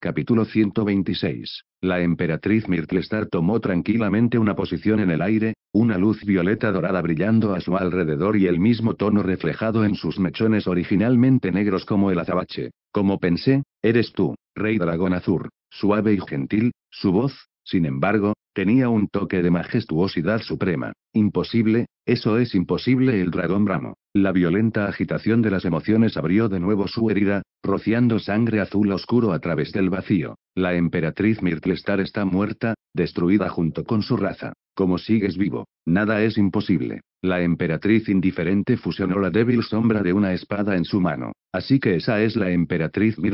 Capítulo 126. La emperatriz Mirtlestar tomó tranquilamente una posición en el aire, una luz violeta dorada brillando a su alrededor y el mismo tono reflejado en sus mechones originalmente negros como el azabache. Como pensé, eres tú, rey dragón Azur, suave y gentil, su voz, sin embargo, tenía un toque de majestuosidad suprema. Imposible, eso es imposible. El dragón bramo. La violenta agitación de las emociones abrió de nuevo su herida, rociando sangre azul oscuro a través del vacío. La emperatriz Mirtlestar está muerta, destruida junto con su raza. Como sigues vivo, nada es imposible. La emperatriz indiferente fusionó la débil sombra de una espada en su mano. Así que esa es la emperatriz Lu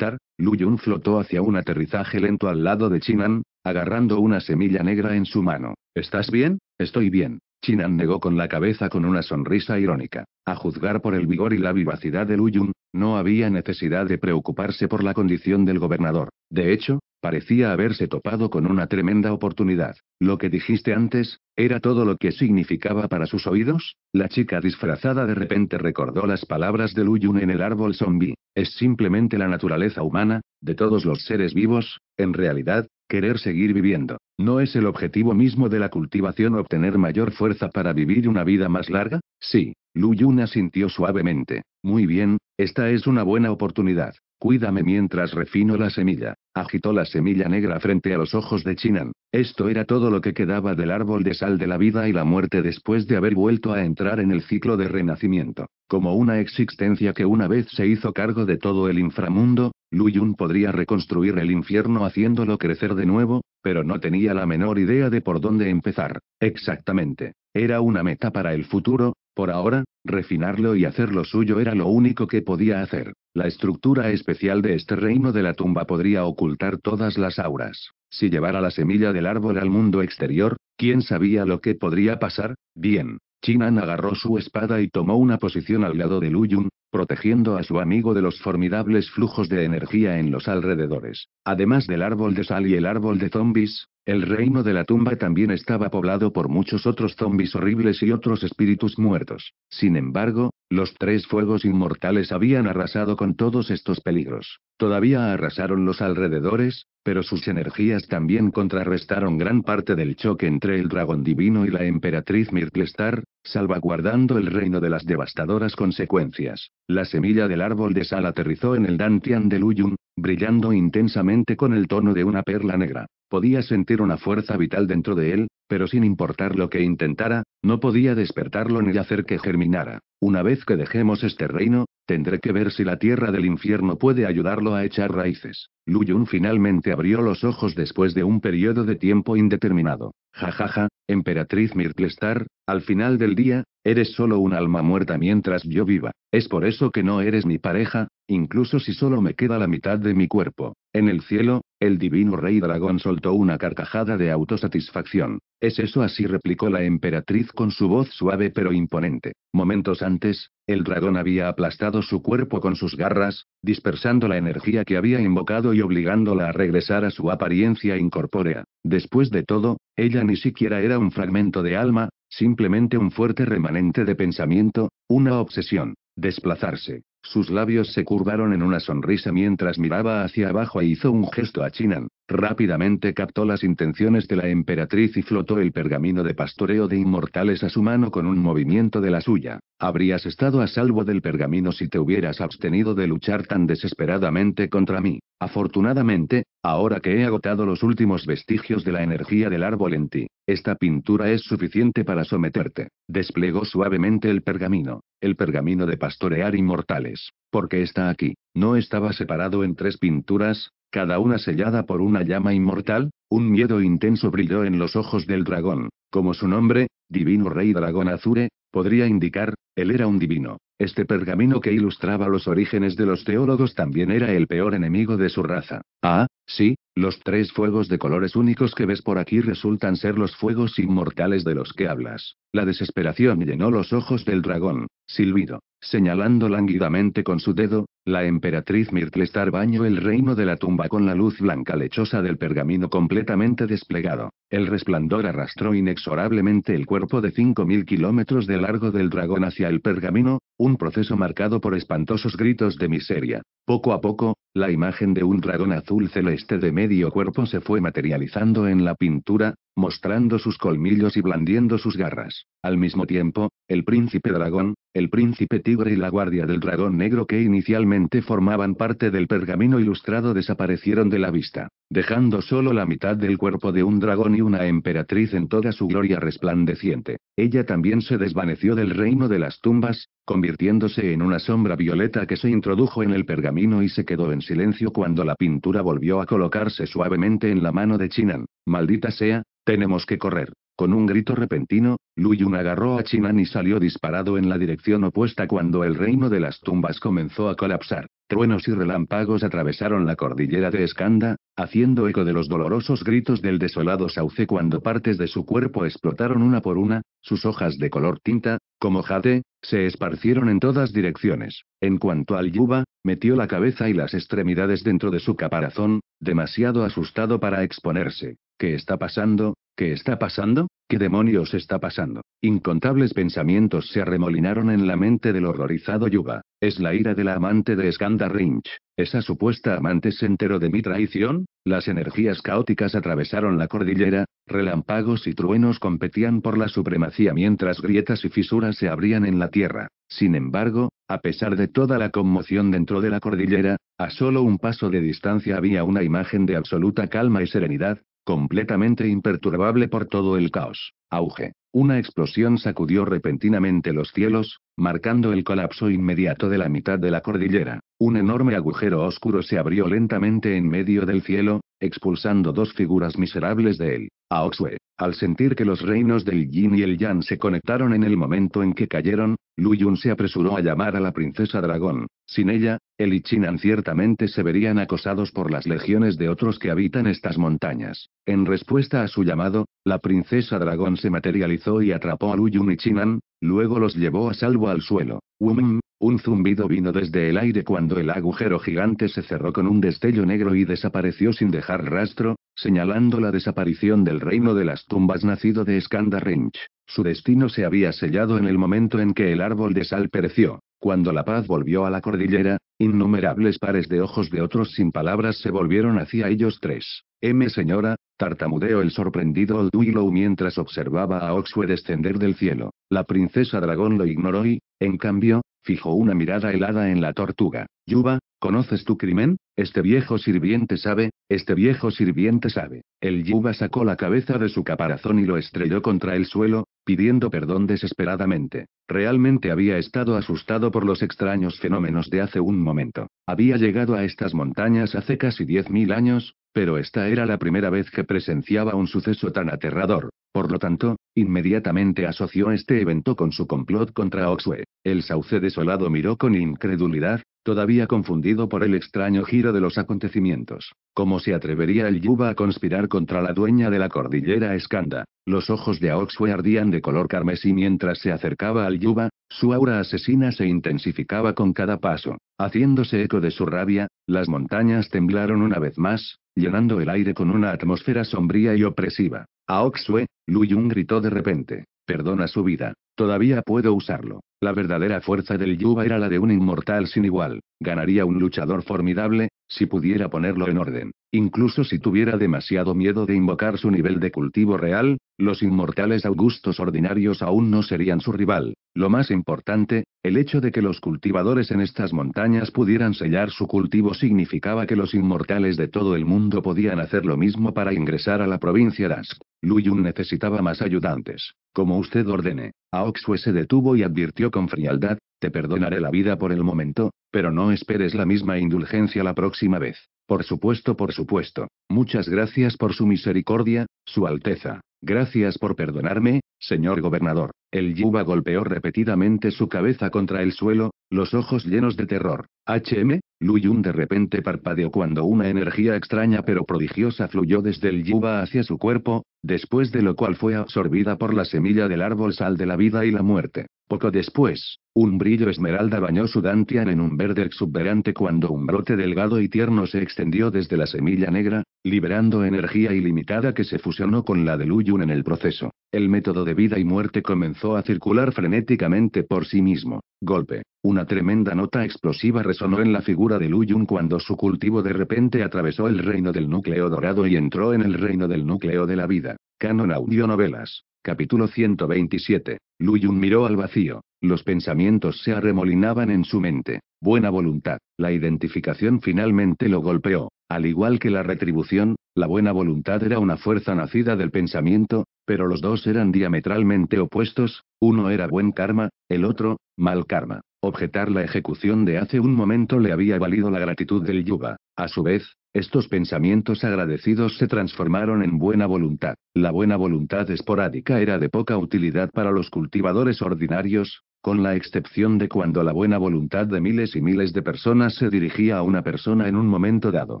Luyun flotó hacia un aterrizaje lento al lado de Chinan, agarrando una semilla negra en su mano. ¿Estás bien? Estoy bien. Chinan negó con la cabeza con una sonrisa irónica. A juzgar por el vigor y la vivacidad de Luyun, no había necesidad de preocuparse por la condición del gobernador. De hecho, parecía haberse topado con una tremenda oportunidad. Lo que dijiste antes, ¿era todo lo que significaba para sus oídos? La chica disfrazada de repente recordó las palabras de Luyun en el árbol zombie. Es simplemente la naturaleza humana, de todos los seres vivos, en realidad, querer seguir viviendo. ¿No es el objetivo mismo de la cultivación obtener mayor fuerza para vivir una vida más larga? Sí, Lu Yun asintió suavemente. Muy bien, esta es una buena oportunidad. Cuídame mientras refino la semilla. Agitó la semilla negra frente a los ojos de Chinan. Esto era todo lo que quedaba del árbol de sal de la vida y la muerte después de haber vuelto a entrar en el ciclo de renacimiento. Como una existencia que una vez se hizo cargo de todo el inframundo, Lu Yun podría reconstruir el infierno haciéndolo crecer de nuevo, pero no tenía la menor idea de por dónde empezar. Exactamente. Era una meta para el futuro, por ahora, refinarlo y hacerlo suyo era lo único que podía hacer. La estructura especial de este reino de la tumba podría ocultar todas las auras. Si llevara la semilla del árbol al mundo exterior, ¿quién sabía lo que podría pasar? Bien. Chinan agarró su espada y tomó una posición al lado de Luyun, protegiendo a su amigo de los formidables flujos de energía en los alrededores. Además del árbol de sal y el árbol de zombies, el reino de la tumba también estaba poblado por muchos otros zombis horribles y otros espíritus muertos. Sin embargo, los tres fuegos inmortales habían arrasado con todos estos peligros. Todavía arrasaron los alrededores, pero sus energías también contrarrestaron gran parte del choque entre el dragón divino y la emperatriz Mirklestar, salvaguardando el reino de las devastadoras consecuencias. La semilla del árbol de sal aterrizó en el Dantian de Luyun, brillando intensamente con el tono de una perla negra. Podía sentir una fuerza vital dentro de él, pero sin importar lo que intentara, no podía despertarlo ni hacer que germinara. Una vez que dejemos este reino, tendré que ver si la tierra del infierno puede ayudarlo a echar raíces. Luyun finalmente abrió los ojos después de un periodo de tiempo indeterminado. Jajaja, emperatriz Mirklestar, al final del día, eres solo un alma muerta mientras yo viva. Es por eso que no eres mi pareja, incluso si solo me queda la mitad de mi cuerpo. En el cielo, el divino rey dragón soltó una carcajada de autosatisfacción. ¿Es eso así? replicó la emperatriz con su voz suave pero imponente. Momentos antes, el dragón había aplastado su cuerpo con sus garras, dispersando la energía que había invocado y obligándola a regresar a su apariencia incorpórea. Después de todo, ella ni siquiera era un fragmento de alma, simplemente un fuerte remanente de pensamiento, una obsesión. Desplazarse. Sus labios se curvaron en una sonrisa mientras miraba hacia abajo e hizo un gesto a Chinan. Rápidamente captó las intenciones de la emperatriz y flotó el pergamino de pastoreo de inmortales a su mano con un movimiento de la suya. Habrías estado a salvo del pergamino si te hubieras abstenido de luchar tan desesperadamente contra mí. Afortunadamente, ahora que he agotado los últimos vestigios de la energía del árbol en ti, esta pintura es suficiente para someterte. Desplegó suavemente el pergamino, el pergamino de pastorear inmortales, porque está aquí. No estaba separado en tres pinturas, cada una sellada por una llama inmortal, un miedo intenso brilló en los ojos del dragón. Como su nombre, Divino Rey Dragón Azure, podría indicar, él era un divino. Este pergamino que ilustraba los orígenes de los teólogos también era el peor enemigo de su raza. Ah, sí, los tres fuegos de colores únicos que ves por aquí resultan ser los fuegos inmortales de los que hablas. La desesperación llenó los ojos del dragón. Silbido, señalando lánguidamente con su dedo, la emperatriz Star bañó el reino de la tumba con la luz blanca lechosa del pergamino completamente desplegado. El resplandor arrastró inexorablemente el cuerpo de 5.000 kilómetros de largo del dragón hacia el pergamino, un proceso marcado por espantosos gritos de miseria. Poco a poco, la imagen de un dragón azul celeste de medio cuerpo se fue materializando en la pintura, mostrando sus colmillos y blandiendo sus garras. Al mismo tiempo, el príncipe dragón, el príncipe tigre y la guardia del dragón negro que inicialmente formaban parte del pergamino ilustrado desaparecieron de la vista, dejando solo la mitad del cuerpo de un dragón y una emperatriz en toda su gloria resplandeciente. Ella también se desvaneció del reino de las tumbas, convirtiéndose en una sombra violeta que se introdujo en el pergamino y se quedó en silencio cuando la pintura volvió a colocarse suavemente en la mano de Chinan. Maldita sea, tenemos que correr. Con un grito repentino, Luyun agarró a Chinan y salió disparado en la dirección opuesta cuando el reino de las tumbas comenzó a colapsar. Truenos y relámpagos atravesaron la cordillera de Escanda, haciendo eco de los dolorosos gritos del desolado sauce cuando partes de su cuerpo explotaron una por una, sus hojas de color tinta, como jade, se esparcieron en todas direcciones. En cuanto al yuba, metió la cabeza y las extremidades dentro de su caparazón, demasiado asustado para exponerse. ¿Qué está pasando? ¿Qué está pasando? ¿Qué demonios está pasando? Incontables pensamientos se arremolinaron en la mente del horrorizado Yuba. Es la ira de la amante de Skanda Rinch. Esa supuesta amante se enteró de mi traición, las energías caóticas atravesaron la cordillera, relámpagos y truenos competían por la supremacía mientras grietas y fisuras se abrían en la tierra. Sin embargo, a pesar de toda la conmoción dentro de la cordillera, a solo un paso de distancia había una imagen de absoluta calma y serenidad, completamente imperturbable por todo el caos. Auge. Una explosión sacudió repentinamente los cielos, marcando el colapso inmediato de la mitad de la cordillera. Un enorme agujero oscuro se abrió lentamente en medio del cielo, expulsando dos figuras miserables de él. Aoxue, al sentir que los reinos del Yin y el Yang se conectaron en el momento en que cayeron, Lu Yun se apresuró a llamar a la princesa dragón. Sin ella, el y Chinan ciertamente se verían acosados por las legiones de otros que habitan estas montañas. En respuesta a su llamado, la princesa dragón se materializó y atrapó a Luyun y Chinan, luego los llevó a salvo al suelo. un zumbido vino desde el aire cuando el agujero gigante se cerró con un destello negro y desapareció sin dejar rastro, señalando la desaparición del reino de las tumbas nacido de Rinch. Su destino se había sellado en el momento en que el árbol de sal pereció. Cuando la paz volvió a la cordillera, innumerables pares de ojos de otros sin palabras se volvieron hacia ellos tres. M señora, tartamudeó el sorprendido Old mientras observaba a Oxue descender del cielo. La princesa dragón lo ignoró y, en cambio, fijó una mirada helada en la tortuga. Yuba, ¿conoces tu crimen? Este viejo sirviente sabe, este viejo sirviente sabe. El Yuba sacó la cabeza de su caparazón y lo estrelló contra el suelo, pidiendo perdón desesperadamente. Realmente había estado asustado por los extraños fenómenos de hace un momento. Había llegado a estas montañas hace casi 10.000 años, pero esta era la primera vez que presenciaba un suceso tan aterrador. Por lo tanto, inmediatamente asoció este evento con su complot contra Oxwe. El sauce desolado miró con incredulidad, todavía confundido por el extraño giro de los acontecimientos. ¿Cómo se atrevería el Yuba a conspirar contra la dueña de la cordillera Escanda? Los ojos de Oxwe ardían de color carmesí mientras se acercaba al Yuba, su aura asesina se intensificaba con cada paso. Haciéndose eco de su rabia, las montañas temblaron una vez más, llenando el aire con una atmósfera sombría y opresiva. A Oxue, Lu Yun gritó de repente. Perdona su vida. Todavía puedo usarlo. La verdadera fuerza del Yuba era la de un inmortal sin igual. Ganaría un luchador formidable, si pudiera ponerlo en orden. Incluso si tuviera demasiado miedo de invocar su nivel de cultivo real, los inmortales augustos ordinarios aún no serían su rival. Lo más importante, el hecho de que los cultivadores en estas montañas pudieran sellar su cultivo significaba que los inmortales de todo el mundo podían hacer lo mismo para ingresar a la provincia Dask. Lu Yun necesitaba más ayudantes. Como usted ordene. Aoxue se detuvo y advirtió con frialdad, te perdonaré la vida por el momento, pero no esperes la misma indulgencia la próxima vez. Por supuesto, por supuesto. Muchas gracias por su misericordia, Su Alteza. Gracias por perdonarme, señor gobernador. El Yuba golpeó repetidamente su cabeza contra el suelo, los ojos llenos de terror. HM, Lu Yun de repente parpadeó cuando una energía extraña pero prodigiosa fluyó desde el yuba hacia su cuerpo, después de lo cual fue absorbida por la semilla del árbol sal de la vida y la muerte. Poco después, un brillo esmeralda bañó su dantian en un verde exuberante cuando un brote delgado y tierno se extendió desde la semilla negra, liberando energía ilimitada que se fusionó con la de Lu Yun en el proceso. El método de vida y muerte comenzó a circular frenéticamente por sí mismo. Golpe. Una tremenda nota explosiva resonó en la figura de Lu cuando su cultivo de repente atravesó el reino del núcleo dorado y entró en el reino del núcleo de la vida. Canon Audio Novelas. Capítulo 127. Lu Yun miró al vacío. Los pensamientos se arremolinaban en su mente. Buena voluntad. La identificación finalmente lo golpeó. Al igual que la retribución, la buena voluntad era una fuerza nacida del pensamiento, pero los dos eran diametralmente opuestos, uno era buen karma, el otro, mal karma. Objetar la ejecución de hace un momento le había valido la gratitud del Yuba. A su vez, estos pensamientos agradecidos se transformaron en buena voluntad. La buena voluntad esporádica era de poca utilidad para los cultivadores ordinarios, con la excepción de cuando la buena voluntad de miles y miles de personas se dirigía a una persona en un momento dado.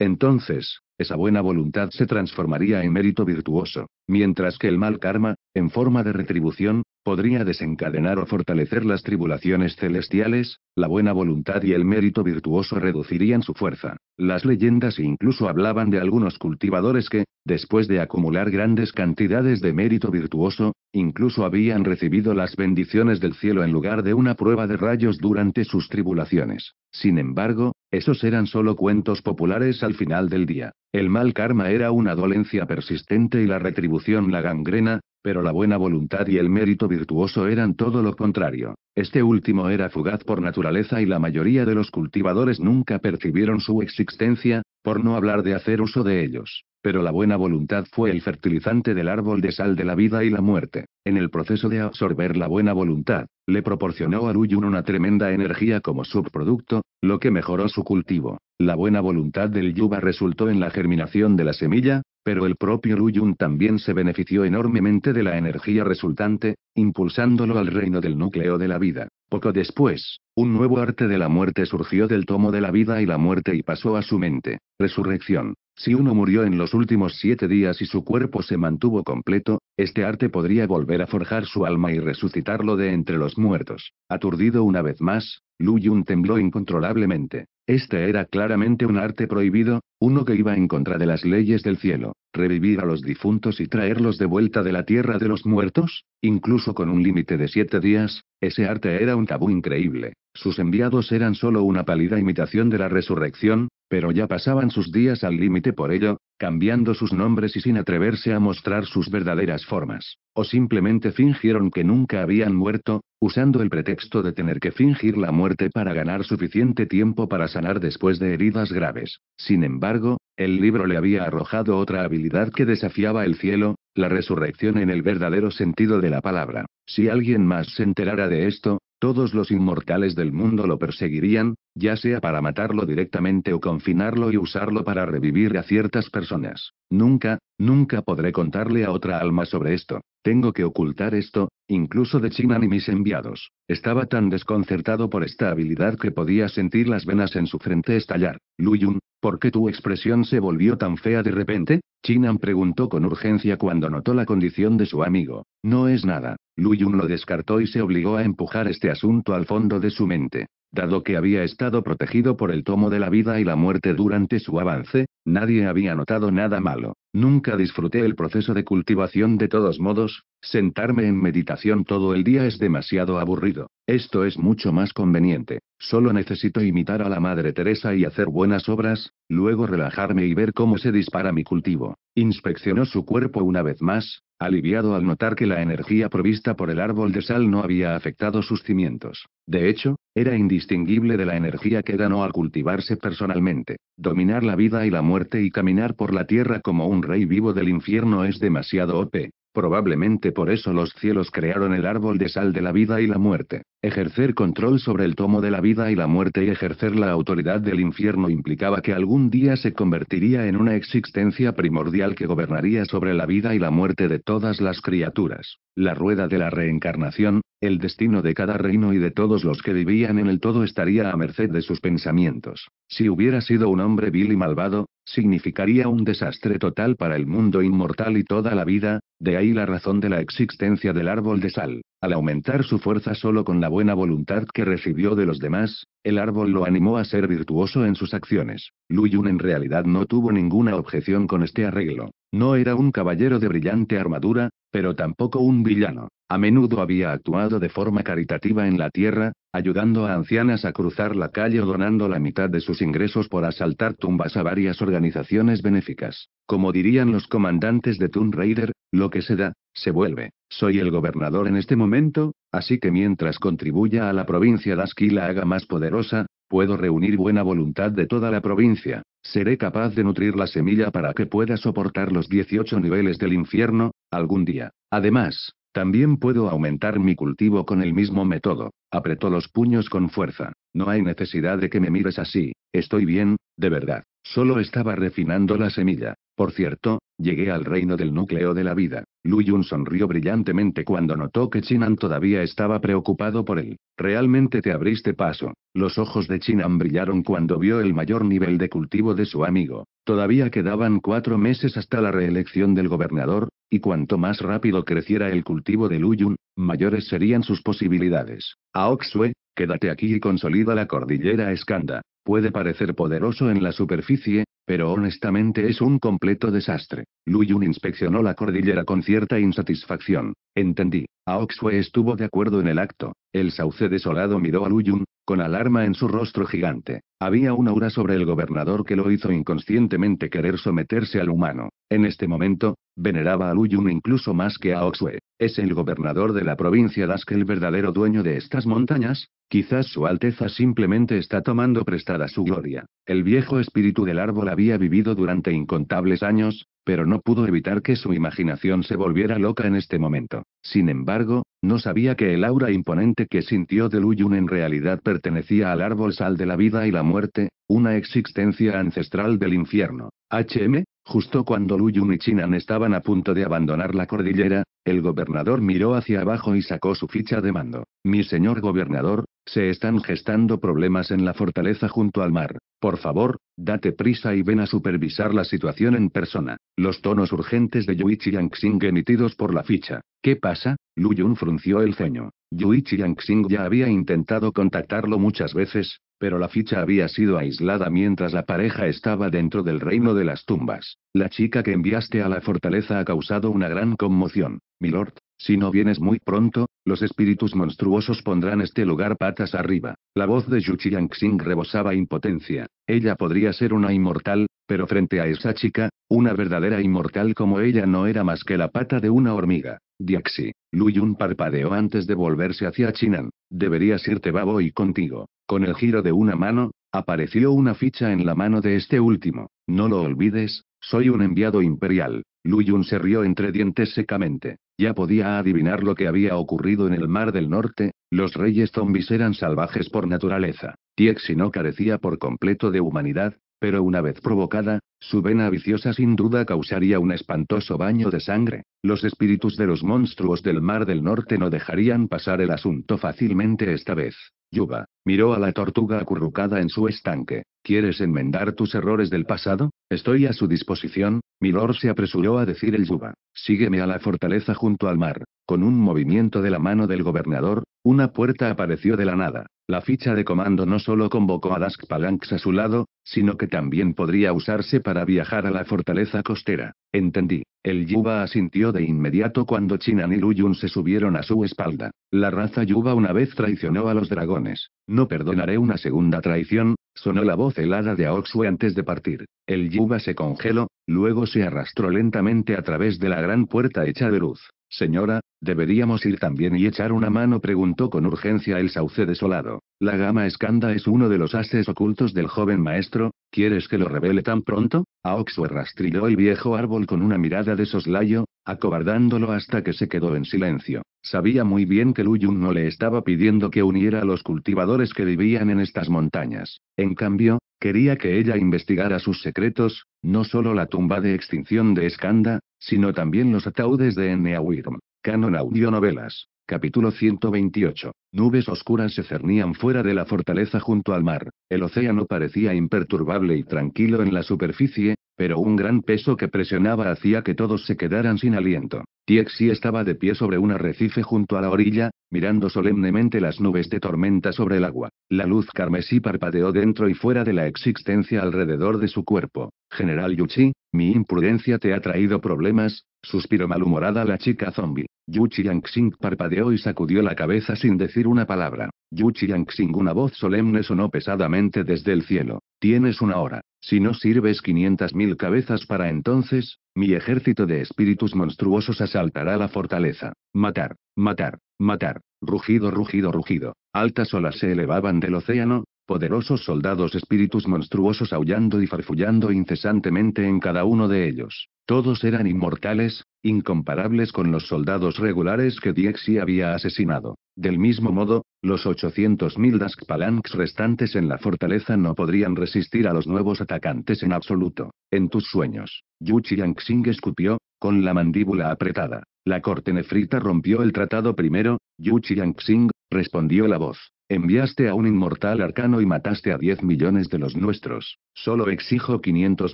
Entonces, esa buena voluntad se transformaría en mérito virtuoso, mientras que el mal karma, en forma de retribución, podría desencadenar o fortalecer las tribulaciones celestiales, la buena voluntad y el mérito virtuoso reducirían su fuerza. Las leyendas incluso hablaban de algunos cultivadores que, después de acumular grandes cantidades de mérito virtuoso, incluso habían recibido las bendiciones del cielo en lugar de una prueba de rayos durante sus tribulaciones. Sin embargo, esos eran solo cuentos populares al final del día. El mal karma era una dolencia persistente y la retribución la gangrena, pero la buena voluntad y el mérito virtuoso eran todo lo contrario. Este último era fugaz por naturaleza y la mayoría de los cultivadores nunca percibieron su existencia, por no hablar de hacer uso de ellos. Pero la buena voluntad fue el fertilizante del árbol de sal de la vida y la muerte. En el proceso de absorber la buena voluntad, le proporcionó a Luyun una tremenda energía como subproducto, lo que mejoró su cultivo. La buena voluntad del yuba resultó en la germinación de la semilla, pero el propio Luyun también se benefició enormemente de la energía resultante, impulsándolo al reino del núcleo de la vida. Poco después, un nuevo arte de la muerte surgió del tomo de la vida y la muerte y pasó a su mente. Resurrección. Si uno murió en los últimos siete días y su cuerpo se mantuvo completo, este arte podría volver a forjar su alma y resucitarlo de entre los muertos. Aturdido una vez más, Lu Yun tembló incontrolablemente. Este era claramente un arte prohibido, uno que iba en contra de las leyes del cielo. Revivir a los difuntos y traerlos de vuelta de la tierra de los muertos, incluso con un límite de siete días, ese arte era un tabú increíble. Sus enviados eran solo una pálida imitación de la resurrección, pero ya pasaban sus días al límite por ello, cambiando sus nombres y sin atreverse a mostrar sus verdaderas formas, o simplemente fingieron que nunca habían muerto, usando el pretexto de tener que fingir la muerte para ganar suficiente tiempo para sanar después de heridas graves. Sin embargo, el libro le había arrojado otra habilidad que desafiaba el cielo, la resurrección en el verdadero sentido de la palabra. Si alguien más se enterara de esto, todos los inmortales del mundo lo perseguirían, ya sea para matarlo directamente o confinarlo y usarlo para revivir a ciertas personas. Nunca, nunca podré contarle a otra alma sobre esto. Tengo que ocultar esto, incluso de Chinan y mis enviados. Estaba tan desconcertado por esta habilidad que podía sentir las venas en su frente estallar. Luyun, ¿por qué tu expresión se volvió tan fea de repente? Chinan preguntó con urgencia cuando notó la condición de su amigo. No es nada. Luyun lo descartó y se obligó a empujar este asunto al fondo de su mente. Dado que había estado protegido por el tomo de la vida y la muerte durante su avance, nadie había notado nada malo. Nunca disfruté el proceso de cultivación de todos modos, sentarme en meditación todo el día es demasiado aburrido. Esto es mucho más conveniente. Solo necesito imitar a la Madre Teresa y hacer buenas obras, luego relajarme y ver cómo se dispara mi cultivo. Inspeccionó su cuerpo una vez más, aliviado al notar que la energía provista por el árbol de sal no había afectado sus cimientos. De hecho, era indistinguible de la energía que ganó al cultivarse personalmente. Dominar la vida y la muerte y caminar por la tierra como un rey vivo del infierno es demasiado OP. Probablemente por eso los cielos crearon el árbol de sal de la vida y la muerte. Ejercer control sobre el tomo de la vida y la muerte y ejercer la autoridad del infierno implicaba que algún día se convertiría en una existencia primordial que gobernaría sobre la vida y la muerte de todas las criaturas. La rueda de la reencarnación, el destino de cada reino y de todos los que vivían en el todo estaría a merced de sus pensamientos. Si hubiera sido un hombre vil y malvado, significaría un desastre total para el mundo inmortal y toda la vida, de ahí la razón de la existencia del árbol de sal. Al aumentar su fuerza solo con la buena voluntad que recibió de los demás, el árbol lo animó a ser virtuoso en sus acciones. Yun en realidad no tuvo ninguna objeción con este arreglo. No era un caballero de brillante armadura, pero tampoco un villano. A menudo había actuado de forma caritativa en la tierra, ayudando a ancianas a cruzar la calle o donando la mitad de sus ingresos por asaltar tumbas a varias organizaciones benéficas. Como dirían los comandantes de Tomb Raider, lo que se da, se vuelve. Soy el gobernador en este momento, así que mientras contribuya a la provincia de Asquila haga más poderosa, Puedo reunir buena voluntad de toda la provincia. Seré capaz de nutrir la semilla para que pueda soportar los 18 niveles del infierno, algún día. Además, también puedo aumentar mi cultivo con el mismo método. Apretó los puños con fuerza. No hay necesidad de que me mires así. Estoy bien, de verdad. Solo estaba refinando la semilla. Por cierto, llegué al reino del núcleo de la vida. Lu Yun sonrió brillantemente cuando notó que Chinan todavía estaba preocupado por él. Realmente te abriste paso. Los ojos de Chinan brillaron cuando vio el mayor nivel de cultivo de su amigo. Todavía quedaban cuatro meses hasta la reelección del gobernador, y cuanto más rápido creciera el cultivo de Lu Yun, mayores serían sus posibilidades. Aoxue, quédate aquí y consolida la cordillera escanda. Puede parecer poderoso en la superficie, pero honestamente es un completo desastre. Lu inspeccionó la cordillera con cierta insatisfacción. Entendí. A Aoxue estuvo de acuerdo en el acto. El sauce desolado miró a Lu con alarma en su rostro gigante. Había un aura sobre el gobernador que lo hizo inconscientemente querer someterse al humano. En este momento, veneraba a Lu incluso más que a Oxwe. ¿Es el gobernador de la provincia Dask el verdadero dueño de estas montañas? Quizás Su Alteza simplemente está tomando prestada su gloria. El viejo espíritu del árbol había vivido durante incontables años, pero no pudo evitar que su imaginación se volviera loca en este momento. Sin embargo, no sabía que el aura imponente que sintió de Luyun en realidad pertenecía al árbol sal de la vida y la muerte, una existencia ancestral del infierno. HM, Justo cuando Luyun y Chinan estaban a punto de abandonar la cordillera, el gobernador miró hacia abajo y sacó su ficha de mando. Mi señor gobernador, se están gestando problemas en la fortaleza junto al mar. Por favor, date prisa y ven a supervisar la situación en persona. Los tonos urgentes de Yuichi Yangxing emitidos por la ficha. ¿Qué pasa? Luyun frunció el ceño. Yuichi Yangxing ya había intentado contactarlo muchas veces, pero la ficha había sido aislada mientras la pareja estaba dentro del reino de las tumbas. La chica que enviaste a la fortaleza ha causado una gran conmoción, milord. Si no vienes muy pronto, los espíritus monstruosos pondrán este lugar patas arriba. La voz de Yuchi Yangxing rebosaba impotencia. Ella podría ser una inmortal, pero frente a esa chica, una verdadera inmortal como ella no era más que la pata de una hormiga. Diaxi, Luyun parpadeó antes de volverse hacia Chinan. Deberías irte babo y contigo. Con el giro de una mano, apareció una ficha en la mano de este último. No lo olvides, soy un enviado imperial. Luyun se rió entre dientes secamente. Ya podía adivinar lo que había ocurrido en el Mar del Norte, los reyes zombies eran salvajes por naturaleza. Tiexi no carecía por completo de humanidad, pero una vez provocada, su vena viciosa sin duda causaría un espantoso baño de sangre. Los espíritus de los monstruos del Mar del Norte no dejarían pasar el asunto fácilmente esta vez. Yuba, miró a la tortuga acurrucada en su estanque. ¿Quieres enmendar tus errores del pasado? Estoy a su disposición, Milor se apresuró a decir el Yuba. Sígueme a la fortaleza junto al mar. Con un movimiento de la mano del gobernador, una puerta apareció de la nada. La ficha de comando no solo convocó a Dask Palanx a su lado, sino que también podría usarse para viajar a la fortaleza costera. Entendí. El Yuba asintió de inmediato cuando Chinan y Luyun se subieron a su espalda. La raza Yuba una vez traicionó a los dragones. No perdonaré una segunda traición, sonó la voz helada de Aoxue antes de partir. El Yuba se congeló, luego se arrastró lentamente a través de la gran puerta hecha de luz. Señora, ¿deberíamos ir también y echar una mano? preguntó con urgencia el sauce desolado. La gama escanda es uno de los ases ocultos del joven maestro, ¿quieres que lo revele tan pronto? Aoxue rastrilló el viejo árbol con una mirada de soslayo, acobardándolo hasta que se quedó en silencio. Sabía muy bien que Luyun no le estaba pidiendo que uniera a los cultivadores que vivían en estas montañas. En cambio, quería que ella investigara sus secretos, no solo la tumba de extinción de Skanda, sino también los ataúdes de Enneawirm. Canon Audio Novelas, Capítulo 128. Nubes oscuras se cernían fuera de la fortaleza junto al mar. El océano parecía imperturbable y tranquilo en la superficie, pero un gran peso que presionaba hacía que todos se quedaran sin aliento. Tiexi estaba de pie sobre un arrecife junto a la orilla, mirando solemnemente las nubes de tormenta sobre el agua. La luz carmesí parpadeó dentro y fuera de la existencia alrededor de su cuerpo. General Yuchi, mi imprudencia te ha traído problemas, suspiró malhumorada la chica zombie. Yuchi Yangxing parpadeó y sacudió la cabeza sin decir una palabra. Yuchi Yangxing una voz solemne sonó pesadamente desde el cielo. Tienes una hora. Si no sirves 500.000 cabezas para entonces, mi ejército de espíritus monstruosos asaltará la fortaleza. Matar, matar, matar. Rugido, rugido, rugido. Altas olas se elevaban del océano, poderosos soldados espíritus monstruosos aullando y farfullando incesantemente en cada uno de ellos. Todos eran inmortales, incomparables con los soldados regulares que Diexi había asesinado. Del mismo modo, los 800.000 Daskpalanks restantes en la fortaleza no podrían resistir a los nuevos atacantes en absoluto. En tus sueños, Yuchi Yangxing escupió, con la mandíbula apretada. La corte nefrita rompió el tratado primero, Yuchi Yangxing, respondió la voz. Enviaste a un inmortal arcano y mataste a 10 millones de los nuestros. Solo exijo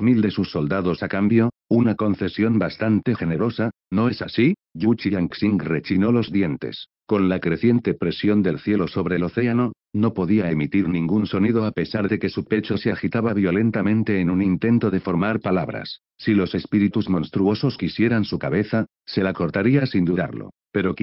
mil de sus soldados a cambio, una concesión bastante generosa, ¿no es así? Yu chiangxing rechinó los dientes. Con la creciente presión del cielo sobre el océano, no podía emitir ningún sonido a pesar de que su pecho se agitaba violentamente en un intento de formar palabras. Si los espíritus monstruosos quisieran su cabeza, se la cortaría sin dudarlo. Pero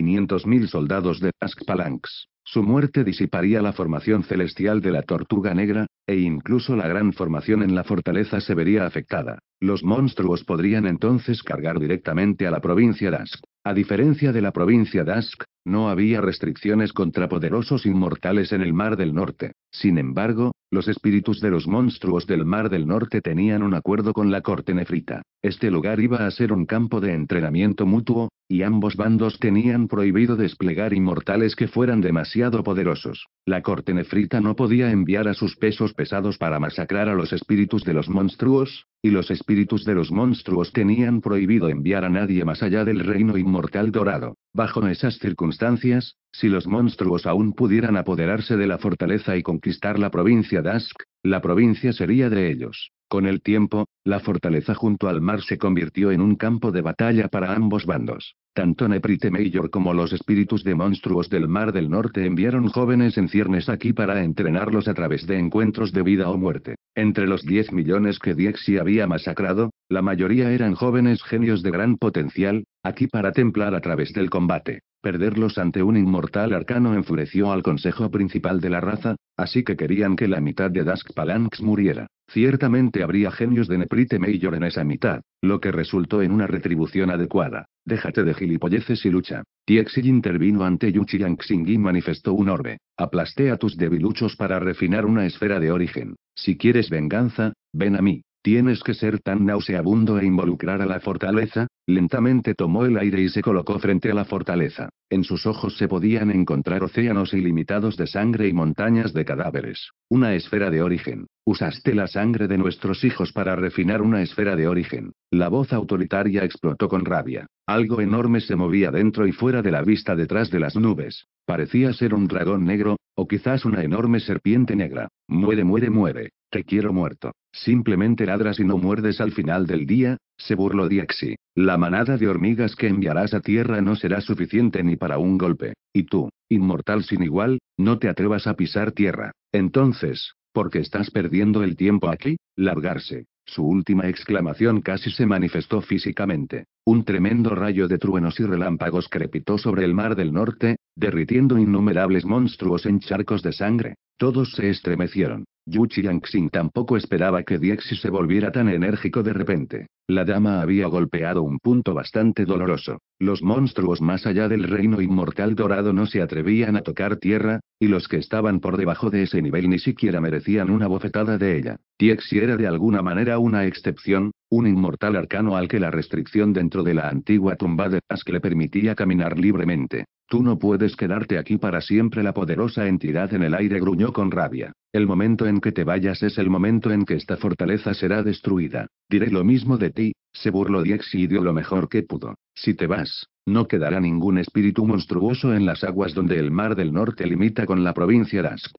mil soldados de Palanx. Su muerte disiparía la formación celestial de la tortuga negra, e incluso la gran formación en la fortaleza se vería afectada. Los monstruos podrían entonces cargar directamente a la provincia Dask. A diferencia de la provincia Dask, no había restricciones contra poderosos inmortales en el Mar del Norte. Sin embargo, los espíritus de los monstruos del Mar del Norte tenían un acuerdo con la corte nefrita. Este lugar iba a ser un campo de entrenamiento mutuo, y ambos bandos tenían prohibido desplegar inmortales que fueran demasiado poderosos. La corte nefrita no podía enviar a sus pesos pesados para masacrar a los espíritus de los monstruos, y los espíritus de los monstruos tenían prohibido enviar a nadie más allá del reino inmortal dorado. Bajo esas circunstancias, si los monstruos aún pudieran apoderarse de la fortaleza y conquistar la provincia Dask, la provincia sería de ellos. Con el tiempo, la fortaleza junto al mar se convirtió en un campo de batalla para ambos bandos. Tanto Neprite Major como los espíritus de monstruos del Mar del Norte enviaron jóvenes en ciernes aquí para entrenarlos a través de encuentros de vida o muerte. Entre los 10 millones que Diexi había masacrado, la mayoría eran jóvenes genios de gran potencial, aquí para templar a través del combate. Perderlos ante un inmortal arcano enfureció al consejo principal de la raza, así que querían que la mitad de Dask Palanx muriera. Ciertamente habría genios de Neprite Major en esa mitad, lo que resultó en una retribución adecuada. Déjate de gilipolleces y lucha. Tiexi intervino ante Yu Xing y manifestó un orbe. Aplasté a tus debiluchos para refinar una esfera de origen. Si quieres venganza, ven a mí. Tienes que ser tan nauseabundo e involucrar a la fortaleza. Lentamente tomó el aire y se colocó frente a la fortaleza. En sus ojos se podían encontrar océanos ilimitados de sangre y montañas de cadáveres. Una esfera de origen. Usaste la sangre de nuestros hijos para refinar una esfera de origen. La voz autoritaria explotó con rabia. Algo enorme se movía dentro y fuera de la vista detrás de las nubes. Parecía ser un dragón negro, o quizás una enorme serpiente negra. Muere, muere, muere. Te quiero muerto. Simplemente ladras y no muerdes al final del día, se burló Diaxi. La manada de hormigas que enviarás a tierra no será suficiente ni para un golpe. Y tú, inmortal sin igual, no te atrevas a pisar tierra. Entonces, ¿por qué estás perdiendo el tiempo aquí? Largarse. Su última exclamación casi se manifestó físicamente. Un tremendo rayo de truenos y relámpagos crepitó sobre el mar del norte, derritiendo innumerables monstruos en charcos de sangre. Todos se estremecieron. Yuchi xing tampoco esperaba que Diexi se volviera tan enérgico de repente. La dama había golpeado un punto bastante doloroso. Los monstruos más allá del reino inmortal dorado no se atrevían a tocar tierra, y los que estaban por debajo de ese nivel ni siquiera merecían una bofetada de ella. Diexi era de alguna manera una excepción, un inmortal arcano al que la restricción dentro de la antigua tumba de que le permitía caminar libremente. Tú no puedes quedarte aquí para siempre. La poderosa entidad en el aire gruñó con rabia. El momento en que te vayas es el momento en que esta fortaleza será destruida. Diré lo mismo de ti, se burló y dio lo mejor que pudo. Si te vas, no quedará ningún espíritu monstruoso en las aguas donde el mar del norte limita con la provincia Ask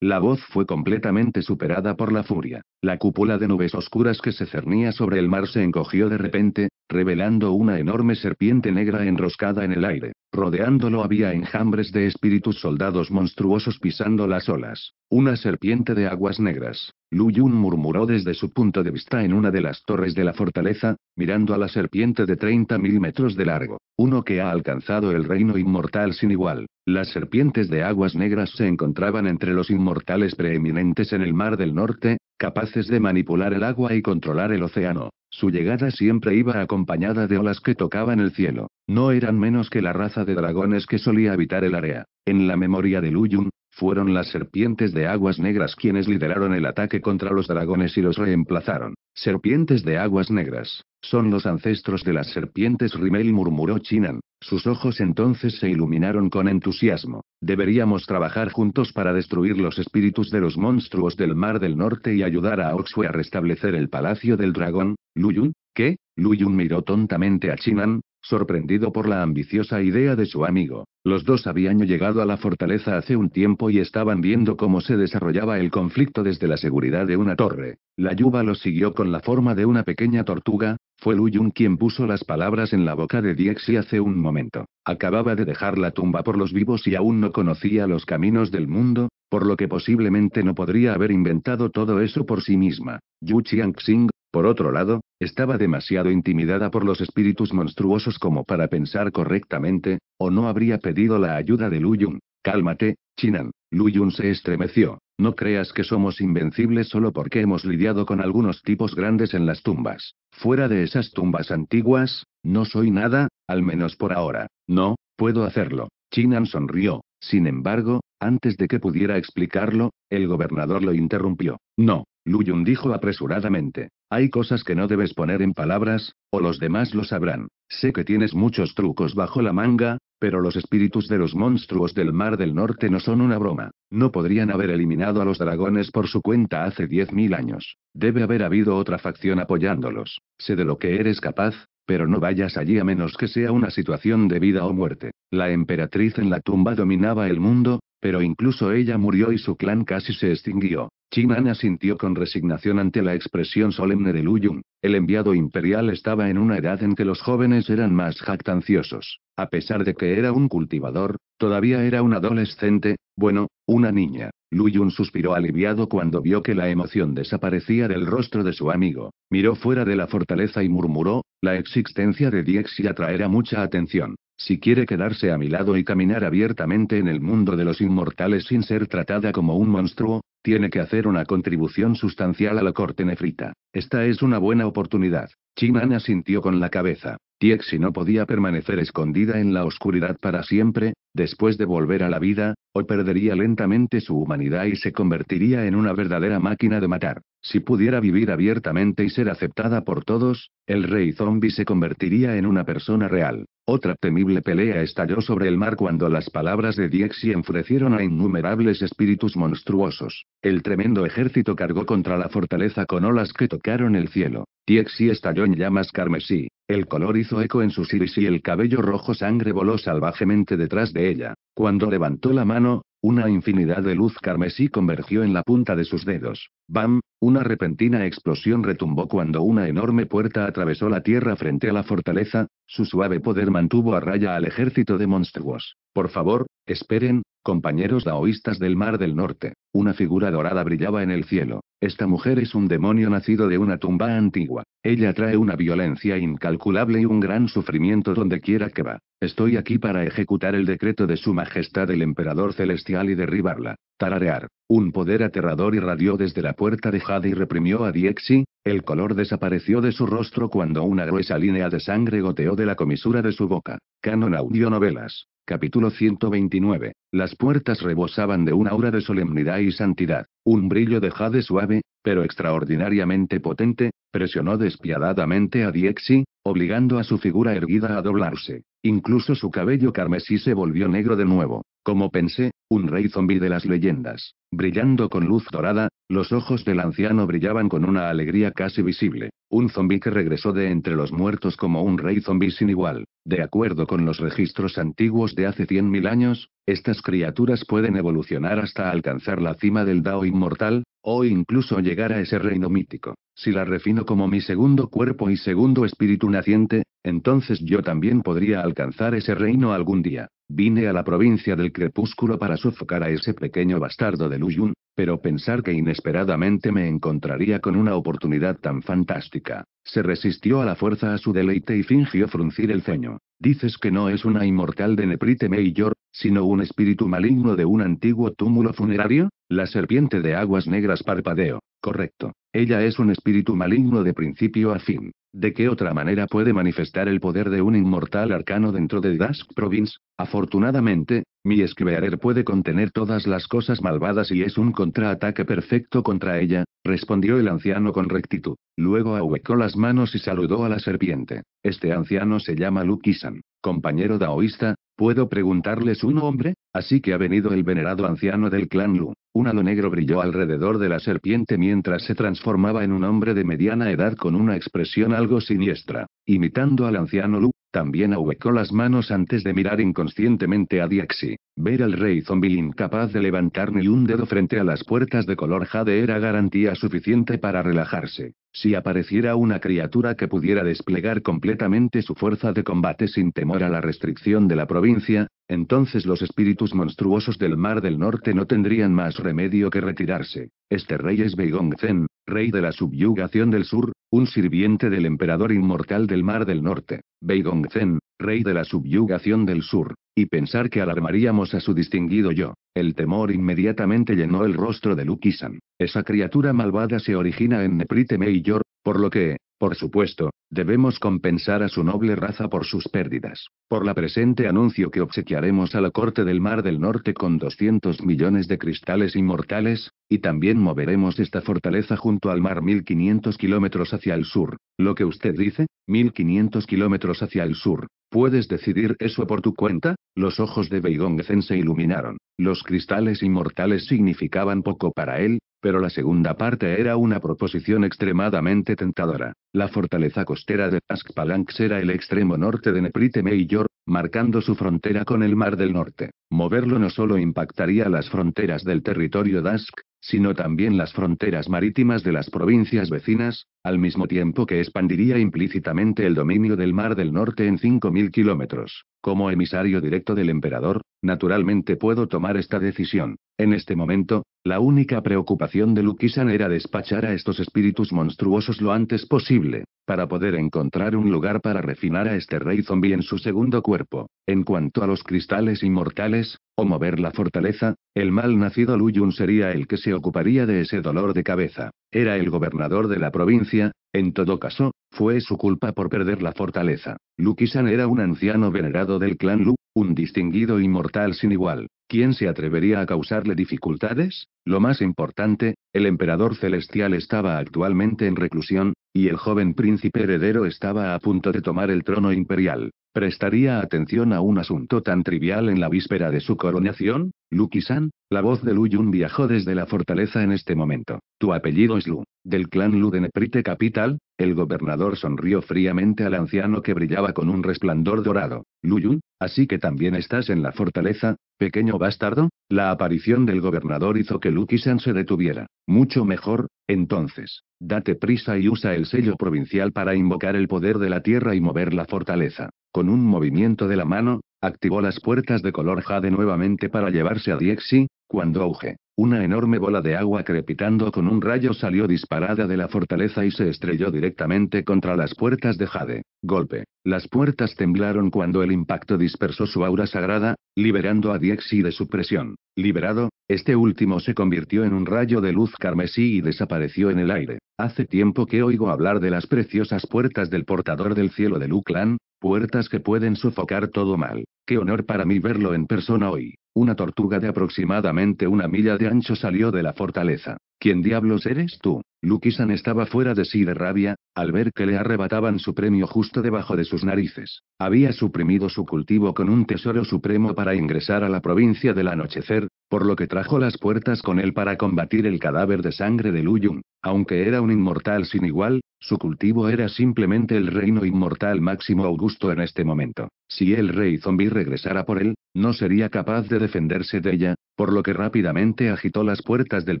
la voz fue completamente superada por la furia. La cúpula de nubes oscuras que se cernía sobre el mar se encogió de repente, revelando una enorme serpiente negra enroscada en el aire. Rodeándolo había enjambres de espíritus soldados monstruosos pisando las olas. Una serpiente de aguas negras. Lu Yun murmuró desde su punto de vista en una de las torres de la fortaleza, mirando a la serpiente de 30.000 metros de largo, uno que ha alcanzado el reino inmortal sin igual. Las serpientes de aguas negras se encontraban entre los inmortales preeminentes en el Mar del Norte, capaces de manipular el agua y controlar el océano. Su llegada siempre iba acompañada de olas que tocaban el cielo. No eran menos que la raza de dragones que solía habitar el área. En la memoria de Luyun, fueron las serpientes de aguas negras quienes lideraron el ataque contra los dragones y los reemplazaron. Serpientes de aguas negras. Son los ancestros de las serpientes Rimmel murmuró Chinan. Sus ojos entonces se iluminaron con entusiasmo. Deberíamos trabajar juntos para destruir los espíritus de los monstruos del Mar del Norte y ayudar a Oxue a restablecer el Palacio del Dragón. Luyun, ¿qué? Luyun miró tontamente a Chinan, Sorprendido por la ambiciosa idea de su amigo, los dos habían llegado a la fortaleza hace un tiempo y estaban viendo cómo se desarrollaba el conflicto desde la seguridad de una torre. La lluvia lo siguió con la forma de una pequeña tortuga, fue Lu Yun quien puso las palabras en la boca de Diexi hace un momento. Acababa de dejar la tumba por los vivos y aún no conocía los caminos del mundo, por lo que posiblemente no podría haber inventado todo eso por sí misma. Yu Xing. Por otro lado, estaba demasiado intimidada por los espíritus monstruosos como para pensar correctamente, o no habría pedido la ayuda de Luyun. Cálmate, Chinan. Luyun se estremeció. No creas que somos invencibles solo porque hemos lidiado con algunos tipos grandes en las tumbas. Fuera de esas tumbas antiguas, no soy nada, al menos por ahora. No, puedo hacerlo. Chinan sonrió. Sin embargo, antes de que pudiera explicarlo, el gobernador lo interrumpió. No, Luyun dijo apresuradamente. Hay cosas que no debes poner en palabras, o los demás lo sabrán. Sé que tienes muchos trucos bajo la manga, pero los espíritus de los monstruos del Mar del Norte no son una broma. No podrían haber eliminado a los dragones por su cuenta hace 10.000 años. Debe haber habido otra facción apoyándolos. Sé de lo que eres capaz, pero no vayas allí a menos que sea una situación de vida o muerte. La emperatriz en la tumba dominaba el mundo, pero incluso ella murió y su clan casi se extinguió. Chinan asintió con resignación ante la expresión solemne de Lu Yun. El enviado imperial estaba en una edad en que los jóvenes eran más jactanciosos. A pesar de que era un cultivador, todavía era un adolescente, bueno, una niña. Lu Yun suspiró aliviado cuando vio que la emoción desaparecía del rostro de su amigo. Miró fuera de la fortaleza y murmuró, la existencia de Diexia y atraerá mucha atención. Si quiere quedarse a mi lado y caminar abiertamente en el mundo de los inmortales sin ser tratada como un monstruo, tiene que hacer una contribución sustancial a la corte nefrita. Esta es una buena oportunidad. Chimana asintió con la cabeza. Tiexi no podía permanecer escondida en la oscuridad para siempre, después de volver a la vida, o perdería lentamente su humanidad y se convertiría en una verdadera máquina de matar. Si pudiera vivir abiertamente y ser aceptada por todos, el rey zombie se convertiría en una persona real. Otra temible pelea estalló sobre el mar cuando las palabras de Diexi enfurecieron a innumerables espíritus monstruosos. El tremendo ejército cargó contra la fortaleza con olas que tocaron el cielo. Diexi estalló en llamas carmesí. El color hizo eco en sus iris y el cabello rojo sangre voló salvajemente detrás de ella. Cuando levantó la mano, una infinidad de luz carmesí convergió en la punta de sus dedos. ¡Bam! Una repentina explosión retumbó cuando una enorme puerta atravesó la tierra frente a la fortaleza, su suave poder mantuvo a raya al ejército de monstruos. Por favor, Esperen, compañeros daoístas del Mar del Norte. Una figura dorada brillaba en el cielo. Esta mujer es un demonio nacido de una tumba antigua. Ella trae una violencia incalculable y un gran sufrimiento donde quiera que va. Estoy aquí para ejecutar el decreto de su majestad el emperador celestial y derribarla. Tararear. Un poder aterrador irradió desde la puerta de Jade y reprimió a Diexi. El color desapareció de su rostro cuando una gruesa línea de sangre goteó de la comisura de su boca. Canon Audio Novelas. Capítulo 129. Las puertas rebosaban de una aura de solemnidad y santidad. Un brillo de jade suave, pero extraordinariamente potente, presionó despiadadamente a Diexi, obligando a su figura erguida a doblarse. Incluso su cabello carmesí se volvió negro de nuevo. Como pensé, un rey zombi de las leyendas. Brillando con luz dorada, los ojos del anciano brillaban con una alegría casi visible. Un zombi que regresó de entre los muertos como un rey zombi sin igual. De acuerdo con los registros antiguos de hace 100.000 años, estas criaturas pueden evolucionar hasta alcanzar la cima del Dao inmortal, o incluso llegar a ese reino mítico. Si la refino como mi segundo cuerpo y segundo espíritu naciente, entonces yo también podría alcanzar ese reino algún día. Vine a la provincia del crepúsculo para sofocar a ese pequeño bastardo de Luyun, pero pensar que inesperadamente me encontraría con una oportunidad tan fantástica. Se resistió a la fuerza a su deleite y fingió fruncir el ceño. Dices que no es una inmortal de Neprite Mayor, sino un espíritu maligno de un antiguo túmulo funerario? La serpiente de aguas negras Parpadeo. Correcto. Ella es un espíritu maligno de principio a fin. ¿De qué otra manera puede manifestar el poder de un inmortal arcano dentro de Dusk Province? Afortunadamente, mi esquivearer puede contener todas las cosas malvadas y es un contraataque perfecto contra ella, respondió el anciano con rectitud. Luego ahuecó las manos y saludó a la serpiente. Este anciano se llama Lu Lukisan, compañero daoísta, ¿Puedo preguntarle su nombre? Así que ha venido el venerado anciano del clan Lu. Un halo negro brilló alrededor de la serpiente mientras se transformaba en un hombre de mediana edad con una expresión algo siniestra. Imitando al anciano Lu, también ahuecó las manos antes de mirar inconscientemente a Diaxi. Ver al rey zombie incapaz de levantar ni un dedo frente a las puertas de color jade era garantía suficiente para relajarse. Si apareciera una criatura que pudiera desplegar completamente su fuerza de combate sin temor a la restricción de la provincia, entonces los espíritus monstruosos del Mar del Norte no tendrían más remedio que retirarse. Este rey es Beigong Zen, rey de la subyugación del sur, un sirviente del emperador inmortal del Mar del Norte. Beigong Zen, rey de la subyugación del sur. Y pensar que alarmaríamos a su distinguido yo. El temor inmediatamente llenó el rostro de Lukisan. Esa criatura malvada se origina en Neprite Mayor, por lo que, por supuesto, debemos compensar a su noble raza por sus pérdidas. Por la presente anuncio que obsequiaremos a la corte del Mar del Norte con 200 millones de cristales inmortales, y también moveremos esta fortaleza junto al mar 1500 kilómetros hacia el sur. ¿Lo que usted dice? 1500 kilómetros hacia el sur. ¿Puedes decidir eso por tu cuenta? Los ojos de Beigong se iluminaron. Los cristales inmortales significaban poco para él, pero la segunda parte era una proposición extremadamente tentadora. La fortaleza costera de Palanx era el extremo norte de Neprite Major marcando su frontera con el Mar del Norte. Moverlo no solo impactaría las fronteras del territorio Dask, sino también las fronteras marítimas de las provincias vecinas, al mismo tiempo que expandiría implícitamente el dominio del Mar del Norte en 5.000 kilómetros. Como emisario directo del emperador, Naturalmente puedo tomar esta decisión. En este momento, la única preocupación de Lukisan era despachar a estos espíritus monstruosos lo antes posible, para poder encontrar un lugar para refinar a este rey zombie en su segundo cuerpo. En cuanto a los cristales inmortales, o mover la fortaleza, el mal nacido Yun sería el que se ocuparía de ese dolor de cabeza. Era el gobernador de la provincia, en todo caso, fue su culpa por perder la fortaleza. Lukisan era un anciano venerado del clan Lu, un distinguido inmortal sin igual. ¿Quién se atrevería a causarle dificultades? Lo más importante, el emperador celestial estaba actualmente en reclusión, y el joven príncipe heredero estaba a punto de tomar el trono imperial prestaría atención a un asunto tan trivial en la víspera de su coronación? Luki-san, la voz de Lu Yun viajó desde la fortaleza en este momento. Tu apellido es Lu, del clan Lu de Neprite Capital. El gobernador sonrió fríamente al anciano que brillaba con un resplandor dorado. Lu Yun, así que también estás en la fortaleza, pequeño bastardo. La aparición del gobernador hizo que Luki-san se detuviera. Mucho mejor, entonces. Date prisa y usa el sello provincial para invocar el poder de la tierra y mover la fortaleza. Con un movimiento de la mano, activó las puertas de color jade nuevamente para llevarse a Diexi, cuando auge. Una enorme bola de agua crepitando con un rayo salió disparada de la fortaleza y se estrelló directamente contra las puertas de Jade. Golpe. Las puertas temblaron cuando el impacto dispersó su aura sagrada, liberando a Diexi de su presión. Liberado, este último se convirtió en un rayo de luz carmesí y desapareció en el aire. Hace tiempo que oigo hablar de las preciosas puertas del portador del cielo de Luclan, Puertas que pueden sofocar todo mal. Qué honor para mí verlo en persona hoy. Una tortuga de aproximadamente una milla de ancho salió de la fortaleza. ¿Quién diablos eres tú? Lucky-san estaba fuera de sí de rabia, al ver que le arrebataban su premio justo debajo de sus narices. Había suprimido su cultivo con un tesoro supremo para ingresar a la provincia del anochecer, por lo que trajo las puertas con él para combatir el cadáver de sangre de Lu Aunque era un inmortal sin igual, su cultivo era simplemente el reino inmortal máximo augusto en este momento. Si el rey zombi regresara por él, no sería capaz de defenderse de ella, por lo que rápidamente agitó las puertas del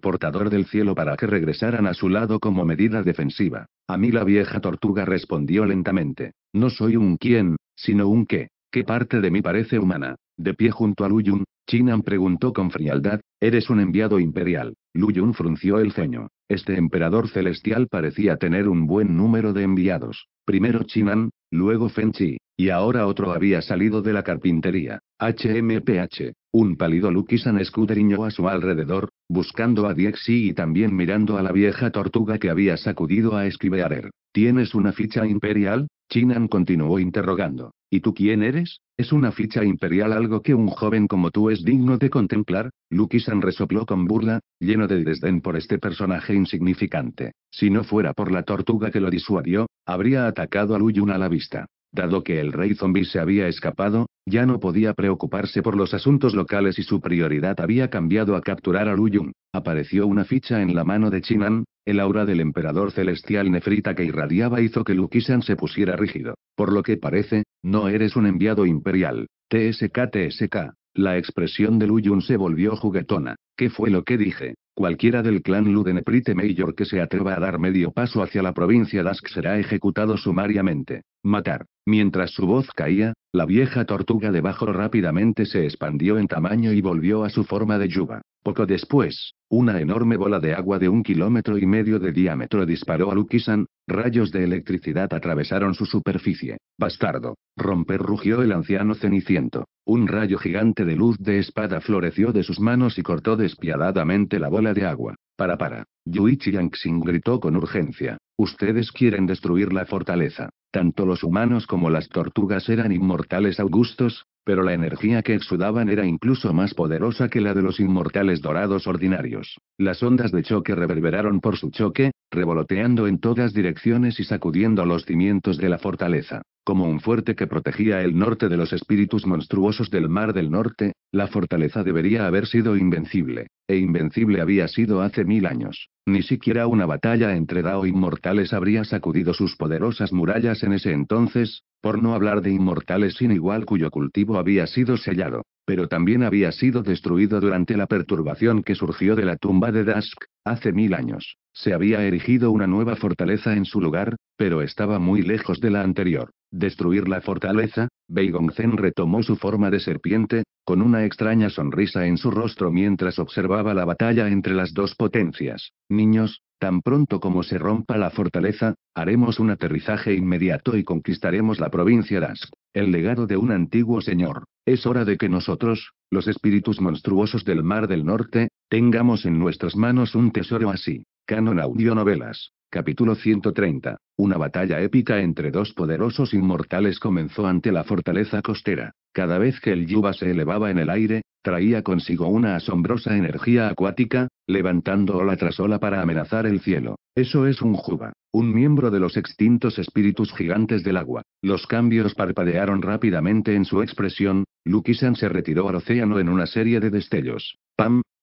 portador del cielo para que regresaran a su lado como medida defensiva. A mí la vieja tortuga respondió lentamente. No soy un quién, sino un qué. ¿Qué parte de mí parece humana? De pie junto a Luyun, Chinan preguntó con frialdad, ¿eres un enviado imperial? Lu Luyun frunció el ceño. Este emperador celestial parecía tener un buen número de enviados. Primero Chinan, luego Fenchi, y ahora otro había salido de la carpintería. HMPH. Un pálido Lukisan escudriñó a su alrededor, buscando a Diexi y también mirando a la vieja tortuga que había sacudido a Esquivearer. ¿Tienes una ficha imperial? Chinan continuó interrogando. ¿Y tú quién eres? ¿Es una ficha imperial algo que un joven como tú es digno de contemplar? Luki-san resopló con burla, lleno de desdén por este personaje insignificante. Si no fuera por la tortuga que lo disuadió, habría atacado a Yun a la vista. Dado que el rey zombi se había escapado, ya no podía preocuparse por los asuntos locales y su prioridad había cambiado a capturar a Yun. Apareció una ficha en la mano de Chinan, el aura del emperador celestial nefrita que irradiaba hizo que Lukisan se pusiera rígido. Por lo que parece, no eres un enviado imperial. TSK TSK. La expresión de Yun se volvió juguetona. ¿Qué fue lo que dije? Cualquiera del clan Ludeneprite Mayor que se atreva a dar medio paso hacia la provincia Dask será ejecutado sumariamente. Matar. Mientras su voz caía, la vieja tortuga debajo rápidamente se expandió en tamaño y volvió a su forma de yuba. Poco después, una enorme bola de agua de un kilómetro y medio de diámetro disparó a Lukisan, Rayos de electricidad atravesaron su superficie. Bastardo. Romper rugió el anciano ceniciento. Un rayo gigante de luz de espada floreció de sus manos y cortó despiadadamente la bola de agua. Para para. Yuichi Yangxing gritó con urgencia. Ustedes quieren destruir la fortaleza. Tanto los humanos como las tortugas eran inmortales augustos, pero la energía que exudaban era incluso más poderosa que la de los inmortales dorados ordinarios. Las ondas de choque reverberaron por su choque, revoloteando en todas direcciones y sacudiendo los cimientos de la fortaleza. Como un fuerte que protegía el norte de los espíritus monstruosos del Mar del Norte, la fortaleza debería haber sido invencible, e invencible había sido hace mil años. Ni siquiera una batalla entre Dao inmortales habría sacudido sus poderosas murallas en ese entonces, por no hablar de inmortales sin igual cuyo cultivo había sido sellado, pero también había sido destruido durante la perturbación que surgió de la tumba de Dask, hace mil años. Se había erigido una nueva fortaleza en su lugar, pero estaba muy lejos de la anterior destruir la fortaleza, Zen retomó su forma de serpiente, con una extraña sonrisa en su rostro mientras observaba la batalla entre las dos potencias. Niños, tan pronto como se rompa la fortaleza, haremos un aterrizaje inmediato y conquistaremos la provincia Dask, el legado de un antiguo señor. Es hora de que nosotros, los espíritus monstruosos del Mar del Norte, tengamos en nuestras manos un tesoro así. Canon Audio Novelas. Capítulo 130. Una batalla épica entre dos poderosos inmortales comenzó ante la fortaleza costera. Cada vez que el Yuba se elevaba en el aire, traía consigo una asombrosa energía acuática, levantando ola tras ola para amenazar el cielo. Eso es un Juba, un miembro de los extintos espíritus gigantes del agua. Los cambios parpadearon rápidamente en su expresión, Lukisan se retiró al océano en una serie de destellos.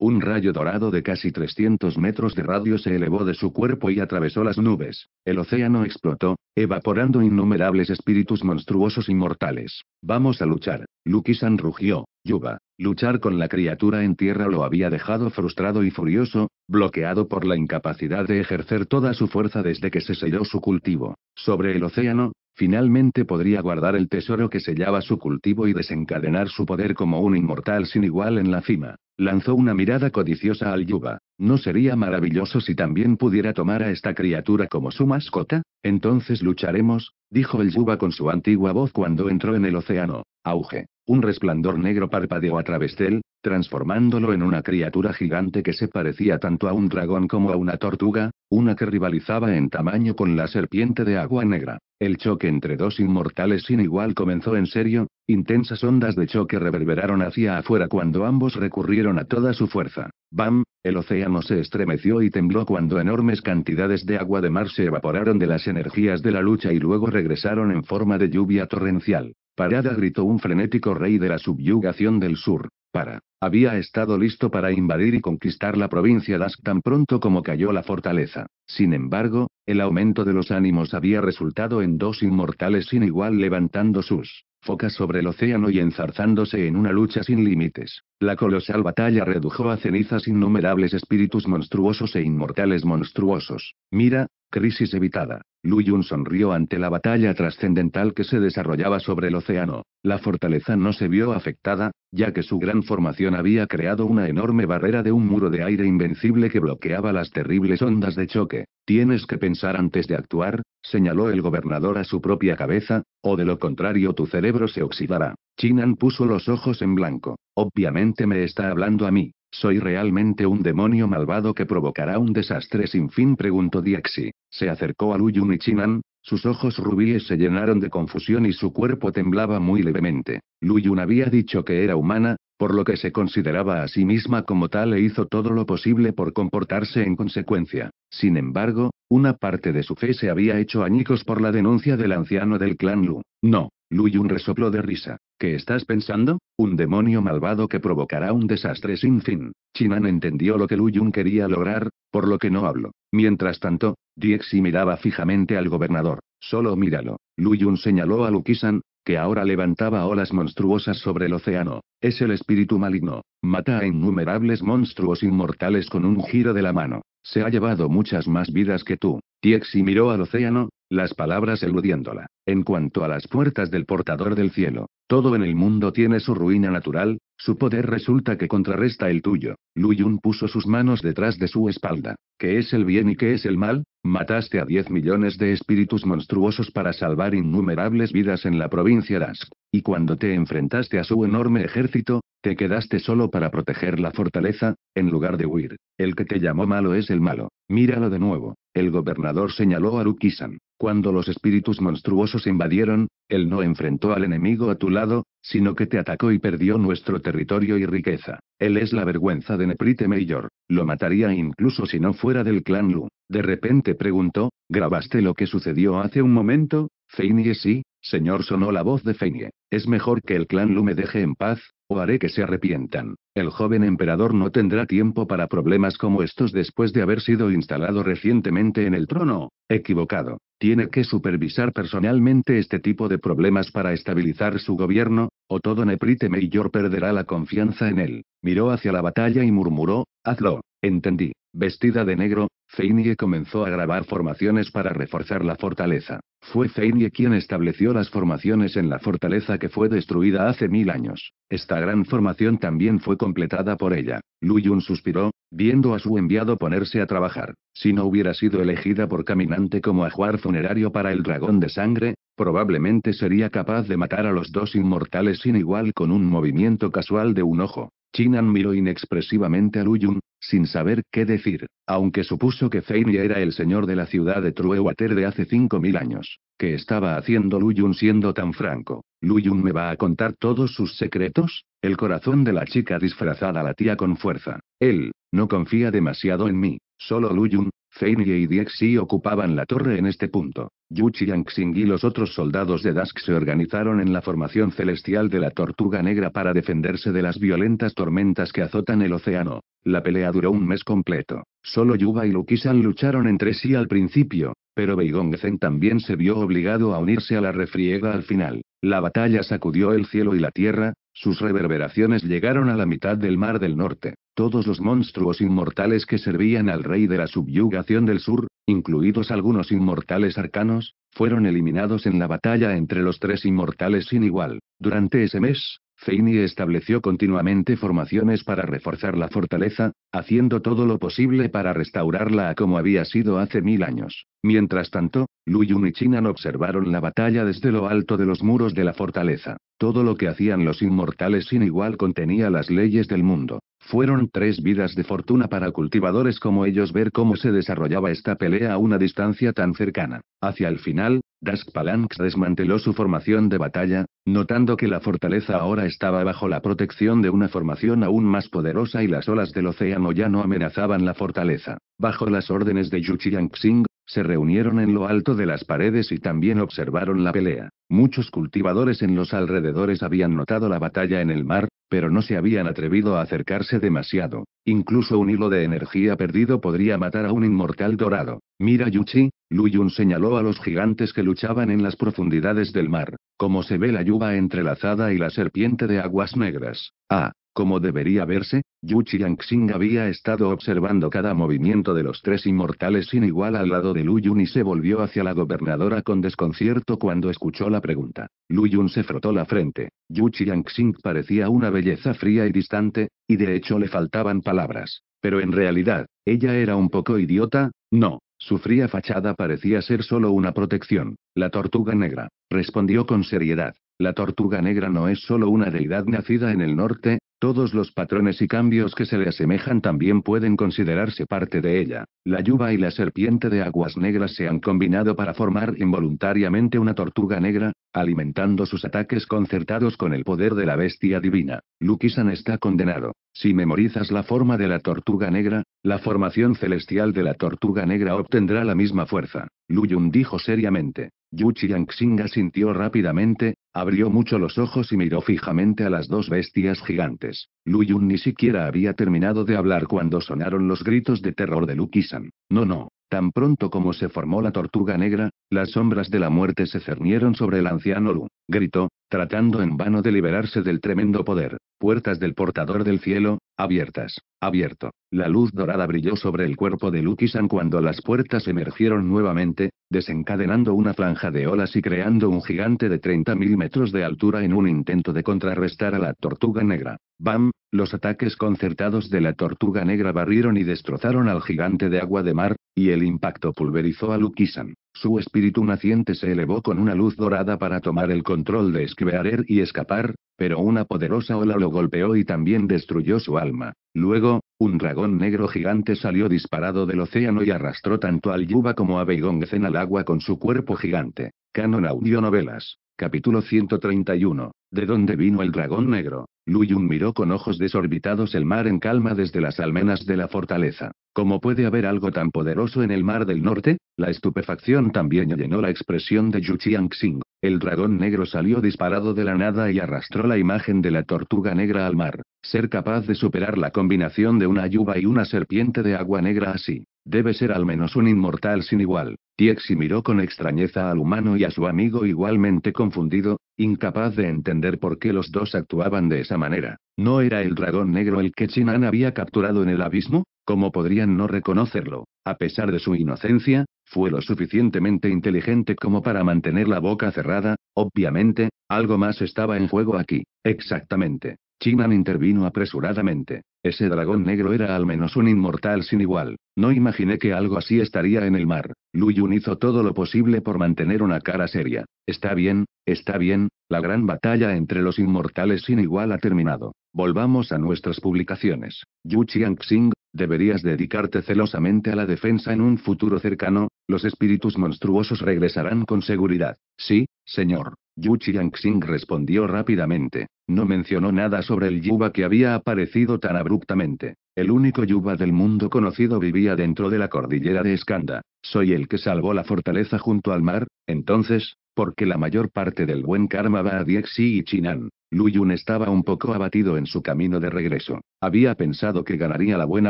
Un rayo dorado de casi 300 metros de radio se elevó de su cuerpo y atravesó las nubes. El océano explotó, evaporando innumerables espíritus monstruosos y mortales. Vamos a luchar. Lukisan rugió. Yuba. Luchar con la criatura en tierra lo había dejado frustrado y furioso, bloqueado por la incapacidad de ejercer toda su fuerza desde que se selló su cultivo. Sobre el océano, Finalmente podría guardar el tesoro que sellaba su cultivo y desencadenar su poder como un inmortal sin igual en la cima. Lanzó una mirada codiciosa al Yuba. ¿No sería maravilloso si también pudiera tomar a esta criatura como su mascota? Entonces lucharemos, dijo el Yuba con su antigua voz cuando entró en el océano. Auge. Un resplandor negro parpadeó a través de él, transformándolo en una criatura gigante que se parecía tanto a un dragón como a una tortuga, una que rivalizaba en tamaño con la serpiente de agua negra. El choque entre dos inmortales sin igual comenzó en serio, intensas ondas de choque reverberaron hacia afuera cuando ambos recurrieron a toda su fuerza. ¡Bam! El océano se estremeció y tembló cuando enormes cantidades de agua de mar se evaporaron de las energías de la lucha y luego regresaron en forma de lluvia torrencial. Parada gritó un frenético rey de la subyugación del sur para. Había estado listo para invadir y conquistar la provincia Dask tan pronto como cayó la fortaleza. Sin embargo, el aumento de los ánimos había resultado en dos inmortales sin igual levantando sus focas sobre el océano y enzarzándose en una lucha sin límites. La colosal batalla redujo a cenizas innumerables espíritus monstruosos e inmortales monstruosos. Mira, Crisis evitada. Lu Yun sonrió ante la batalla trascendental que se desarrollaba sobre el océano. La fortaleza no se vio afectada, ya que su gran formación había creado una enorme barrera de un muro de aire invencible que bloqueaba las terribles ondas de choque. Tienes que pensar antes de actuar, señaló el gobernador a su propia cabeza, o de lo contrario tu cerebro se oxidará. Chinan puso los ojos en blanco. Obviamente me está hablando a mí. ¿Soy realmente un demonio malvado que provocará un desastre sin fin? preguntó Diaxi. Se acercó a Luyun y Chinan, sus ojos rubíes se llenaron de confusión y su cuerpo temblaba muy levemente. Luyun había dicho que era humana, por lo que se consideraba a sí misma como tal e hizo todo lo posible por comportarse en consecuencia. Sin embargo, una parte de su fe se había hecho añicos por la denuncia del anciano del clan Lu. No, Luyun resopló de risa. ¿Qué estás pensando? Un demonio malvado que provocará un desastre sin fin. Chinan entendió lo que Luyun quería lograr, por lo que no habló. Mientras tanto, Diexi miraba fijamente al gobernador. Solo míralo. Luyun señaló a Lukisan, que ahora levantaba olas monstruosas sobre el océano. Es el espíritu maligno. Mata a innumerables monstruos inmortales con un giro de la mano. Se ha llevado muchas más vidas que tú. Diexi miró al océano, las palabras eludiéndola. En cuanto a las puertas del portador del cielo, todo en el mundo tiene su ruina natural, su poder resulta que contrarresta el tuyo. Lu puso sus manos detrás de su espalda. ¿Qué es el bien y qué es el mal? Mataste a 10 millones de espíritus monstruosos para salvar innumerables vidas en la provincia Dask. Y cuando te enfrentaste a su enorme ejército, te quedaste solo para proteger la fortaleza, en lugar de huir. El que te llamó malo es el malo. Míralo de nuevo. El gobernador señaló a Rukisan. Cuando los espíritus monstruosos invadieron, él no enfrentó al enemigo a tu lado, sino que te atacó y perdió nuestro territorio y riqueza. Él es la vergüenza de Neprite Mayor. Lo mataría incluso si no fuera del clan Lu. De repente preguntó, ¿grabaste lo que sucedió hace un momento? Feinie sí, señor sonó la voz de Feinie. Es mejor que el clan Lu me deje en paz, o haré que se arrepientan. El joven emperador no tendrá tiempo para problemas como estos después de haber sido instalado recientemente en el trono. Equivocado tiene que supervisar personalmente este tipo de problemas para estabilizar su gobierno, o todo Neprite Mayor perderá la confianza en él. Miró hacia la batalla y murmuró, hazlo, entendí. Vestida de negro, Feinie comenzó a grabar formaciones para reforzar la fortaleza. Fue Feinie quien estableció las formaciones en la fortaleza que fue destruida hace mil años. Esta gran formación también fue completada por ella. Luyun suspiró, viendo a su enviado ponerse a trabajar. Si no hubiera sido elegida por caminante como ajuar funerario para el dragón de sangre, probablemente sería capaz de matar a los dos inmortales sin igual con un movimiento casual de un ojo. Chinan miró inexpresivamente a Luyun, sin saber qué decir, aunque supuso que Feiny era el señor de la ciudad de Truewater de hace cinco mil años. ¿Qué estaba haciendo Luyun siendo tan franco? ¿Luyun me va a contar todos sus secretos? El corazón de la chica disfrazada latía con fuerza. Él, no confía demasiado en mí, solo Luyun, Zheng y Diexi ocupaban la torre en este punto. Yuchi Xing y los otros soldados de Dask se organizaron en la formación celestial de la Tortuga Negra para defenderse de las violentas tormentas que azotan el océano. La pelea duró un mes completo. Solo Yuba y Lukisan lucharon entre sí al principio, pero Beigong Zen también se vio obligado a unirse a la refriega al final. La batalla sacudió el cielo y la tierra, sus reverberaciones llegaron a la mitad del Mar del Norte. Todos los monstruos inmortales que servían al rey de la subyugación del sur, incluidos algunos inmortales arcanos, fueron eliminados en la batalla entre los tres inmortales sin igual. Durante ese mes, Feini estableció continuamente formaciones para reforzar la fortaleza, haciendo todo lo posible para restaurarla a como había sido hace mil años. Mientras tanto, Luyun y Chinan observaron la batalla desde lo alto de los muros de la fortaleza. Todo lo que hacían los inmortales sin igual contenía las leyes del mundo. Fueron tres vidas de fortuna para cultivadores como ellos ver cómo se desarrollaba esta pelea a una distancia tan cercana. Hacia el final, Dask Palanx desmanteló su formación de batalla, notando que la fortaleza ahora estaba bajo la protección de una formación aún más poderosa y las olas del océano ya no amenazaban la fortaleza. Bajo las órdenes de Yuchiang Xing, se reunieron en lo alto de las paredes y también observaron la pelea. Muchos cultivadores en los alrededores habían notado la batalla en el mar, pero no se habían atrevido a acercarse demasiado. Incluso un hilo de energía perdido podría matar a un inmortal dorado. Mira Yuchi, Luyun señaló a los gigantes que luchaban en las profundidades del mar, como se ve la yuba entrelazada y la serpiente de aguas negras. Ah, como debería verse, Yu Xing había estado observando cada movimiento de los tres inmortales sin igual al lado de Lu Yun y se volvió hacia la gobernadora con desconcierto cuando escuchó la pregunta. Lu Yun se frotó la frente. Yu Xing parecía una belleza fría y distante, y de hecho le faltaban palabras. Pero en realidad, ella era un poco idiota, no, su fría fachada parecía ser solo una protección. La tortuga negra, respondió con seriedad. La tortuga negra no es solo una deidad nacida en el norte, todos los patrones y cambios que se le asemejan también pueden considerarse parte de ella. La yuba y la serpiente de aguas negras se han combinado para formar involuntariamente una tortuga negra, alimentando sus ataques concertados con el poder de la bestia divina. Lukisan está condenado. Si memorizas la forma de la tortuga negra, la formación celestial de la tortuga negra obtendrá la misma fuerza. Luyun dijo seriamente. Yuchi Xing asintió rápidamente, abrió mucho los ojos y miró fijamente a las dos bestias gigantes. Lu Yun ni siquiera había terminado de hablar cuando sonaron los gritos de terror de Lu Qisan. No, no. Tan pronto como se formó la tortuga negra, las sombras de la muerte se cernieron sobre el anciano Lu. Gritó, tratando en vano de liberarse del tremendo poder. Puertas del portador del cielo, Abiertas. Abierto. La luz dorada brilló sobre el cuerpo de Luki-san cuando las puertas emergieron nuevamente, desencadenando una franja de olas y creando un gigante de 30.000 metros de altura en un intento de contrarrestar a la tortuga negra. Bam, los ataques concertados de la tortuga negra barrieron y destrozaron al gigante de agua de mar, y el impacto pulverizó a Lukisan. Su espíritu naciente se elevó con una luz dorada para tomar el control de Esquivearer y escapar, pero una poderosa ola lo golpeó y también destruyó su alma. Luego, un dragón negro gigante salió disparado del océano y arrastró tanto al Yuba como a Zen al agua con su cuerpo gigante. Canon Audio Novelas. Capítulo 131. ¿De dónde vino el dragón negro? Luyun miró con ojos desorbitados el mar en calma desde las almenas de la fortaleza. ¿Cómo puede haber algo tan poderoso en el mar del norte? La estupefacción también llenó la expresión de Yu Xing. El dragón negro salió disparado de la nada y arrastró la imagen de la tortuga negra al mar. Ser capaz de superar la combinación de una yuba y una serpiente de agua negra así. Debe ser al menos un inmortal sin igual. Tiexi miró con extrañeza al humano y a su amigo igualmente confundido, incapaz de entender por qué los dos actuaban de esa manera. ¿No era el dragón negro el que Chinan había capturado en el abismo? ¿Cómo podrían no reconocerlo? A pesar de su inocencia, fue lo suficientemente inteligente como para mantener la boca cerrada, obviamente, algo más estaba en juego aquí. Exactamente. Chinan intervino apresuradamente. Ese dragón negro era al menos un inmortal sin igual. No imaginé que algo así estaría en el mar. Yun hizo todo lo posible por mantener una cara seria. Está bien, está bien, la gran batalla entre los inmortales sin igual ha terminado. Volvamos a nuestras publicaciones. Yu Xing, deberías dedicarte celosamente a la defensa en un futuro cercano, los espíritus monstruosos regresarán con seguridad. Sí, señor. Yu Xing respondió rápidamente. No mencionó nada sobre el yuba que había aparecido tan abruptamente. El único yuba del mundo conocido vivía dentro de la cordillera de Skanda. Soy el que salvó la fortaleza junto al mar, entonces, porque la mayor parte del buen karma va a Diexi y Chinan. Lu estaba un poco abatido en su camino de regreso. Había pensado que ganaría la buena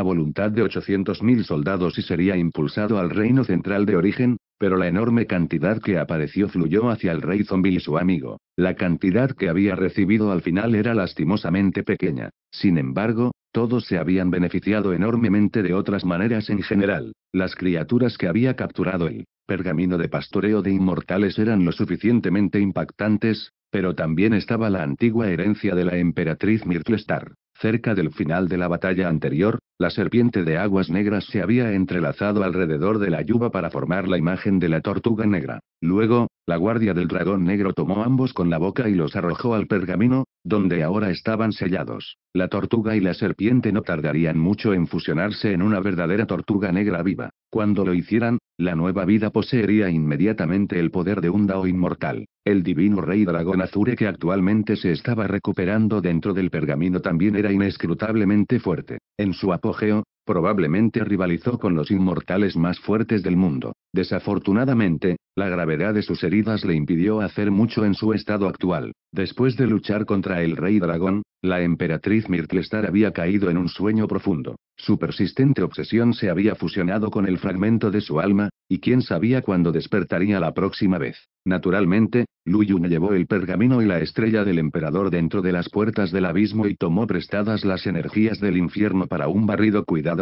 voluntad de 800.000 soldados y sería impulsado al reino central de origen, pero la enorme cantidad que apareció fluyó hacia el rey zombie y su amigo. La cantidad que había recibido al final era lastimosamente pequeña. Sin embargo, todos se habían beneficiado enormemente de otras maneras en general. Las criaturas que había capturado el pergamino de pastoreo de inmortales eran lo suficientemente impactantes, pero también estaba la antigua herencia de la emperatriz Star, Cerca del final de la batalla anterior, la serpiente de aguas negras se había entrelazado alrededor de la yuva para formar la imagen de la tortuga negra. Luego, la guardia del dragón negro tomó ambos con la boca y los arrojó al pergamino, donde ahora estaban sellados. La tortuga y la serpiente no tardarían mucho en fusionarse en una verdadera tortuga negra viva. Cuando lo hicieran, la nueva vida poseería inmediatamente el poder de un Dao inmortal. El divino rey dragón azure que actualmente se estaba recuperando dentro del pergamino también era inescrutablemente fuerte. En su apoyo cogeo, probablemente rivalizó con los inmortales más fuertes del mundo. Desafortunadamente, la gravedad de sus heridas le impidió hacer mucho en su estado actual. Después de luchar contra el rey dragón, la emperatriz Mirtlestar había caído en un sueño profundo. Su persistente obsesión se había fusionado con el fragmento de su alma, y quién sabía cuándo despertaría la próxima vez. Naturalmente, Luyun llevó el pergamino y la estrella del emperador dentro de las puertas del abismo y tomó prestadas las energías del infierno para un barrido cuidado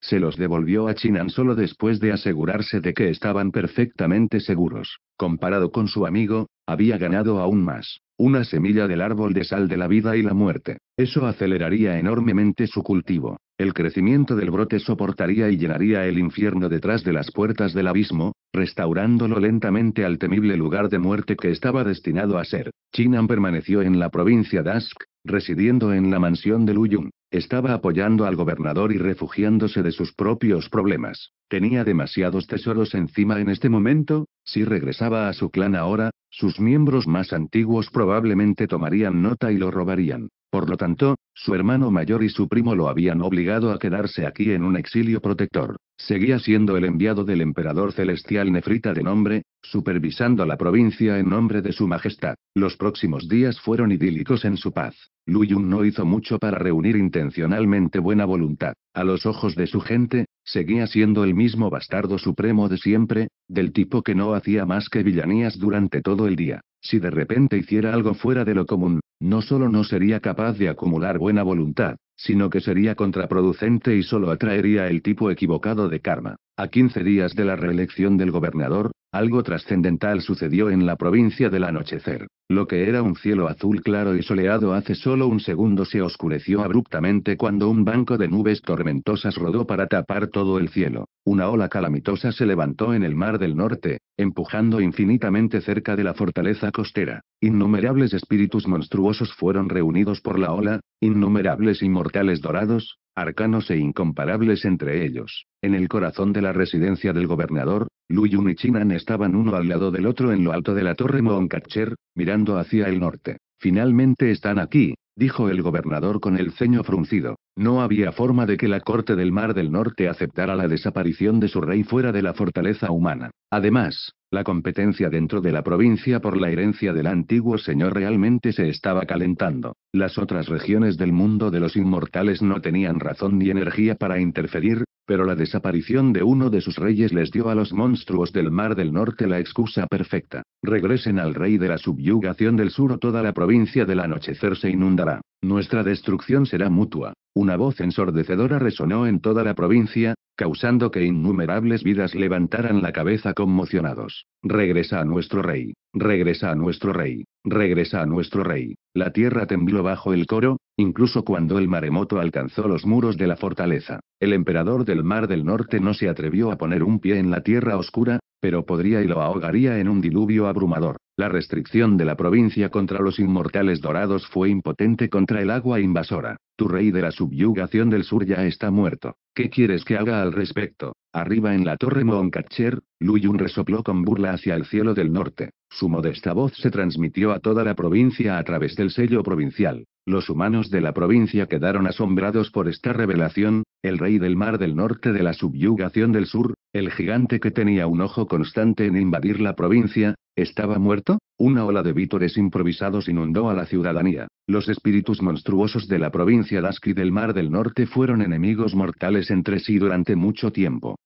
se los devolvió a Chinan solo después de asegurarse de que estaban perfectamente seguros. Comparado con su amigo, había ganado aún más. Una semilla del árbol de sal de la vida y la muerte. Eso aceleraría enormemente su cultivo. El crecimiento del brote soportaría y llenaría el infierno detrás de las puertas del abismo, restaurándolo lentamente al temible lugar de muerte que estaba destinado a ser. Chinan permaneció en la provincia de Ask, residiendo en la mansión de Luyun. Estaba apoyando al gobernador y refugiándose de sus propios problemas. Tenía demasiados tesoros encima en este momento, si regresaba a su clan ahora, sus miembros más antiguos probablemente tomarían nota y lo robarían. Por lo tanto, su hermano mayor y su primo lo habían obligado a quedarse aquí en un exilio protector. Seguía siendo el enviado del emperador celestial nefrita de nombre, supervisando la provincia en nombre de su majestad. Los próximos días fueron idílicos en su paz. Luyun no hizo mucho para reunir intencionalmente buena voluntad. A los ojos de su gente, seguía siendo el mismo bastardo supremo de siempre, del tipo que no hacía más que villanías durante todo el día. Si de repente hiciera algo fuera de lo común, no solo no sería capaz de acumular buena voluntad, sino que sería contraproducente y solo atraería el tipo equivocado de karma. A 15 días de la reelección del gobernador, algo trascendental sucedió en la provincia del anochecer. Lo que era un cielo azul claro y soleado hace solo un segundo se oscureció abruptamente cuando un banco de nubes tormentosas rodó para tapar todo el cielo. Una ola calamitosa se levantó en el mar del norte, empujando infinitamente cerca de la fortaleza costera. Innumerables espíritus monstruosos fueron reunidos por la ola, innumerables inmortales dorados, arcanos e incomparables entre ellos. En el corazón de la residencia del gobernador, Yun y Chinan estaban uno al lado del otro en lo alto de la torre Mooncatcher mirando hacia el norte. Finalmente están aquí, dijo el gobernador con el ceño fruncido. No había forma de que la corte del Mar del Norte aceptara la desaparición de su rey fuera de la fortaleza humana. Además, la competencia dentro de la provincia por la herencia del antiguo señor realmente se estaba calentando. Las otras regiones del mundo de los inmortales no tenían razón ni energía para interferir, pero la desaparición de uno de sus reyes les dio a los monstruos del Mar del Norte la excusa perfecta. Regresen al rey de la subyugación del sur o toda la provincia del anochecer se inundará. Nuestra destrucción será mutua. Una voz ensordecedora resonó en toda la provincia, causando que innumerables vidas levantaran la cabeza conmocionados. Regresa a nuestro rey, regresa a nuestro rey, regresa a nuestro rey. La tierra tembló bajo el coro, Incluso cuando el maremoto alcanzó los muros de la fortaleza, el emperador del Mar del Norte no se atrevió a poner un pie en la tierra oscura, pero podría y lo ahogaría en un diluvio abrumador. La restricción de la provincia contra los inmortales dorados fue impotente contra el agua invasora. Tu rey de la subyugación del sur ya está muerto. ¿Qué quieres que haga al respecto? Arriba en la torre Moncatcher, Luyun resopló con burla hacia el cielo del norte. Su modesta voz se transmitió a toda la provincia a través del sello provincial. Los humanos de la provincia quedaron asombrados por esta revelación, el rey del mar del norte de la subyugación del sur, el gigante que tenía un ojo constante en invadir la provincia, ¿Estaba muerto? Una ola de vítores improvisados inundó a la ciudadanía. Los espíritus monstruosos de la provincia y del Mar del Norte fueron enemigos mortales entre sí durante mucho tiempo.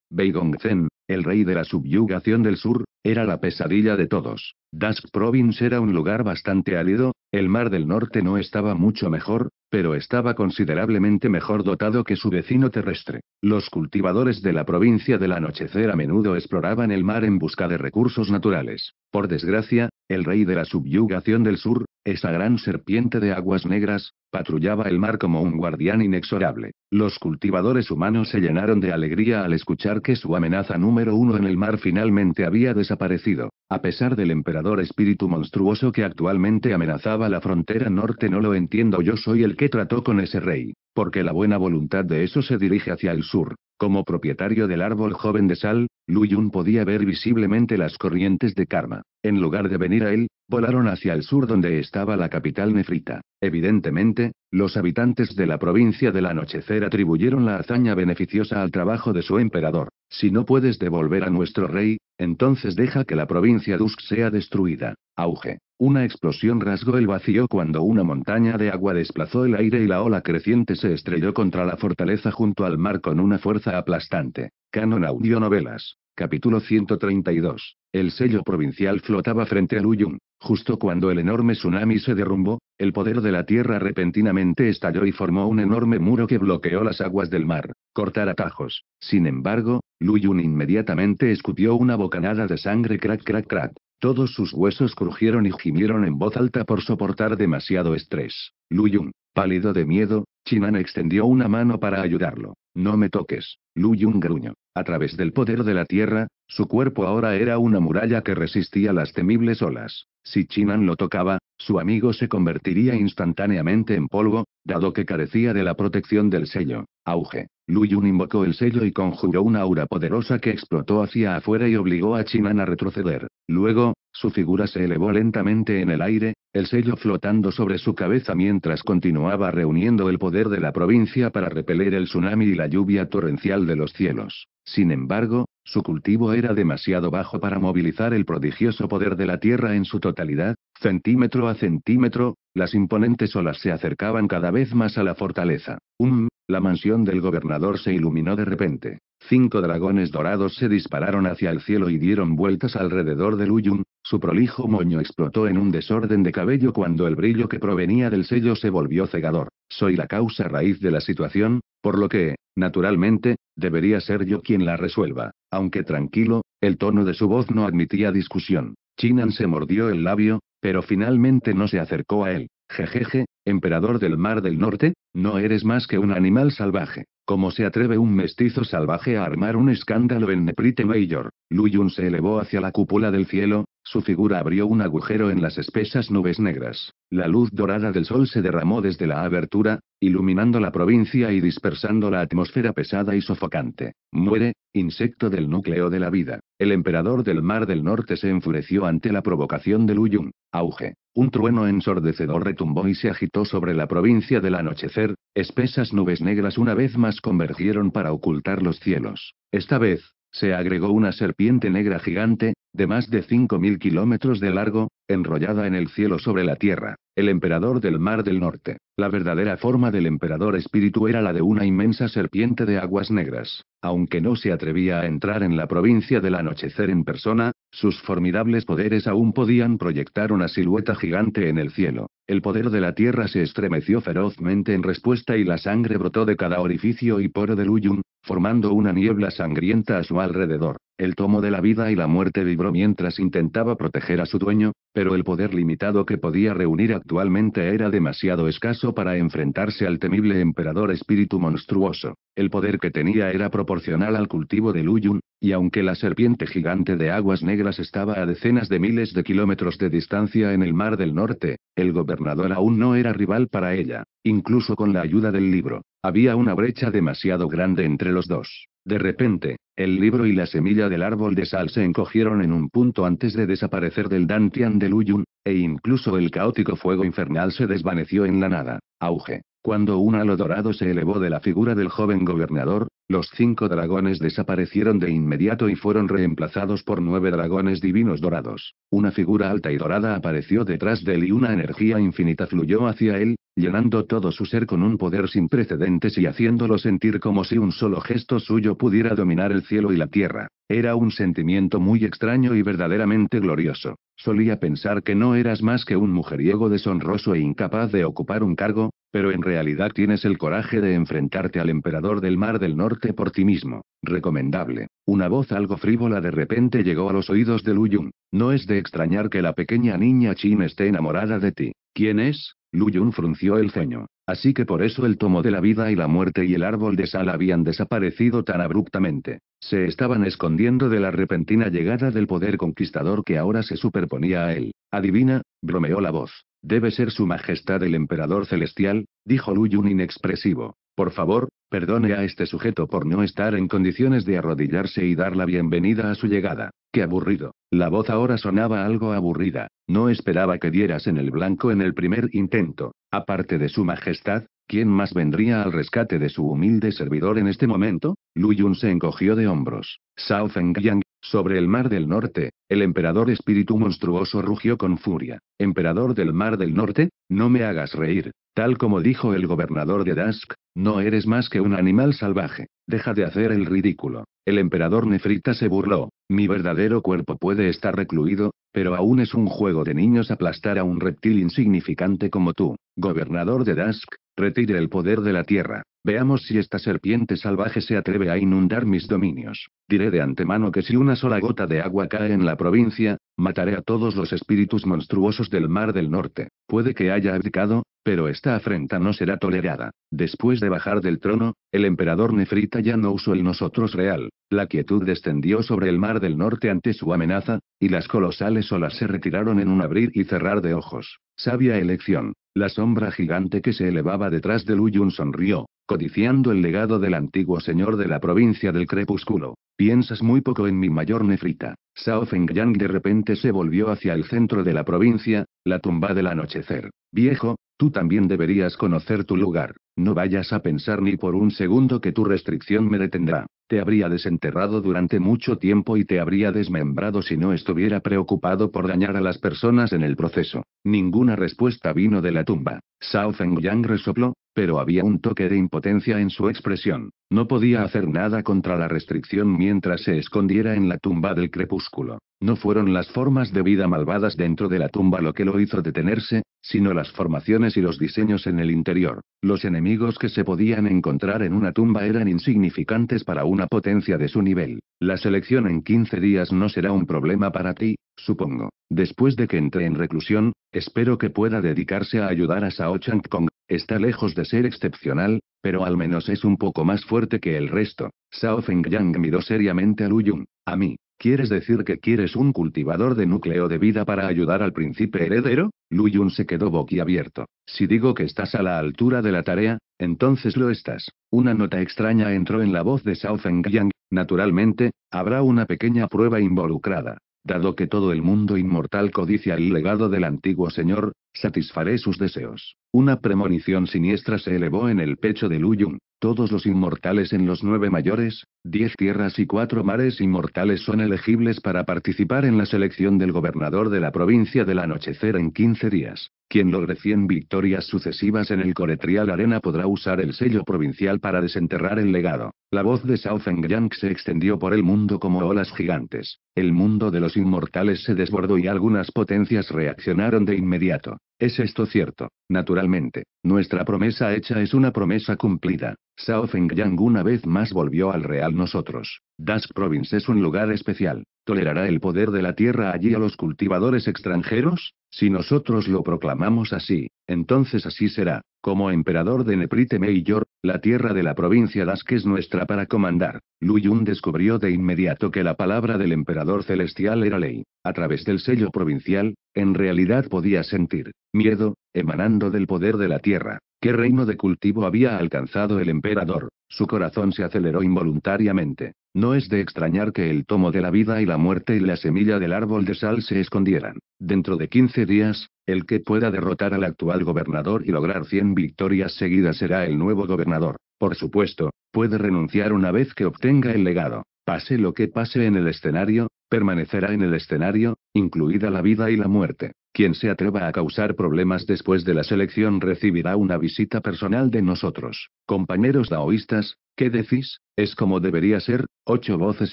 Zen, el rey de la subyugación del sur, era la pesadilla de todos. Dask Province era un lugar bastante álido, el Mar del Norte no estaba mucho mejor, pero estaba considerablemente mejor dotado que su vecino terrestre. Los cultivadores de la provincia del anochecer a menudo exploraban el mar en busca de recursos naturales. Por desgracia, el rey de la subyugación del sur, esa gran serpiente de aguas negras, patrullaba el mar como un guardián inexorable. Los cultivadores humanos se llenaron de alegría al escuchar que su amenaza número uno en el mar finalmente había desaparecido. A pesar del emperador espíritu monstruoso que actualmente amenazaba la frontera norte, no lo entiendo, yo soy el que trató con ese rey, porque la buena voluntad de eso se dirige hacia el sur. Como propietario del árbol joven de sal, Yun podía ver visiblemente las corrientes de karma. En lugar de venir a él, Volaron hacia el sur donde estaba la capital nefrita. Evidentemente, los habitantes de la provincia del anochecer atribuyeron la hazaña beneficiosa al trabajo de su emperador. Si no puedes devolver a nuestro rey, entonces deja que la provincia Dusk sea destruida. Auge. Una explosión rasgó el vacío cuando una montaña de agua desplazó el aire y la ola creciente se estrelló contra la fortaleza junto al mar con una fuerza aplastante. Canon Audio Novelas. Capítulo 132. El sello provincial flotaba frente a Luyun. Justo cuando el enorme tsunami se derrumbó, el poder de la tierra repentinamente estalló y formó un enorme muro que bloqueó las aguas del mar. Cortar atajos. Sin embargo, Lu Yun inmediatamente escupió una bocanada de sangre crack crack crack. Todos sus huesos crujieron y gimieron en voz alta por soportar demasiado estrés. Lu Yun, pálido de miedo, Chinan extendió una mano para ayudarlo. No me toques. Luyun gruñó. A través del poder de la tierra, su cuerpo ahora era una muralla que resistía las temibles olas. Si Chinan lo tocaba, su amigo se convertiría instantáneamente en polvo, dado que carecía de la protección del sello. Auge. Luyun invocó el sello y conjuró una aura poderosa que explotó hacia afuera y obligó a Chinan a retroceder. Luego, su figura se elevó lentamente en el aire, el sello flotando sobre su cabeza mientras continuaba reuniendo el poder de la provincia para repeler el tsunami y la lluvia torrencial de los cielos. Sin embargo, su cultivo era demasiado bajo para movilizar el prodigioso poder de la Tierra en su totalidad, centímetro a centímetro, las imponentes olas se acercaban cada vez más a la fortaleza. ¡Um! la mansión del gobernador se iluminó de repente. Cinco dragones dorados se dispararon hacia el cielo y dieron vueltas alrededor de Luyun, su prolijo moño explotó en un desorden de cabello cuando el brillo que provenía del sello se volvió cegador. Soy la causa raíz de la situación, por lo que, naturalmente, debería ser yo quien la resuelva. Aunque tranquilo, el tono de su voz no admitía discusión. Chinan se mordió el labio, pero finalmente no se acercó a él. Jejeje, emperador del Mar del Norte, no eres más que un animal salvaje. Como se atreve un mestizo salvaje a armar un escándalo en Neprite Major? Luyun se elevó hacia la cúpula del cielo, su figura abrió un agujero en las espesas nubes negras. La luz dorada del sol se derramó desde la abertura, iluminando la provincia y dispersando la atmósfera pesada y sofocante. Muere, insecto del núcleo de la vida. El emperador del Mar del Norte se enfureció ante la provocación de Luyun. Auge. Un trueno ensordecedor retumbó y se agitó sobre la provincia del anochecer, espesas nubes negras una vez más convergieron para ocultar los cielos. Esta vez, se agregó una serpiente negra gigante, de más de 5.000 kilómetros de largo, enrollada en el cielo sobre la tierra, el emperador del mar del norte. La verdadera forma del emperador espíritu era la de una inmensa serpiente de aguas negras. Aunque no se atrevía a entrar en la provincia del anochecer en persona, sus formidables poderes aún podían proyectar una silueta gigante en el cielo. El poder de la tierra se estremeció ferozmente en respuesta y la sangre brotó de cada orificio y poro del Uyun, formando una niebla sangrienta a su alrededor. El tomo de la vida y la muerte vibró mientras intentaba proteger a su dueño, pero el poder limitado que podía reunir actualmente era demasiado escaso para enfrentarse al temible emperador espíritu monstruoso. El poder que tenía era proporcional al cultivo de Luyun, y aunque la serpiente gigante de aguas negras estaba a decenas de miles de kilómetros de distancia en el Mar del Norte, el gobernador aún no era rival para ella, incluso con la ayuda del libro. Había una brecha demasiado grande entre los dos. De repente, el libro y la semilla del árbol de sal se encogieron en un punto antes de desaparecer del Dantian de Luyun, e incluso el caótico fuego infernal se desvaneció en la nada. Auge. Cuando un halo dorado se elevó de la figura del joven gobernador, los cinco dragones desaparecieron de inmediato y fueron reemplazados por nueve dragones divinos dorados. Una figura alta y dorada apareció detrás de él y una energía infinita fluyó hacia él, llenando todo su ser con un poder sin precedentes y haciéndolo sentir como si un solo gesto suyo pudiera dominar el cielo y la tierra. Era un sentimiento muy extraño y verdaderamente glorioso. Solía pensar que no eras más que un mujeriego deshonroso e incapaz de ocupar un cargo, pero en realidad tienes el coraje de enfrentarte al emperador del Mar del Norte por ti mismo. Recomendable. Una voz algo frívola de repente llegó a los oídos de Lu Yun. No es de extrañar que la pequeña niña Chin esté enamorada de ti. ¿Quién es? Lu Yun frunció el ceño. Así que por eso el tomo de la vida y la muerte y el árbol de sal habían desaparecido tan abruptamente. Se estaban escondiendo de la repentina llegada del poder conquistador que ahora se superponía a él. Adivina, bromeó la voz. Debe ser su majestad el emperador celestial, dijo Luyun inexpresivo. Por favor, perdone a este sujeto por no estar en condiciones de arrodillarse y dar la bienvenida a su llegada. Qué aburrido. La voz ahora sonaba algo aburrida. No esperaba que dieras en el blanco en el primer intento. Aparte de su majestad, ¿quién más vendría al rescate de su humilde servidor en este momento? Luyun se encogió de hombros. Sao Yang. Sobre el mar del norte, el emperador espíritu monstruoso rugió con furia. Emperador del mar del norte, no me hagas reír. Tal como dijo el gobernador de Dask, no eres más que un animal salvaje. Deja de hacer el ridículo. El emperador Nefrita se burló. Mi verdadero cuerpo puede estar recluido, pero aún es un juego de niños aplastar a un reptil insignificante como tú, gobernador de Dask. retire el poder de la tierra. Veamos si esta serpiente salvaje se atreve a inundar mis dominios. Diré de antemano que si una sola gota de agua cae en la provincia, mataré a todos los espíritus monstruosos del mar del norte. Puede que haya abdicado, pero esta afrenta no será tolerada. Después de bajar del trono, el emperador Nefrita ya no usó el nosotros real. La quietud descendió sobre el mar del norte ante su amenaza, y las colosales olas se retiraron en un abrir y cerrar de ojos. Sabia elección. La sombra gigante que se elevaba detrás de un sonrió, codiciando el legado del antiguo señor de la provincia del crepúsculo. Piensas muy poco en mi mayor nefrita. Sao Yang de repente se volvió hacia el centro de la provincia, la tumba del anochecer. Viejo, Tú también deberías conocer tu lugar. No vayas a pensar ni por un segundo que tu restricción me detendrá. Te habría desenterrado durante mucho tiempo y te habría desmembrado si no estuviera preocupado por dañar a las personas en el proceso. Ninguna respuesta vino de la tumba. Feng Yang resopló, pero había un toque de impotencia en su expresión. No podía hacer nada contra la restricción mientras se escondiera en la tumba del crepúsculo. No fueron las formas de vida malvadas dentro de la tumba lo que lo hizo detenerse, sino las formaciones y los diseños en el interior. Los enemigos Amigos que se podían encontrar en una tumba eran insignificantes para una potencia de su nivel. La selección en 15 días no será un problema para ti, supongo. Después de que entre en reclusión, espero que pueda dedicarse a ayudar a Sao Chang Kong. Está lejos de ser excepcional, pero al menos es un poco más fuerte que el resto. Sao Feng Yang miró seriamente a Lu Yun. A mí, ¿Quieres decir que quieres un cultivador de núcleo de vida para ayudar al príncipe heredero? Lu Yun se quedó boquiabierto. Si digo que estás a la altura de la tarea, entonces lo estás. Una nota extraña entró en la voz de Shao Yang. Naturalmente, habrá una pequeña prueba involucrada. Dado que todo el mundo inmortal codicia el legado del antiguo señor, Satisfaré sus deseos. Una premonición siniestra se elevó en el pecho de Luyun. Todos los inmortales en los nueve mayores, diez tierras y cuatro mares inmortales son elegibles para participar en la selección del gobernador de la provincia del anochecer en 15 días. Quien logre 100 victorias sucesivas en el Coretrial Arena podrá usar el sello provincial para desenterrar el legado. La voz de Southengyang Yang se extendió por el mundo como olas gigantes. El mundo de los inmortales se desbordó y algunas potencias reaccionaron de inmediato. ¿Es esto cierto? Naturalmente, nuestra promesa hecha es una promesa cumplida. Sao Yang una vez más volvió al Real nosotros. Dask Province es un lugar especial. ¿Tolerará el poder de la tierra allí a los cultivadores extranjeros? Si nosotros lo proclamamos así, entonces así será. Como emperador de Neprite y yo la tierra de la provincia que es nuestra para comandar. Lu Yun descubrió de inmediato que la palabra del emperador celestial era ley. A través del sello provincial, en realidad podía sentir miedo, emanando del poder de la tierra. ¿Qué reino de cultivo había alcanzado el emperador? Su corazón se aceleró involuntariamente. No es de extrañar que el tomo de la vida y la muerte y la semilla del árbol de sal se escondieran. Dentro de 15 días, el que pueda derrotar al actual gobernador y lograr 100 victorias seguidas será el nuevo gobernador. Por supuesto, puede renunciar una vez que obtenga el legado. Pase lo que pase en el escenario, permanecerá en el escenario, incluida la vida y la muerte. Quien se atreva a causar problemas después de la selección recibirá una visita personal de nosotros. Compañeros daoístas, ¿qué decís? Es como debería ser. Ocho voces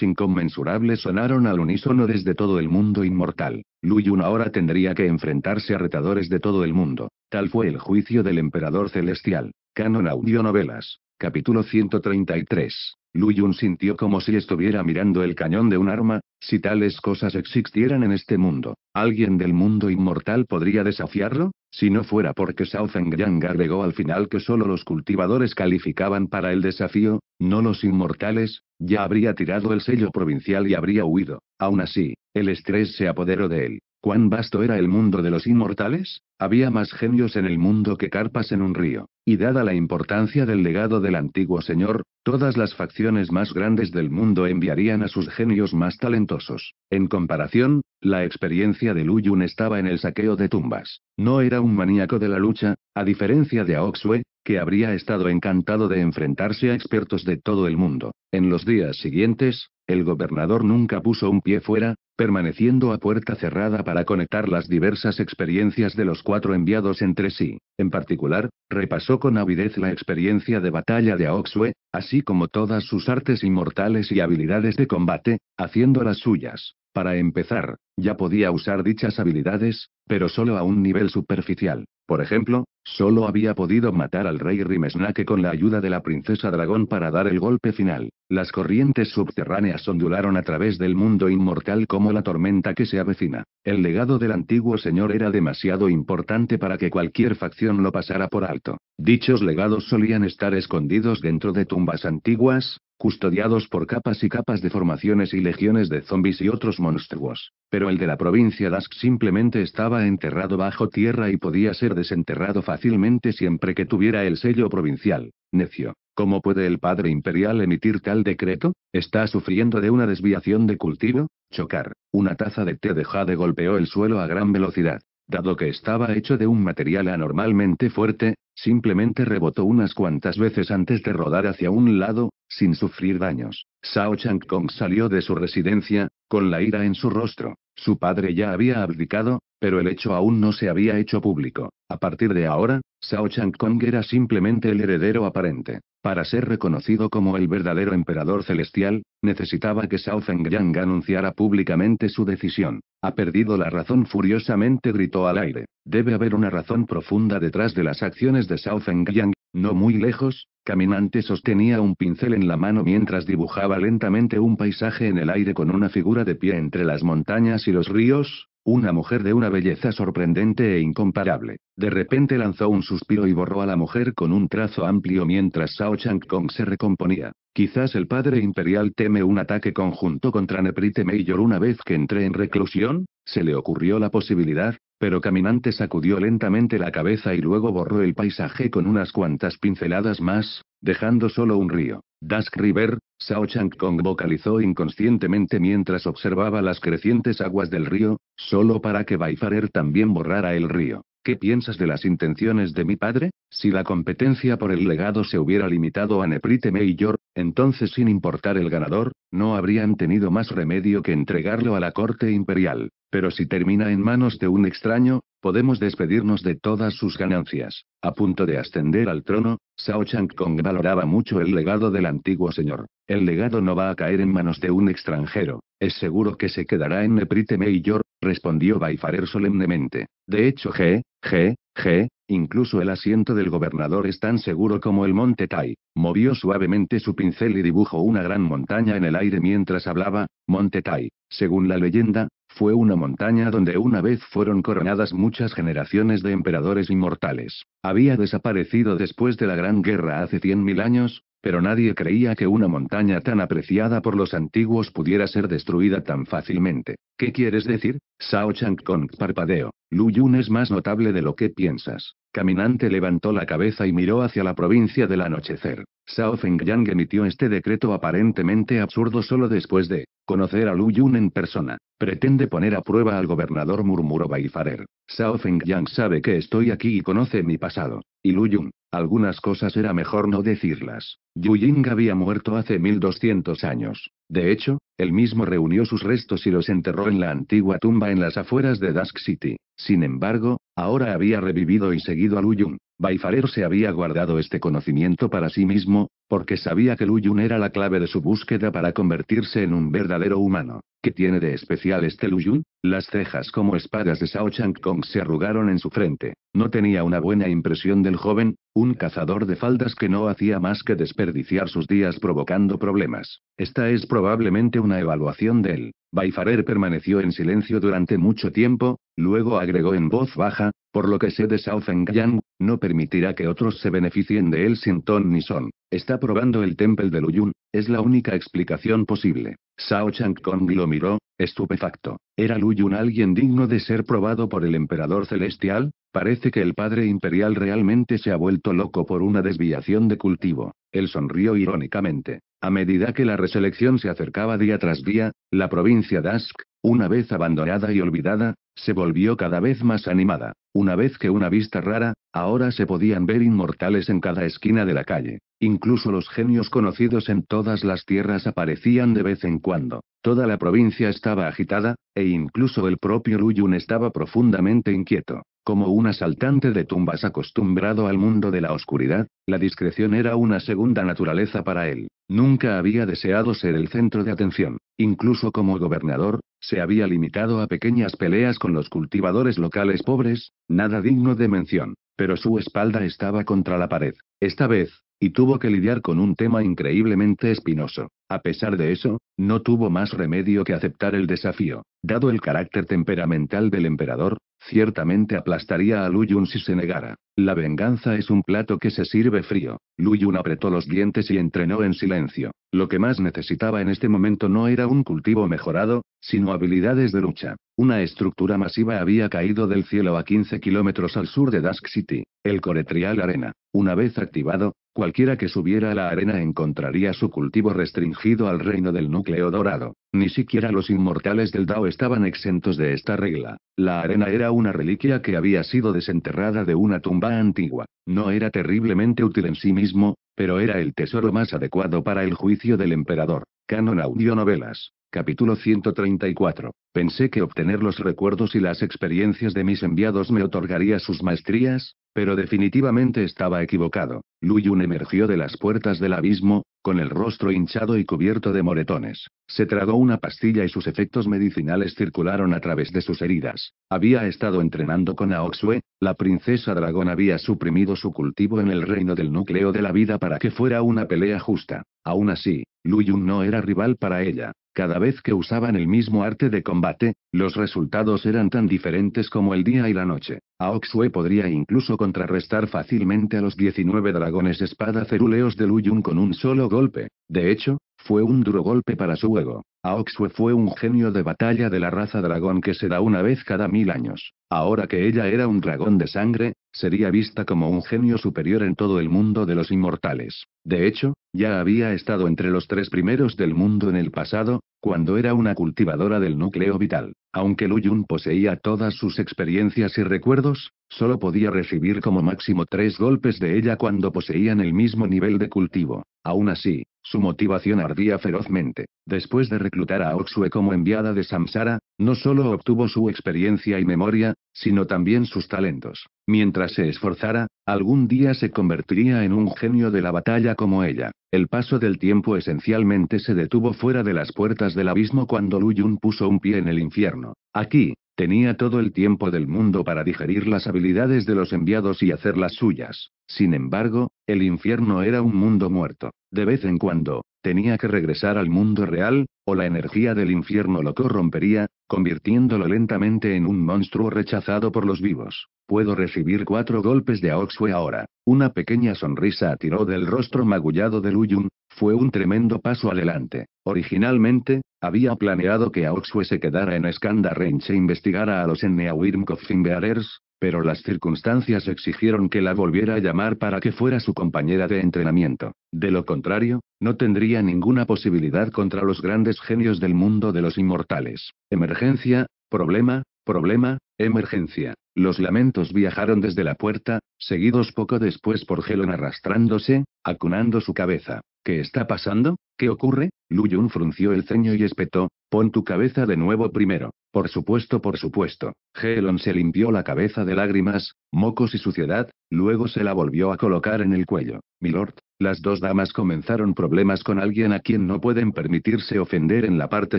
inconmensurables sonaron al unísono desde todo el mundo inmortal. Luyun ahora tendría que enfrentarse a retadores de todo el mundo. Tal fue el juicio del emperador celestial. Canon Audio Novelas. Capítulo 133. Lu Yun sintió como si estuviera mirando el cañón de un arma, si tales cosas existieran en este mundo, ¿alguien del mundo inmortal podría desafiarlo? Si no fuera porque Shao Yang agregó al final que solo los cultivadores calificaban para el desafío, no los inmortales, ya habría tirado el sello provincial y habría huido. Aún así, el estrés se apoderó de él. ¿Cuán vasto era el mundo de los inmortales? Había más genios en el mundo que carpas en un río, y dada la importancia del legado del antiguo señor, todas las facciones más grandes del mundo enviarían a sus genios más talentosos. En comparación, la experiencia de Luyun estaba en el saqueo de tumbas. No era un maníaco de la lucha, a diferencia de Aoxue, que habría estado encantado de enfrentarse a expertos de todo el mundo. En los días siguientes, el gobernador nunca puso un pie fuera, permaneciendo a puerta cerrada para conectar las diversas experiencias de los cuatro enviados entre sí. En particular, repasó con avidez la experiencia de batalla de Aoxue, así como todas sus artes inmortales y habilidades de combate, haciendo las suyas. Para empezar, ya podía usar dichas habilidades, pero solo a un nivel superficial. Por ejemplo, solo había podido matar al rey Rimesnake con la ayuda de la princesa dragón para dar el golpe final. Las corrientes subterráneas ondularon a través del mundo inmortal como la tormenta que se avecina. El legado del antiguo señor era demasiado importante para que cualquier facción lo pasara por alto. Dichos legados solían estar escondidos dentro de tumbas antiguas, custodiados por capas y capas de formaciones y legiones de zombis y otros monstruos. Pero el de la provincia Dask simplemente estaba enterrado bajo tierra y podía ser desenterrado fácilmente siempre que tuviera el sello provincial. Necio. ¿Cómo puede el padre imperial emitir tal decreto? ¿Está sufriendo de una desviación de cultivo? Chocar. Una taza de té de jade golpeó el suelo a gran velocidad. Dado que estaba hecho de un material anormalmente fuerte, simplemente rebotó unas cuantas veces antes de rodar hacia un lado, sin sufrir daños. Sao Chang Kong salió de su residencia, con la ira en su rostro. Su padre ya había abdicado, pero el hecho aún no se había hecho público. A partir de ahora, Shao Chang Kong era simplemente el heredero aparente. Para ser reconocido como el verdadero emperador celestial, necesitaba que Shao Yang anunciara públicamente su decisión. Ha perdido la razón furiosamente gritó al aire. Debe haber una razón profunda detrás de las acciones de Shao Yang. No muy lejos, Caminante sostenía un pincel en la mano mientras dibujaba lentamente un paisaje en el aire con una figura de pie entre las montañas y los ríos, una mujer de una belleza sorprendente e incomparable. De repente lanzó un suspiro y borró a la mujer con un trazo amplio mientras Shao Chang Kong se recomponía. Quizás el padre imperial teme un ataque conjunto contra Neprite Mayor una vez que entré en reclusión, se le ocurrió la posibilidad, pero Caminante sacudió lentamente la cabeza y luego borró el paisaje con unas cuantas pinceladas más, dejando solo un río. Dusk River, Shao Chang Kong vocalizó inconscientemente mientras observaba las crecientes aguas del río, solo para que Baifarer también borrara el río. ¿Qué piensas de las intenciones de mi padre? Si la competencia por el legado se hubiera limitado a Neprite Mayor, entonces sin importar el ganador, no habrían tenido más remedio que entregarlo a la corte imperial. Pero si termina en manos de un extraño, Podemos despedirnos de todas sus ganancias. A punto de ascender al trono, Shao Chang Kong valoraba mucho el legado del antiguo señor. El legado no va a caer en manos de un extranjero. Es seguro que se quedará en Neprite Mayor», respondió Baifarer solemnemente. De hecho, G, G, G, incluso el asiento del gobernador es tan seguro como el monte Tai. Movió suavemente su pincel y dibujó una gran montaña en el aire mientras hablaba, monte Tai. Según la leyenda, fue una montaña donde una vez fueron coronadas muchas generaciones de emperadores inmortales. Había desaparecido después de la Gran Guerra hace 100.000 años, pero nadie creía que una montaña tan apreciada por los antiguos pudiera ser destruida tan fácilmente. ¿Qué quieres decir? Sao Chang con parpadeo. Lu Yun es más notable de lo que piensas. Caminante levantó la cabeza y miró hacia la provincia del anochecer. Sao Yang emitió este decreto aparentemente absurdo solo después de conocer a Lu Yun en persona. Pretende poner a prueba al gobernador murmuró Baifarer. Sao Yang sabe que estoy aquí y conoce mi pasado. Y Lu Yun, algunas cosas era mejor no decirlas. Yu Ying había muerto hace 1200 años. De hecho, él mismo reunió sus restos y los enterró en la antigua tumba en las afueras de Dusk City. Sin embargo, ahora había revivido y seguido a Lu Yun. Baifarer se había guardado este conocimiento para sí mismo, porque sabía que Lu Yun era la clave de su búsqueda para convertirse en un verdadero humano. ¿Qué tiene de especial este Lu Yun? Las cejas como espadas de Shao Chang Kong se arrugaron en su frente. No tenía una buena impresión del joven, un cazador de faldas que no hacía más que desperdiciar sus días provocando problemas. Esta es probablemente una evaluación de él. Baifarer permaneció en silencio durante mucho tiempo, luego agregó en voz baja, por lo que se de Yang. No permitirá que otros se beneficien de él sin ton ni son. Está probando el Temple de Luyun, es la única explicación posible. Sao Chang Kong lo miró, estupefacto. ¿Era Luyun alguien digno de ser probado por el emperador celestial? Parece que el padre imperial realmente se ha vuelto loco por una desviación de cultivo. Él sonrió irónicamente. A medida que la reselección se acercaba día tras día, la provincia Dask, una vez abandonada y olvidada, se volvió cada vez más animada, una vez que una vista rara, ahora se podían ver inmortales en cada esquina de la calle. Incluso los genios conocidos en todas las tierras aparecían de vez en cuando. Toda la provincia estaba agitada, e incluso el propio Ruyun estaba profundamente inquieto. Como un asaltante de tumbas acostumbrado al mundo de la oscuridad, la discreción era una segunda naturaleza para él. Nunca había deseado ser el centro de atención. Incluso como gobernador, se había limitado a pequeñas peleas con los cultivadores locales pobres, nada digno de mención, pero su espalda estaba contra la pared, esta vez, y tuvo que lidiar con un tema increíblemente espinoso. A pesar de eso, no tuvo más remedio que aceptar el desafío. Dado el carácter temperamental del emperador, Ciertamente aplastaría a Luyun si se negara. La venganza es un plato que se sirve frío. Luyun apretó los dientes y entrenó en silencio. Lo que más necesitaba en este momento no era un cultivo mejorado, sino habilidades de lucha. Una estructura masiva había caído del cielo a 15 kilómetros al sur de Dusk City, el Coretrial Arena. Una vez activado, Cualquiera que subiera a la arena encontraría su cultivo restringido al reino del núcleo dorado. Ni siquiera los inmortales del Dao estaban exentos de esta regla. La arena era una reliquia que había sido desenterrada de una tumba antigua. No era terriblemente útil en sí mismo, pero era el tesoro más adecuado para el juicio del emperador. Canon Audio Novelas. Capítulo 134. Pensé que obtener los recuerdos y las experiencias de mis enviados me otorgaría sus maestrías, pero definitivamente estaba equivocado. Luyun emergió de las puertas del abismo, con el rostro hinchado y cubierto de moretones. Se tragó una pastilla y sus efectos medicinales circularon a través de sus heridas. Había estado entrenando con Aoxue, la princesa dragón había suprimido su cultivo en el reino del núcleo de la vida para que fuera una pelea justa. Aún así, Luyun no era rival para ella. Cada vez que usaban el mismo arte de combate, los resultados eran tan diferentes como el día y la noche. Aoxue podría incluso contrarrestar fácilmente a los 19 dragones espada ceruleos de Luyun con un solo golpe. De hecho, fue un duro golpe para su ego. Aoxue fue un genio de batalla de la raza dragón que se da una vez cada mil años. Ahora que ella era un dragón de sangre, sería vista como un genio superior en todo el mundo de los inmortales. De hecho, ya había estado entre los tres primeros del mundo en el pasado, cuando era una cultivadora del núcleo vital. Aunque Lu Yun poseía todas sus experiencias y recuerdos, solo podía recibir como máximo tres golpes de ella cuando poseían el mismo nivel de cultivo. Aún así, su motivación ardía ferozmente. Después de reclutar a Oxue como enviada de Samsara, no solo obtuvo su experiencia y memoria, sino también sus talentos. Mientras se esforzara, Algún día se convertiría en un genio de la batalla como ella. El paso del tiempo esencialmente se detuvo fuera de las puertas del abismo cuando Lu Yun puso un pie en el infierno. Aquí, tenía todo el tiempo del mundo para digerir las habilidades de los enviados y hacer las suyas. Sin embargo, el infierno era un mundo muerto. De vez en cuando, tenía que regresar al mundo real, o la energía del infierno lo corrompería, convirtiéndolo lentamente en un monstruo rechazado por los vivos. Puedo recibir cuatro golpes de Aoxue ahora. Una pequeña sonrisa atiró del rostro magullado de Luyun, fue un tremendo paso adelante. Originalmente, había planeado que Aoxue se quedara en Skanda Range e investigara a los Bearers, pero las circunstancias exigieron que la volviera a llamar para que fuera su compañera de entrenamiento. De lo contrario, no tendría ninguna posibilidad contra los grandes genios del mundo de los inmortales. Emergencia, problema, problema, emergencia. Los lamentos viajaron desde la puerta, seguidos poco después por Gelon arrastrándose, acunando su cabeza. ¿Qué está pasando? ¿Qué ocurre? Lu Yun frunció el ceño y espetó, pon tu cabeza de nuevo primero. Por supuesto, por supuesto. Gelon se limpió la cabeza de lágrimas, mocos y suciedad, luego se la volvió a colocar en el cuello. Milord, las dos damas comenzaron problemas con alguien a quien no pueden permitirse ofender en la parte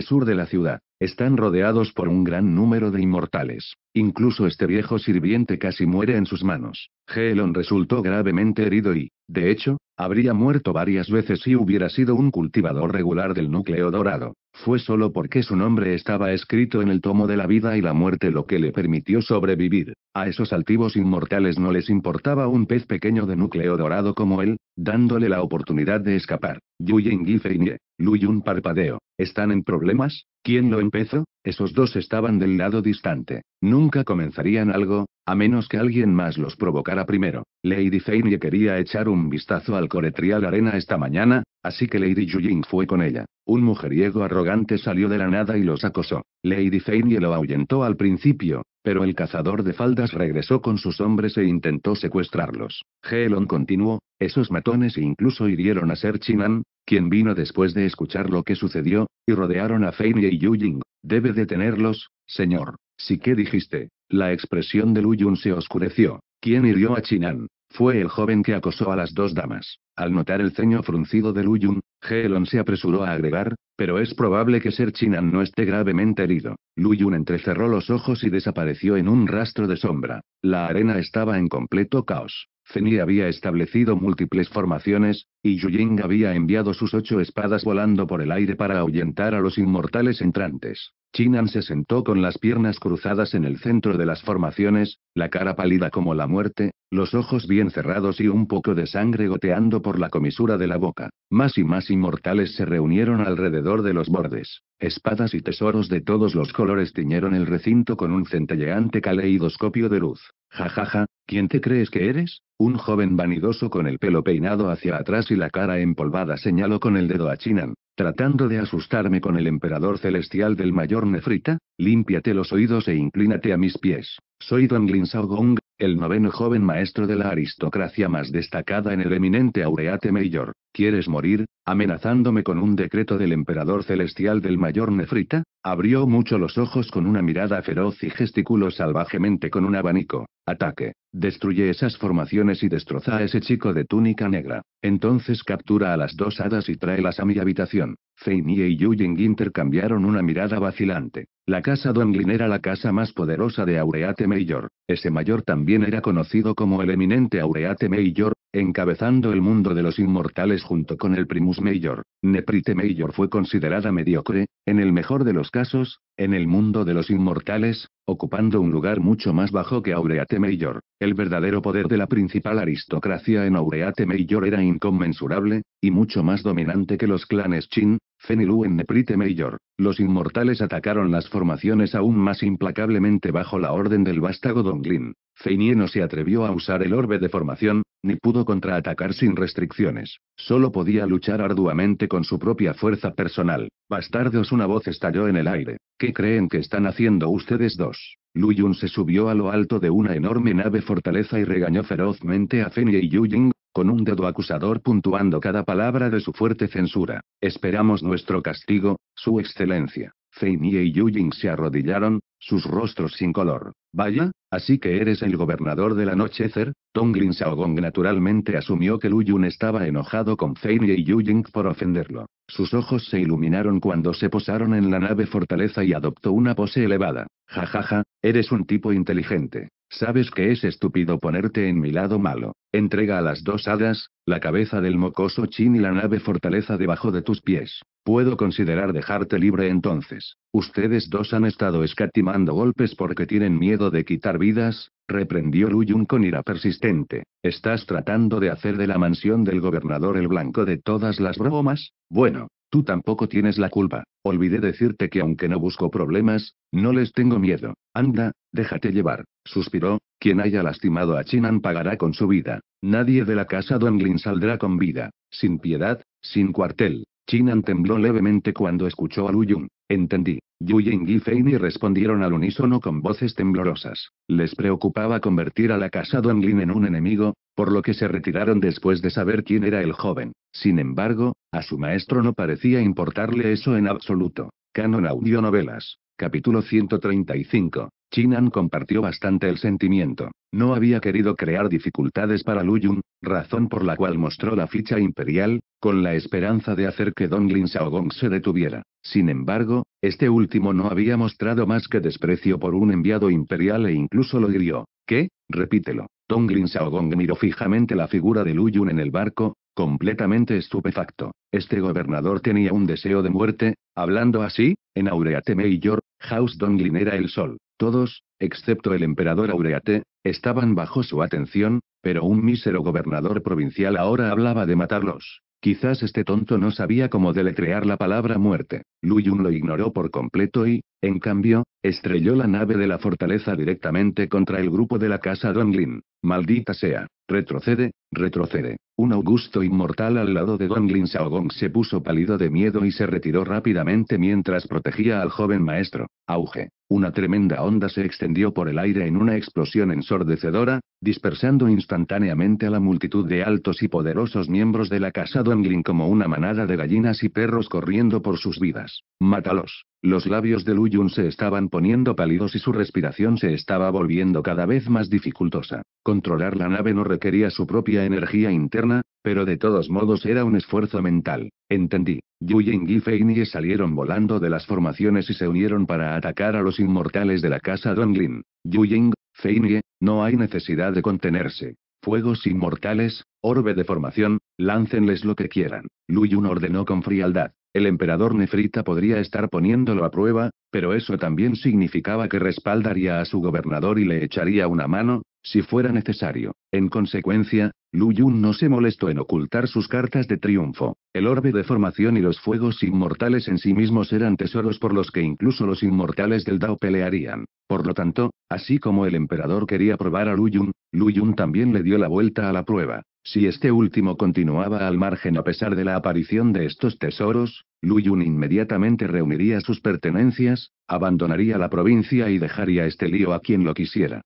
sur de la ciudad. Están rodeados por un gran número de inmortales. Incluso este viejo sirviente casi muere en sus manos. Gelon resultó gravemente herido y, de hecho, Habría muerto varias veces si hubiera sido un cultivador regular del núcleo dorado. Fue solo porque su nombre estaba escrito en el tomo de la vida y la muerte lo que le permitió sobrevivir. A esos altivos inmortales no les importaba un pez pequeño de núcleo dorado como él, dándole la oportunidad de escapar. y Lu Luyun Parpadeo, ¿Están en problemas? ¿Quién lo empezó? Esos dos estaban del lado distante. Nunca comenzarían algo, a menos que alguien más los provocara primero. Lady Zane quería echar un vistazo al Coretrial Arena esta mañana, así que Lady Yujing fue con ella. Un mujeriego arrogante salió de la nada y los acosó. Lady y lo ahuyentó al principio, pero el cazador de faldas regresó con sus hombres e intentó secuestrarlos. Helon continuó, esos matones incluso hirieron a Ser Chinan, quien vino después de escuchar lo que sucedió, y rodearon a Feinye y Yujing. Debe detenerlos, señor. ¿Sí qué dijiste? La expresión de Lu Yun se oscureció. ¿Quién hirió a Chinan? Fue el joven que acosó a las dos damas. Al notar el ceño fruncido de Yun, Gelon se apresuró a agregar, pero es probable que Ser Chinan no esté gravemente herido. Lu Yun entrecerró los ojos y desapareció en un rastro de sombra. La arena estaba en completo caos. Zeni había establecido múltiples formaciones, y Ying había enviado sus ocho espadas volando por el aire para ahuyentar a los inmortales entrantes. Chinan se sentó con las piernas cruzadas en el centro de las formaciones, la cara pálida como la muerte, los ojos bien cerrados y un poco de sangre goteando por la comisura de la boca. Más y más inmortales se reunieron alrededor de los bordes. Espadas y tesoros de todos los colores tiñeron el recinto con un centelleante caleidoscopio de luz. Jajaja, ja, ja, ¿quién te crees que eres? Un joven vanidoso con el pelo peinado hacia atrás y la cara empolvada señaló con el dedo a Chinan tratando de asustarme con el emperador celestial del mayor Nefrita, límpiate los oídos e inclínate a mis pies. Soy Don Lin Gong, el noveno joven maestro de la aristocracia más destacada en el eminente Aureate Mayor. ¿Quieres morir? amenazándome con un decreto del emperador celestial del mayor Nefrita, abrió mucho los ojos con una mirada feroz y gesticuló salvajemente con un abanico. Ataque. Destruye esas formaciones y destroza a ese chico de túnica negra. Entonces captura a las dos hadas y tráelas a mi habitación. Feinie y Yuying intercambiaron una mirada vacilante. La casa Donglin era la casa más poderosa de Aureate Mayor. Ese mayor también era conocido como el eminente Aureate Mayor, encabezando el mundo de los inmortales junto con el Primus Major. Neprite Major fue considerada mediocre, en el mejor de los casos, en el mundo de los inmortales, ocupando un lugar mucho más bajo que Aureate Major. El verdadero poder de la principal aristocracia en Aureate Major era inconmensurable, y mucho más dominante que los clanes Chin, Fenilu en Neprite Major. Los inmortales atacaron las formaciones aún más implacablemente bajo la orden del vástago Donglin. Feinie no se atrevió a usar el orbe de formación, ni pudo contraatacar sin restricciones. Solo podía luchar arduamente con su propia fuerza personal. Bastardos, una voz estalló en el aire. ¿Qué creen que están haciendo ustedes dos? Luyun se subió a lo alto de una enorme nave fortaleza y regañó ferozmente a Feinie y Jing, con un dedo acusador puntuando cada palabra de su fuerte censura. Esperamos nuestro castigo, Su Excelencia. Feinie y Jing se arrodillaron, sus rostros sin color. Vaya, así que eres el gobernador del anochecer. Tonglin Saogong naturalmente asumió que Yun estaba enojado con Feinie y Jing por ofenderlo. Sus ojos se iluminaron cuando se posaron en la nave fortaleza y adoptó una pose elevada. Jajaja, ja, ja, eres un tipo inteligente. Sabes que es estúpido ponerte en mi lado malo. Entrega a las dos hadas, la cabeza del mocoso chin y la nave fortaleza debajo de tus pies. Puedo considerar dejarte libre entonces. Ustedes dos han estado escatimando golpes porque tienen miedo de quitar vidas, reprendió Luyun con ira persistente. ¿Estás tratando de hacer de la mansión del gobernador el blanco de todas las bromas? Bueno, tú tampoco tienes la culpa. Olvidé decirte que aunque no busco problemas, no les tengo miedo. Anda, déjate llevar, suspiró. Quien haya lastimado a Chinan pagará con su vida. Nadie de la casa Donglin saldrá con vida, sin piedad, sin cuartel. Chinan tembló levemente cuando escuchó a Lu Yun. Entendí. Yu Ying y Ni respondieron al unísono con voces temblorosas. Les preocupaba convertir a la casa Lin en un enemigo, por lo que se retiraron después de saber quién era el joven. Sin embargo, a su maestro no parecía importarle eso en absoluto. Canon Audio Novelas. Capítulo 135. Chinan compartió bastante el sentimiento. No había querido crear dificultades para Luyun, razón por la cual mostró la ficha imperial, con la esperanza de hacer que Donglin Lin se detuviera. Sin embargo, este último no había mostrado más que desprecio por un enviado imperial e incluso lo hirió. ¿Qué? Repítelo. Donglin Lin miró fijamente la figura de Luyun en el barco, completamente estupefacto. Este gobernador tenía un deseo de muerte, hablando así, en Aureate Mayor, House Donglin era el sol. Todos, excepto el emperador Aureate, estaban bajo su atención, pero un mísero gobernador provincial ahora hablaba de matarlos. Quizás este tonto no sabía cómo deletrear la palabra muerte. Lu Yun lo ignoró por completo y, en cambio, estrelló la nave de la fortaleza directamente contra el grupo de la casa Donglin. Maldita sea. Retrocede, retrocede. Un augusto inmortal al lado de Donglin Shaogong se puso pálido de miedo y se retiró rápidamente mientras protegía al joven maestro. Auge. Una tremenda onda se extendió por el aire en una explosión ensordecedora, dispersando instantáneamente a la multitud de altos y poderosos miembros de la casa Donglin como una manada de gallinas y perros corriendo por sus vidas. Mátalos. Los labios de Yun se estaban poniendo pálidos y su respiración se estaba volviendo cada vez más dificultosa. Controlar la nave no requería su propia energía interna, pero de todos modos era un esfuerzo mental. Entendí. Ying y Feinie salieron volando de las formaciones y se unieron para atacar a los inmortales de la casa Donglin. Ying. Feinie, no hay necesidad de contenerse. Fuegos inmortales, orbe de formación, láncenles lo que quieran. Luyun ordenó con frialdad. El emperador Nefrita podría estar poniéndolo a prueba, pero eso también significaba que respaldaría a su gobernador y le echaría una mano, si fuera necesario. En consecuencia, Lu Yun no se molestó en ocultar sus cartas de triunfo. El orbe de formación y los fuegos inmortales en sí mismos eran tesoros por los que incluso los inmortales del Dao pelearían. Por lo tanto, así como el emperador quería probar a Lu Yun, Lu Yun también le dio la vuelta a la prueba. Si este último continuaba al margen a pesar de la aparición de estos tesoros, Lu Yun inmediatamente reuniría sus pertenencias, abandonaría la provincia y dejaría este lío a quien lo quisiera.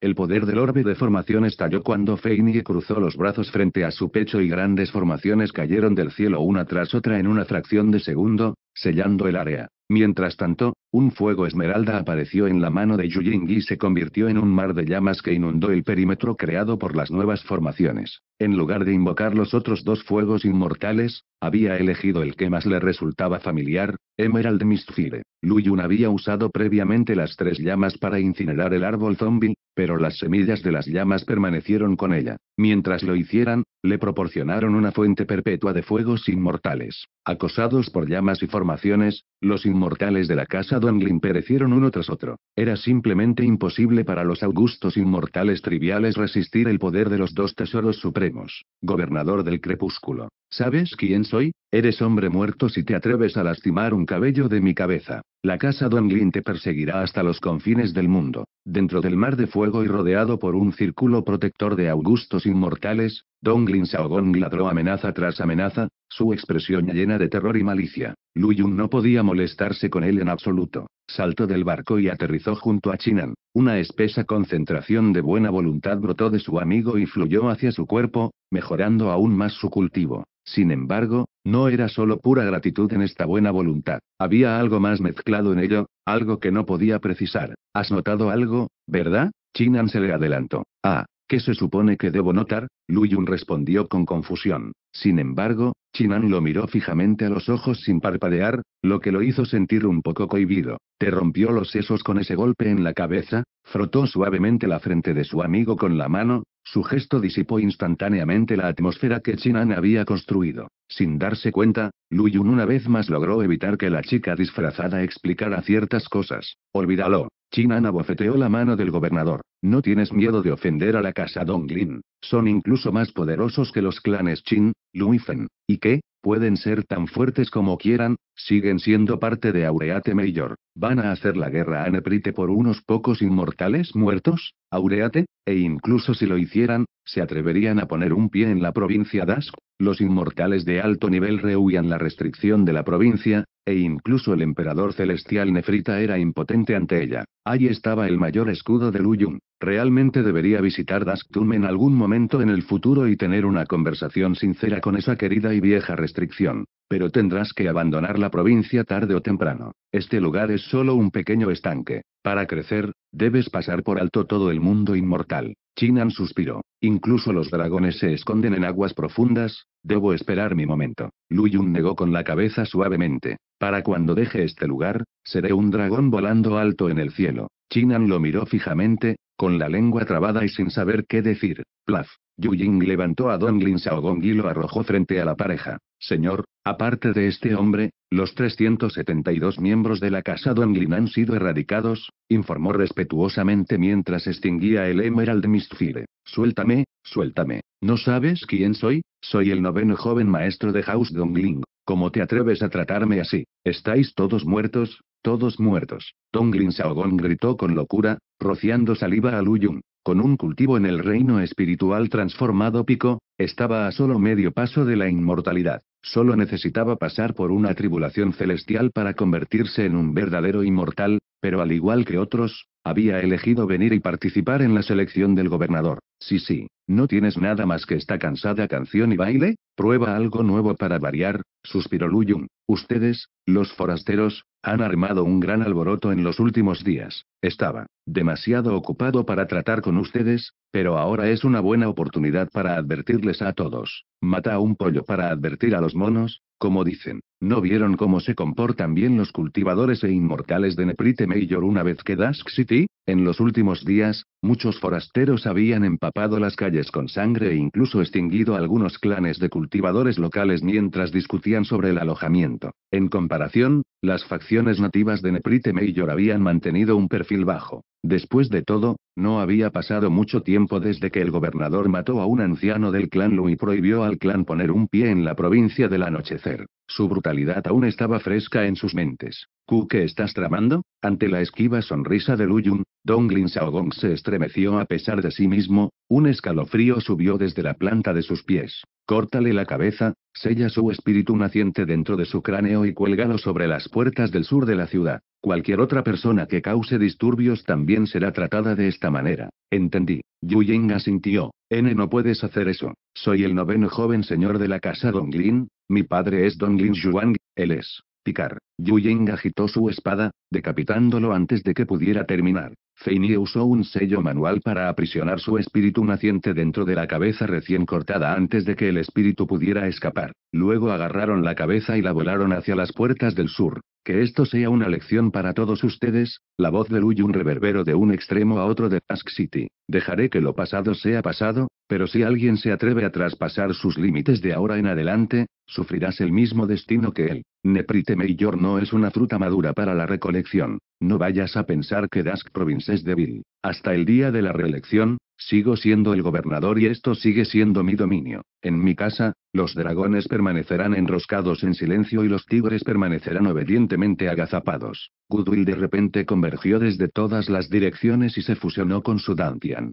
el poder del orbe de formación estalló cuando Feinie cruzó los brazos frente a su pecho y grandes formaciones cayeron del cielo una tras otra en una fracción de segundo, sellando el área. Mientras tanto, un fuego esmeralda apareció en la mano de Yujing y se convirtió en un mar de llamas que inundó el perímetro creado por las nuevas formaciones. En lugar de invocar los otros dos fuegos inmortales, había elegido el que más le resultaba familiar, Emerald Mistfire. Luyun había usado previamente las tres llamas para incinerar el árbol zombie, pero las semillas de las llamas permanecieron con ella. Mientras lo hicieran, le proporcionaron una fuente perpetua de fuegos inmortales. Acosados por llamas y formaciones, los inmortales de la casa Don perecieron uno tras otro. Era simplemente imposible para los augustos inmortales triviales resistir el poder de los dos tesoros supremos. Gobernador del crepúsculo. ¿Sabes quién soy? Eres hombre muerto si te atreves a lastimar un cabello de mi cabeza. La casa Donglin te perseguirá hasta los confines del mundo. Dentro del mar de fuego y rodeado por un círculo protector de augustos inmortales, Donglin Saogong ladró amenaza tras amenaza, su expresión llena de terror y malicia. Lu Yun no podía molestarse con él en absoluto. Saltó del barco y aterrizó junto a Chinan. Una espesa concentración de buena voluntad brotó de su amigo y fluyó hacia su cuerpo, mejorando aún más su cultivo. Sin embargo, no era solo pura gratitud en esta buena voluntad. Había algo más mezclado en ello, algo que no podía precisar. ¿Has notado algo, verdad? Chinan se le adelantó. Ah, ¿qué se supone que debo notar? Yun respondió con confusión. Sin embargo, Chinan lo miró fijamente a los ojos sin parpadear, lo que lo hizo sentir un poco cohibido. Te rompió los sesos con ese golpe en la cabeza, frotó suavemente la frente de su amigo con la mano, su gesto disipó instantáneamente la atmósfera que Chinan había construido. Sin darse cuenta, Lu Yun una vez más logró evitar que la chica disfrazada explicara ciertas cosas. Olvídalo. Chinan abofeteó la mano del gobernador. No tienes miedo de ofender a la casa Donglin. Son incluso más poderosos que los clanes Chin, Lu y Fen. ¿Y qué? Pueden ser tan fuertes como quieran, siguen siendo parte de Aureate Major. ¿Van a hacer la guerra a Neprite por unos pocos inmortales muertos, Aureate? E incluso si lo hicieran, ¿se atreverían a poner un pie en la provincia Dask? Los inmortales de alto nivel rehuían la restricción de la provincia, e incluso el emperador celestial Nefrita era impotente ante ella. ahí estaba el mayor escudo de Luyun. Realmente debería visitar dastum en algún momento en el futuro y tener una conversación sincera con esa querida y vieja restricción. Pero tendrás que abandonar la provincia tarde o temprano. Este lugar es solo un pequeño estanque. Para crecer, debes pasar por alto todo el mundo inmortal. Chinan suspiró. Incluso los dragones se esconden en aguas profundas, debo esperar mi momento. Luyun negó con la cabeza suavemente. Para cuando deje este lugar, seré un dragón volando alto en el cielo. Chinan lo miró fijamente, con la lengua trabada y sin saber qué decir, plaf, Yu levantó a Don Lin Xiaogong y lo arrojó frente a la pareja. Señor, aparte de este hombre, los 372 miembros de la casa Don han sido erradicados, informó respetuosamente mientras extinguía el Emerald Mistfire. Suéltame, suéltame. ¿No sabes quién soy? Soy el noveno joven maestro de House Donglin. ¿Cómo te atreves a tratarme así? Estáis todos muertos, todos muertos. Tonglin Saogon gritó con locura, rociando saliva a Luyun. Con un cultivo en el reino espiritual transformado pico, estaba a solo medio paso de la inmortalidad. Solo necesitaba pasar por una tribulación celestial para convertirse en un verdadero inmortal, pero al igual que otros, había elegido venir y participar en la selección del gobernador. Sí, sí, ¿no tienes nada más que esta cansada canción y baile? Prueba algo nuevo para variar, suspiró Luyun. Ustedes, los forasteros, han armado un gran alboroto en los últimos días. Estaba demasiado ocupado para tratar con ustedes, pero ahora es una buena oportunidad para advertirles a todos. Mata a un pollo para advertir a los monos, como dicen. ¿No vieron cómo se comportan bien los cultivadores e inmortales de Neprite Major una vez que Dusk City? En los últimos días, muchos forasteros habían empapado las calles con sangre e incluso extinguido algunos clanes de cultivadores locales mientras discutían sobre el alojamiento. En comparación, las facciones nativas de Neprite Mayor habían mantenido un perfil bajo. Después de todo, no había pasado mucho tiempo desde que el gobernador mató a un anciano del clan Lu y prohibió al clan poner un pie en la provincia del anochecer. Su brutalidad aún estaba fresca en sus mentes. ¿Ku qué estás tramando? Ante la esquiva sonrisa de Luyun, Donglin Lin se estremeció a pesar de sí mismo, un escalofrío subió desde la planta de sus pies. Córtale la cabeza, sella su espíritu naciente dentro de su cráneo y cuélgalo sobre las puertas del sur de la ciudad. Cualquier otra persona que cause disturbios también será tratada de esta manera. Entendí. Yu Ying asintió. N no puedes hacer eso. Soy el noveno joven señor de la casa Donglin, mi padre es Donglin Zhuang, él es. Picar. Yu Ying agitó su espada, decapitándolo antes de que pudiera terminar. Feiny usó un sello manual para aprisionar su espíritu naciente dentro de la cabeza recién cortada antes de que el espíritu pudiera escapar. Luego agarraron la cabeza y la volaron hacia las puertas del sur. Que esto sea una lección para todos ustedes, la voz de Luy un reverbero de un extremo a otro de Ask City. Dejaré que lo pasado sea pasado, pero si alguien se atreve a traspasar sus límites de ahora en adelante, sufrirás el mismo destino que él. Neprite Mayor no es una fruta madura para la recolección. No vayas a pensar que Dask Province es débil. Hasta el día de la reelección, sigo siendo el gobernador y esto sigue siendo mi dominio. En mi casa, los dragones permanecerán enroscados en silencio y los tigres permanecerán obedientemente agazapados. Goodwill de repente convergió desde todas las direcciones y se fusionó con su Dantian.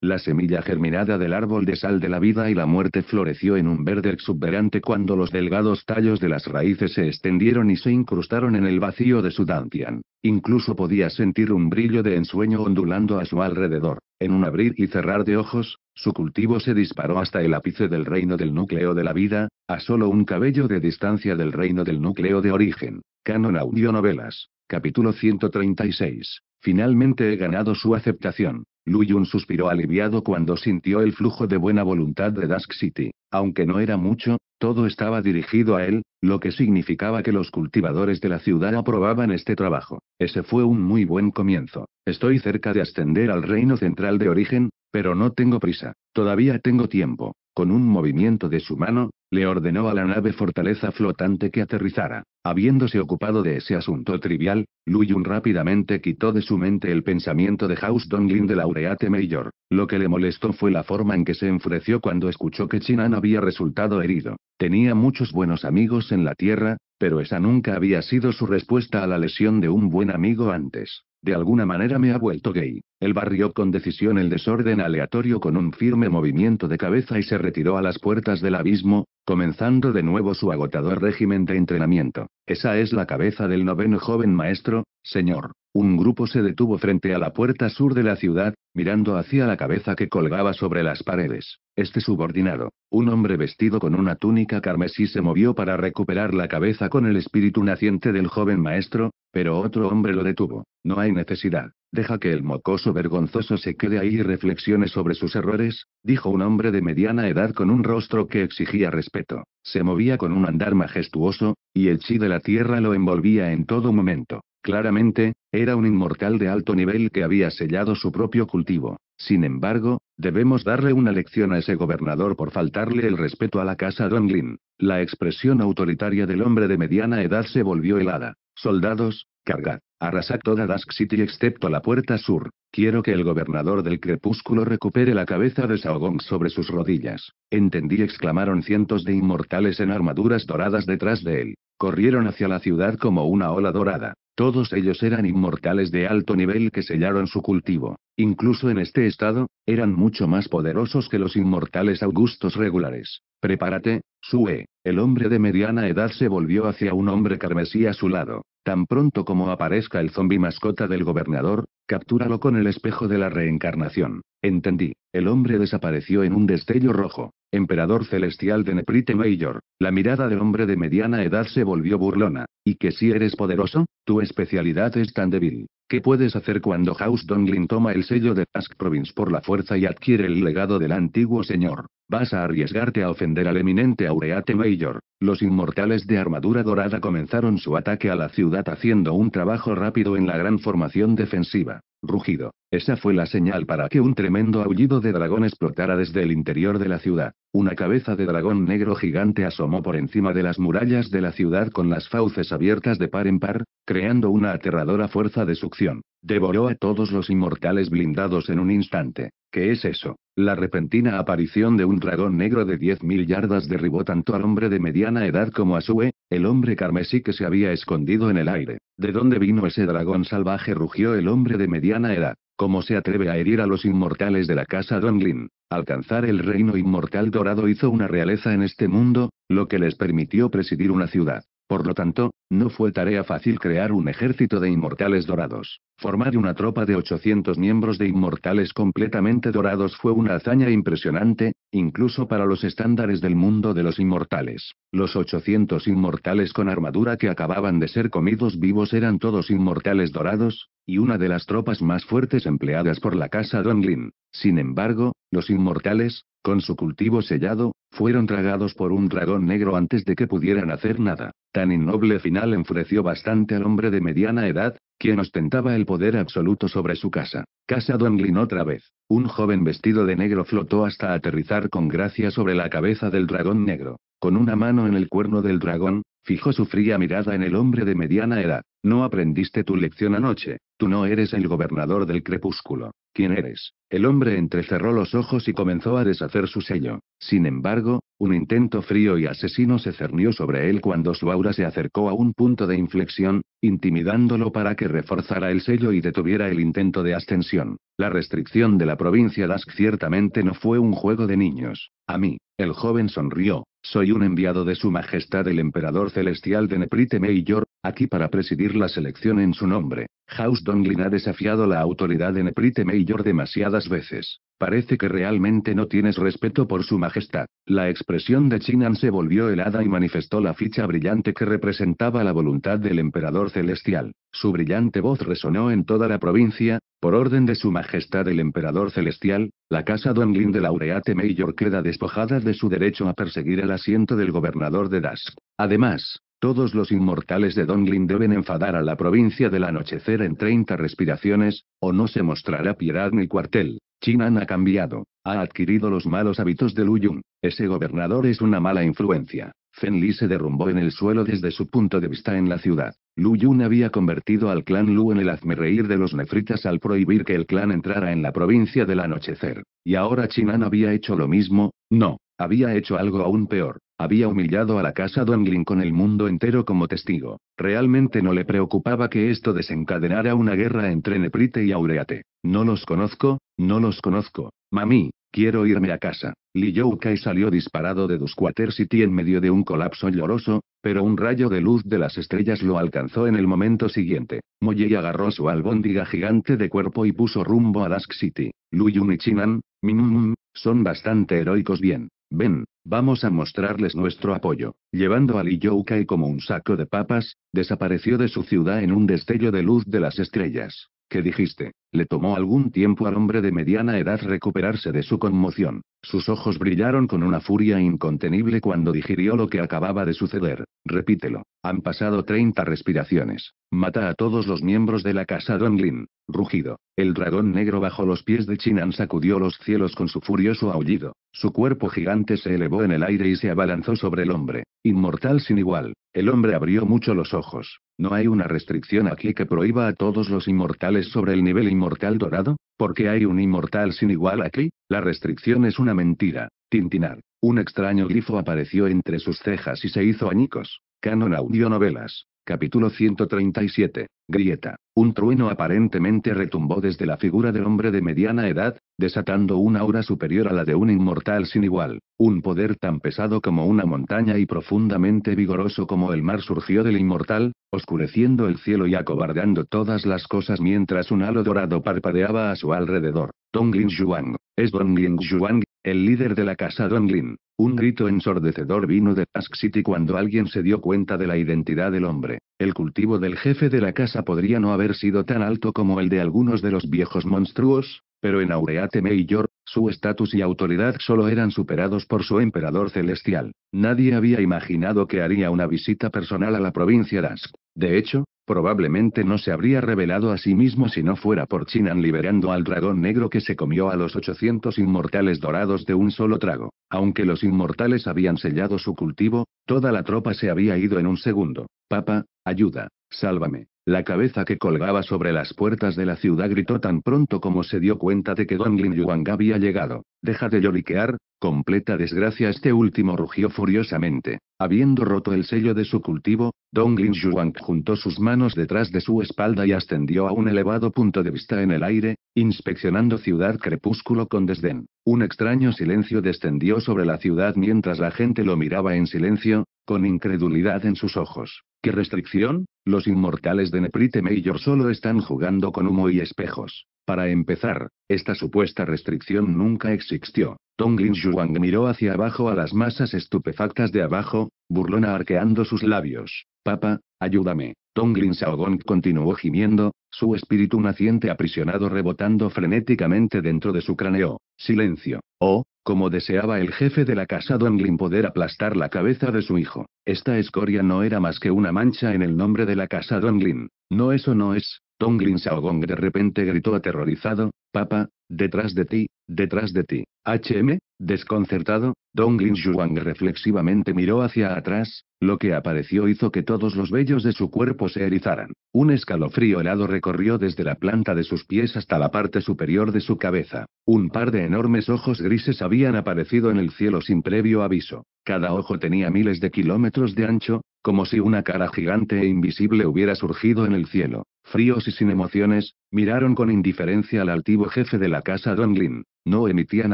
la semilla germinada del árbol de sal de la vida y la muerte floreció en un verde exuberante cuando los delgados tallos de las raíces se extendieron y se incrustaron en el vacío de su Dantian. Incluso podía sentir un brillo de ensueño ondulando a su alrededor. En un abrir y cerrar de ojos, su cultivo se disparó hasta el ápice del reino del núcleo de la vida, a solo un cabello de distancia del reino del núcleo de origen. Canon Audio Novelas. Capítulo 136. Finalmente he ganado su aceptación. Luyun suspiró aliviado cuando sintió el flujo de buena voluntad de Dusk City. Aunque no era mucho, todo estaba dirigido a él, lo que significaba que los cultivadores de la ciudad aprobaban este trabajo. Ese fue un muy buen comienzo. Estoy cerca de ascender al reino central de origen, pero no tengo prisa, todavía tengo tiempo. Con un movimiento de su mano, le ordenó a la nave fortaleza flotante que aterrizara. Habiéndose ocupado de ese asunto trivial, Yun rápidamente quitó de su mente el pensamiento de House Donglin de Laureate Mayor. Lo que le molestó fue la forma en que se enfureció cuando escuchó que Chinan había resultado herido. Tenía muchos buenos amigos en la Tierra, pero esa nunca había sido su respuesta a la lesión de un buen amigo antes. De alguna manera me ha vuelto gay. El barrió con decisión el desorden aleatorio con un firme movimiento de cabeza y se retiró a las puertas del abismo, comenzando de nuevo su agotador régimen de entrenamiento. Esa es la cabeza del noveno joven maestro, señor. Un grupo se detuvo frente a la puerta sur de la ciudad, mirando hacia la cabeza que colgaba sobre las paredes. Este subordinado, un hombre vestido con una túnica carmesí, se movió para recuperar la cabeza con el espíritu naciente del joven maestro, pero otro hombre lo detuvo. No hay necesidad. Deja que el mocoso vergonzoso se quede ahí y reflexione sobre sus errores, dijo un hombre de mediana edad con un rostro que exigía respeto. Se movía con un andar majestuoso, y el chi de la tierra lo envolvía en todo momento. Claramente, era un inmortal de alto nivel que había sellado su propio cultivo. Sin embargo, debemos darle una lección a ese gobernador por faltarle el respeto a la casa Donglin. La expresión autoritaria del hombre de mediana edad se volvió helada. Soldados, cargad, arrasad toda Dusk City excepto la puerta sur. Quiero que el gobernador del crepúsculo recupere la cabeza de Saogong sobre sus rodillas. Entendí, exclamaron cientos de inmortales en armaduras doradas detrás de él. Corrieron hacia la ciudad como una ola dorada. Todos ellos eran inmortales de alto nivel que sellaron su cultivo. Incluso en este estado, eran mucho más poderosos que los inmortales augustos regulares. Prepárate, Sue, el hombre de mediana edad se volvió hacia un hombre carmesí a su lado. Tan pronto como aparezca el zombi mascota del gobernador, captúralo con el espejo de la reencarnación. Entendí. El hombre desapareció en un destello rojo. Emperador celestial de Neprite Mayor. La mirada del hombre de mediana edad se volvió burlona. ¿Y que si eres poderoso? Tu especialidad es tan débil. ¿Qué puedes hacer cuando House Donglin toma el sello de Task Province por la fuerza y adquiere el legado del antiguo señor? Vas a arriesgarte a ofender al eminente Aureate Major. Los inmortales de armadura dorada comenzaron su ataque a la ciudad haciendo un trabajo rápido en la gran formación defensiva. Rugido. Esa fue la señal para que un tremendo aullido de dragón explotara desde el interior de la ciudad. Una cabeza de dragón negro gigante asomó por encima de las murallas de la ciudad con las fauces abiertas de par en par, creando una aterradora fuerza de succión. Devoró a todos los inmortales blindados en un instante. ¿Qué es eso? La repentina aparición de un dragón negro de 10.000 yardas derribó tanto al hombre de mediana edad como a Sue, el hombre carmesí que se había escondido en el aire. ¿De dónde vino ese dragón salvaje? rugió el hombre de mediana edad. ¿Cómo se atreve a herir a los inmortales de la casa Donlin? Alcanzar el reino inmortal dorado hizo una realeza en este mundo, lo que les permitió presidir una ciudad. Por lo tanto, no fue tarea fácil crear un ejército de inmortales dorados. Formar una tropa de 800 miembros de inmortales completamente dorados fue una hazaña impresionante, incluso para los estándares del mundo de los inmortales. Los 800 inmortales con armadura que acababan de ser comidos vivos eran todos inmortales dorados, y una de las tropas más fuertes empleadas por la casa Donlin. Sin embargo, los inmortales, con su cultivo sellado, fueron tragados por un dragón negro antes de que pudieran hacer nada. Tan innoble final enfureció bastante al hombre de mediana edad, quien ostentaba el poder absoluto sobre su casa. Casa Donlin otra vez. Un joven vestido de negro flotó hasta aterrizar con gracia sobre la cabeza del dragón negro. Con una mano en el cuerno del dragón, fijó su fría mirada en el hombre de mediana edad. No aprendiste tu lección anoche, tú no eres el gobernador del crepúsculo. ¿Quién eres? El hombre entrecerró los ojos y comenzó a deshacer su sello. Sin embargo, un intento frío y asesino se cernió sobre él cuando su aura se acercó a un punto de inflexión, intimidándolo para que reforzara el sello y detuviera el intento de ascensión. La restricción de la provincia Dask ciertamente no fue un juego de niños. A mí, el joven sonrió, soy un enviado de Su Majestad el Emperador Celestial de Neprite Mayor, aquí para presidir la selección en su nombre. House Donglin ha desafiado la autoridad en Neprite Mayor demasiadas veces. Parece que realmente no tienes respeto por su majestad. La expresión de Chinan se volvió helada y manifestó la ficha brillante que representaba la voluntad del emperador celestial. Su brillante voz resonó en toda la provincia, por orden de su majestad el emperador celestial, la casa Donglin de Laureate Mayor queda despojada de su derecho a perseguir el asiento del gobernador de Das. Además, todos los inmortales de Donglin deben enfadar a la provincia del anochecer en 30 respiraciones, o no se mostrará piedad ni cuartel. Chinan ha cambiado, ha adquirido los malos hábitos de Luyun, ese gobernador es una mala influencia. Fen Li se derrumbó en el suelo desde su punto de vista en la ciudad. Lu Yun había convertido al clan Lu en el hazmerreír de los nefritas al prohibir que el clan entrara en la provincia del anochecer. Y ahora Chinan había hecho lo mismo, no, había hecho algo aún peor. Había humillado a la casa Link con el mundo entero como testigo. Realmente no le preocupaba que esto desencadenara una guerra entre Neprite y Aureate. No los conozco, no los conozco. Mami, quiero irme a casa. Li Youkai salió disparado de Dusquater City en medio de un colapso lloroso, pero un rayo de luz de las estrellas lo alcanzó en el momento siguiente. Moyei agarró su albóndiga gigante de cuerpo y puso rumbo a Dusk City. Luyun y Chinan, Minum, mm, son bastante heroicos bien. Ven, vamos a mostrarles nuestro apoyo. Llevando a Li Youkai como un saco de papas, desapareció de su ciudad en un destello de luz de las estrellas. ¿Qué dijiste? Le tomó algún tiempo al hombre de mediana edad recuperarse de su conmoción. Sus ojos brillaron con una furia incontenible cuando digirió lo que acababa de suceder. Repítelo. Han pasado 30 respiraciones. Mata a todos los miembros de la casa Donglin. Rugido. El dragón negro bajo los pies de Chinan sacudió los cielos con su furioso aullido. Su cuerpo gigante se elevó en el aire y se abalanzó sobre el hombre. Inmortal sin igual. El hombre abrió mucho los ojos. ¿No hay una restricción aquí que prohíba a todos los inmortales sobre el nivel inmortal dorado? Porque hay un inmortal sin igual aquí, la restricción es una mentira. Tintinar. Un extraño grifo apareció entre sus cejas y se hizo añicos. Canon Audio Novelas. Capítulo 137. Grieta. Un trueno aparentemente retumbó desde la figura del hombre de mediana edad, desatando una aura superior a la de un inmortal sin igual. Un poder tan pesado como una montaña y profundamente vigoroso como el mar surgió del inmortal, oscureciendo el cielo y acobardando todas las cosas mientras un halo dorado parpadeaba a su alrededor. Dongling Zhuang. Es Dongling Zhuang, el líder de la casa Lin, Un grito ensordecedor vino de Task City cuando alguien se dio cuenta de la identidad del hombre. El cultivo del jefe de la casa podría no haber sido tan alto como el de algunos de los viejos monstruos, pero en Aureate y su estatus y autoridad solo eran superados por su emperador celestial. Nadie había imaginado que haría una visita personal a la provincia Dask. De hecho, probablemente no se habría revelado a sí mismo si no fuera por Chinan liberando al dragón negro que se comió a los 800 inmortales dorados de un solo trago. Aunque los inmortales habían sellado su cultivo, toda la tropa se había ido en un segundo. Papa, ayuda, sálvame. La cabeza que colgaba sobre las puertas de la ciudad gritó tan pronto como se dio cuenta de que Donglin Yuang había llegado. Deja de lloriquear, completa desgracia. Este último rugió furiosamente. Habiendo roto el sello de su cultivo, Donglin Yuang juntó sus manos detrás de su espalda y ascendió a un elevado punto de vista en el aire, inspeccionando Ciudad Crepúsculo con desdén. Un extraño silencio descendió sobre la ciudad mientras la gente lo miraba en silencio, con incredulidad en sus ojos. ¿Qué restricción? Los inmortales de Neprite Major solo están jugando con humo y espejos. Para empezar, esta supuesta restricción nunca existió. Tonglin Shuang miró hacia abajo a las masas estupefactas de abajo, burlona arqueando sus labios. Papa, ayúdame. Tonglin Shaogong continuó gimiendo, su espíritu naciente aprisionado rebotando frenéticamente dentro de su cráneo. Silencio. Oh, como deseaba el jefe de la casa Donglin poder aplastar la cabeza de su hijo, esta escoria no era más que una mancha en el nombre de la casa Donglin. No, eso no es. Donglin Saogong de repente gritó aterrorizado: Papa, detrás de ti, detrás de ti. HM, Desconcertado, Dong Zhuang reflexivamente miró hacia atrás, lo que apareció hizo que todos los vellos de su cuerpo se erizaran. Un escalofrío helado recorrió desde la planta de sus pies hasta la parte superior de su cabeza. Un par de enormes ojos grises habían aparecido en el cielo sin previo aviso. Cada ojo tenía miles de kilómetros de ancho, como si una cara gigante e invisible hubiera surgido en el cielo. Fríos y sin emociones, miraron con indiferencia al altivo jefe de la casa Donglin. No emitían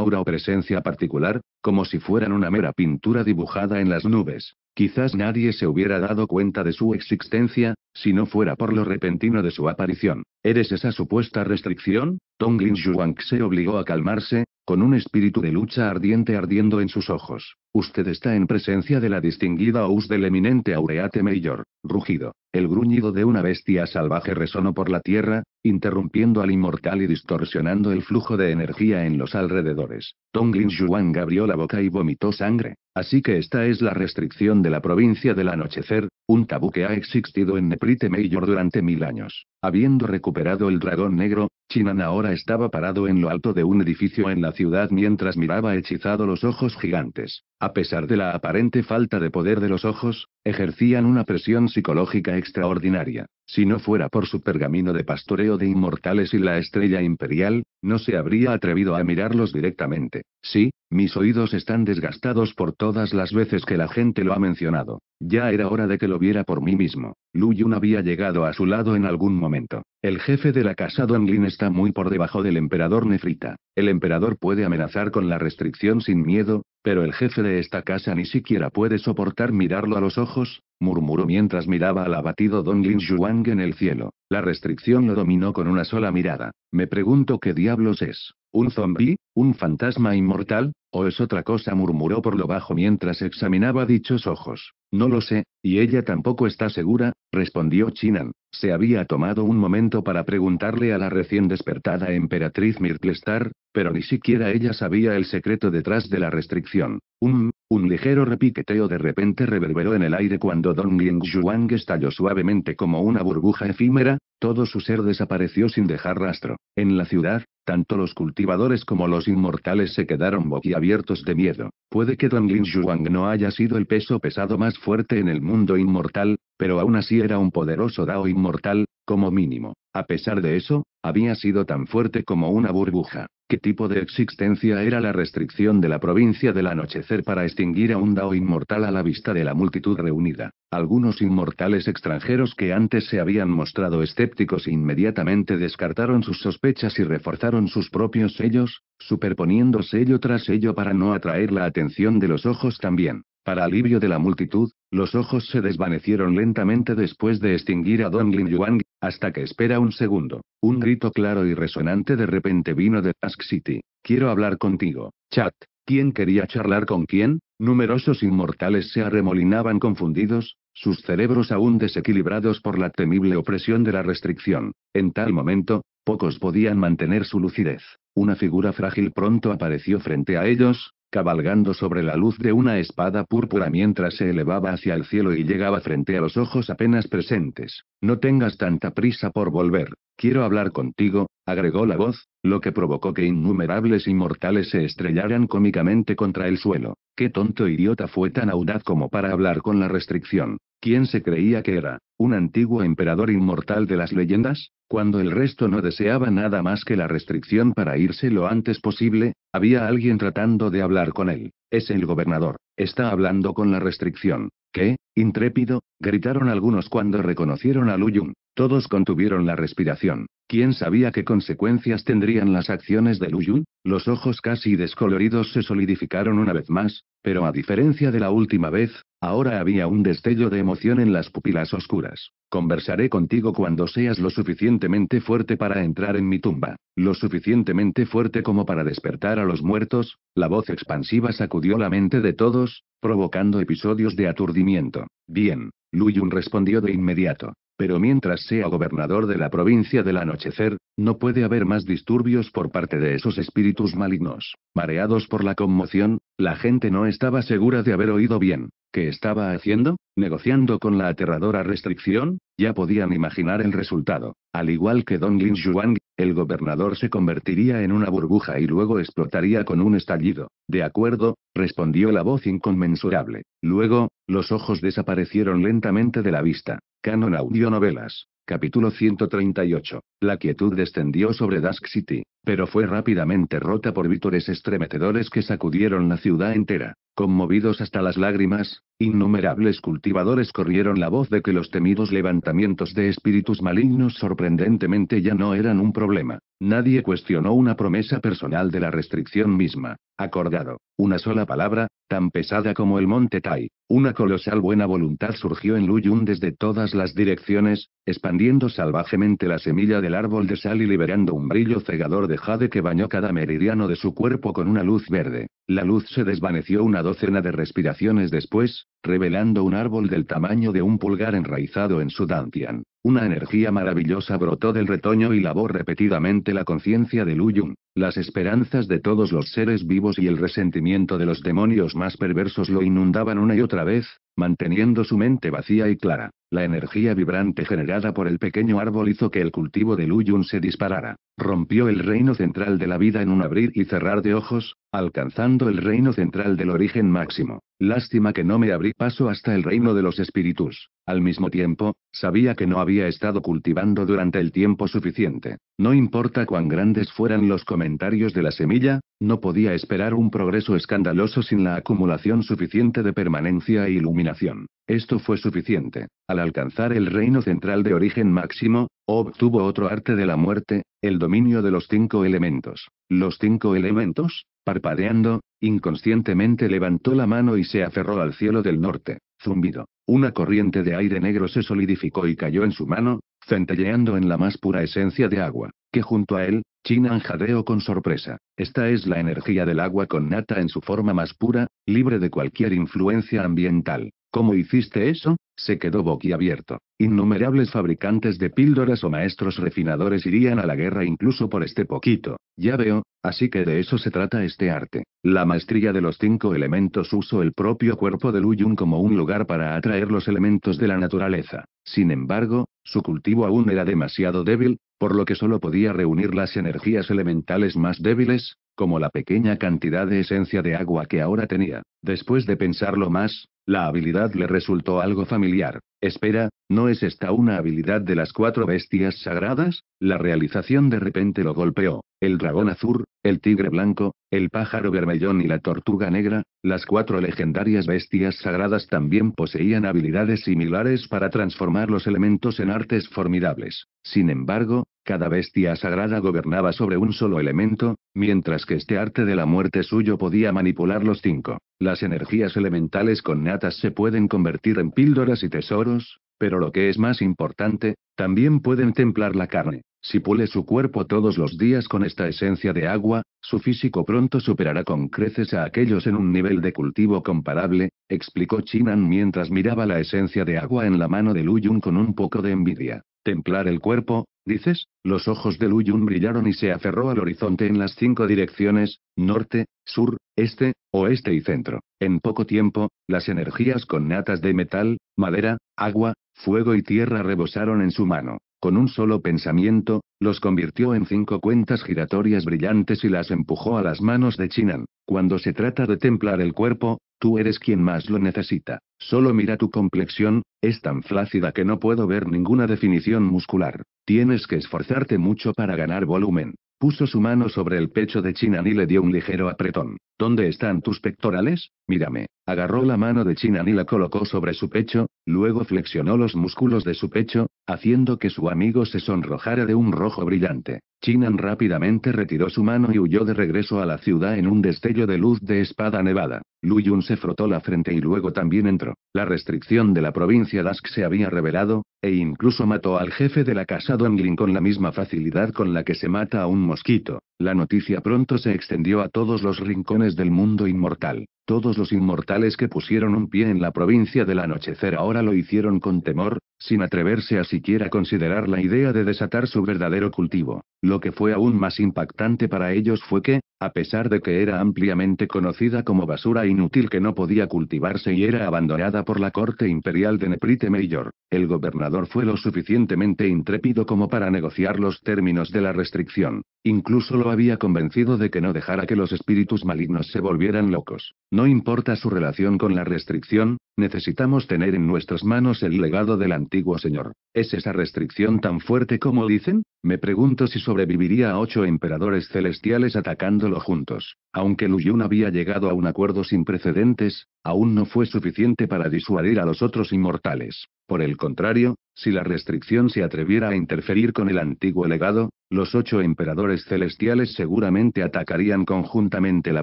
aura o presencia particular, como si fueran una mera pintura dibujada en las nubes. Quizás nadie se hubiera dado cuenta de su existencia, si no fuera por lo repentino de su aparición. ¿Eres esa supuesta restricción? Tong Lin Zhuang se obligó a calmarse, con un espíritu de lucha ardiente ardiendo en sus ojos. Usted está en presencia de la distinguida aus del eminente Aureate Mayor, rugido. El gruñido de una bestia salvaje resonó por la tierra, interrumpiendo al inmortal y distorsionando el flujo de energía en los alrededores. Tonglin Zhuang abrió la boca y vomitó sangre. Así que esta es la restricción de la provincia del anochecer, un tabú que ha existido en Neprite Mayor durante mil años. Habiendo recuperado el dragón negro, Chinan ahora estaba parado en lo alto de un edificio en la ciudad mientras miraba hechizado los ojos gigantes. A pesar de la aparente falta de poder de los ojos, ejercían una presión psicológica extraordinaria. Si no fuera por su pergamino de pastoreo de inmortales y la estrella imperial, no se habría atrevido a mirarlos directamente. Sí, mis oídos están desgastados por todas las veces que la gente lo ha mencionado. Ya era hora de que lo viera por mí mismo. Lu Yun había llegado a su lado en algún momento. El jefe de la casa Lin está muy por debajo del emperador Nefrita. El emperador puede amenazar con la restricción sin miedo, pero el jefe de esta casa ni siquiera puede soportar mirarlo a los ojos, murmuró mientras miraba al abatido Don Lin Zhuang en el cielo. La restricción lo dominó con una sola mirada. Me pregunto qué diablos es. ¿Un zombi? ¿Un fantasma inmortal? ¿O es otra cosa? murmuró por lo bajo mientras examinaba dichos ojos. No lo sé, y ella tampoco está segura, respondió Chinan. Se había tomado un momento para preguntarle a la recién despertada emperatriz Mirklestar, pero ni siquiera ella sabía el secreto detrás de la restricción. Un, un ligero repiqueteo de repente reverberó en el aire cuando Dong Zhuang estalló suavemente como una burbuja efímera, todo su ser desapareció sin dejar rastro. En la ciudad, tanto los cultivadores como los inmortales se quedaron boquiabiertos de miedo. Puede que Dong Zhuang no haya sido el peso pesado más fuerte en el mundo inmortal, pero aún así era un poderoso Dao inmortal, como mínimo. A pesar de eso, había sido tan fuerte como una burbuja. ¿Qué tipo de existencia era la restricción de la provincia del anochecer para extinguir a un Dao inmortal a la vista de la multitud reunida? Algunos inmortales extranjeros que antes se habían mostrado escépticos inmediatamente descartaron sus sospechas y reforzaron sus propios sellos, superponiendo sello tras sello para no atraer la atención de los ojos también. Para alivio de la multitud, los ojos se desvanecieron lentamente después de extinguir a Don Lin Yuan, hasta que espera un segundo. Un grito claro y resonante de repente vino de Task City. Quiero hablar contigo, chat. ¿Quién quería charlar con quién? Numerosos inmortales se arremolinaban confundidos, sus cerebros aún desequilibrados por la temible opresión de la restricción. En tal momento, pocos podían mantener su lucidez. Una figura frágil pronto apareció frente a ellos, cabalgando sobre la luz de una espada púrpura mientras se elevaba hacia el cielo y llegaba frente a los ojos apenas presentes. No tengas tanta prisa por volver, quiero hablar contigo, agregó la voz, lo que provocó que innumerables inmortales se estrellaran cómicamente contra el suelo. Qué tonto idiota fue tan audaz como para hablar con la restricción. ¿Quién se creía que era? ¿Un antiguo emperador inmortal de las leyendas? Cuando el resto no deseaba nada más que la restricción para irse lo antes posible, había alguien tratando de hablar con él. Es el gobernador. Está hablando con la restricción. ¿Qué? Intrépido, gritaron algunos cuando reconocieron a Luyun. Todos contuvieron la respiración. ¿Quién sabía qué consecuencias tendrían las acciones de Luyun? Los ojos casi descoloridos se solidificaron una vez más, pero a diferencia de la última vez, Ahora había un destello de emoción en las pupilas oscuras. Conversaré contigo cuando seas lo suficientemente fuerte para entrar en mi tumba, lo suficientemente fuerte como para despertar a los muertos, la voz expansiva sacudió la mente de todos, provocando episodios de aturdimiento. Bien, Luyun respondió de inmediato. Pero mientras sea gobernador de la provincia del anochecer, no puede haber más disturbios por parte de esos espíritus malignos. Mareados por la conmoción, la gente no estaba segura de haber oído bien. ¿Qué estaba haciendo? Negociando con la aterradora restricción, ya podían imaginar el resultado. Al igual que Don Lin Zhuang, el gobernador se convertiría en una burbuja y luego explotaría con un estallido. De acuerdo, respondió la voz inconmensurable. Luego, los ojos desaparecieron lentamente de la vista. Canon Audio Novelas, Capítulo 138. La quietud descendió sobre Dusk City, pero fue rápidamente rota por vítores estremecedores que sacudieron la ciudad entera. Conmovidos hasta las lágrimas, innumerables cultivadores corrieron la voz de que los temidos levantamientos de espíritus malignos sorprendentemente ya no eran un problema. Nadie cuestionó una promesa personal de la restricción misma. Acordado. Una sola palabra, tan pesada como el monte Tai. Una colosal buena voluntad surgió en Luyun desde todas las direcciones, expandiendo salvajemente la semilla del árbol de sal y liberando un brillo cegador de jade que bañó cada meridiano de su cuerpo con una luz verde. La luz se desvaneció una docena de respiraciones después, revelando un árbol del tamaño de un pulgar enraizado en su dantian. Una energía maravillosa brotó del retoño y lavó repetidamente la conciencia de Luyun. Las esperanzas de todos los seres vivos y el resentimiento de los demonios más perversos lo inundaban una y otra vez, Manteniendo su mente vacía y clara, la energía vibrante generada por el pequeño árbol hizo que el cultivo de Luyun se disparara. Rompió el reino central de la vida en un abrir y cerrar de ojos, alcanzando el reino central del origen máximo. Lástima que no me abrí paso hasta el reino de los espíritus. Al mismo tiempo, sabía que no había estado cultivando durante el tiempo suficiente. No importa cuán grandes fueran los comentarios de la semilla, no podía esperar un progreso escandaloso sin la acumulación suficiente de permanencia e iluminación. Esto fue suficiente. Al alcanzar el reino central de origen máximo, obtuvo otro arte de la muerte, el dominio de los cinco elementos. ¿Los cinco elementos? Parpadeando, inconscientemente levantó la mano y se aferró al cielo del norte. Zumbido. Una corriente de aire negro se solidificó y cayó en su mano, centelleando en la más pura esencia de agua que junto a él, Chinan jadeó con sorpresa. Esta es la energía del agua con nata en su forma más pura, libre de cualquier influencia ambiental. ¿Cómo hiciste eso? Se quedó boquiabierto. Innumerables fabricantes de píldoras o maestros refinadores irían a la guerra incluso por este poquito. Ya veo, así que de eso se trata este arte. La maestría de los cinco elementos usó el propio cuerpo de Luyun como un lugar para atraer los elementos de la naturaleza. Sin embargo, su cultivo aún era demasiado débil, por lo que solo podía reunir las energías elementales más débiles, como la pequeña cantidad de esencia de agua que ahora tenía. Después de pensarlo más, la habilidad le resultó algo familiar. Espera, ¿no es esta una habilidad de las cuatro bestias sagradas? La realización de repente lo golpeó. El dragón azul, el tigre blanco, el pájaro vermellón y la tortuga negra, las cuatro legendarias bestias sagradas también poseían habilidades similares para transformar los elementos en artes formidables. Sin embargo, cada bestia sagrada gobernaba sobre un solo elemento, mientras que este arte de la muerte suyo podía manipular los cinco. Las energías elementales con natas se pueden convertir en píldoras y tesoros pero lo que es más importante, también pueden templar la carne. Si pule su cuerpo todos los días con esta esencia de agua, su físico pronto superará con creces a aquellos en un nivel de cultivo comparable, explicó Chinan mientras miraba la esencia de agua en la mano de Lu Yun con un poco de envidia. Templar el cuerpo, dices, los ojos de Luyun brillaron y se aferró al horizonte en las cinco direcciones, norte, sur, este, oeste y centro. En poco tiempo, las energías con natas de metal, madera, agua, fuego y tierra rebosaron en su mano. Con un solo pensamiento, los convirtió en cinco cuentas giratorias brillantes y las empujó a las manos de Chinan. Cuando se trata de templar el cuerpo, Tú eres quien más lo necesita. Solo mira tu complexión, es tan flácida que no puedo ver ninguna definición muscular. Tienes que esforzarte mucho para ganar volumen. Puso su mano sobre el pecho de Chinan y le dio un ligero apretón. ¿Dónde están tus pectorales? Mírame. Agarró la mano de Chinan y la colocó sobre su pecho, luego flexionó los músculos de su pecho, haciendo que su amigo se sonrojara de un rojo brillante. Chinan rápidamente retiró su mano y huyó de regreso a la ciudad en un destello de luz de espada nevada. Lu Yun se frotó la frente y luego también entró. La restricción de la provincia Dask se había revelado, e incluso mató al jefe de la casa Donglin con la misma facilidad con la que se mata a un mosquito. La noticia pronto se extendió a todos los rincones del mundo inmortal. Todos los inmortales que pusieron un pie en la provincia del anochecer ahora lo hicieron con temor, sin atreverse a siquiera considerar la idea de desatar su verdadero cultivo. Lo que fue aún más impactante para ellos fue que, a pesar de que era ampliamente conocida como basura inútil que no podía cultivarse y era abandonada por la corte imperial de Neprite Mayor, el gobernador fue lo suficientemente intrépido como para negociar los términos de la restricción. Incluso lo había convencido de que no dejara que los espíritus malignos se volvieran locos. No importa su relación con la restricción, necesitamos tener en nuestras manos el legado de la antiguo señor. ¿Es esa restricción tan fuerte como dicen? Me pregunto si sobreviviría a ocho emperadores celestiales atacándolo juntos. Aunque Luyun había llegado a un acuerdo sin precedentes, aún no fue suficiente para disuadir a los otros inmortales. Por el contrario, si la restricción se atreviera a interferir con el antiguo legado, los ocho emperadores celestiales seguramente atacarían conjuntamente la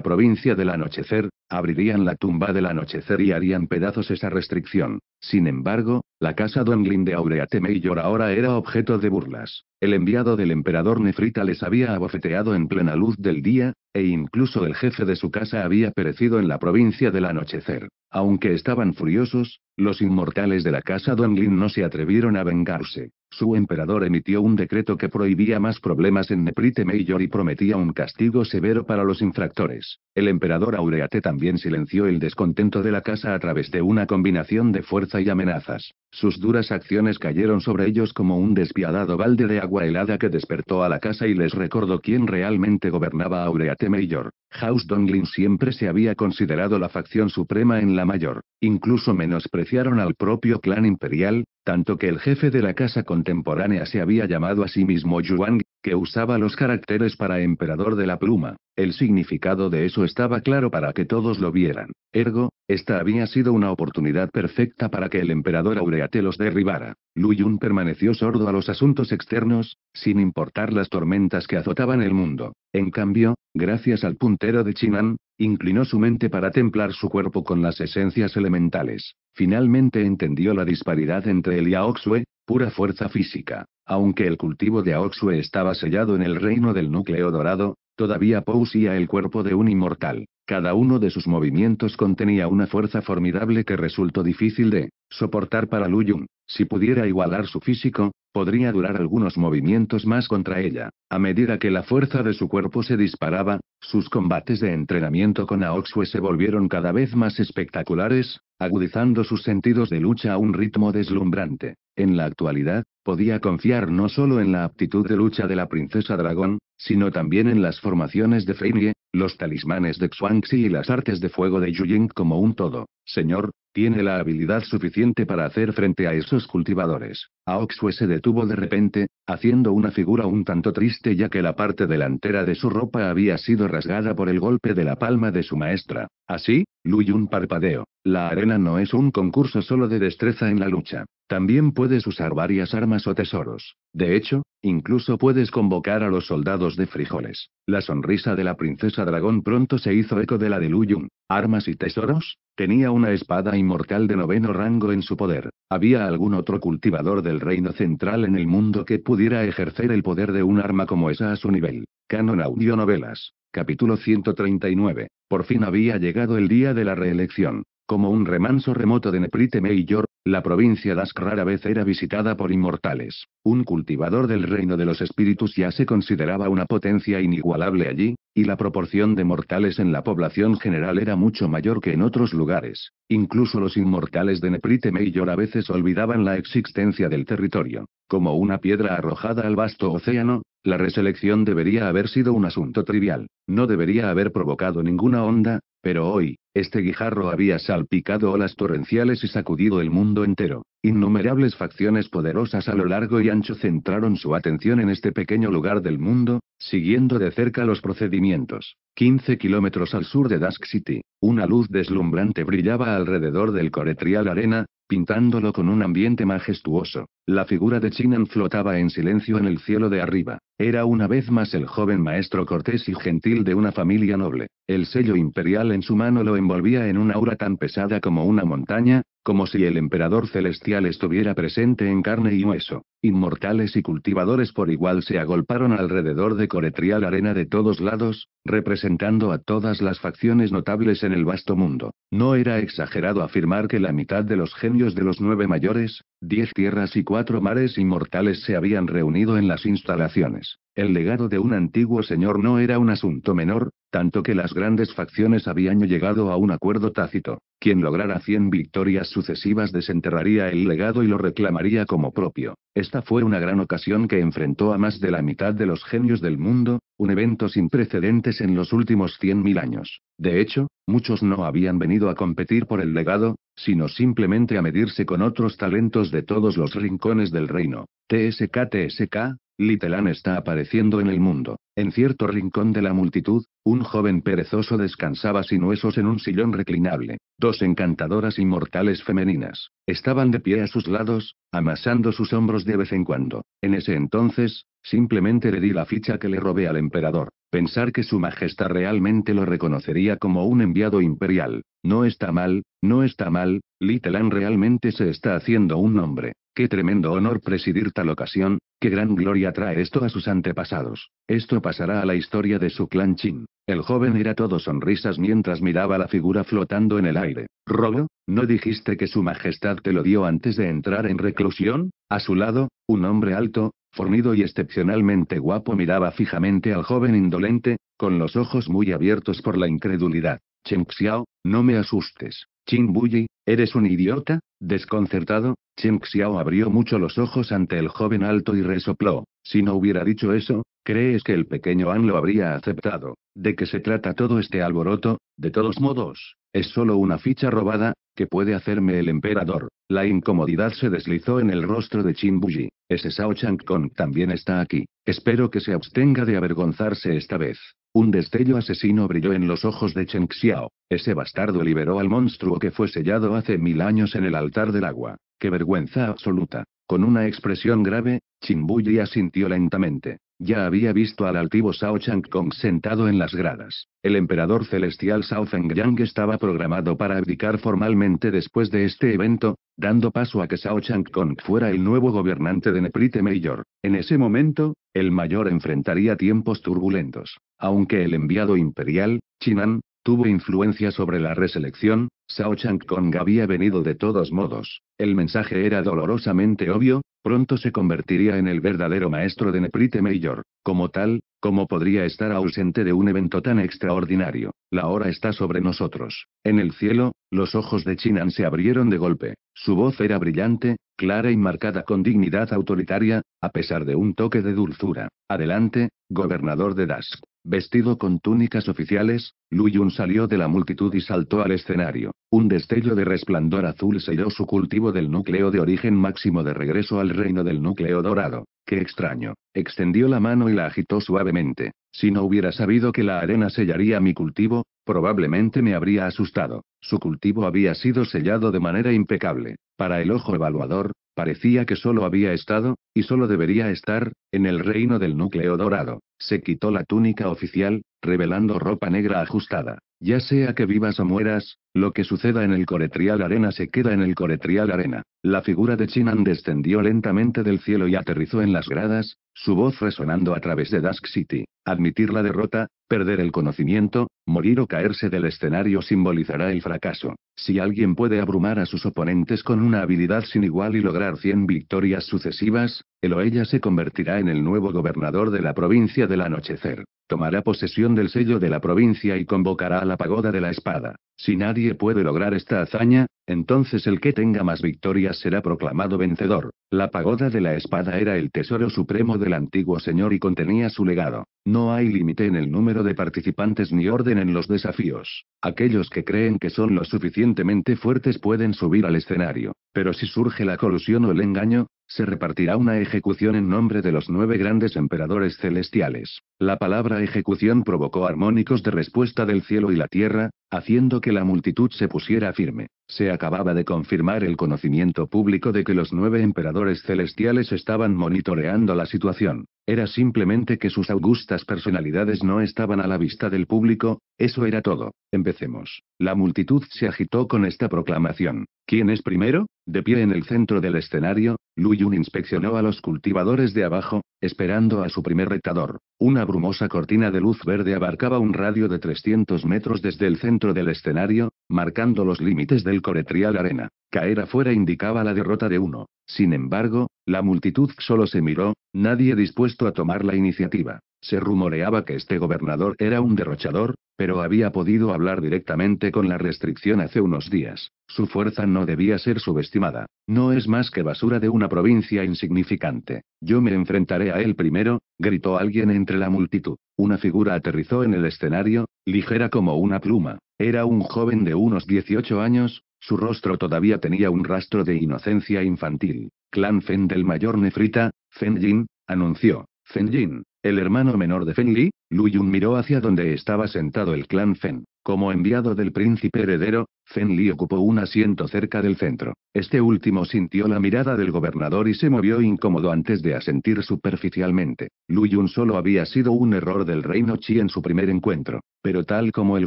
provincia del anochecer, abrirían la tumba del anochecer y harían pedazos esa restricción. Sin embargo, la casa Donglin de Aurea Temeyor ahora era objeto de burlas. El enviado del emperador Nefrita les había abofeteado en plena luz del día, e incluso el jefe de su casa había perecido en la provincia del anochecer. Aunque estaban furiosos, los inmortales de la casa Donlin no se atrevieron a vengarse su emperador emitió un decreto que prohibía más problemas en Neprite Major y prometía un castigo severo para los infractores. El emperador Aureate también silenció el descontento de la casa a través de una combinación de fuerza y amenazas. Sus duras acciones cayeron sobre ellos como un despiadado balde de agua helada que despertó a la casa y les recordó quién realmente gobernaba Aureate Major. House Donglin siempre se había considerado la facción suprema en la mayor, incluso menospreciaron al propio clan imperial, tanto que el jefe de la casa con contemporánea se había llamado a sí mismo Yuan, que usaba los caracteres para emperador de la pluma. El significado de eso estaba claro para que todos lo vieran. Ergo, esta había sido una oportunidad perfecta para que el emperador Aureate los derribara. Lu Yun permaneció sordo a los asuntos externos, sin importar las tormentas que azotaban el mundo. En cambio, gracias al puntero de Chinan, inclinó su mente para templar su cuerpo con las esencias elementales. Finalmente entendió la disparidad entre él y Aoxue, pura fuerza física. Aunque el cultivo de Aoxue estaba sellado en el reino del núcleo dorado, todavía poseía el cuerpo de un inmortal. Cada uno de sus movimientos contenía una fuerza formidable que resultó difícil de soportar para Lu Yun, Si pudiera igualar su físico, podría durar algunos movimientos más contra ella. A medida que la fuerza de su cuerpo se disparaba, sus combates de entrenamiento con Aoxue se volvieron cada vez más espectaculares, agudizando sus sentidos de lucha a un ritmo deslumbrante. En la actualidad, podía confiar no solo en la aptitud de lucha de la princesa dragón, sino también en las formaciones de Feinye, los talismanes de Xuanxi y las artes de fuego de Yujing como un todo. Señor, tiene la habilidad suficiente para hacer frente a esos cultivadores. Aoxue se detuvo de repente, haciendo una figura un tanto triste ya que la parte delantera de su ropa había sido rasgada por el golpe de la palma de su maestra. Así, un parpadeo. La arena no es un concurso solo de destreza en la lucha. También puedes usar varias armas o tesoros. De hecho, Incluso puedes convocar a los soldados de frijoles. La sonrisa de la princesa dragón pronto se hizo eco de la de Luyun. Armas y tesoros. Tenía una espada inmortal de noveno rango en su poder. ¿Había algún otro cultivador del reino central en el mundo que pudiera ejercer el poder de un arma como esa a su nivel? Canon Audio Novelas. Capítulo 139. Por fin había llegado el día de la reelección. Como un remanso remoto de Neprite Mayor, la provincia Dask rara vez era visitada por inmortales. Un cultivador del reino de los espíritus ya se consideraba una potencia inigualable allí, y la proporción de mortales en la población general era mucho mayor que en otros lugares. Incluso los inmortales de Neprite Mayor a veces olvidaban la existencia del territorio. Como una piedra arrojada al vasto océano, la reselección debería haber sido un asunto trivial, no debería haber provocado ninguna onda, pero hoy, este guijarro había salpicado olas torrenciales y sacudido el mundo entero. Innumerables facciones poderosas a lo largo y ancho centraron su atención en este pequeño lugar del mundo, siguiendo de cerca los procedimientos. 15 kilómetros al sur de Dusk City, una luz deslumbrante brillaba alrededor del Coretrial Arena, pintándolo con un ambiente majestuoso. La figura de Chinan flotaba en silencio en el cielo de arriba. Era una vez más el joven maestro cortés y gentil de una familia noble. El sello imperial en su mano lo envolvía en una aura tan pesada como una montaña, como si el emperador celestial estuviera presente en carne y hueso. Inmortales y cultivadores por igual se agolparon alrededor de Coretrial Arena de todos lados, representando a todas las facciones notables en el vasto mundo. No era exagerado afirmar que la mitad de los genios de los nueve mayores, diez tierras y cuatro mares inmortales se habían reunido en las instalaciones. El legado de un antiguo señor no era un asunto menor, tanto que las grandes facciones habían llegado a un acuerdo tácito. Quien lograra 100 victorias sucesivas desenterraría el legado y lo reclamaría como propio. Esta fue una gran ocasión que enfrentó a más de la mitad de los genios del mundo, un evento sin precedentes en los últimos 100.000 años. De hecho, muchos no habían venido a competir por el legado, sino simplemente a medirse con otros talentos de todos los rincones del reino. TSK TSK, «Litelán está apareciendo en el mundo. En cierto rincón de la multitud, un joven perezoso descansaba sin huesos en un sillón reclinable. Dos encantadoras inmortales femeninas estaban de pie a sus lados, amasando sus hombros de vez en cuando. En ese entonces, simplemente le di la ficha que le robé al emperador. Pensar que su majestad realmente lo reconocería como un enviado imperial. No está mal, no está mal, Litelán realmente se está haciendo un nombre. Qué tremendo honor presidir tal ocasión, qué gran gloria trae esto a sus antepasados. Esto pasará a la historia de su clan Chin. El joven era todo sonrisas mientras miraba la figura flotando en el aire. ¿Robo? ¿No dijiste que su majestad te lo dio antes de entrar en reclusión? A su lado, un hombre alto, fornido y excepcionalmente guapo miraba fijamente al joven indolente, con los ojos muy abiertos por la incredulidad. Cheng Xiao, no me asustes. Chin Buji, ¿eres un idiota? Desconcertado, Chen Xiao abrió mucho los ojos ante el joven alto y resopló. Si no hubiera dicho eso, ¿crees que el pequeño An lo habría aceptado? ¿De qué se trata todo este alboroto? De todos modos, es solo una ficha robada, que puede hacerme el emperador. La incomodidad se deslizó en el rostro de Chin Buji. Ese Shao Chang Kong también está aquí. Espero que se abstenga de avergonzarse esta vez. Un destello asesino brilló en los ojos de Cheng Xiao. Ese bastardo liberó al monstruo que fue sellado hace mil años en el altar del agua. ¡Qué vergüenza absoluta! Con una expresión grave, Buyi asintió lentamente. Ya había visto al altivo Shao Chang Kong sentado en las gradas. El emperador celestial Shao Yang estaba programado para abdicar formalmente después de este evento, dando paso a que Shao Chang Kong fuera el nuevo gobernante de Neprite Mayor. En ese momento, el mayor enfrentaría tiempos turbulentos. Aunque el enviado imperial, Chinan, Tuvo influencia sobre la reselección, Shao Chang Kong había venido de todos modos. El mensaje era dolorosamente obvio, pronto se convertiría en el verdadero maestro de Neprite Mayor. Como tal, ¿cómo podría estar ausente de un evento tan extraordinario? La hora está sobre nosotros. En el cielo, los ojos de Chinan se abrieron de golpe. Su voz era brillante, clara y marcada con dignidad autoritaria, a pesar de un toque de dulzura. Adelante, gobernador de Dask. Vestido con túnicas oficiales, Lu Yun salió de la multitud y saltó al escenario. Un destello de resplandor azul selló su cultivo del núcleo de origen máximo de regreso al reino del núcleo dorado. ¡Qué extraño! Extendió la mano y la agitó suavemente. Si no hubiera sabido que la arena sellaría mi cultivo, probablemente me habría asustado. Su cultivo había sido sellado de manera impecable. Para el ojo evaluador, parecía que solo había estado, y solo debería estar, en el reino del núcleo dorado. Se quitó la túnica oficial, revelando ropa negra ajustada. Ya sea que vivas o mueras, lo que suceda en el Coretrial Arena se queda en el Coretrial Arena. La figura de Chinan descendió lentamente del cielo y aterrizó en las gradas, su voz resonando a través de Dusk City. Admitir la derrota, perder el conocimiento, morir o caerse del escenario simbolizará el fracaso. Si alguien puede abrumar a sus oponentes con una habilidad sin igual y lograr 100 victorias sucesivas, él o ella se convertirá en el nuevo gobernador de la provincia del anochecer tomará posesión del sello de la provincia y convocará a la pagoda de la espada. Si nadie puede lograr esta hazaña, entonces el que tenga más victorias será proclamado vencedor. La pagoda de la espada era el tesoro supremo del antiguo señor y contenía su legado. No hay límite en el número de participantes ni orden en los desafíos. Aquellos que creen que son lo suficientemente fuertes pueden subir al escenario. Pero si surge la colusión o el engaño, se repartirá una ejecución en nombre de los nueve grandes emperadores celestiales. La palabra ejecución provocó armónicos de respuesta del cielo y la tierra, haciendo que la multitud se pusiera firme. Se acababa de confirmar el conocimiento público de que los nueve emperadores celestiales estaban monitoreando la situación. Era simplemente que sus augustas personalidades no estaban a la vista del público, eso era todo. Empecemos. La multitud se agitó con esta proclamación. ¿Quién es primero? De pie en el centro del escenario, Lu Yun inspeccionó a los cultivadores de abajo, esperando a su primer retador. Una brumosa cortina de luz verde abarcaba un radio de 300 metros desde el centro del escenario, marcando los límites del Coretrial Arena. Caer afuera indicaba la derrota de uno. Sin embargo, la multitud solo se miró, nadie dispuesto a tomar la iniciativa. Se rumoreaba que este gobernador era un derrochador, pero había podido hablar directamente con la restricción hace unos días. Su fuerza no debía ser subestimada. No es más que basura de una provincia insignificante. Yo me enfrentaré a él primero, gritó alguien entre la multitud. Una figura aterrizó en el escenario, ligera como una pluma. Era un joven de unos 18 años, su rostro todavía tenía un rastro de inocencia infantil. Clan Fen del mayor Nefrita, Fen Jin, anunció. Fen Jin, el hermano menor de Fen Li, Lu Yun miró hacia donde estaba sentado el clan Fen. Como enviado del príncipe heredero, Fen Li ocupó un asiento cerca del centro. Este último sintió la mirada del gobernador y se movió incómodo antes de asentir superficialmente. Lu Yun solo había sido un error del reino Chi en su primer encuentro, pero tal como el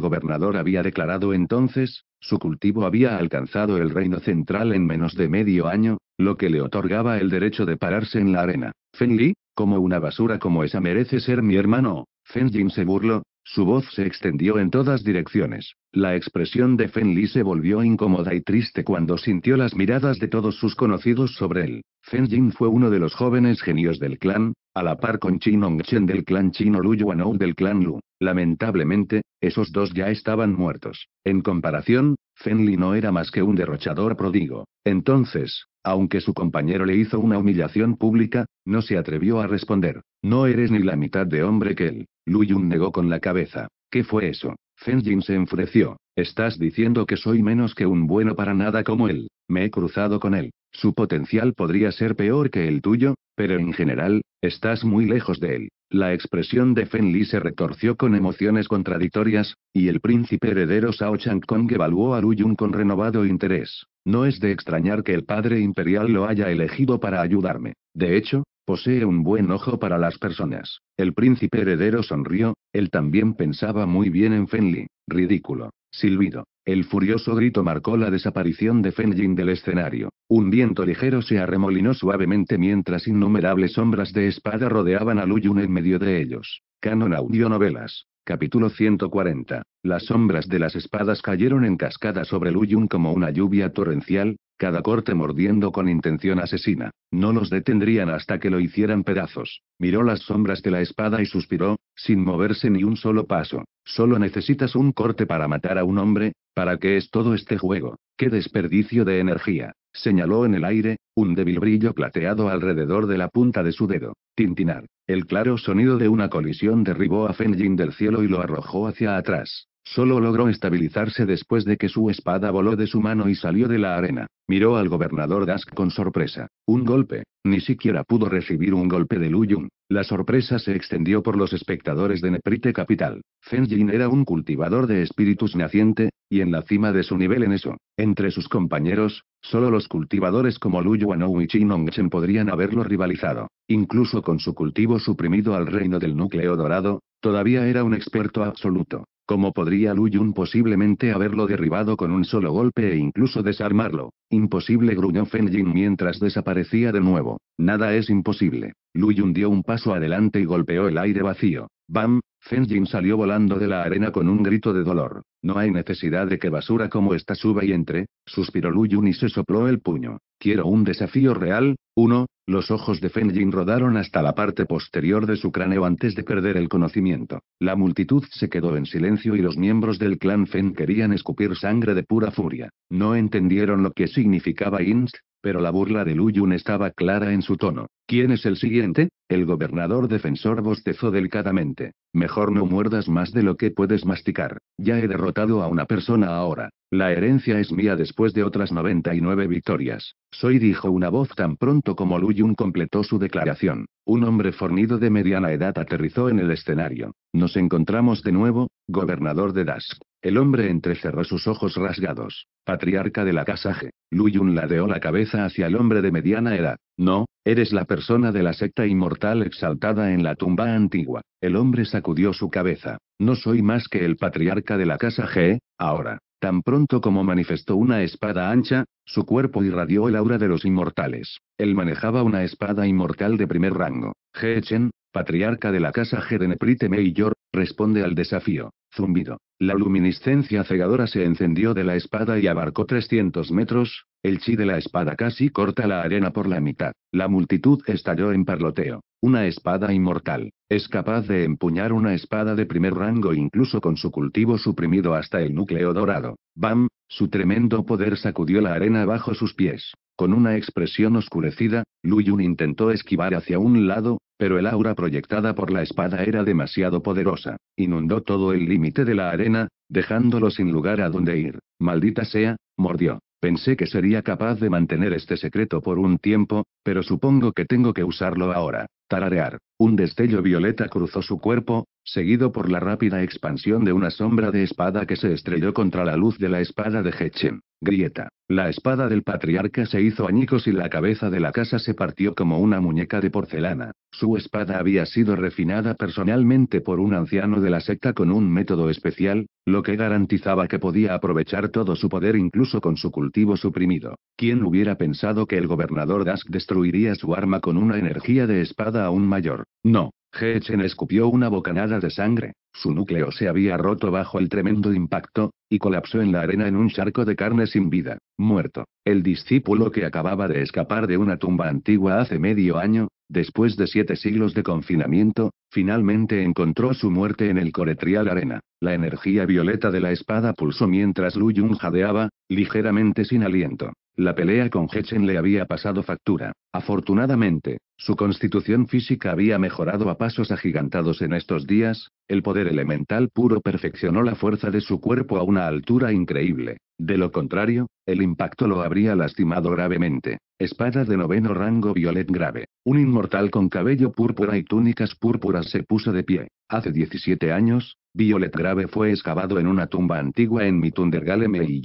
gobernador había declarado entonces, su cultivo había alcanzado el reino central en menos de medio año, lo que le otorgaba el derecho de pararse en la arena. Fen Li, como una basura como esa merece ser mi hermano, Jin se burló, su voz se extendió en todas direcciones. La expresión de Fen Li se volvió incómoda y triste cuando sintió las miradas de todos sus conocidos sobre él. Jin fue uno de los jóvenes genios del clan, a la par con Chin Chen del clan chino Lu Yuanou del clan Lu. Lamentablemente, esos dos ya estaban muertos. En comparación, Li no era más que un derrochador prodigo. Entonces, aunque su compañero le hizo una humillación pública, no se atrevió a responder. No eres ni la mitad de hombre que él. Luyun negó con la cabeza. ¿Qué fue eso? Fenjin Jin se enfureció. Estás diciendo que soy menos que un bueno para nada como él. Me he cruzado con él. Su potencial podría ser peor que el tuyo, pero en general, estás muy lejos de él. La expresión de Fenli se retorció con emociones contradictorias, y el príncipe heredero Shao Chang Kong evaluó a Yun con renovado interés. No es de extrañar que el padre imperial lo haya elegido para ayudarme. De hecho, posee un buen ojo para las personas. El príncipe heredero sonrió, él también pensaba muy bien en Fenli. Ridículo. Silbido. El furioso grito marcó la desaparición de Fenjin del escenario. Un viento ligero se arremolinó suavemente mientras innumerables sombras de espada rodeaban a Luyun en medio de ellos. Canon Audio Novelas. Capítulo 140. Las sombras de las espadas cayeron en cascada sobre Luyun como una lluvia torrencial, cada corte mordiendo con intención asesina. No los detendrían hasta que lo hicieran pedazos. Miró las sombras de la espada y suspiró, sin moverse ni un solo paso. Solo necesitas un corte para matar a un hombre, ¿Para qué es todo este juego? ¡Qué desperdicio de energía! señaló en el aire, un débil brillo plateado alrededor de la punta de su dedo. Tintinar. El claro sonido de una colisión derribó a Fenjin del cielo y lo arrojó hacia atrás. Solo logró estabilizarse después de que su espada voló de su mano y salió de la arena. Miró al gobernador Dask con sorpresa. Un golpe. Ni siquiera pudo recibir un golpe de Luyun. La sorpresa se extendió por los espectadores de Neprite Capital. Jin era un cultivador de espíritus naciente, y en la cima de su nivel en eso. Entre sus compañeros, solo los cultivadores como Luyu Yuanou y Chinongchen podrían haberlo rivalizado. Incluso con su cultivo suprimido al reino del núcleo dorado, todavía era un experto absoluto. ¿Cómo podría Lu Yun posiblemente haberlo derribado con un solo golpe e incluso desarmarlo? Imposible gruñó Fenjin Jin mientras desaparecía de nuevo. Nada es imposible. Lu Yun dio un paso adelante y golpeó el aire vacío. ¡Bam! Fenjin Jin salió volando de la arena con un grito de dolor. No hay necesidad de que basura como esta suba y entre, suspiró Lu Yun y se sopló el puño. Quiero un desafío real, uno, los ojos de Fenjin rodaron hasta la parte posterior de su cráneo antes de perder el conocimiento. La multitud se quedó en silencio y los miembros del clan Fen querían escupir sangre de pura furia. No entendieron lo que significaba Inst, pero la burla de Luyun estaba clara en su tono. ¿Quién es el siguiente? El gobernador defensor bostezó delicadamente. Mejor no muerdas más de lo que puedes masticar. Ya he derrotado a una persona ahora. La herencia es mía después de otras 99 victorias. Soy dijo una voz tan pronto como Luyun completó su declaración. Un hombre fornido de mediana edad aterrizó en el escenario. Nos encontramos de nuevo, gobernador de Dask. El hombre entrecerró sus ojos rasgados. Patriarca de la casa G. Luyun ladeó la cabeza hacia el hombre de mediana edad. No, eres la persona de la secta inmortal exaltada en la tumba antigua. El hombre sacudió su cabeza. No soy más que el patriarca de la casa G, ahora. Tan pronto como manifestó una espada ancha, su cuerpo irradió el aura de los inmortales. Él manejaba una espada inmortal de primer rango. G. Chen, patriarca de la casa G de Neprite Mayor, responde al desafío. Zumbido. La luminiscencia cegadora se encendió de la espada y abarcó 300 metros, el chi de la espada casi corta la arena por la mitad. La multitud estalló en parloteo. Una espada inmortal. Es capaz de empuñar una espada de primer rango incluso con su cultivo suprimido hasta el núcleo dorado. Bam, su tremendo poder sacudió la arena bajo sus pies. Con una expresión oscurecida, Lu Yun intentó esquivar hacia un lado, pero el aura proyectada por la espada era demasiado poderosa. Inundó todo el límite de la arena, dejándolo sin lugar a dónde ir. Maldita sea, mordió. Pensé que sería capaz de mantener este secreto por un tiempo, pero supongo que tengo que usarlo ahora. Tararear. Un destello violeta cruzó su cuerpo, seguido por la rápida expansión de una sombra de espada que se estrelló contra la luz de la espada de Hechen. Grieta. La espada del patriarca se hizo añicos y la cabeza de la casa se partió como una muñeca de porcelana. Su espada había sido refinada personalmente por un anciano de la secta con un método especial, lo que garantizaba que podía aprovechar todo su poder incluso con su cultivo suprimido. ¿Quién hubiera pensado que el gobernador Dask destruiría su arma con una energía de espada aún mayor? No. Hechen escupió una bocanada de sangre. Su núcleo se había roto bajo el tremendo impacto, y colapsó en la arena en un charco de carne sin vida, muerto. El discípulo que acababa de escapar de una tumba antigua hace medio año, después de siete siglos de confinamiento, finalmente encontró su muerte en el coretrial arena. La energía violeta de la espada pulsó mientras Lu Yun jadeaba, ligeramente sin aliento. La pelea con Hechen le había pasado factura. Afortunadamente, su constitución física había mejorado a pasos agigantados en estos días, el poder elemental puro perfeccionó la fuerza de su cuerpo a una altura increíble. De lo contrario, el impacto lo habría lastimado gravemente. Espada de noveno rango violet grave. Un inmortal con cabello púrpura y túnicas púrpuras se puso de pie. Hace 17 años, Violet Grave fue excavado en una tumba antigua en Mitundergale, e y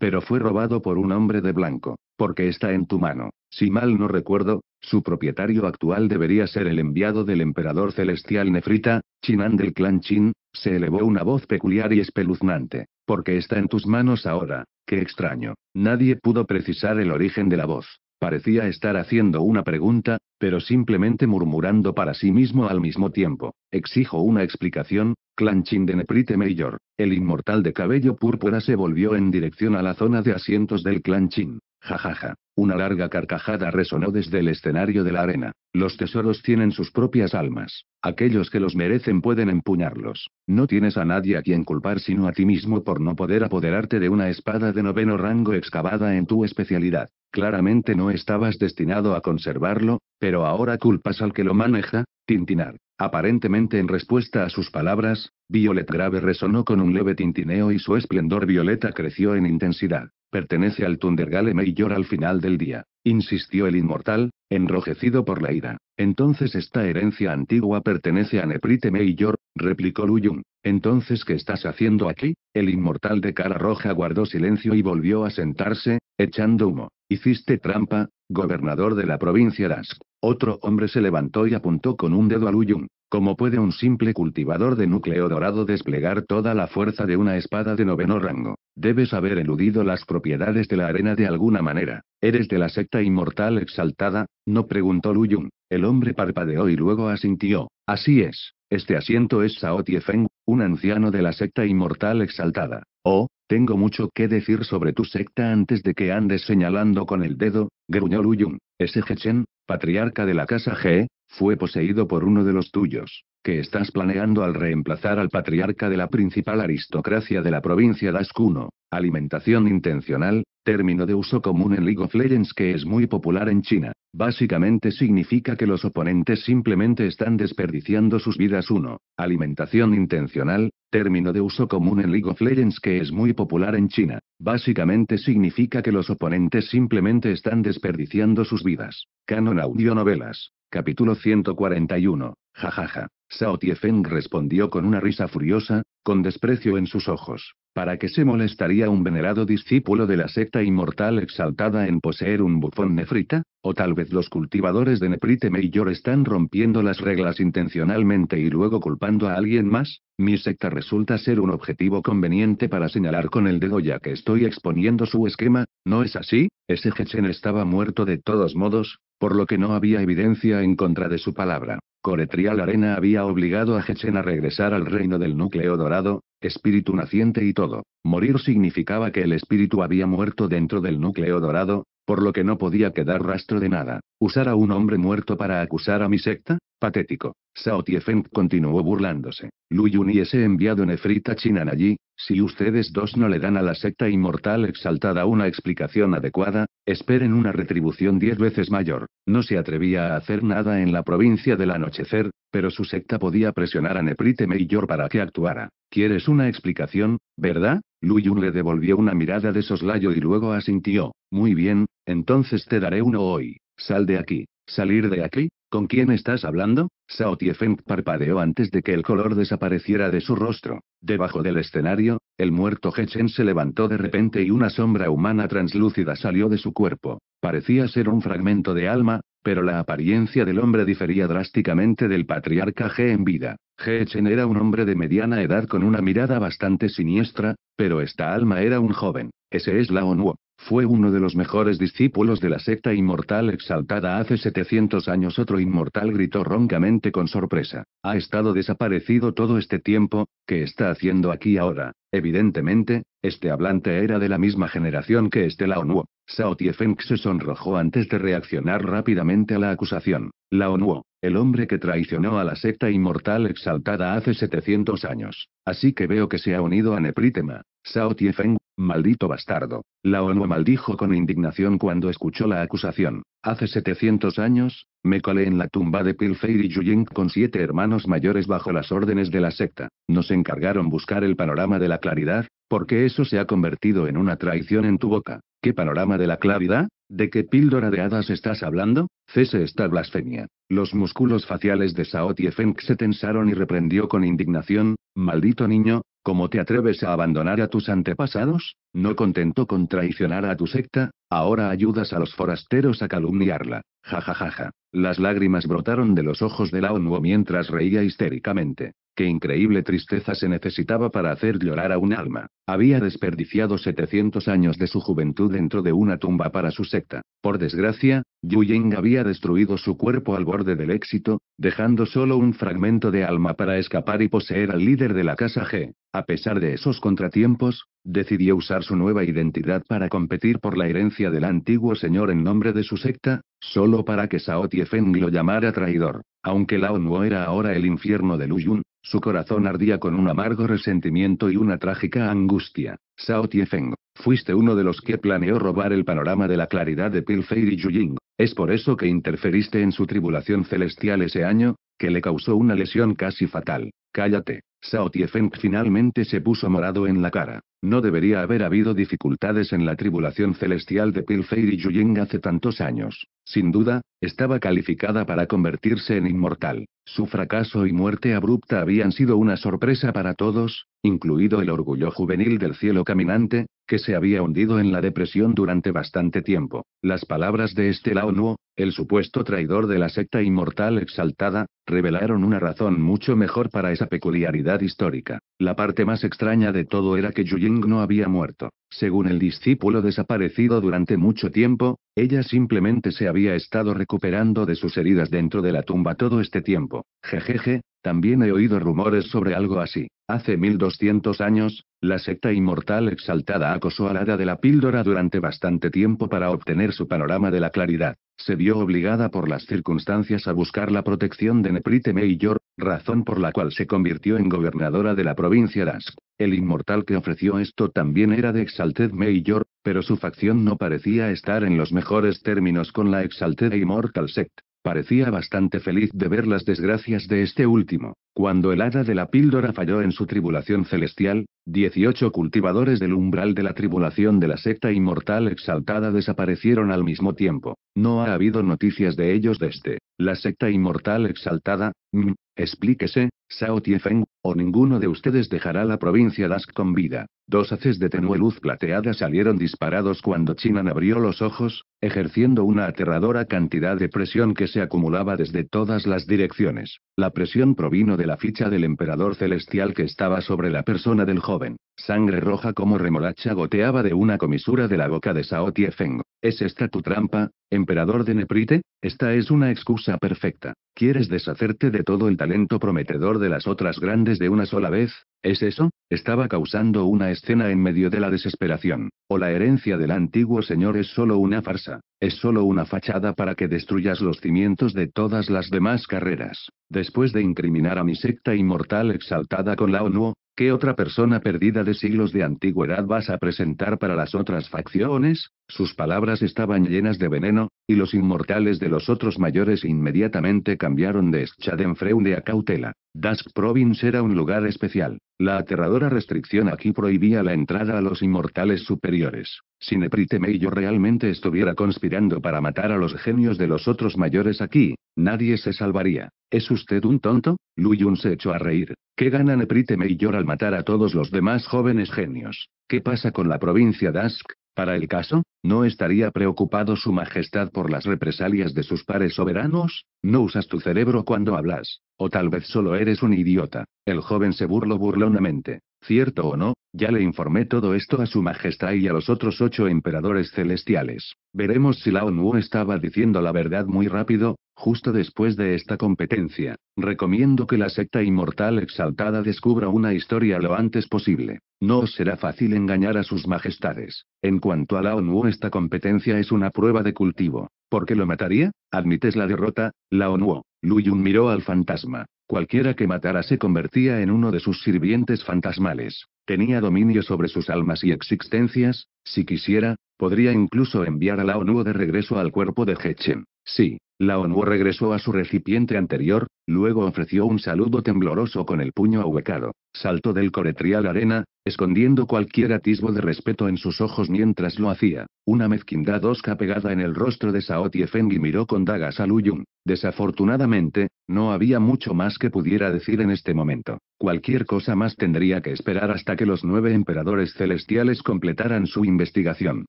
pero fue robado por un hombre de blanco, porque está en tu mano. Si mal no recuerdo, su propietario actual debería ser el enviado del emperador celestial Nefrita, Chinan del clan Chin, se elevó una voz peculiar y espeluznante, porque está en tus manos ahora, qué extraño. Nadie pudo precisar el origen de la voz. Parecía estar haciendo una pregunta, pero simplemente murmurando para sí mismo al mismo tiempo. Exijo una explicación, Clanchin de Neprite Mayor. El inmortal de cabello púrpura se volvió en dirección a la zona de asientos del Clanchin. Jajaja. Una larga carcajada resonó desde el escenario de la arena. Los tesoros tienen sus propias almas. Aquellos que los merecen pueden empuñarlos. No tienes a nadie a quien culpar sino a ti mismo por no poder apoderarte de una espada de noveno rango excavada en tu especialidad. Claramente no estabas destinado a conservarlo, pero ahora culpas al que lo maneja, Tintinar. Aparentemente en respuesta a sus palabras, Violet Grave resonó con un leve tintineo y su esplendor violeta creció en intensidad. Pertenece al Tundergale Mayor al final del día, insistió el inmortal, enrojecido por la ira. Entonces esta herencia antigua pertenece a Neprite Mayor, replicó Luyun. Entonces ¿qué estás haciendo aquí? El inmortal de cara roja guardó silencio y volvió a sentarse, echando humo. Hiciste trampa, gobernador de la provincia Rask. Otro hombre se levantó y apuntó con un dedo a Luyun. ¿Cómo puede un simple cultivador de núcleo dorado desplegar toda la fuerza de una espada de noveno rango? Debes haber eludido las propiedades de la arena de alguna manera. ¿Eres de la secta inmortal exaltada? No preguntó Luyun. El hombre parpadeó y luego asintió. Así es. Este asiento es Sao Tiefeng, un anciano de la secta inmortal exaltada. Oh, tengo mucho que decir sobre tu secta antes de que andes señalando con el dedo, gruñó Luyun. Ese Hechen, patriarca de la casa G, fue poseído por uno de los tuyos, que estás planeando al reemplazar al patriarca de la principal aristocracia de la provincia de Ascuno. Alimentación intencional, término de uso común en League of Legends que es muy popular en China. Básicamente significa que los oponentes simplemente están desperdiciando sus vidas. 1. Alimentación intencional, término de uso común en League of Legends que es muy popular en China. Básicamente significa que los oponentes simplemente están desperdiciando sus vidas. Canon Audio Novelas. Capítulo 141. Jajaja. Sao Tiefeng respondió con una risa furiosa, con desprecio en sus ojos. ¿Para qué se molestaría un venerado discípulo de la secta inmortal exaltada en poseer un bufón nefrita? ¿O tal vez los cultivadores de Neprite Mayor están rompiendo las reglas intencionalmente y luego culpando a alguien más? Mi secta resulta ser un objetivo conveniente para señalar con el dedo ya que estoy exponiendo su esquema, ¿no es así? Ese Hechen estaba muerto de todos modos, por lo que no había evidencia en contra de su palabra. Coretrial Arena había obligado a Hechen a regresar al reino del núcleo dorado, espíritu naciente y todo. Morir significaba que el espíritu había muerto dentro del núcleo dorado, por lo que no podía quedar rastro de nada. ¿Usar a un hombre muerto para acusar a mi secta? Patético. Sao Tiefeng continuó burlándose. Lu Yun y ese enviado nefrita chinan allí, si ustedes dos no le dan a la secta inmortal exaltada una explicación adecuada, esperen una retribución diez veces mayor. No se atrevía a hacer nada en la provincia del anochecer, pero su secta podía presionar a Neprite Mayor para que actuara. ¿Quieres una explicación, verdad? Luyun le devolvió una mirada de soslayo y luego asintió. Muy bien, entonces te daré uno hoy. Sal de aquí. ¿Salir de aquí? ¿Con quién estás hablando? Sao Tiefeng parpadeó antes de que el color desapareciera de su rostro. Debajo del escenario, el muerto Hechen se levantó de repente y una sombra humana translúcida salió de su cuerpo. Parecía ser un fragmento de alma, pero la apariencia del hombre difería drásticamente del patriarca G en vida. Hechen era un hombre de mediana edad con una mirada bastante siniestra, pero esta alma era un joven. Ese es Lao Nuo. Fue uno de los mejores discípulos de la secta inmortal exaltada hace 700 años. Otro inmortal gritó roncamente con sorpresa. Ha estado desaparecido todo este tiempo, ¿qué está haciendo aquí ahora? Evidentemente, este hablante era de la misma generación que este laonuo, Sao Tiefeng se sonrojó antes de reaccionar rápidamente a la acusación. laonuo. El hombre que traicionó a la secta inmortal exaltada hace 700 años. Así que veo que se ha unido a Nepritema. Sao Tiefeng, maldito bastardo. La ONU maldijo con indignación cuando escuchó la acusación. Hace 700 años, me colé en la tumba de Pilfei y Yuying con siete hermanos mayores bajo las órdenes de la secta. Nos encargaron buscar el panorama de la claridad, porque eso se ha convertido en una traición en tu boca. ¿Qué panorama de la claridad? ¿De qué píldora de hadas estás hablando? Cese esta blasfemia. Los músculos faciales de Sao Tiefeng se tensaron y reprendió con indignación, maldito niño, ¿cómo te atreves a abandonar a tus antepasados? No contento con traicionar a tu secta, ahora ayudas a los forasteros a calumniarla. Ja ja ja Las lágrimas brotaron de los ojos de la mientras reía histéricamente. Qué increíble tristeza se necesitaba para hacer llorar a un alma. Había desperdiciado 700 años de su juventud dentro de una tumba para su secta. Por desgracia, Yu Ying había destruido su cuerpo al borde del éxito, dejando solo un fragmento de alma para escapar y poseer al líder de la casa G. A pesar de esos contratiempos, decidió usar su nueva identidad para competir por la herencia del antiguo señor en nombre de su secta, solo para que Sao Feng lo llamara traidor. Aunque ONU era ahora el infierno de Luyun, su corazón ardía con un amargo resentimiento y una trágica angustia. Sao Tiefeng, fuiste uno de los que planeó robar el panorama de la claridad de Pilfei y Yuying. Es por eso que interferiste en su tribulación celestial ese año, que le causó una lesión casi fatal. Cállate. Sao Tiefeng finalmente se puso morado en la cara. No debería haber habido dificultades en la tribulación celestial de Pilfei y Yuying hace tantos años. Sin duda, estaba calificada para convertirse en inmortal. Su fracaso y muerte abrupta habían sido una sorpresa para todos, incluido el orgullo juvenil del cielo caminante, que se había hundido en la depresión durante bastante tiempo. Las palabras de este Lao el supuesto traidor de la secta inmortal exaltada, revelaron una razón mucho mejor para esa peculiaridad histórica. La parte más extraña de todo era que Yuying no había muerto. Según el discípulo desaparecido durante mucho tiempo, ella simplemente se había estado recuperando de sus heridas dentro de la tumba todo este tiempo. Jejeje, también he oído rumores sobre algo así. Hace 1200 años, la secta inmortal exaltada acosó al hada de la píldora durante bastante tiempo para obtener su panorama de la claridad se vio obligada por las circunstancias a buscar la protección de Neprite Mayor, razón por la cual se convirtió en gobernadora de la provincia Dask. El inmortal que ofreció esto también era de Exalted Mayor, pero su facción no parecía estar en los mejores términos con la Exalted Immortal Sect. Parecía bastante feliz de ver las desgracias de este último. Cuando el hada de la píldora falló en su tribulación celestial, 18 cultivadores del umbral de la tribulación de la secta inmortal exaltada desaparecieron al mismo tiempo. No ha habido noticias de ellos desde la secta inmortal exaltada. Mm, explíquese, Sao Tiefeng, o ninguno de ustedes dejará la provincia Dask con vida. Dos haces de tenue luz plateada salieron disparados cuando Chinan abrió los ojos, ejerciendo una aterradora cantidad de presión que se acumulaba desde todas las direcciones. La presión provino de la ficha del emperador celestial que estaba sobre la persona del joven. Sangre roja como remolacha goteaba de una comisura de la boca de Sao Tiefeng. ¿Es esta tu trampa, emperador de Neprite? Esta es una excusa perfecta. ¿Quieres deshacerte de todo el talento prometedor de las otras grandes de una sola vez? ¿Es eso? Estaba causando una escena en medio de la desesperación. O la herencia del antiguo señor es solo una farsa. Es solo una fachada para que destruyas los cimientos de todas las demás carreras. Después de incriminar a mi secta inmortal exaltada con la ONU, ¿Qué otra persona perdida de siglos de antigüedad vas a presentar para las otras facciones? Sus palabras estaban llenas de veneno, y los inmortales de los otros mayores inmediatamente cambiaron de Schadenfreude a cautela. Dusk Province era un lugar especial. La aterradora restricción aquí prohibía la entrada a los inmortales superiores. Si Neprite realmente estuviera conspirando para matar a los genios de los otros mayores aquí, nadie se salvaría. ¿Es usted un tonto? Luyun se echó a reír. ¿Qué gana Neprite Mayor al matar a todos los demás jóvenes genios? ¿Qué pasa con la provincia Dask? Para el caso, ¿no estaría preocupado su majestad por las represalias de sus pares soberanos? No usas tu cerebro cuando hablas. O tal vez solo eres un idiota. El joven se burló burlonamente. Cierto o no, ya le informé todo esto a su majestad y a los otros ocho emperadores celestiales. Veremos si Lao Wu estaba diciendo la verdad muy rápido, justo después de esta competencia. Recomiendo que la secta inmortal exaltada descubra una historia lo antes posible. No os será fácil engañar a sus majestades. En cuanto a Lao Wu, esta competencia es una prueba de cultivo. ¿Por qué lo mataría? ¿Admites la derrota, Lao Lu Luyun miró al fantasma. Cualquiera que matara se convertía en uno de sus sirvientes fantasmales. Tenía dominio sobre sus almas y existencias, si quisiera, podría incluso enviar a la ONU de regreso al cuerpo de Hechen. Sí, la ONU regresó a su recipiente anterior, Luego ofreció un saludo tembloroso con el puño ahuecado. Saltó del coretrial arena, escondiendo cualquier atisbo de respeto en sus ojos mientras lo hacía. Una mezquindad osca pegada en el rostro de Saotie Feng y miró con dagas a Luyun. Desafortunadamente, no había mucho más que pudiera decir en este momento. Cualquier cosa más tendría que esperar hasta que los nueve emperadores celestiales completaran su investigación.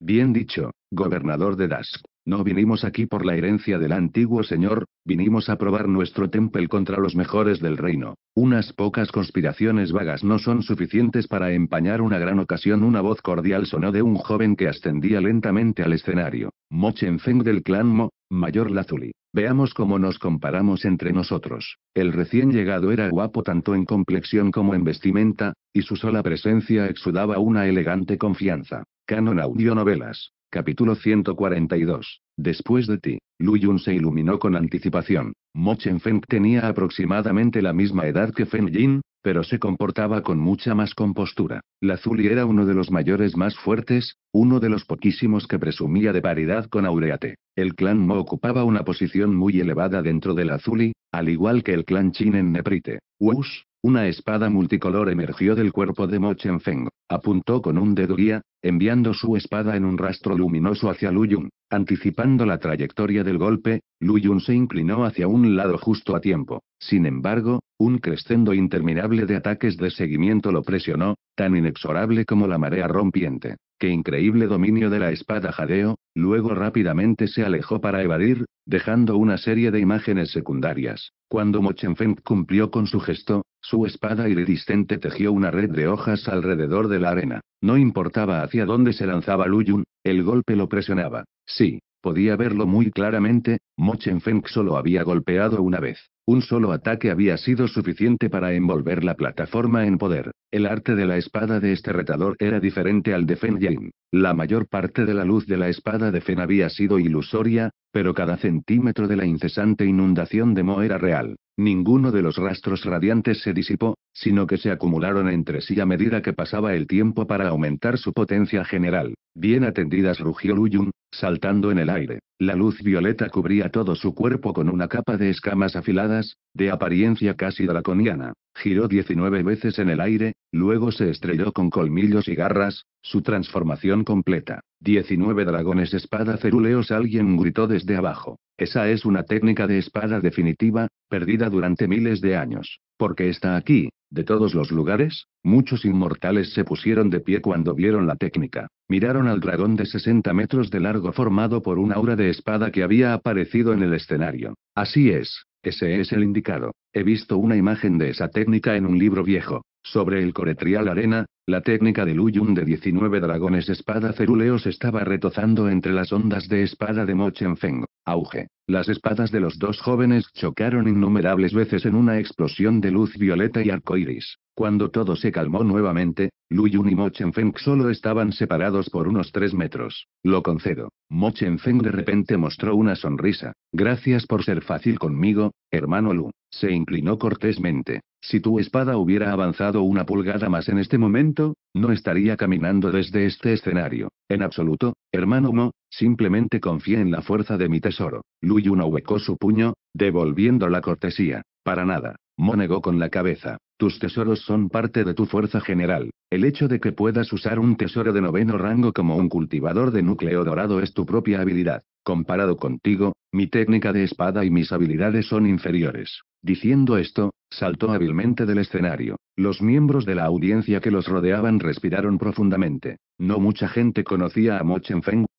Bien dicho, gobernador de Dask. No vinimos aquí por la herencia del antiguo señor, vinimos a probar nuestro templo contra los mejores del reino. Unas pocas conspiraciones vagas no son suficientes para empañar una gran ocasión. Una voz cordial sonó de un joven que ascendía lentamente al escenario. Mochen Feng del clan Mo, mayor Lazuli. Veamos cómo nos comparamos entre nosotros. El recién llegado era guapo tanto en complexión como en vestimenta, y su sola presencia exudaba una elegante confianza. Canon Audio Novelas. Capítulo 142. Después de ti, Lu Yun se iluminó con anticipación. Mo Chen Feng tenía aproximadamente la misma edad que Feng Yin, pero se comportaba con mucha más compostura. La Zuli era uno de los mayores más fuertes, uno de los poquísimos que presumía de paridad con Aureate. El clan Mo ocupaba una posición muy elevada dentro de la Zuli, al igual que el clan Chin en Neprite. ¿Wush? Una espada multicolor emergió del cuerpo de Mo Chen Feng. Apuntó con un dedo guía, enviando su espada en un rastro luminoso hacia Lu Yun. Anticipando la trayectoria del golpe, Lu Yun se inclinó hacia un lado justo a tiempo. Sin embargo, un crescendo interminable de ataques de seguimiento lo presionó, tan inexorable como la marea rompiente increíble dominio de la espada jadeo, luego rápidamente se alejó para evadir, dejando una serie de imágenes secundarias. Cuando Mochenfeng cumplió con su gesto, su espada iridiscente tejió una red de hojas alrededor de la arena. No importaba hacia dónde se lanzaba Luyun, el golpe lo presionaba. Sí, podía verlo muy claramente, Mochenfeng solo había golpeado una vez. Un solo ataque había sido suficiente para envolver la plataforma en poder. El arte de la espada de este retador era diferente al de Fen La mayor parte de la luz de la espada de Fen había sido ilusoria, pero cada centímetro de la incesante inundación de Mo era real. Ninguno de los rastros radiantes se disipó, sino que se acumularon entre sí a medida que pasaba el tiempo para aumentar su potencia general. Bien atendidas rugió Luyun, saltando en el aire. La luz violeta cubría todo su cuerpo con una capa de escamas afiladas, de apariencia casi draconiana. Giró 19 veces en el aire, luego se estrelló con colmillos y garras, su transformación completa. 19 dragones espada cerúleos alguien gritó desde abajo. Esa es una técnica de espada definitiva, perdida durante miles de años. Porque está aquí, de todos los lugares, muchos inmortales se pusieron de pie cuando vieron la técnica. Miraron al dragón de 60 metros de largo formado por una aura de espada que había aparecido en el escenario. Así es, ese es el indicado. He visto una imagen de esa técnica en un libro viejo. Sobre el Coretrial Arena, la técnica de Luyun de 19 dragones espada ceruleos estaba retozando entre las ondas de espada de Mochenfeng. Auge. Las espadas de los dos jóvenes chocaron innumerables veces en una explosión de luz violeta y arcoíris. Cuando todo se calmó nuevamente, Luyun y Mochenfeng solo estaban separados por unos tres metros. Lo concedo. Mochenfeng de repente mostró una sonrisa. Gracias por ser fácil conmigo, hermano Lu. Se inclinó cortésmente. Si tu espada hubiera avanzado una pulgada más en este momento, no estaría caminando desde este escenario. En absoluto, hermano Mo, simplemente confía en la fuerza de mi tesoro. Luyun huecó su puño, devolviendo la cortesía. Para nada. Mo negó con la cabeza. Tus tesoros son parte de tu fuerza general. El hecho de que puedas usar un tesoro de noveno rango como un cultivador de núcleo dorado es tu propia habilidad. Comparado contigo, mi técnica de espada y mis habilidades son inferiores. Diciendo esto, Saltó hábilmente del escenario. Los miembros de la audiencia que los rodeaban respiraron profundamente. No mucha gente conocía a Mo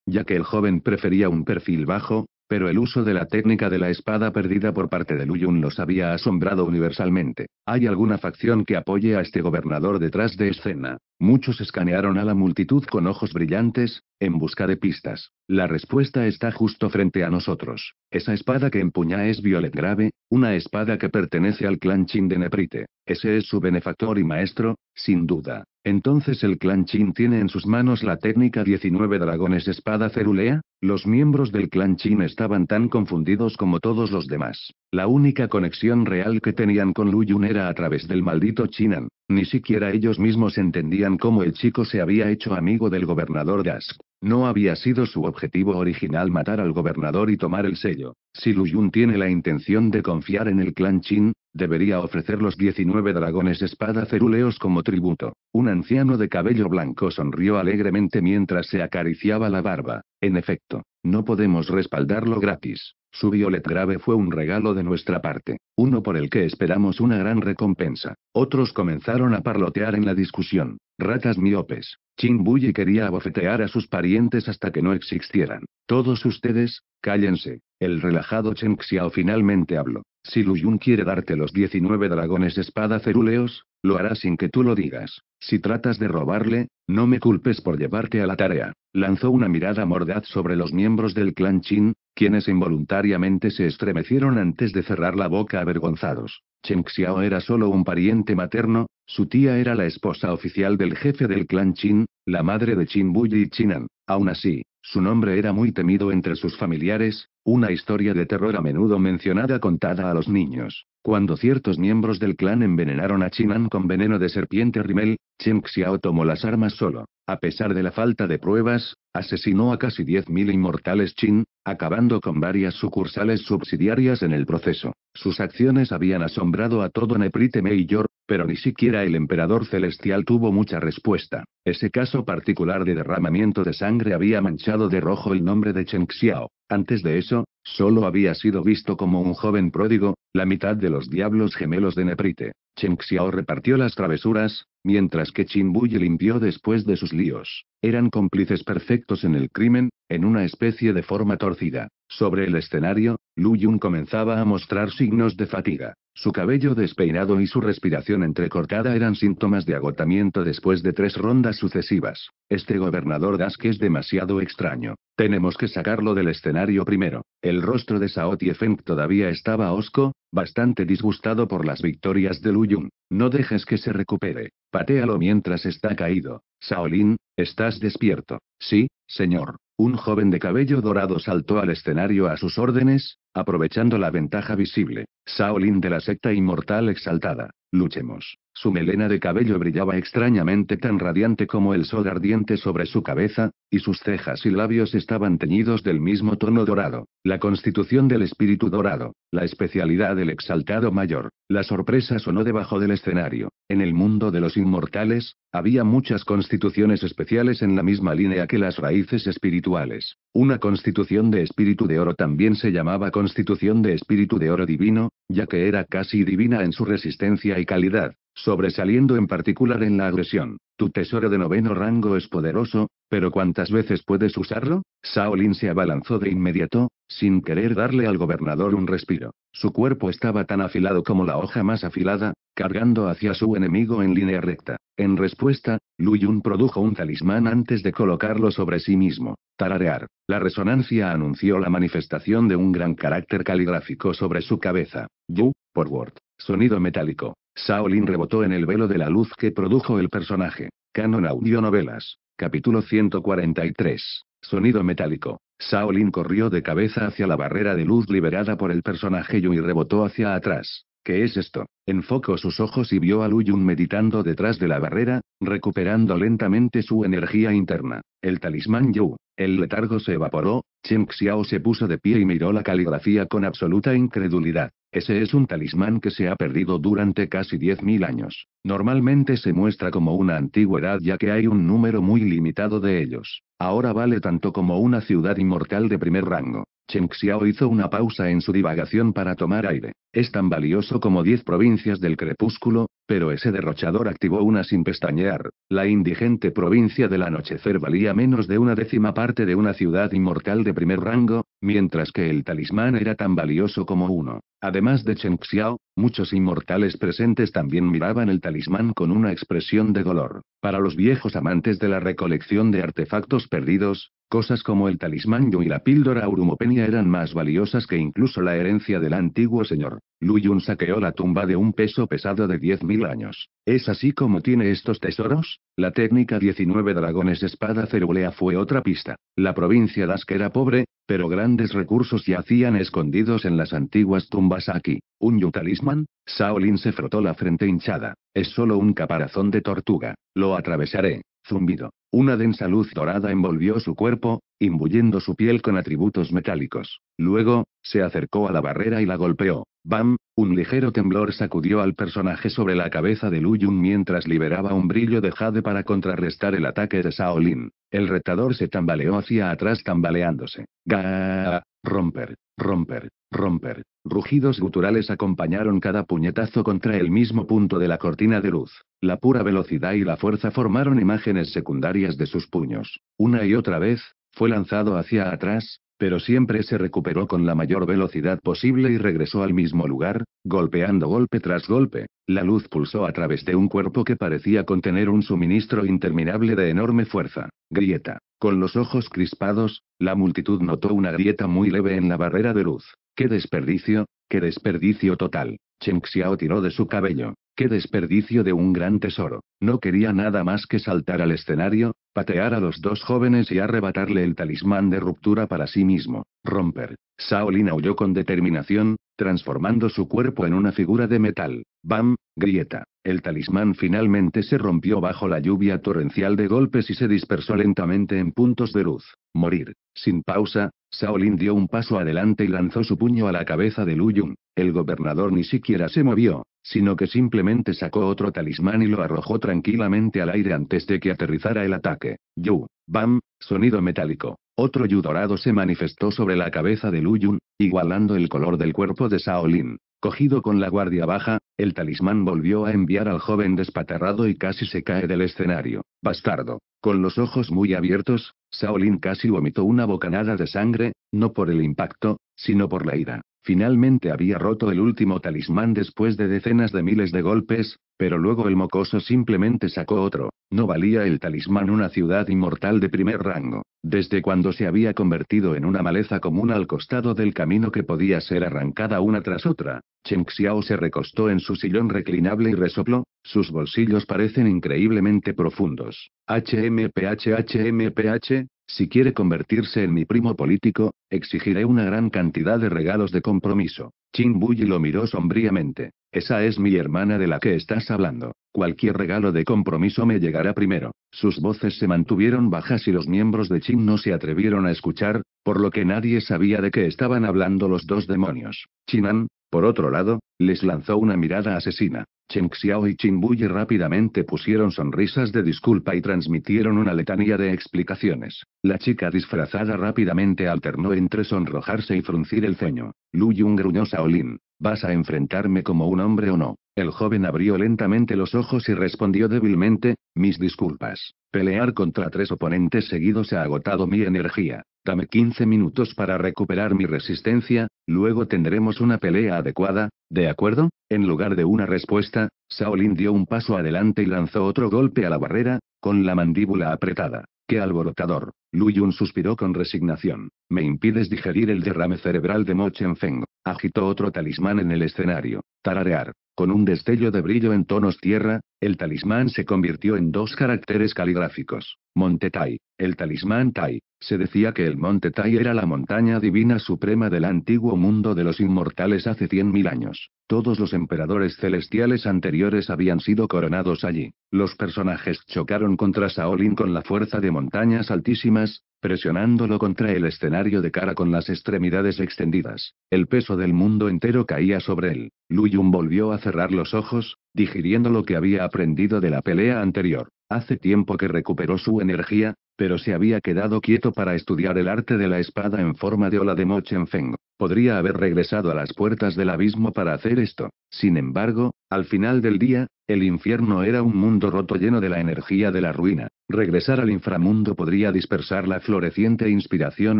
ya que el joven prefería un perfil bajo, pero el uso de la técnica de la espada perdida por parte de Yun los había asombrado universalmente. ¿Hay alguna facción que apoye a este gobernador detrás de escena? Muchos escanearon a la multitud con ojos brillantes, en busca de pistas. La respuesta está justo frente a nosotros. Esa espada que empuña es Violet Grave, una espada que pertenece al clan Chin de Neprite. Ese es su benefactor y maestro, sin duda. Entonces el clan Chin tiene en sus manos la técnica 19 dragones espada cerulea, los miembros del clan Chin estaban tan confundidos como todos los demás. La única conexión real que tenían con Lu Yun era a través del maldito Chinan, ni siquiera ellos mismos entendían cómo el chico se había hecho amigo del gobernador Gask. No había sido su objetivo original matar al gobernador y tomar el sello. Si Lu Yun tiene la intención de confiar en el clan Chin, Debería ofrecer los 19 dragones espada cerúleos como tributo. Un anciano de cabello blanco sonrió alegremente mientras se acariciaba la barba. En efecto, no podemos respaldarlo gratis. Su violet grave fue un regalo de nuestra parte, uno por el que esperamos una gran recompensa. Otros comenzaron a parlotear en la discusión. Ratas miopes. Chimbuyi quería abofetear a sus parientes hasta que no existieran. Todos ustedes, cállense. El relajado Chen Xiao finalmente habló. Si Lu Yun quiere darte los 19 dragones espada cerúleos, lo hará sin que tú lo digas. Si tratas de robarle, no me culpes por llevarte a la tarea. Lanzó una mirada mordaz sobre los miembros del clan Qin, quienes involuntariamente se estremecieron antes de cerrar la boca avergonzados. Chen Xiao era solo un pariente materno, su tía era la esposa oficial del jefe del clan Qin la madre de Chin y Chinan. Aún así, su nombre era muy temido entre sus familiares, una historia de terror a menudo mencionada contada a los niños. Cuando ciertos miembros del clan envenenaron a Chinan con veneno de serpiente rimel, Chen Xiao tomó las armas solo. A pesar de la falta de pruebas, asesinó a casi 10.000 inmortales Chin, acabando con varias sucursales subsidiarias en el proceso. Sus acciones habían asombrado a todo Neprite Mayor, pero ni siquiera el emperador celestial tuvo mucha respuesta. Ese caso particular de derramamiento de sangre había manchado de rojo el nombre de Chen Xiao. Antes de eso, Solo había sido visto como un joven pródigo, la mitad de los diablos gemelos de Neprite. Cheng Xiao repartió las travesuras, mientras que Qin limpió después de sus líos. Eran cómplices perfectos en el crimen, en una especie de forma torcida. Sobre el escenario, Lu Yun comenzaba a mostrar signos de fatiga. Su cabello despeinado y su respiración entrecortada eran síntomas de agotamiento después de tres rondas sucesivas. Este gobernador Dask es demasiado extraño. Tenemos que sacarlo del escenario primero. El rostro de Sao Feng todavía estaba osco bastante disgustado por las victorias de Luyun. No dejes que se recupere. Patealo mientras está caído. Shaolin, estás despierto. Sí, señor. Un joven de cabello dorado saltó al escenario a sus órdenes, aprovechando la ventaja visible. Shaolin de la secta inmortal exaltada. Luchemos. Su melena de cabello brillaba extrañamente tan radiante como el sol ardiente sobre su cabeza, y sus cejas y labios estaban teñidos del mismo tono dorado, la constitución del espíritu dorado, la especialidad del exaltado mayor. La sorpresa sonó debajo del escenario. En el mundo de los inmortales, había muchas constituciones especiales en la misma línea que las raíces espirituales. Una constitución de espíritu de oro también se llamaba constitución de espíritu de oro divino, ya que era casi divina en su resistencia y calidad sobresaliendo en particular en la agresión. Tu tesoro de noveno rango es poderoso, pero ¿cuántas veces puedes usarlo? Shaolin se abalanzó de inmediato, sin querer darle al gobernador un respiro. Su cuerpo estaba tan afilado como la hoja más afilada, cargando hacia su enemigo en línea recta. En respuesta, Lu Yun produjo un talismán antes de colocarlo sobre sí mismo. Tararear. La resonancia anunció la manifestación de un gran carácter caligráfico sobre su cabeza. Yu, por word. Sonido metálico. Shaolin rebotó en el velo de la luz que produjo el personaje. Canon Audio Novelas. Capítulo 143. Sonido metálico. Shaolin corrió de cabeza hacia la barrera de luz liberada por el personaje Yu y rebotó hacia atrás. ¿Qué es esto? Enfocó sus ojos y vio a Luyun meditando detrás de la barrera, recuperando lentamente su energía interna. El talismán Yu. El letargo se evaporó, Chen Xiao se puso de pie y miró la caligrafía con absoluta incredulidad. Ese es un talismán que se ha perdido durante casi 10.000 años. Normalmente se muestra como una antigüedad ya que hay un número muy limitado de ellos. Ahora vale tanto como una ciudad inmortal de primer rango. Chen Xiao hizo una pausa en su divagación para tomar aire. Es tan valioso como diez provincias del crepúsculo, pero ese derrochador activó una sin pestañear. La indigente provincia del anochecer valía menos de una décima parte de una ciudad inmortal de primer rango, mientras que el talismán era tan valioso como uno. Además de Chen Xiao, muchos inmortales presentes también miraban el talismán con una expresión de dolor. Para los viejos amantes de la recolección de artefactos perdidos, Cosas como el talismán Yu y la píldora aurumopenia eran más valiosas que incluso la herencia del antiguo señor. Luyun saqueó la tumba de un peso pesado de 10.000 años. ¿Es así como tiene estos tesoros? La técnica 19 Dragones Espada Cerulea fue otra pista. La provincia que era pobre, pero grandes recursos yacían escondidos en las antiguas tumbas aquí. ¿Un yutalisman. Shaolin se frotó la frente hinchada. Es solo un caparazón de tortuga. Lo atravesaré. Zumbido. Una densa luz dorada envolvió su cuerpo, imbuyendo su piel con atributos metálicos. Luego, se acercó a la barrera y la golpeó. ¡Bam! Un ligero temblor sacudió al personaje sobre la cabeza de Luyun mientras liberaba un brillo de jade para contrarrestar el ataque de Shaolin. El retador se tambaleó hacia atrás tambaleándose. ¡Ga! Romper, romper, romper. Rugidos guturales acompañaron cada puñetazo contra el mismo punto de la cortina de luz. La pura velocidad y la fuerza formaron imágenes secundarias de sus puños. Una y otra vez, fue lanzado hacia atrás, pero siempre se recuperó con la mayor velocidad posible y regresó al mismo lugar, golpeando golpe tras golpe. La luz pulsó a través de un cuerpo que parecía contener un suministro interminable de enorme fuerza. Grieta. Con los ojos crispados, la multitud notó una grieta muy leve en la barrera de luz. ¡Qué desperdicio! ¡Qué desperdicio total! Chen Xiao tiró de su cabello. Qué desperdicio de un gran tesoro. No quería nada más que saltar al escenario, patear a los dos jóvenes y arrebatarle el talismán de ruptura para sí mismo. Romper. Shaolin aulló con determinación, transformando su cuerpo en una figura de metal. Bam, grieta. El talismán finalmente se rompió bajo la lluvia torrencial de golpes y se dispersó lentamente en puntos de luz. Morir. Sin pausa, Shaolin dio un paso adelante y lanzó su puño a la cabeza de Lu Yun. El gobernador ni siquiera se movió sino que simplemente sacó otro talismán y lo arrojó tranquilamente al aire antes de que aterrizara el ataque. Yu, bam, sonido metálico. Otro Yu dorado se manifestó sobre la cabeza de Luyun, igualando el color del cuerpo de Shaolin. Cogido con la guardia baja, el talismán volvió a enviar al joven despatarrado y casi se cae del escenario. Bastardo. Con los ojos muy abiertos, Shaolin casi vomitó una bocanada de sangre, no por el impacto, sino por la ira. Finalmente había roto el último talismán después de decenas de miles de golpes, pero luego el mocoso simplemente sacó otro. No valía el talismán una ciudad inmortal de primer rango, desde cuando se había convertido en una maleza común al costado del camino que podía ser arrancada una tras otra. Cheng Xiao se recostó en su sillón reclinable y resopló, sus bolsillos parecen increíblemente profundos. HMPH HMPH, si quiere convertirse en mi primo político, exigiré una gran cantidad de regalos de compromiso. Chin Buyi lo miró sombríamente. Esa es mi hermana de la que estás hablando. Cualquier regalo de compromiso me llegará primero. Sus voces se mantuvieron bajas y los miembros de Chin no se atrevieron a escuchar, por lo que nadie sabía de qué estaban hablando los dos demonios. Chinan, por otro lado, les lanzó una mirada asesina. Cheng Xiao y Qin rápidamente pusieron sonrisas de disculpa y transmitieron una letanía de explicaciones. La chica disfrazada rápidamente alternó entre sonrojarse y fruncir el ceño. Lu Yun gruñó Saolin, ¿Vas a enfrentarme como un hombre o no? El joven abrió lentamente los ojos y respondió débilmente, mis disculpas. Pelear contra tres oponentes seguidos ha agotado mi energía. Dame 15 minutos para recuperar mi resistencia, luego tendremos una pelea adecuada, ¿de acuerdo? En lugar de una respuesta, Shaolin dio un paso adelante y lanzó otro golpe a la barrera, con la mandíbula apretada. ¡Qué alborotador! Lu Yun suspiró con resignación. Me impides digerir el derrame cerebral de Mo Chen Feng. Agitó otro talismán en el escenario. Tararear. Con un destello de brillo en tonos tierra, el talismán se convirtió en dos caracteres caligráficos. Monte Tai, el talismán Tai. Se decía que el Monte Tai era la montaña divina suprema del antiguo mundo de los inmortales hace 100.000 años. Todos los emperadores celestiales anteriores habían sido coronados allí. Los personajes chocaron contra Saolin con la fuerza de montañas altísimas, presionándolo contra el escenario de cara con las extremidades extendidas. El peso del mundo entero caía sobre él. Luyun volvió a cerrar los ojos, digiriendo lo que había aprendido de la pelea anterior. Hace tiempo que recuperó su energía, pero se había quedado quieto para estudiar el arte de la espada en forma de ola de Mochenfeng. Podría haber regresado a las puertas del abismo para hacer esto. Sin embargo, al final del día, el infierno era un mundo roto lleno de la energía de la ruina. Regresar al inframundo podría dispersar la floreciente inspiración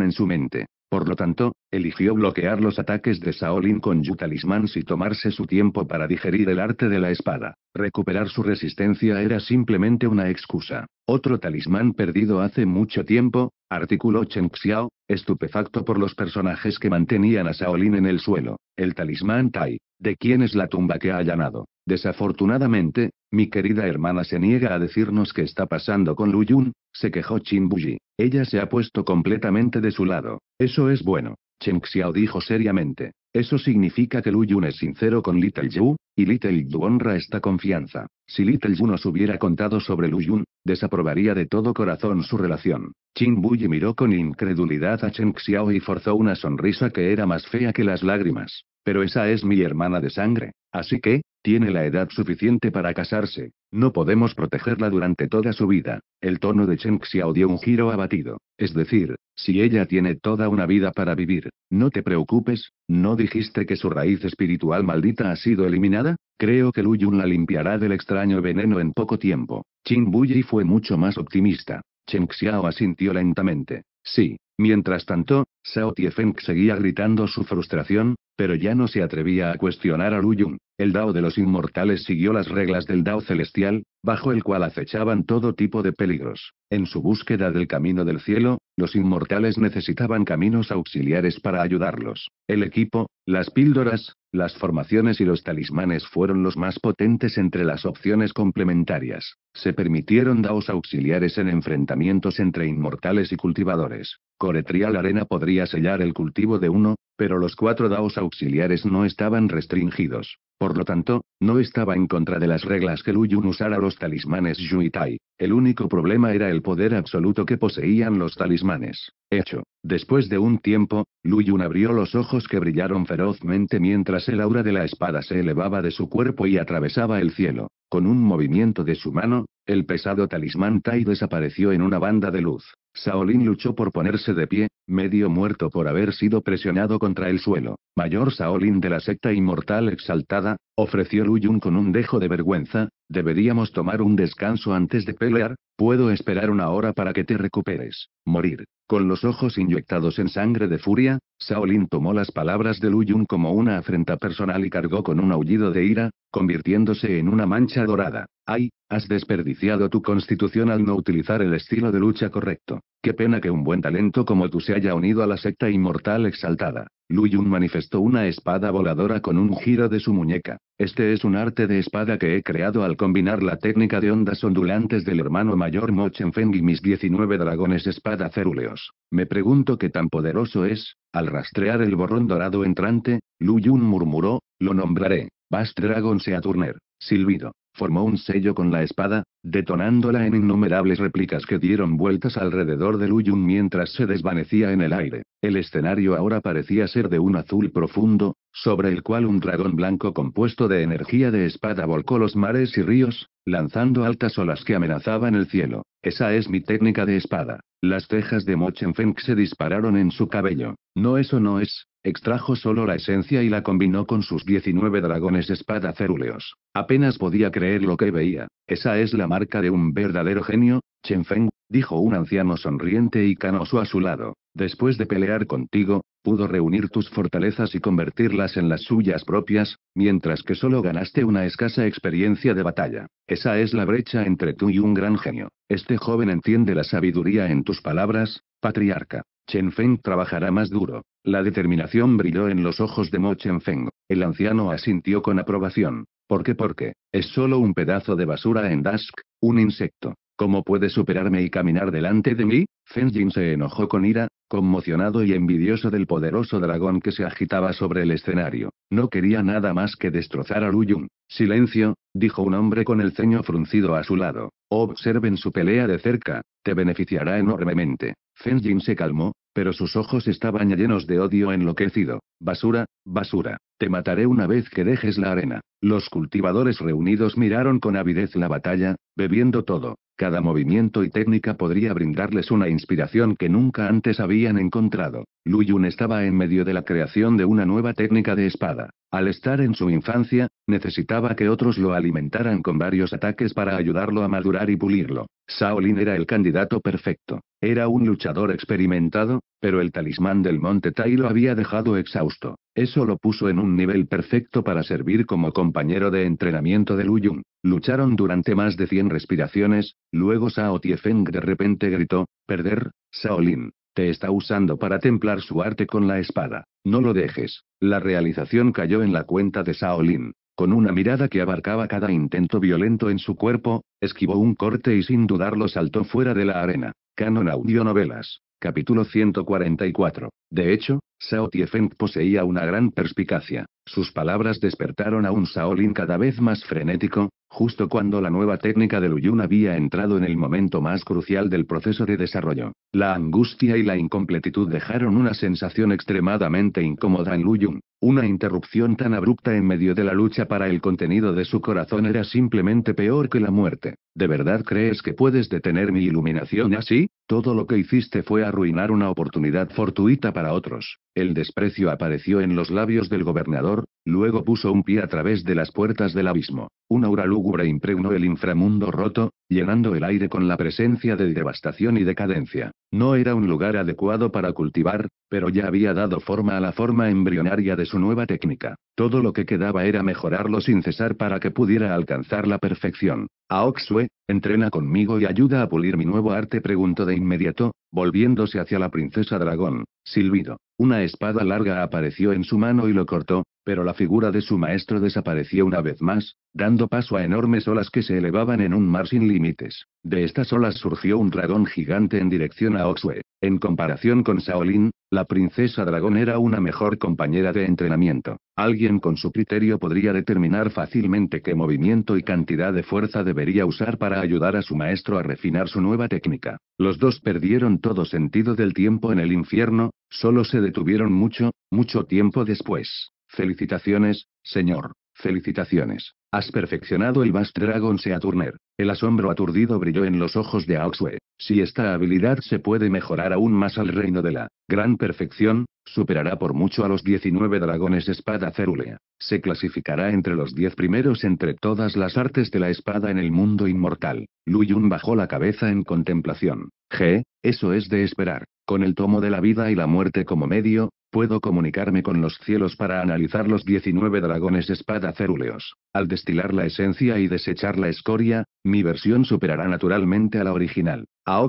en su mente. Por lo tanto, eligió bloquear los ataques de Saolin con Yutalismans y tomarse su tiempo para digerir el arte de la espada. Recuperar su resistencia era simplemente una excusa. Otro talismán perdido hace mucho tiempo, articuló Chen Xiao, estupefacto por los personajes que mantenían a Shaolin en el suelo. El talismán Tai, de quién es la tumba que ha allanado. Desafortunadamente, mi querida hermana se niega a decirnos qué está pasando con Lu Yun, se quejó Chin Buji, Ella se ha puesto completamente de su lado. Eso es bueno. Cheng Xiao dijo seriamente. Eso significa que Lu Yun es sincero con Little Yu, y Little Yu honra esta confianza. Si Little Yu nos hubiera contado sobre Lu Yun, desaprobaría de todo corazón su relación. Bu Buyi miró con incredulidad a Chen Xiao y forzó una sonrisa que era más fea que las lágrimas. Pero esa es mi hermana de sangre, así que, tiene la edad suficiente para casarse. No podemos protegerla durante toda su vida. El tono de Chen Xiao dio un giro abatido. Es decir, si ella tiene toda una vida para vivir, no te preocupes, ¿no dijiste que su raíz espiritual maldita ha sido eliminada? Creo que Luyun la limpiará del extraño veneno en poco tiempo. Qin Buyi fue mucho más optimista. Chen Xiao asintió lentamente. Sí, mientras tanto, Shao Tiefeng seguía gritando su frustración, pero ya no se atrevía a cuestionar a Yun. El Dao de los Inmortales siguió las reglas del Dao Celestial, bajo el cual acechaban todo tipo de peligros. En su búsqueda del camino del cielo, los inmortales necesitaban caminos auxiliares para ayudarlos. El equipo, las píldoras, las formaciones y los talismanes fueron los más potentes entre las opciones complementarias. Se permitieron daos auxiliares en enfrentamientos entre inmortales y cultivadores. Coretrial Arena podría sellar el cultivo de uno, pero los cuatro daos auxiliares no estaban restringidos. Por lo tanto, no estaba en contra de las reglas que Yun usara los talismanes Tai. El único problema era el poder absoluto que poseían los talismanes. Hecho. Después de un tiempo, Yun abrió los ojos que brillaron ferozmente mientras el aura de la espada se elevaba de su cuerpo y atravesaba el cielo. Con un movimiento de su mano, el pesado talismán Tai desapareció en una banda de luz. Shaolin luchó por ponerse de pie, medio muerto por haber sido presionado contra el suelo, mayor Shaolin de la secta inmortal exaltada, ofreció Luyun con un dejo de vergüenza, deberíamos tomar un descanso antes de pelear, Puedo esperar una hora para que te recuperes. Morir. Con los ojos inyectados en sangre de furia, Shaolin tomó las palabras de Lu Yun como una afrenta personal y cargó con un aullido de ira, convirtiéndose en una mancha dorada. ¡Ay! Has desperdiciado tu constitución al no utilizar el estilo de lucha correcto. Qué pena que un buen talento como tú se haya unido a la secta inmortal exaltada. Lu Yun manifestó una espada voladora con un giro de su muñeca. Este es un arte de espada que he creado al combinar la técnica de ondas ondulantes del hermano mayor Mo Feng y mis 19 dragones espada cerúleos. Me pregunto qué tan poderoso es. Al rastrear el borrón dorado entrante, Lu Yun murmuró, lo nombraré. Bast Dragon Seaturner. Silbido. Formó un sello con la espada, detonándola en innumerables réplicas que dieron vueltas alrededor de Yun mientras se desvanecía en el aire. El escenario ahora parecía ser de un azul profundo, sobre el cual un dragón blanco compuesto de energía de espada volcó los mares y ríos, lanzando altas olas que amenazaban el cielo. Esa es mi técnica de espada. Las cejas de Mochenfeng se dispararon en su cabello. No, eso no es, extrajo solo la esencia y la combinó con sus 19 dragones espada cerúleos. Apenas podía creer lo que veía. Esa es la marca de un verdadero genio, Chen Feng, dijo un anciano sonriente y canoso a su lado. Después de pelear contigo, pudo reunir tus fortalezas y convertirlas en las suyas propias, mientras que solo ganaste una escasa experiencia de batalla. Esa es la brecha entre tú y un gran genio. Este joven entiende la sabiduría en tus palabras, patriarca. Chen Feng trabajará más duro, la determinación brilló en los ojos de Mo Feng. El anciano asintió con aprobación. ¿Por qué? Porque, es solo un pedazo de basura en Dask, un insecto. ¿Cómo puede superarme y caminar delante de mí? Zenjin se enojó con ira, conmocionado y envidioso del poderoso dragón que se agitaba sobre el escenario. No quería nada más que destrozar a Ruyun. Silencio, dijo un hombre con el ceño fruncido a su lado. Observen su pelea de cerca, te beneficiará enormemente. Fenjin se calmó, pero sus ojos estaban llenos de odio enloquecido. Basura, basura. Te mataré una vez que dejes la arena. Los cultivadores reunidos miraron con avidez la batalla, bebiendo todo. Cada movimiento y técnica podría brindarles una inspiración que nunca antes habían encontrado. Lu Yun estaba en medio de la creación de una nueva técnica de espada. Al estar en su infancia, necesitaba que otros lo alimentaran con varios ataques para ayudarlo a madurar y pulirlo. Shaolin era el candidato perfecto. Era un luchador experimentado, pero el talismán del Monte Tai lo había dejado exhausto. Eso lo puso en un nivel perfecto para servir como compañero de entrenamiento de Lu Yun. Lucharon durante más de 100 respiraciones, Luego Sao Tiefeng de repente gritó, Perder, Shaolin, te está usando para templar su arte con la espada, no lo dejes. La realización cayó en la cuenta de Shaolin. Con una mirada que abarcaba cada intento violento en su cuerpo, esquivó un corte y sin dudarlo saltó fuera de la arena. Canon Audio Novelas, Capítulo 144. De hecho, Sao Tiefeng poseía una gran perspicacia. Sus palabras despertaron a un Shaolin cada vez más frenético, Justo cuando la nueva técnica de Luyun había entrado en el momento más crucial del proceso de desarrollo, la angustia y la incompletitud dejaron una sensación extremadamente incómoda en Luyun. Una interrupción tan abrupta en medio de la lucha para el contenido de su corazón era simplemente peor que la muerte. ¿De verdad crees que puedes detener mi iluminación así? Todo lo que hiciste fue arruinar una oportunidad fortuita para otros. El desprecio apareció en los labios del gobernador, luego puso un pie a través de las puertas del abismo. Una aura lúgubre impregnó el inframundo roto, llenando el aire con la presencia de devastación y decadencia. No era un lugar adecuado para cultivar, pero ya había dado forma a la forma embrionaria de su nueva técnica. Todo lo que quedaba era mejorarlo sin cesar para que pudiera alcanzar la perfección. A Oxue, entrena conmigo y ayuda a pulir mi nuevo arte, preguntó de inmediato, volviéndose hacia la princesa dragón. Silbido. Una espada larga apareció en su mano y lo cortó, pero la figura de su maestro desapareció una vez más, dando paso a enormes olas que se elevaban en un mar sin límites. De estas olas surgió un dragón gigante en dirección a Oxue. En comparación con Shaolin, la princesa dragón era una mejor compañera de entrenamiento. Alguien con su criterio podría determinar fácilmente qué movimiento y cantidad de fuerza debería usar para ayudar a su maestro a refinar su nueva técnica. Los dos perdieron todo sentido del tiempo en el infierno, solo se detuvieron mucho, mucho tiempo después. Felicitaciones, señor. Felicitaciones. Has perfeccionado el Vast Dragon Turner. El asombro aturdido brilló en los ojos de Auxue. Si esta habilidad se puede mejorar aún más al reino de la gran perfección, superará por mucho a los 19 dragones espada cerúlea. Se clasificará entre los 10 primeros entre todas las artes de la espada en el mundo inmortal. Luyun bajó la cabeza en contemplación. G, eso es de esperar. Con el tomo de la vida y la muerte como medio, Puedo comunicarme con los cielos para analizar los 19 dragones espada cerúleos. Al destilar la esencia y desechar la escoria, mi versión superará naturalmente a la original. A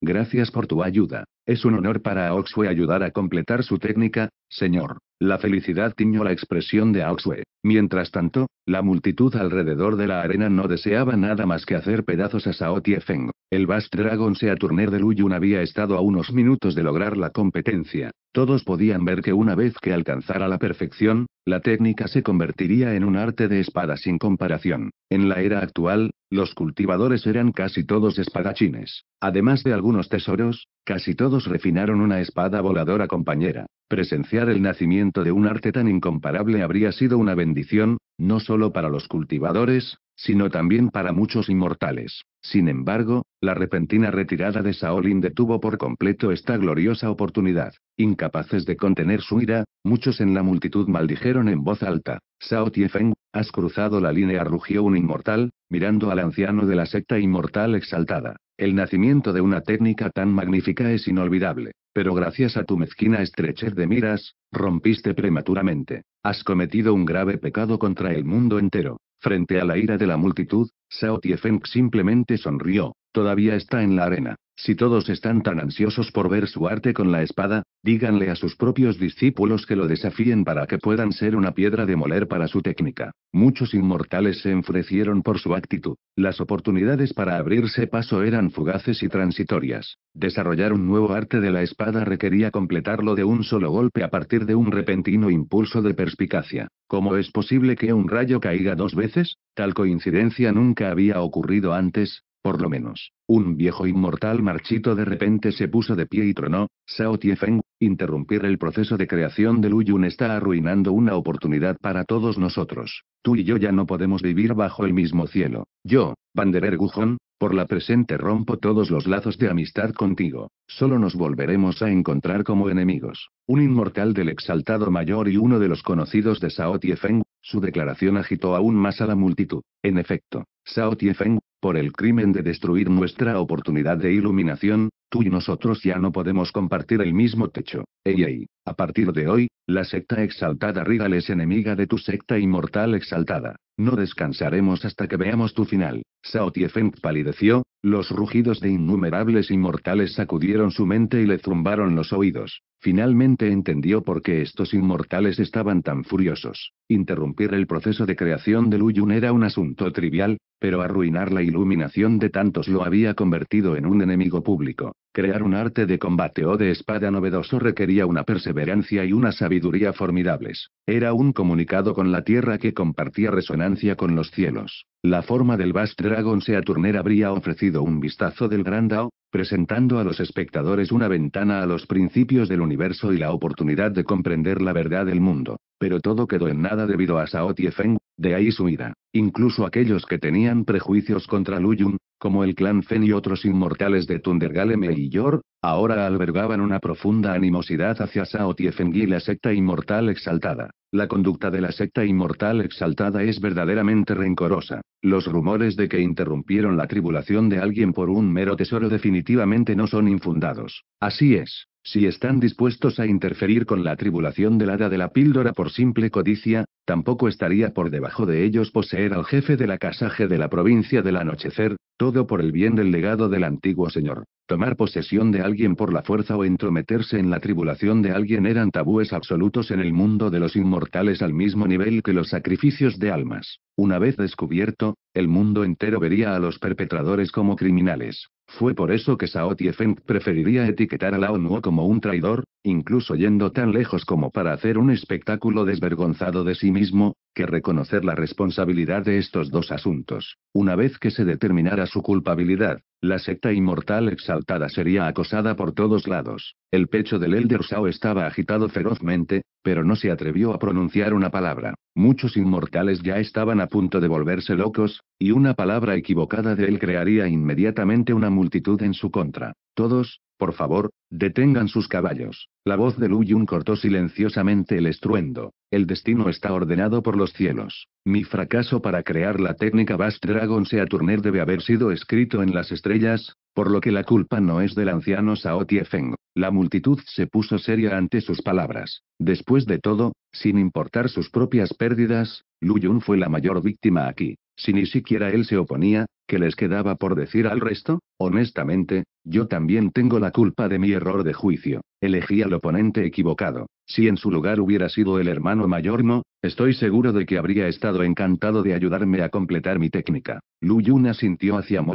gracias por tu ayuda. Es un honor para oxway ayudar a completar su técnica, señor. La felicidad tiñó la expresión de oxway Mientras tanto, la multitud alrededor de la arena no deseaba nada más que hacer pedazos a Sao Feng. El Vast Dragon Turner de Luyun había estado a unos minutos de lograr la competencia. Todos podían ver que una vez que alcanzara la perfección, la técnica se convertiría en un arte de espada sin comparación. En la era actual, los cultivadores eran casi todos espadachines. Además de algunos tesoros, casi todos refinaron una espada voladora compañera. Presenciar el nacimiento de un arte tan incomparable habría sido una bendición, no solo para los cultivadores, sino también para muchos inmortales. Sin embargo, la repentina retirada de Shaolin detuvo por completo esta gloriosa oportunidad. Incapaces de contener su ira, muchos en la multitud maldijeron en voz alta. Sao Tiefeng, has cruzado la línea, rugió un inmortal, mirando al anciano de la secta inmortal exaltada. El nacimiento de una técnica tan magnífica es inolvidable, pero gracias a tu mezquina estrechez de miras, rompiste prematuramente. Has cometido un grave pecado contra el mundo entero. Frente a la ira de la multitud, Sao Tiefeng simplemente sonrió, todavía está en la arena. Si todos están tan ansiosos por ver su arte con la espada, díganle a sus propios discípulos que lo desafíen para que puedan ser una piedra de moler para su técnica. Muchos inmortales se enfurecieron por su actitud. Las oportunidades para abrirse paso eran fugaces y transitorias. Desarrollar un nuevo arte de la espada requería completarlo de un solo golpe a partir de un repentino impulso de perspicacia. ¿Cómo es posible que un rayo caiga dos veces? Tal coincidencia nunca había ocurrido antes, por lo menos. Un viejo inmortal marchito de repente se puso de pie y tronó, Sao Tiefeng, interrumpir el proceso de creación de Luyun está arruinando una oportunidad para todos nosotros. Tú y yo ya no podemos vivir bajo el mismo cielo. Yo, Banderer Gujón, por la presente rompo todos los lazos de amistad contigo. Solo nos volveremos a encontrar como enemigos. Un inmortal del exaltado mayor y uno de los conocidos de Sao Tiefeng, su declaración agitó aún más a la multitud. En efecto, Sao Tiefeng, por el crimen de destruir nuestra oportunidad de iluminación, tú y nosotros ya no podemos compartir el mismo techo. Ey, a partir de hoy, la secta exaltada Rigal es enemiga de tu secta inmortal exaltada. No descansaremos hasta que veamos tu final. Sao Tiefeng palideció, los rugidos de innumerables inmortales sacudieron su mente y le zumbaron los oídos. Finalmente entendió por qué estos inmortales estaban tan furiosos. Interrumpir el proceso de creación de Luyun era un asunto trivial, pero arruinar la iluminación de tantos lo había convertido en un enemigo público. Crear un arte de combate o de espada novedoso requería una perseverancia y una sabiduría formidables. Era un comunicado con la tierra que compartía resonancia con los cielos. La forma del Vast Dragon Turner habría ofrecido un vistazo del Grand Dao, presentando a los espectadores una ventana a los principios del universo y la oportunidad de comprender la verdad del mundo pero todo quedó en nada debido a Sao Feng, de ahí su ira. Incluso aquellos que tenían prejuicios contra Luyun, como el clan Fen y otros inmortales de Tundergaleme y Yor, ahora albergaban una profunda animosidad hacia Sao Feng y la secta inmortal exaltada. La conducta de la secta inmortal exaltada es verdaderamente rencorosa. Los rumores de que interrumpieron la tribulación de alguien por un mero tesoro definitivamente no son infundados. Así es. Si están dispuestos a interferir con la tribulación del hada de la píldora por simple codicia, tampoco estaría por debajo de ellos poseer al jefe de la casaje de la provincia del anochecer, todo por el bien del legado del antiguo señor. Tomar posesión de alguien por la fuerza o entrometerse en la tribulación de alguien eran tabúes absolutos en el mundo de los inmortales al mismo nivel que los sacrificios de almas. Una vez descubierto, el mundo entero vería a los perpetradores como criminales. Fue por eso que Sao Tiefeng preferiría etiquetar a Lao Nuo como un traidor, incluso yendo tan lejos como para hacer un espectáculo desvergonzado de sí mismo, que reconocer la responsabilidad de estos dos asuntos. Una vez que se determinara su culpabilidad, la secta inmortal exaltada sería acosada por todos lados. El pecho del Elder Sao estaba agitado ferozmente, pero no se atrevió a pronunciar una palabra. Muchos inmortales ya estaban a punto de volverse locos, y una palabra equivocada de él crearía inmediatamente una multitud en su contra. Todos, por favor, detengan sus caballos. La voz de Lu Yun cortó silenciosamente el estruendo. El destino está ordenado por los cielos. Mi fracaso para crear la técnica Bast Dragon Turner debe haber sido escrito en las estrellas, por lo que la culpa no es del anciano Sao Tiefeng. La multitud se puso seria ante sus palabras. Después de todo, sin importar sus propias pérdidas, Lu Yun fue la mayor víctima aquí. Si ni siquiera él se oponía, ¿qué les quedaba por decir al resto? Honestamente, yo también tengo la culpa de mi error de juicio. Elegí al oponente equivocado. Si en su lugar hubiera sido el hermano mayor no, estoy seguro de que habría estado encantado de ayudarme a completar mi técnica. Lu Yun asintió hacia Mo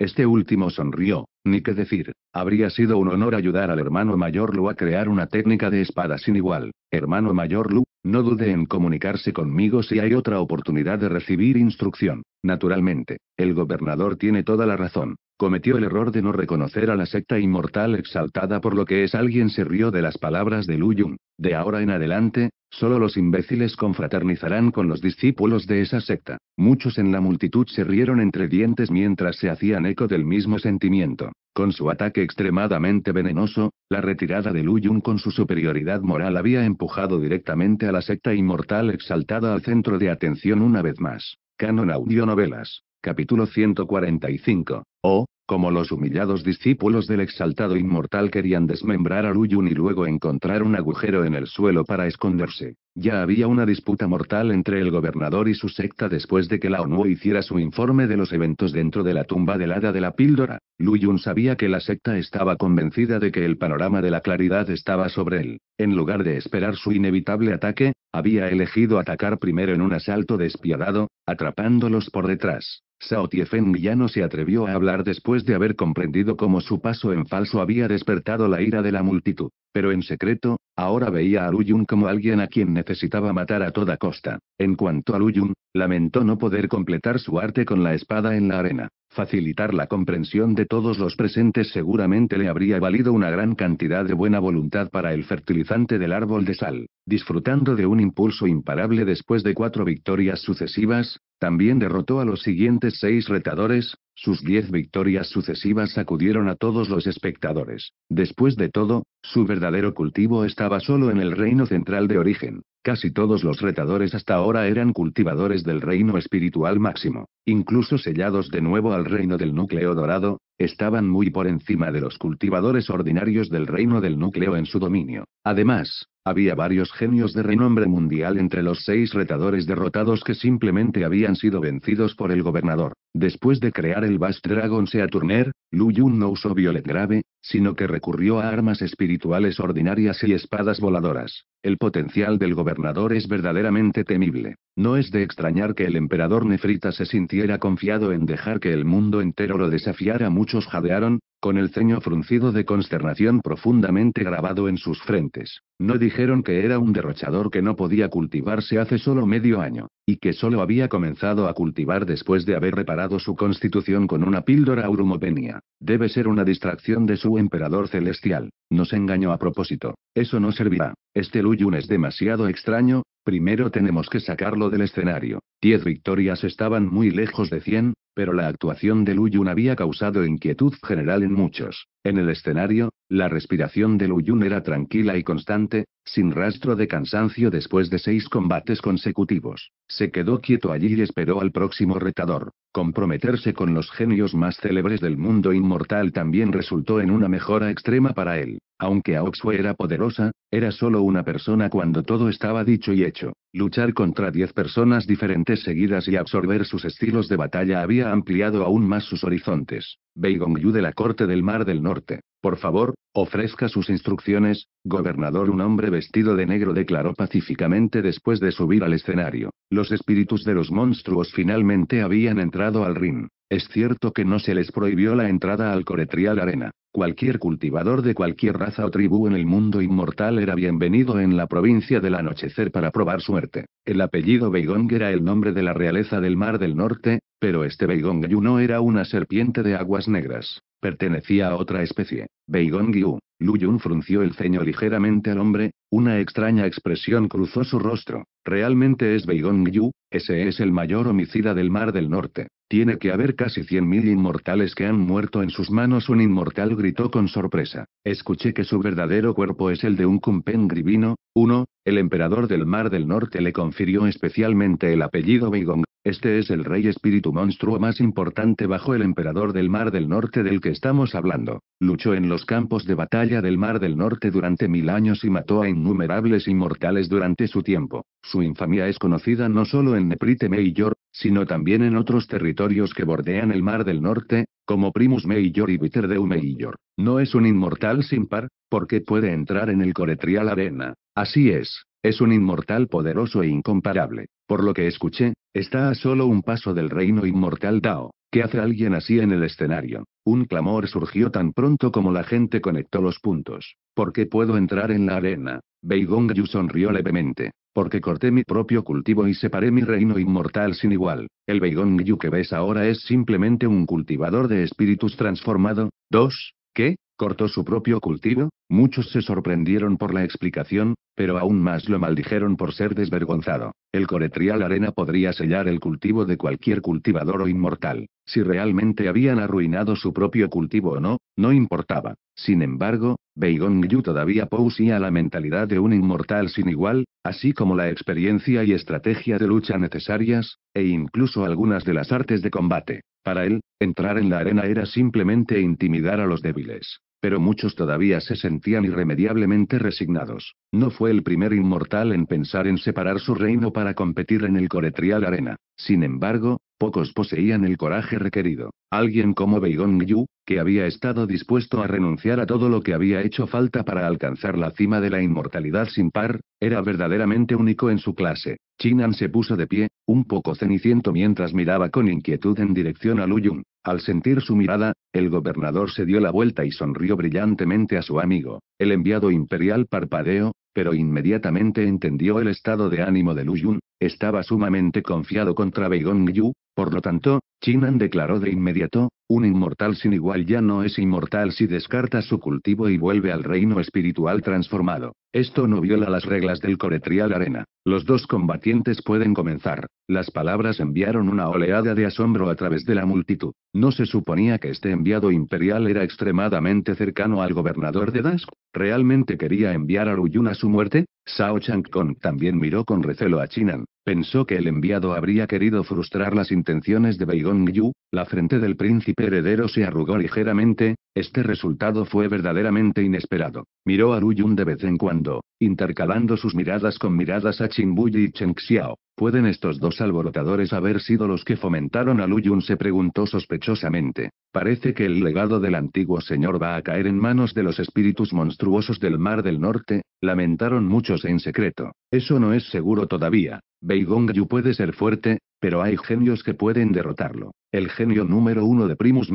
Este último sonrió. Ni qué decir. Habría sido un honor ayudar al hermano mayor Lu a crear una técnica de espada sin igual. Hermano mayor Lu, no dude en comunicarse conmigo si hay otra oportunidad de recibir instrucción. Naturalmente, el gobernador tiene toda la razón. Cometió el error de no reconocer a la secta inmortal exaltada por lo que es alguien se rió de las palabras de Lu Yun. De ahora en adelante, solo los imbéciles confraternizarán con los discípulos de esa secta. Muchos en la multitud se rieron entre dientes mientras se hacían eco del mismo sentimiento. Con su ataque extremadamente venenoso, la retirada de Lu Yun con su superioridad moral había empujado directamente a la secta inmortal exaltada al centro de atención una vez más. Canon Audio Novelas. Capítulo 145. O, como los humillados discípulos del exaltado inmortal querían desmembrar a Luyun y luego encontrar un agujero en el suelo para esconderse. Ya había una disputa mortal entre el gobernador y su secta después de que la ONU hiciera su informe de los eventos dentro de la tumba del hada de la píldora. Luyun sabía que la secta estaba convencida de que el panorama de la claridad estaba sobre él. En lugar de esperar su inevitable ataque, había elegido atacar primero en un asalto despiadado, atrapándolos por detrás. Sao Tiefen ya no se atrevió a hablar después de haber comprendido cómo su paso en falso había despertado la ira de la multitud, pero en secreto, ahora veía a Luyun como alguien a quien necesitaba matar a toda costa. En cuanto a Luyun, lamentó no poder completar su arte con la espada en la arena. Facilitar la comprensión de todos los presentes seguramente le habría valido una gran cantidad de buena voluntad para el fertilizante del árbol de sal, disfrutando de un impulso imparable después de cuatro victorias sucesivas, también derrotó a los siguientes seis retadores, sus diez victorias sucesivas sacudieron a todos los espectadores. Después de todo, su verdadero cultivo estaba solo en el reino central de origen. Casi todos los retadores hasta ahora eran cultivadores del reino espiritual máximo, incluso sellados de nuevo al reino del núcleo dorado, estaban muy por encima de los cultivadores ordinarios del reino del núcleo en su dominio. Además, había varios genios de renombre mundial entre los seis retadores derrotados que simplemente habían sido vencidos por el gobernador. Después de crear el Vast Dragon turner, Lu Yun no usó Violet Grave, sino que recurrió a armas espirituales ordinarias y espadas voladoras. El potencial del gobernador es verdaderamente temible. No es de extrañar que el emperador Nefrita se sintiera confiado en dejar que el mundo entero lo desafiara. Muchos jadearon, con el ceño fruncido de consternación profundamente grabado en sus frentes. No dijeron que era un derrochador que no podía cultivarse hace solo medio año, y que solo había comenzado a cultivar después de haber reparado su constitución con una píldora urumopenia, Debe ser una distracción de su emperador celestial. Nos engañó a propósito. Eso no servirá. Este Luyun es demasiado extraño, primero tenemos que sacarlo del escenario. Diez victorias estaban muy lejos de cien, pero la actuación de Luyun había causado inquietud general en muchos. En el escenario, la respiración de Luyun era tranquila y constante, sin rastro de cansancio después de seis combates consecutivos. Se quedó quieto allí y esperó al próximo retador. Comprometerse con los genios más célebres del mundo inmortal también resultó en una mejora extrema para él. Aunque Aoxue era poderosa, era solo una persona cuando todo estaba dicho y hecho. Luchar contra diez personas diferentes seguidas y absorber sus estilos de batalla había ampliado aún más sus horizontes. Yu de la corte del Mar del Norte. Por favor, ofrezca sus instrucciones, gobernador. Un hombre vestido de negro declaró pacíficamente después de subir al escenario. Los espíritus de los monstruos finalmente habían entrado al ring. Es cierto que no se les prohibió la entrada al Coretrial Arena. Cualquier cultivador de cualquier raza o tribu en el mundo inmortal era bienvenido en la provincia del anochecer para probar suerte. El apellido Beigong era el nombre de la realeza del Mar del Norte, pero este Beigong no era una serpiente de aguas negras. Pertenecía a otra especie. Beigong Yu. Lu Yun frunció el ceño ligeramente al hombre, una extraña expresión cruzó su rostro. Realmente es Beigong Yu, ese es el mayor homicida del Mar del Norte. Tiene que haber casi 100.000 inmortales que han muerto en sus manos. Un inmortal gritó con sorpresa. Escuché que su verdadero cuerpo es el de un Kumpen Grivino. Uno, el emperador del Mar del Norte le confirió especialmente el apellido Beigong este es el rey espíritu monstruo más importante bajo el emperador del Mar del Norte del que estamos hablando. Luchó en los campos de batalla del Mar del Norte durante mil años y mató a innumerables inmortales durante su tiempo. Su infamia es conocida no solo en Neprite Major, sino también en otros territorios que bordean el Mar del Norte, como Primus Major y Viterdeu Major. No es un inmortal sin par, porque puede entrar en el Coretrial Arena. Así es. Es un inmortal poderoso e incomparable. Por lo que escuché, Está a solo un paso del reino inmortal Tao, ¿Qué hace alguien así en el escenario? Un clamor surgió tan pronto como la gente conectó los puntos. ¿Por qué puedo entrar en la arena? Beigong Yu sonrió levemente. Porque corté mi propio cultivo y separé mi reino inmortal sin igual. El Beigong Yu que ves ahora es simplemente un cultivador de espíritus transformado. ¿dos, ¿Qué? cortó su propio cultivo, muchos se sorprendieron por la explicación, pero aún más lo maldijeron por ser desvergonzado. El coretrial arena podría sellar el cultivo de cualquier cultivador o inmortal. Si realmente habían arruinado su propio cultivo o no, no importaba. Sin embargo, Beigong Yu todavía poseía la mentalidad de un inmortal sin igual, así como la experiencia y estrategia de lucha necesarias, e incluso algunas de las artes de combate. Para él, entrar en la arena era simplemente intimidar a los débiles. Pero muchos todavía se sentían irremediablemente resignados. No fue el primer inmortal en pensar en separar su reino para competir en el Coretrial Arena. Sin embargo, pocos poseían el coraje requerido. Alguien como Beigong Yu, que había estado dispuesto a renunciar a todo lo que había hecho falta para alcanzar la cima de la inmortalidad sin par, era verdaderamente único en su clase. Chinan se puso de pie, un poco ceniciento mientras miraba con inquietud en dirección a Lu Yun. Al sentir su mirada, el gobernador se dio la vuelta y sonrió brillantemente a su amigo. El enviado imperial parpadeó, pero inmediatamente entendió el estado de ánimo de Lu Yun, estaba sumamente confiado contra Beigong Yu, por lo tanto, Chinan declaró de inmediato, un inmortal sin igual ya no es inmortal si descarta su cultivo y vuelve al reino espiritual transformado. Esto no viola las reglas del Coretrial Arena. Los dos combatientes pueden comenzar. Las palabras enviaron una oleada de asombro a través de la multitud. No se suponía que este enviado imperial era extremadamente cercano al gobernador de Dask. ¿Realmente quería enviar a Ruyun a su muerte? Sao Chang-Kong también miró con recelo a Chinan. Pensó que el enviado habría querido frustrar las intenciones de Beigong-yu. La frente del príncipe heredero se arrugó ligeramente. Este resultado fue verdaderamente inesperado. Miró a Ruyun de vez en cuando intercalando sus miradas con miradas a Chimbuyi y Cheng Xiao. ¿Pueden estos dos alborotadores haber sido los que fomentaron a Lu Yun se preguntó sospechosamente. Parece que el legado del antiguo señor va a caer en manos de los espíritus monstruosos del Mar del Norte, lamentaron muchos en secreto. Eso no es seguro todavía. Yu puede ser fuerte, pero hay genios que pueden derrotarlo. El genio número uno de Primus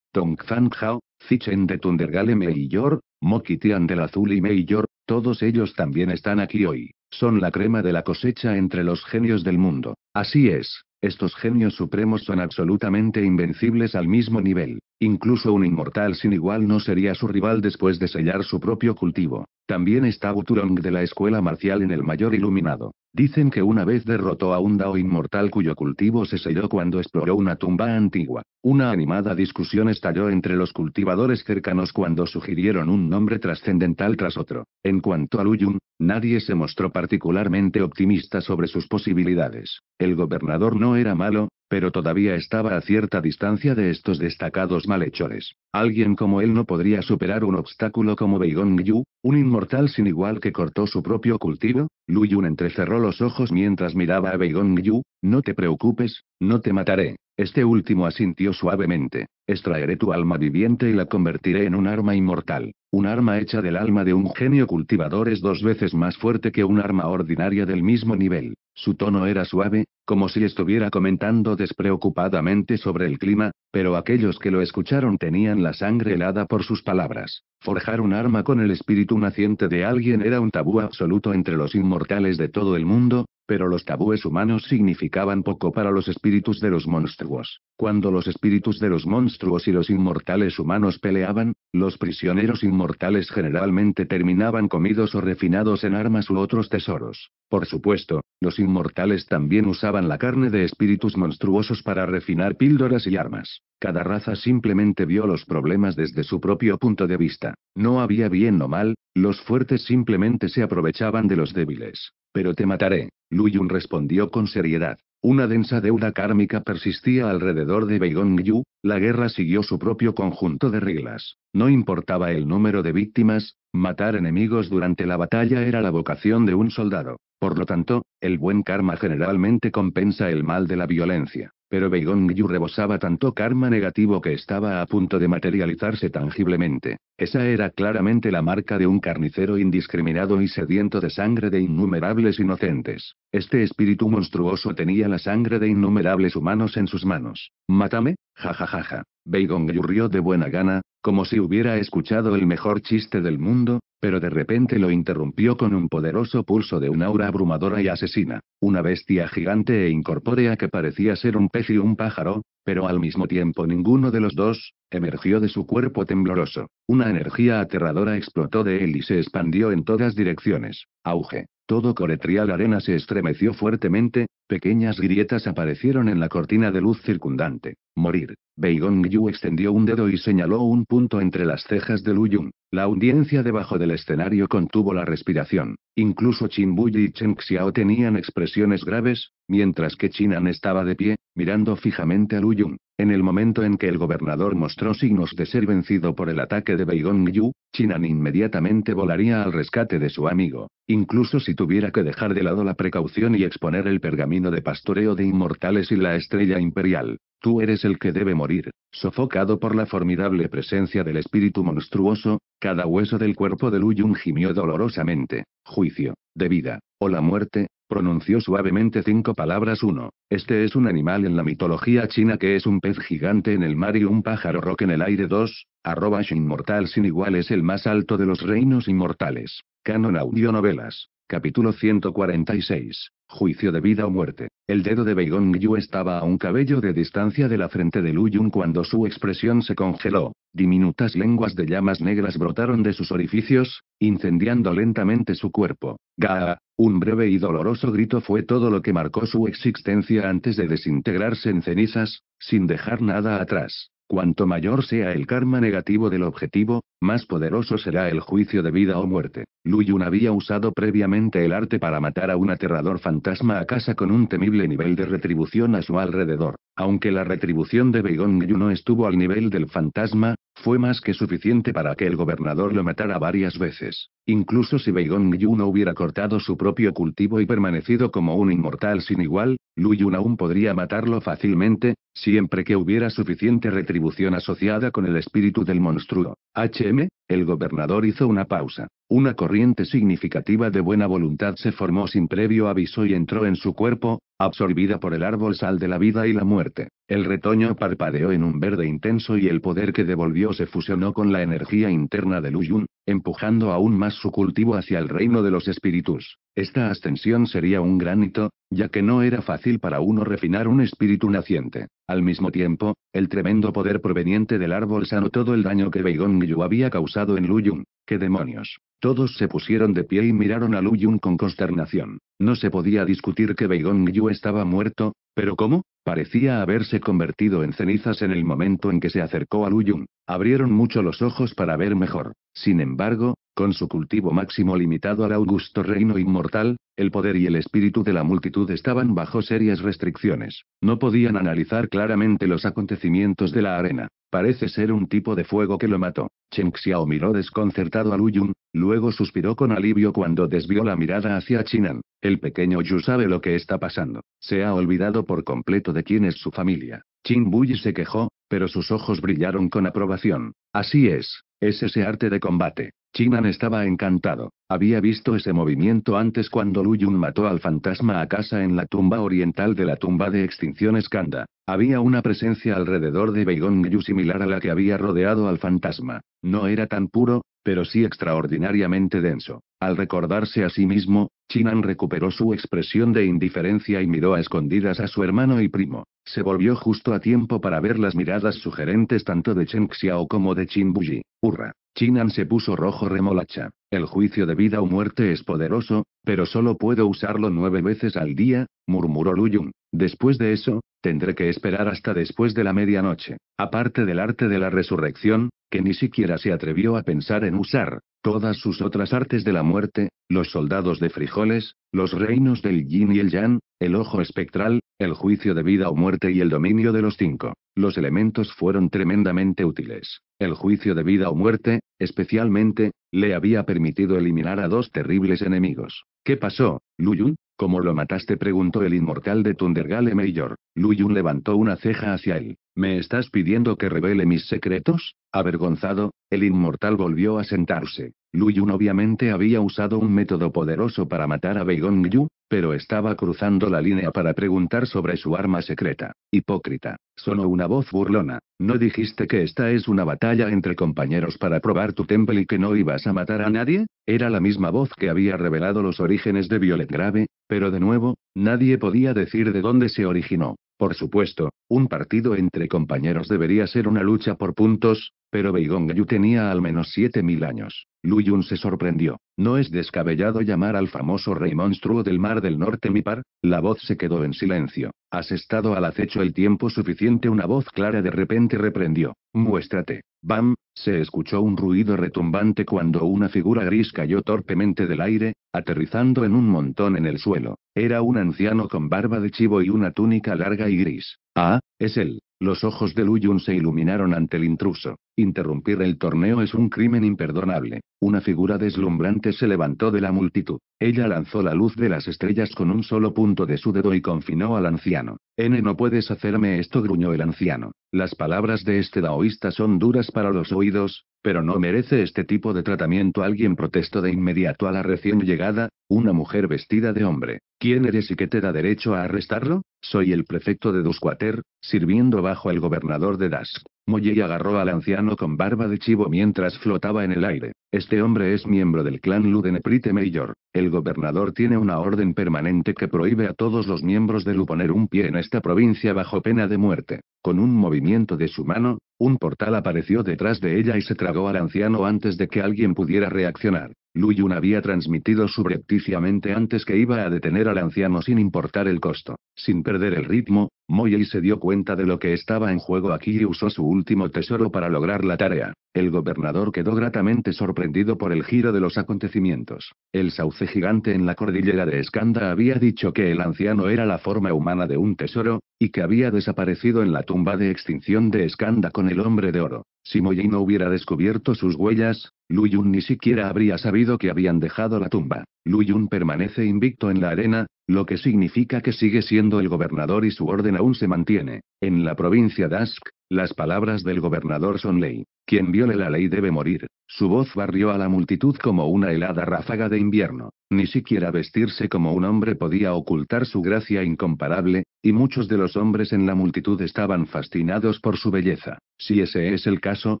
Tong Tong Hao, Zichen de Tundergale Meillor, Mokitian del Azul y Meillor, todos ellos también están aquí hoy. Son la crema de la cosecha entre los genios del mundo. Así es, estos genios supremos son absolutamente invencibles al mismo nivel. Incluso un inmortal sin igual no sería su rival después de sellar su propio cultivo. También está Guturong de la escuela marcial en el mayor iluminado. Dicen que una vez derrotó a un Dao inmortal cuyo cultivo se selló cuando exploró una tumba antigua. Una animada discusión estalló entre los cultivadores cercanos cuando sugirieron un nombre trascendental tras otro. En cuanto a Luyun, nadie se mostró particularmente optimista sobre sus posibilidades. El gobernador no era malo, pero todavía estaba a cierta distancia de estos destacados malhechores. Alguien como él no podría superar un obstáculo como Beigong Yu, ¿Un inmortal sin igual que cortó su propio cultivo? Lu Yun entrecerró los ojos mientras miraba a Beigong Yu. No te preocupes, no te mataré. Este último asintió suavemente. Extraeré tu alma viviente y la convertiré en un arma inmortal. Un arma hecha del alma de un genio cultivador es dos veces más fuerte que un arma ordinaria del mismo nivel. Su tono era suave, como si estuviera comentando despreocupadamente sobre el clima, pero aquellos que lo escucharon tenían la sangre helada por sus palabras. Forjar un arma con el espíritu naciente de alguien era un tabú absoluto entre los inmortales de todo el mundo, pero los tabúes humanos significaban poco para los espíritus de los monstruos. Cuando los espíritus de los monstruos y los inmortales humanos peleaban, los prisioneros inmortales generalmente terminaban comidos o refinados en armas u otros tesoros. Por supuesto, los inmortales también usaban la carne de espíritus monstruosos para refinar píldoras y armas. Cada raza simplemente vio los problemas desde su propio punto de vista. No había bien o mal, los fuertes simplemente se aprovechaban de los débiles. Pero te mataré, Yun respondió con seriedad. Una densa deuda kármica persistía alrededor de Beigong-yu, la guerra siguió su propio conjunto de reglas. No importaba el número de víctimas, Matar enemigos durante la batalla era la vocación de un soldado. Por lo tanto, el buen karma generalmente compensa el mal de la violencia. Pero Beigong Yu rebosaba tanto karma negativo que estaba a punto de materializarse tangiblemente. Esa era claramente la marca de un carnicero indiscriminado y sediento de sangre de innumerables inocentes. Este espíritu monstruoso tenía la sangre de innumerables humanos en sus manos. Mátame, jajajaja. Beigong Yu rió de buena gana, como si hubiera escuchado el mejor chiste del mundo, pero de repente lo interrumpió con un poderoso pulso de una aura abrumadora y asesina, una bestia gigante e incorpórea que parecía ser un pez y un pájaro, pero al mismo tiempo ninguno de los dos, emergió de su cuerpo tembloroso. Una energía aterradora explotó de él y se expandió en todas direcciones. Auge. Todo Coretrial Arena se estremeció fuertemente, pequeñas grietas aparecieron en la cortina de luz circundante. Morir. Gong Yu extendió un dedo y señaló un punto entre las cejas de Lu Yun. La audiencia debajo del escenario contuvo la respiración. Incluso Qin Buyi y Chen Xiao tenían expresiones graves, mientras que An estaba de pie, mirando fijamente a Lu Yun. En el momento en que el gobernador mostró signos de ser vencido por el ataque de Beigong-yu, Chinan inmediatamente volaría al rescate de su amigo, incluso si tuviera que dejar de lado la precaución y exponer el pergamino de pastoreo de inmortales y la estrella imperial. Tú eres el que debe morir, sofocado por la formidable presencia del espíritu monstruoso, cada hueso del cuerpo de Lu Yun gimió dolorosamente. Juicio, de vida, o la muerte, Pronunció suavemente cinco palabras. Uno, este es un animal en la mitología china que es un pez gigante en el mar y un pájaro rock en el aire. 2. Arroba inmortal sin igual es el más alto de los reinos inmortales. Canon Audio Novelas. Capítulo 146. Juicio de vida o muerte. El dedo de Beigong Yu estaba a un cabello de distancia de la frente de Lu Yun cuando su expresión se congeló. Diminutas lenguas de llamas negras brotaron de sus orificios, incendiando lentamente su cuerpo. Gaa, un breve y doloroso grito fue todo lo que marcó su existencia antes de desintegrarse en cenizas, sin dejar nada atrás. Cuanto mayor sea el karma negativo del objetivo, más poderoso será el juicio de vida o muerte. Luyun había usado previamente el arte para matar a un aterrador fantasma a casa con un temible nivel de retribución a su alrededor. Aunque la retribución de Begong Yu no estuvo al nivel del fantasma, fue más que suficiente para que el gobernador lo matara varias veces. Incluso si Beigong Yun hubiera cortado su propio cultivo y permanecido como un inmortal sin igual, Lu Yun aún podría matarlo fácilmente, siempre que hubiera suficiente retribución asociada con el espíritu del monstruo. HM, el gobernador hizo una pausa. Una corriente significativa de buena voluntad se formó sin previo aviso y entró en su cuerpo, absorbida por el árbol sal de la vida y la muerte. El retoño parpadeó en un verde intenso y el poder que devolvió se fusionó con la energía interna de Yun, empujando aún más su cultivo hacia el reino de los espíritus. Esta ascensión sería un granito, ya que no era fácil para uno refinar un espíritu naciente. Al mismo tiempo, el tremendo poder proveniente del árbol sanó todo el daño que Beigong Yu había causado en Yun. ¡Qué demonios! Todos se pusieron de pie y miraron a Yun con consternación. No se podía discutir que Beigong Yu estaba muerto, pero ¿cómo? Parecía haberse convertido en cenizas en el momento en que se acercó a Luyun. Abrieron mucho los ojos para ver mejor. Sin embargo, con su cultivo máximo limitado al augusto reino inmortal, el poder y el espíritu de la multitud estaban bajo serias restricciones. No podían analizar claramente los acontecimientos de la arena. Parece ser un tipo de fuego que lo mató. Cheng Xiao miró desconcertado a Yun, luego suspiró con alivio cuando desvió la mirada hacia Chinan. El pequeño Yu sabe lo que está pasando. Se ha olvidado por completo de quién es su familia. Chin Bui se quejó, pero sus ojos brillaron con aprobación. Así es, es ese arte de combate. Chinan estaba encantado. Había visto ese movimiento antes cuando Lu Yun mató al fantasma a casa en la tumba oriental de la tumba de extinción Skanda. Había una presencia alrededor de Yu similar a la que había rodeado al fantasma. No era tan puro, pero sí extraordinariamente denso. Al recordarse a sí mismo, Chinan recuperó su expresión de indiferencia y miró a escondidas a su hermano y primo. Se volvió justo a tiempo para ver las miradas sugerentes tanto de Chen Xiao como de Qin Buji. Hurra. Chinan se puso rojo remolacha. El juicio de vida o muerte es poderoso, pero solo puedo usarlo nueve veces al día, murmuró Luyun. Después de eso, tendré que esperar hasta después de la medianoche. Aparte del arte de la resurrección, que ni siquiera se atrevió a pensar en usar, todas sus otras artes de la muerte, los soldados de frijoles, los reinos del yin y el yang, el ojo espectral, el juicio de vida o muerte y el dominio de los cinco. Los elementos fueron tremendamente útiles. El juicio de vida o muerte, especialmente, le había permitido eliminar a dos terribles enemigos. ¿Qué pasó, Luyun? ¿Cómo lo mataste? preguntó el inmortal de Tundergale Major. Luyun levantó una ceja hacia él. ¿Me estás pidiendo que revele mis secretos? Avergonzado, el inmortal volvió a sentarse. Luyun obviamente había usado un método poderoso para matar a Beigong Yu, pero estaba cruzando la línea para preguntar sobre su arma secreta. Hipócrita. Sonó una voz burlona. ¿No dijiste que esta es una batalla entre compañeros para probar tu temple y que no ibas a matar a nadie? Era la misma voz que había revelado los orígenes de Violet Grave, pero de nuevo, nadie podía decir de dónde se originó. Por supuesto, un partido entre compañeros debería ser una lucha por puntos, pero Beigong tenía al menos 7.000 años. Luyun se sorprendió. ¿No es descabellado llamar al famoso rey monstruo del mar del norte mi par? La voz se quedó en silencio. Has estado al acecho el tiempo suficiente. Una voz clara de repente reprendió. Muéstrate. Bam, se escuchó un ruido retumbante cuando una figura gris cayó torpemente del aire, aterrizando en un montón en el suelo. Era un anciano con barba de chivo y una túnica larga y gris. Ah, es él. Los ojos de Luyun se iluminaron ante el intruso. Interrumpir el torneo es un crimen imperdonable. Una figura deslumbrante se levantó de la multitud. Ella lanzó la luz de las estrellas con un solo punto de su dedo y confinó al anciano. N no puedes hacerme esto, gruñó el anciano. Las palabras de este daoísta son duras para los oídos, pero no merece este tipo de tratamiento. Alguien protestó de inmediato a la recién llegada, una mujer vestida de hombre. ¿Quién eres y qué te da derecho a arrestarlo? Soy el prefecto de Dusquater, sirviendo bajo el gobernador de Das. y agarró al anciano con barba de chivo mientras flotaba en el aire. Este hombre es miembro del clan Ludenprite Mayor. El gobernador tiene una orden permanente que prohíbe a todos los miembros de Lu poner un pie en esta provincia bajo pena de muerte. Con un movimiento de su mano, un portal apareció detrás de ella y se tragó al anciano antes de que alguien pudiera reaccionar. Lu Yun había transmitido subrepticiamente antes que iba a detener al anciano sin importar el costo. Sin perder el ritmo, Moyei se dio cuenta de lo que estaba en juego aquí y usó su último tesoro para lograr la tarea. El gobernador quedó gratamente sorprendido por el giro de los acontecimientos. El sauce gigante en la cordillera de Escanda había dicho que el anciano era la forma humana de un tesoro, y que había desaparecido en la tumba de extinción de Escanda con el hombre de oro. Si Moyei no hubiera descubierto sus huellas, Yun ni siquiera habría sabido que habían dejado la tumba. Lu Yun permanece invicto en la arena, lo que significa que sigue siendo el gobernador y su orden aún se mantiene. En la provincia de Ask, las palabras del gobernador son ley. Quien viole la ley debe morir. Su voz barrió a la multitud como una helada ráfaga de invierno. Ni siquiera vestirse como un hombre podía ocultar su gracia incomparable, y muchos de los hombres en la multitud estaban fascinados por su belleza. Si ese es el caso,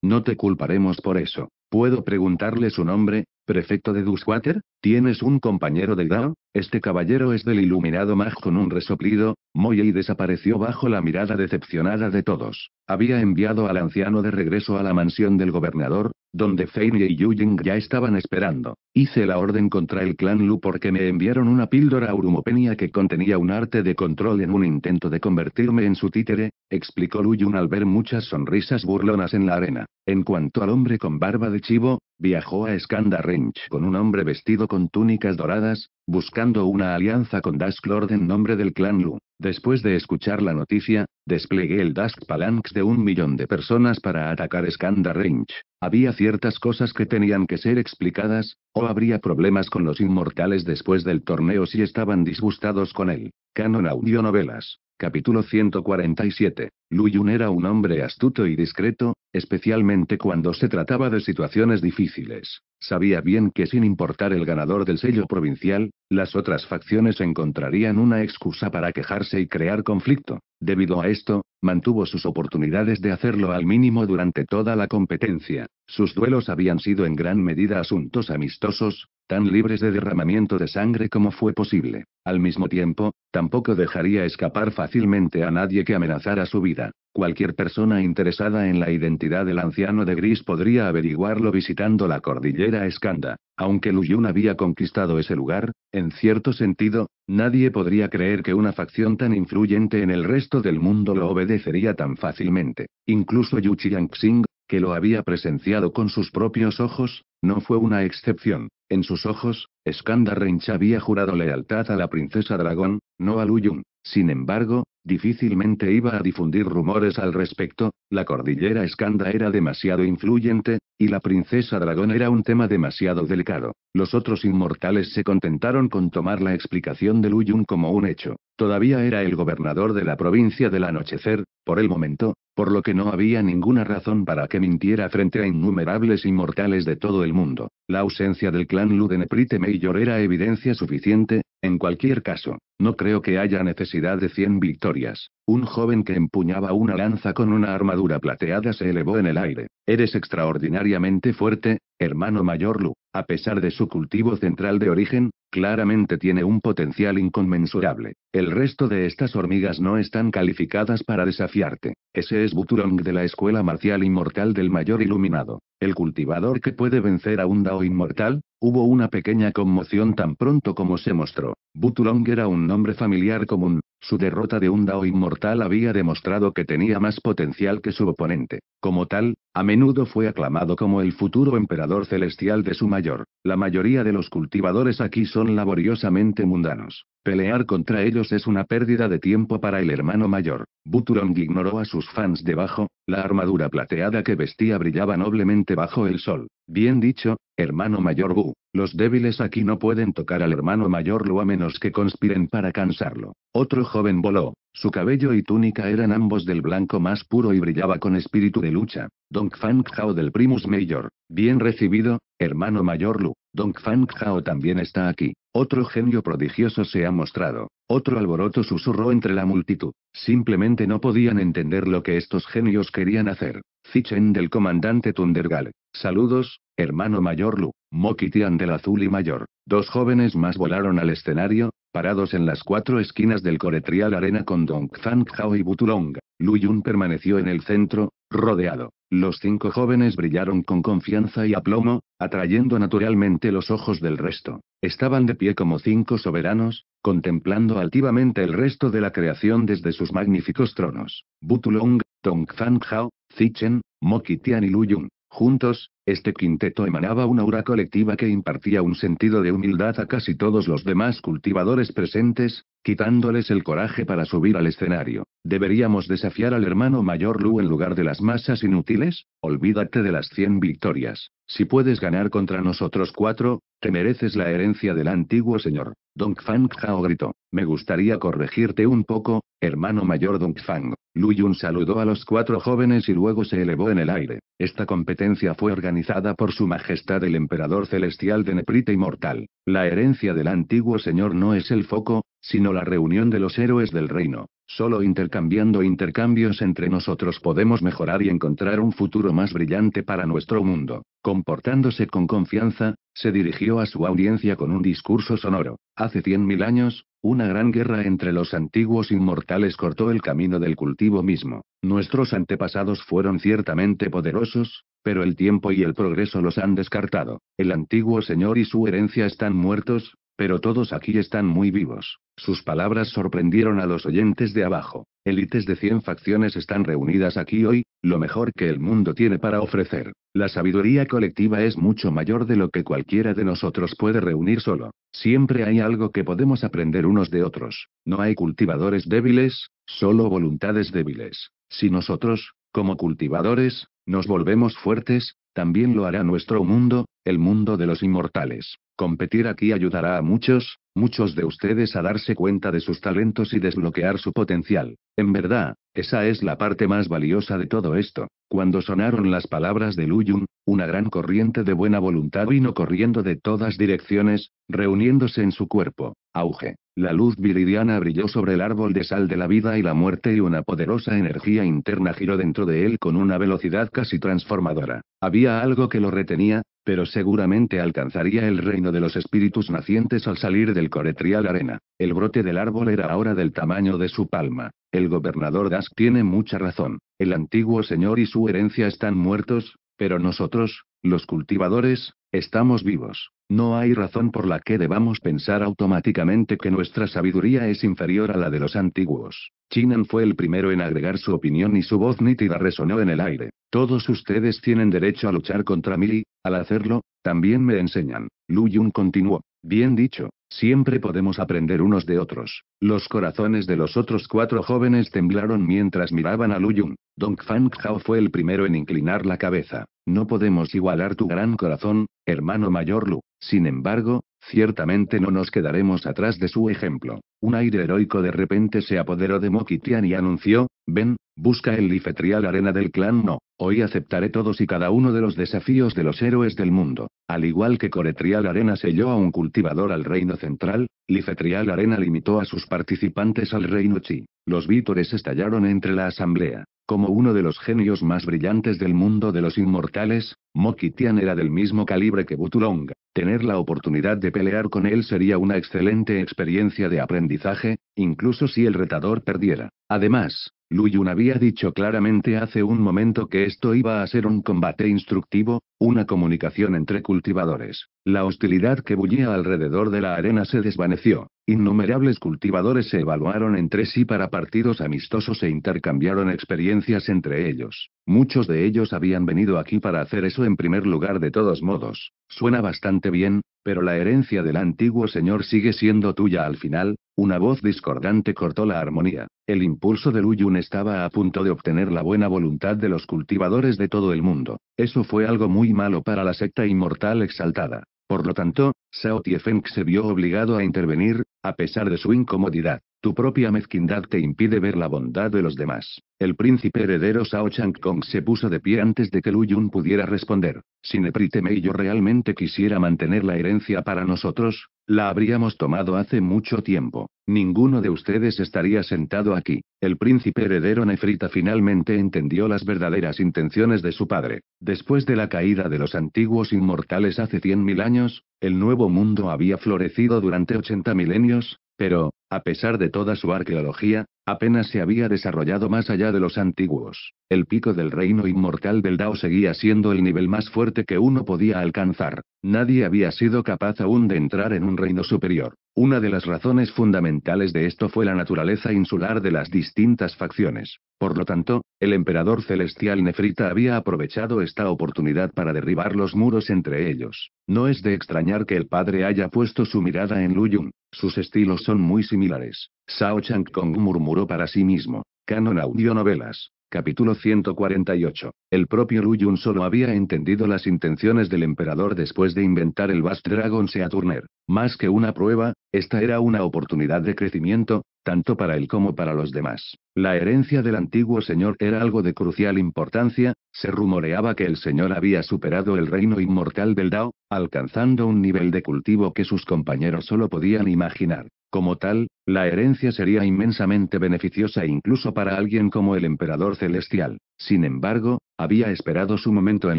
no te culparemos por eso. ¿Puedo preguntarle su nombre? Prefecto de Duswater, ¿tienes un compañero de Dao? Este caballero es del iluminado Mag con un resoplido, Moye y desapareció bajo la mirada decepcionada de todos. Había enviado al anciano de regreso a la mansión del gobernador, donde Feinye y Jing ya estaban esperando. Hice la orden contra el clan Lu porque me enviaron una píldora aurumopenia que contenía un arte de control en un intento de convertirme en su títere, explicó Luyun al ver muchas sonrisas burlonas en la arena. En cuanto al hombre con barba de chivo, viajó a Skanda Ranch con un hombre vestido con túnicas doradas, buscando una alianza con Dask Lord en nombre del clan Lu. Después de escuchar la noticia, desplegué el Dask Palanx de un millón de personas para atacar Skanda Ranch. Había ciertas cosas que tenían que ser explicadas, o habría problemas con los inmortales después del torneo si estaban disgustados con él. Canon Audio Novelas. Capítulo 147. Yun era un hombre astuto y discreto, especialmente cuando se trataba de situaciones difíciles. Sabía bien que sin importar el ganador del sello provincial, las otras facciones encontrarían una excusa para quejarse y crear conflicto. Debido a esto, mantuvo sus oportunidades de hacerlo al mínimo durante toda la competencia. Sus duelos habían sido en gran medida asuntos amistosos, tan libres de derramamiento de sangre como fue posible. Al mismo tiempo, tampoco dejaría escapar fácilmente a nadie que amenazara su vida. Cualquier persona interesada en la identidad del anciano de gris podría averiguarlo visitando la cordillera Escanda. Aunque Luyun había conquistado ese lugar, en cierto sentido, nadie podría creer que una facción tan influyente en el resto del mundo lo obedecería tan fácilmente. Incluso Yu Xing, que lo había presenciado con sus propios ojos, no fue una excepción. En sus ojos, Skanda había jurado lealtad a la princesa Dragón, no a Luyun. Sin embargo, difícilmente iba a difundir rumores al respecto, la cordillera Skanda era demasiado influyente, y la princesa Dragón era un tema demasiado delicado. Los otros inmortales se contentaron con tomar la explicación de Luyun como un hecho. Todavía era el gobernador de la provincia del anochecer, por el momento, por lo que no había ninguna razón para que mintiera frente a innumerables inmortales de todo el mundo. La ausencia del clan Neprite Mayor era evidencia suficiente, en cualquier caso, no creo que haya necesidad de 100 victorias. Un joven que empuñaba una lanza con una armadura plateada se elevó en el aire. Eres extraordinariamente fuerte, hermano mayor Lu. A pesar de su cultivo central de origen, claramente tiene un potencial inconmensurable. El resto de estas hormigas no están calificadas para desafiarte. Ese es Buturong de la escuela marcial inmortal del mayor iluminado. El cultivador que puede vencer a un Dao inmortal. Hubo una pequeña conmoción tan pronto como se mostró. Buturong era un nombre familiar común. Su derrota de un Dao inmortal había demostrado que tenía más potencial que su oponente. Como tal, a menudo fue aclamado como el futuro emperador celestial de su mayor. La mayoría de los cultivadores aquí son laboriosamente mundanos. Pelear contra ellos es una pérdida de tiempo para el hermano mayor. Buturong ignoró a sus fans debajo, la armadura plateada que vestía brillaba noblemente bajo el sol. Bien dicho, hermano mayor Bu, los débiles aquí no pueden tocar al hermano mayor Lu a menos que conspiren para cansarlo. Otro joven voló, su cabello y túnica eran ambos del blanco más puro y brillaba con espíritu de lucha. Dong Fang Hao del Primus Mayor. Bien recibido, hermano mayor Lu. Dong Fang Hao también está aquí. Otro genio prodigioso se ha mostrado. Otro alboroto susurró entre la multitud. Simplemente no podían entender lo que estos genios querían hacer. Zichen del comandante Tundergal. Saludos, Hermano mayor Lu, Mokitian del azul y mayor. Dos jóvenes más volaron al escenario, parados en las cuatro esquinas del Coretrial Arena con Dong Fang Hao y Butulong. Lu Yun permaneció en el centro, rodeado. Los cinco jóvenes brillaron con confianza y aplomo, atrayendo naturalmente los ojos del resto. Estaban de pie como cinco soberanos, contemplando altivamente el resto de la creación desde sus magníficos tronos. Butulong, Dong Hao, Zichen, y Lu Yun. Juntos, este quinteto emanaba una aura colectiva que impartía un sentido de humildad a casi todos los demás cultivadores presentes, quitándoles el coraje para subir al escenario. ¿Deberíamos desafiar al hermano mayor Lu en lugar de las masas inútiles? Olvídate de las 100 victorias. Si puedes ganar contra nosotros cuatro, te mereces la herencia del antiguo señor. Dong Fang Hao gritó. Me gustaría corregirte un poco, hermano mayor Dong Fang. Lu Yun saludó a los cuatro jóvenes y luego se elevó en el aire. Esta competencia fue organizada por su majestad el emperador celestial de Neprita Inmortal. La herencia del antiguo señor no es el foco, sino la reunión de los héroes del reino. Solo intercambiando intercambios entre nosotros podemos mejorar y encontrar un futuro más brillante para nuestro mundo. Comportándose con confianza, se dirigió a su audiencia con un discurso sonoro. Hace cien mil años, una gran guerra entre los antiguos inmortales cortó el camino del cultivo mismo. Nuestros antepasados fueron ciertamente poderosos, pero el tiempo y el progreso los han descartado. El antiguo señor y su herencia están muertos, pero todos aquí están muy vivos. Sus palabras sorprendieron a los oyentes de abajo. Élites de cien facciones están reunidas aquí hoy, lo mejor que el mundo tiene para ofrecer. La sabiduría colectiva es mucho mayor de lo que cualquiera de nosotros puede reunir solo. Siempre hay algo que podemos aprender unos de otros. No hay cultivadores débiles, solo voluntades débiles. Si nosotros, como cultivadores, nos volvemos fuertes, también lo hará nuestro mundo, el mundo de los inmortales. Competir aquí ayudará a muchos, muchos de ustedes a darse cuenta de sus talentos y desbloquear su potencial. En verdad, esa es la parte más valiosa de todo esto. Cuando sonaron las palabras de Luyun, una gran corriente de buena voluntad vino corriendo de todas direcciones, reuniéndose en su cuerpo. Auge. La luz viridiana brilló sobre el árbol de sal de la vida y la muerte y una poderosa energía interna giró dentro de él con una velocidad casi transformadora. Había algo que lo retenía, pero seguramente alcanzaría el reino de los espíritus nacientes al salir del Coretrial Arena. El brote del árbol era ahora del tamaño de su palma. El gobernador Dask tiene mucha razón. El antiguo señor y su herencia están muertos, pero nosotros, los cultivadores, estamos vivos. No hay razón por la que debamos pensar automáticamente que nuestra sabiduría es inferior a la de los antiguos. Chinan fue el primero en agregar su opinión y su voz nítida resonó en el aire. Todos ustedes tienen derecho a luchar contra mí al hacerlo, también me enseñan. Lu Yun continuó. Bien dicho, siempre podemos aprender unos de otros. Los corazones de los otros cuatro jóvenes temblaron mientras miraban a Lu Yun. Dong Fang Hao fue el primero en inclinar la cabeza. No podemos igualar tu gran corazón, hermano mayor Lu. Sin embargo, Ciertamente no nos quedaremos atrás de su ejemplo. Un aire heroico de repente se apoderó de Mokitian y anunció, ven, busca el Lifetrial Arena del clan No. Hoy aceptaré todos y cada uno de los desafíos de los héroes del mundo. Al igual que Coretrial Arena selló a un cultivador al reino central, Lifetrial Arena limitó a sus participantes al reino Chi. Los vítores estallaron entre la asamblea. Como uno de los genios más brillantes del mundo de los inmortales, Mokitian era del mismo calibre que Butulong. Tener la oportunidad de pelear con él sería una excelente experiencia de aprendizaje, incluso si el retador perdiera. Además, Luyun había dicho claramente hace un momento que esto iba a ser un combate instructivo, una comunicación entre cultivadores. La hostilidad que bullía alrededor de la arena se desvaneció. Innumerables cultivadores se evaluaron entre sí para partidos amistosos e intercambiaron experiencias entre ellos. Muchos de ellos habían venido aquí para hacer eso en primer lugar de todos modos. Suena bastante bien, pero la herencia del antiguo señor sigue siendo tuya al final. Una voz discordante cortó la armonía. El impulso de Luyun estaba a punto de obtener la buena voluntad de los cultivadores de todo el mundo. Eso fue algo muy malo para la secta inmortal exaltada. Por lo tanto, Sao Tiefeng se vio obligado a intervenir, a pesar de su incomodidad. Tu propia mezquindad te impide ver la bondad de los demás. El príncipe heredero Shao Chang Kong se puso de pie antes de que Lu Yun pudiera responder. Si Nepriteme y yo realmente quisiera mantener la herencia para nosotros, la habríamos tomado hace mucho tiempo. Ninguno de ustedes estaría sentado aquí. El príncipe heredero Nefrita finalmente entendió las verdaderas intenciones de su padre. Después de la caída de los antiguos inmortales hace 100.000 años, el nuevo mundo había florecido durante 80 milenios, pero, a pesar de toda su arqueología, apenas se había desarrollado más allá de los antiguos. El pico del reino inmortal del Dao seguía siendo el nivel más fuerte que uno podía alcanzar. Nadie había sido capaz aún de entrar en un reino superior. Una de las razones fundamentales de esto fue la naturaleza insular de las distintas facciones. Por lo tanto, el emperador celestial Nefrita había aprovechado esta oportunidad para derribar los muros entre ellos. No es de extrañar que el padre haya puesto su mirada en Luyun. Sus estilos son muy similares. Sao Chang Kong murmuró para sí mismo. Canon Audio Novelas. Capítulo 148. El propio Lu Yun solo había entendido las intenciones del emperador después de inventar el Vast Dragon Sea Turner. Más que una prueba, esta era una oportunidad de crecimiento, tanto para él como para los demás. La herencia del antiguo señor era algo de crucial importancia, se rumoreaba que el señor había superado el reino inmortal del Dao, alcanzando un nivel de cultivo que sus compañeros solo podían imaginar. Como tal, la herencia sería inmensamente beneficiosa e incluso para alguien como el emperador celestial. Sin embargo, había esperado su momento en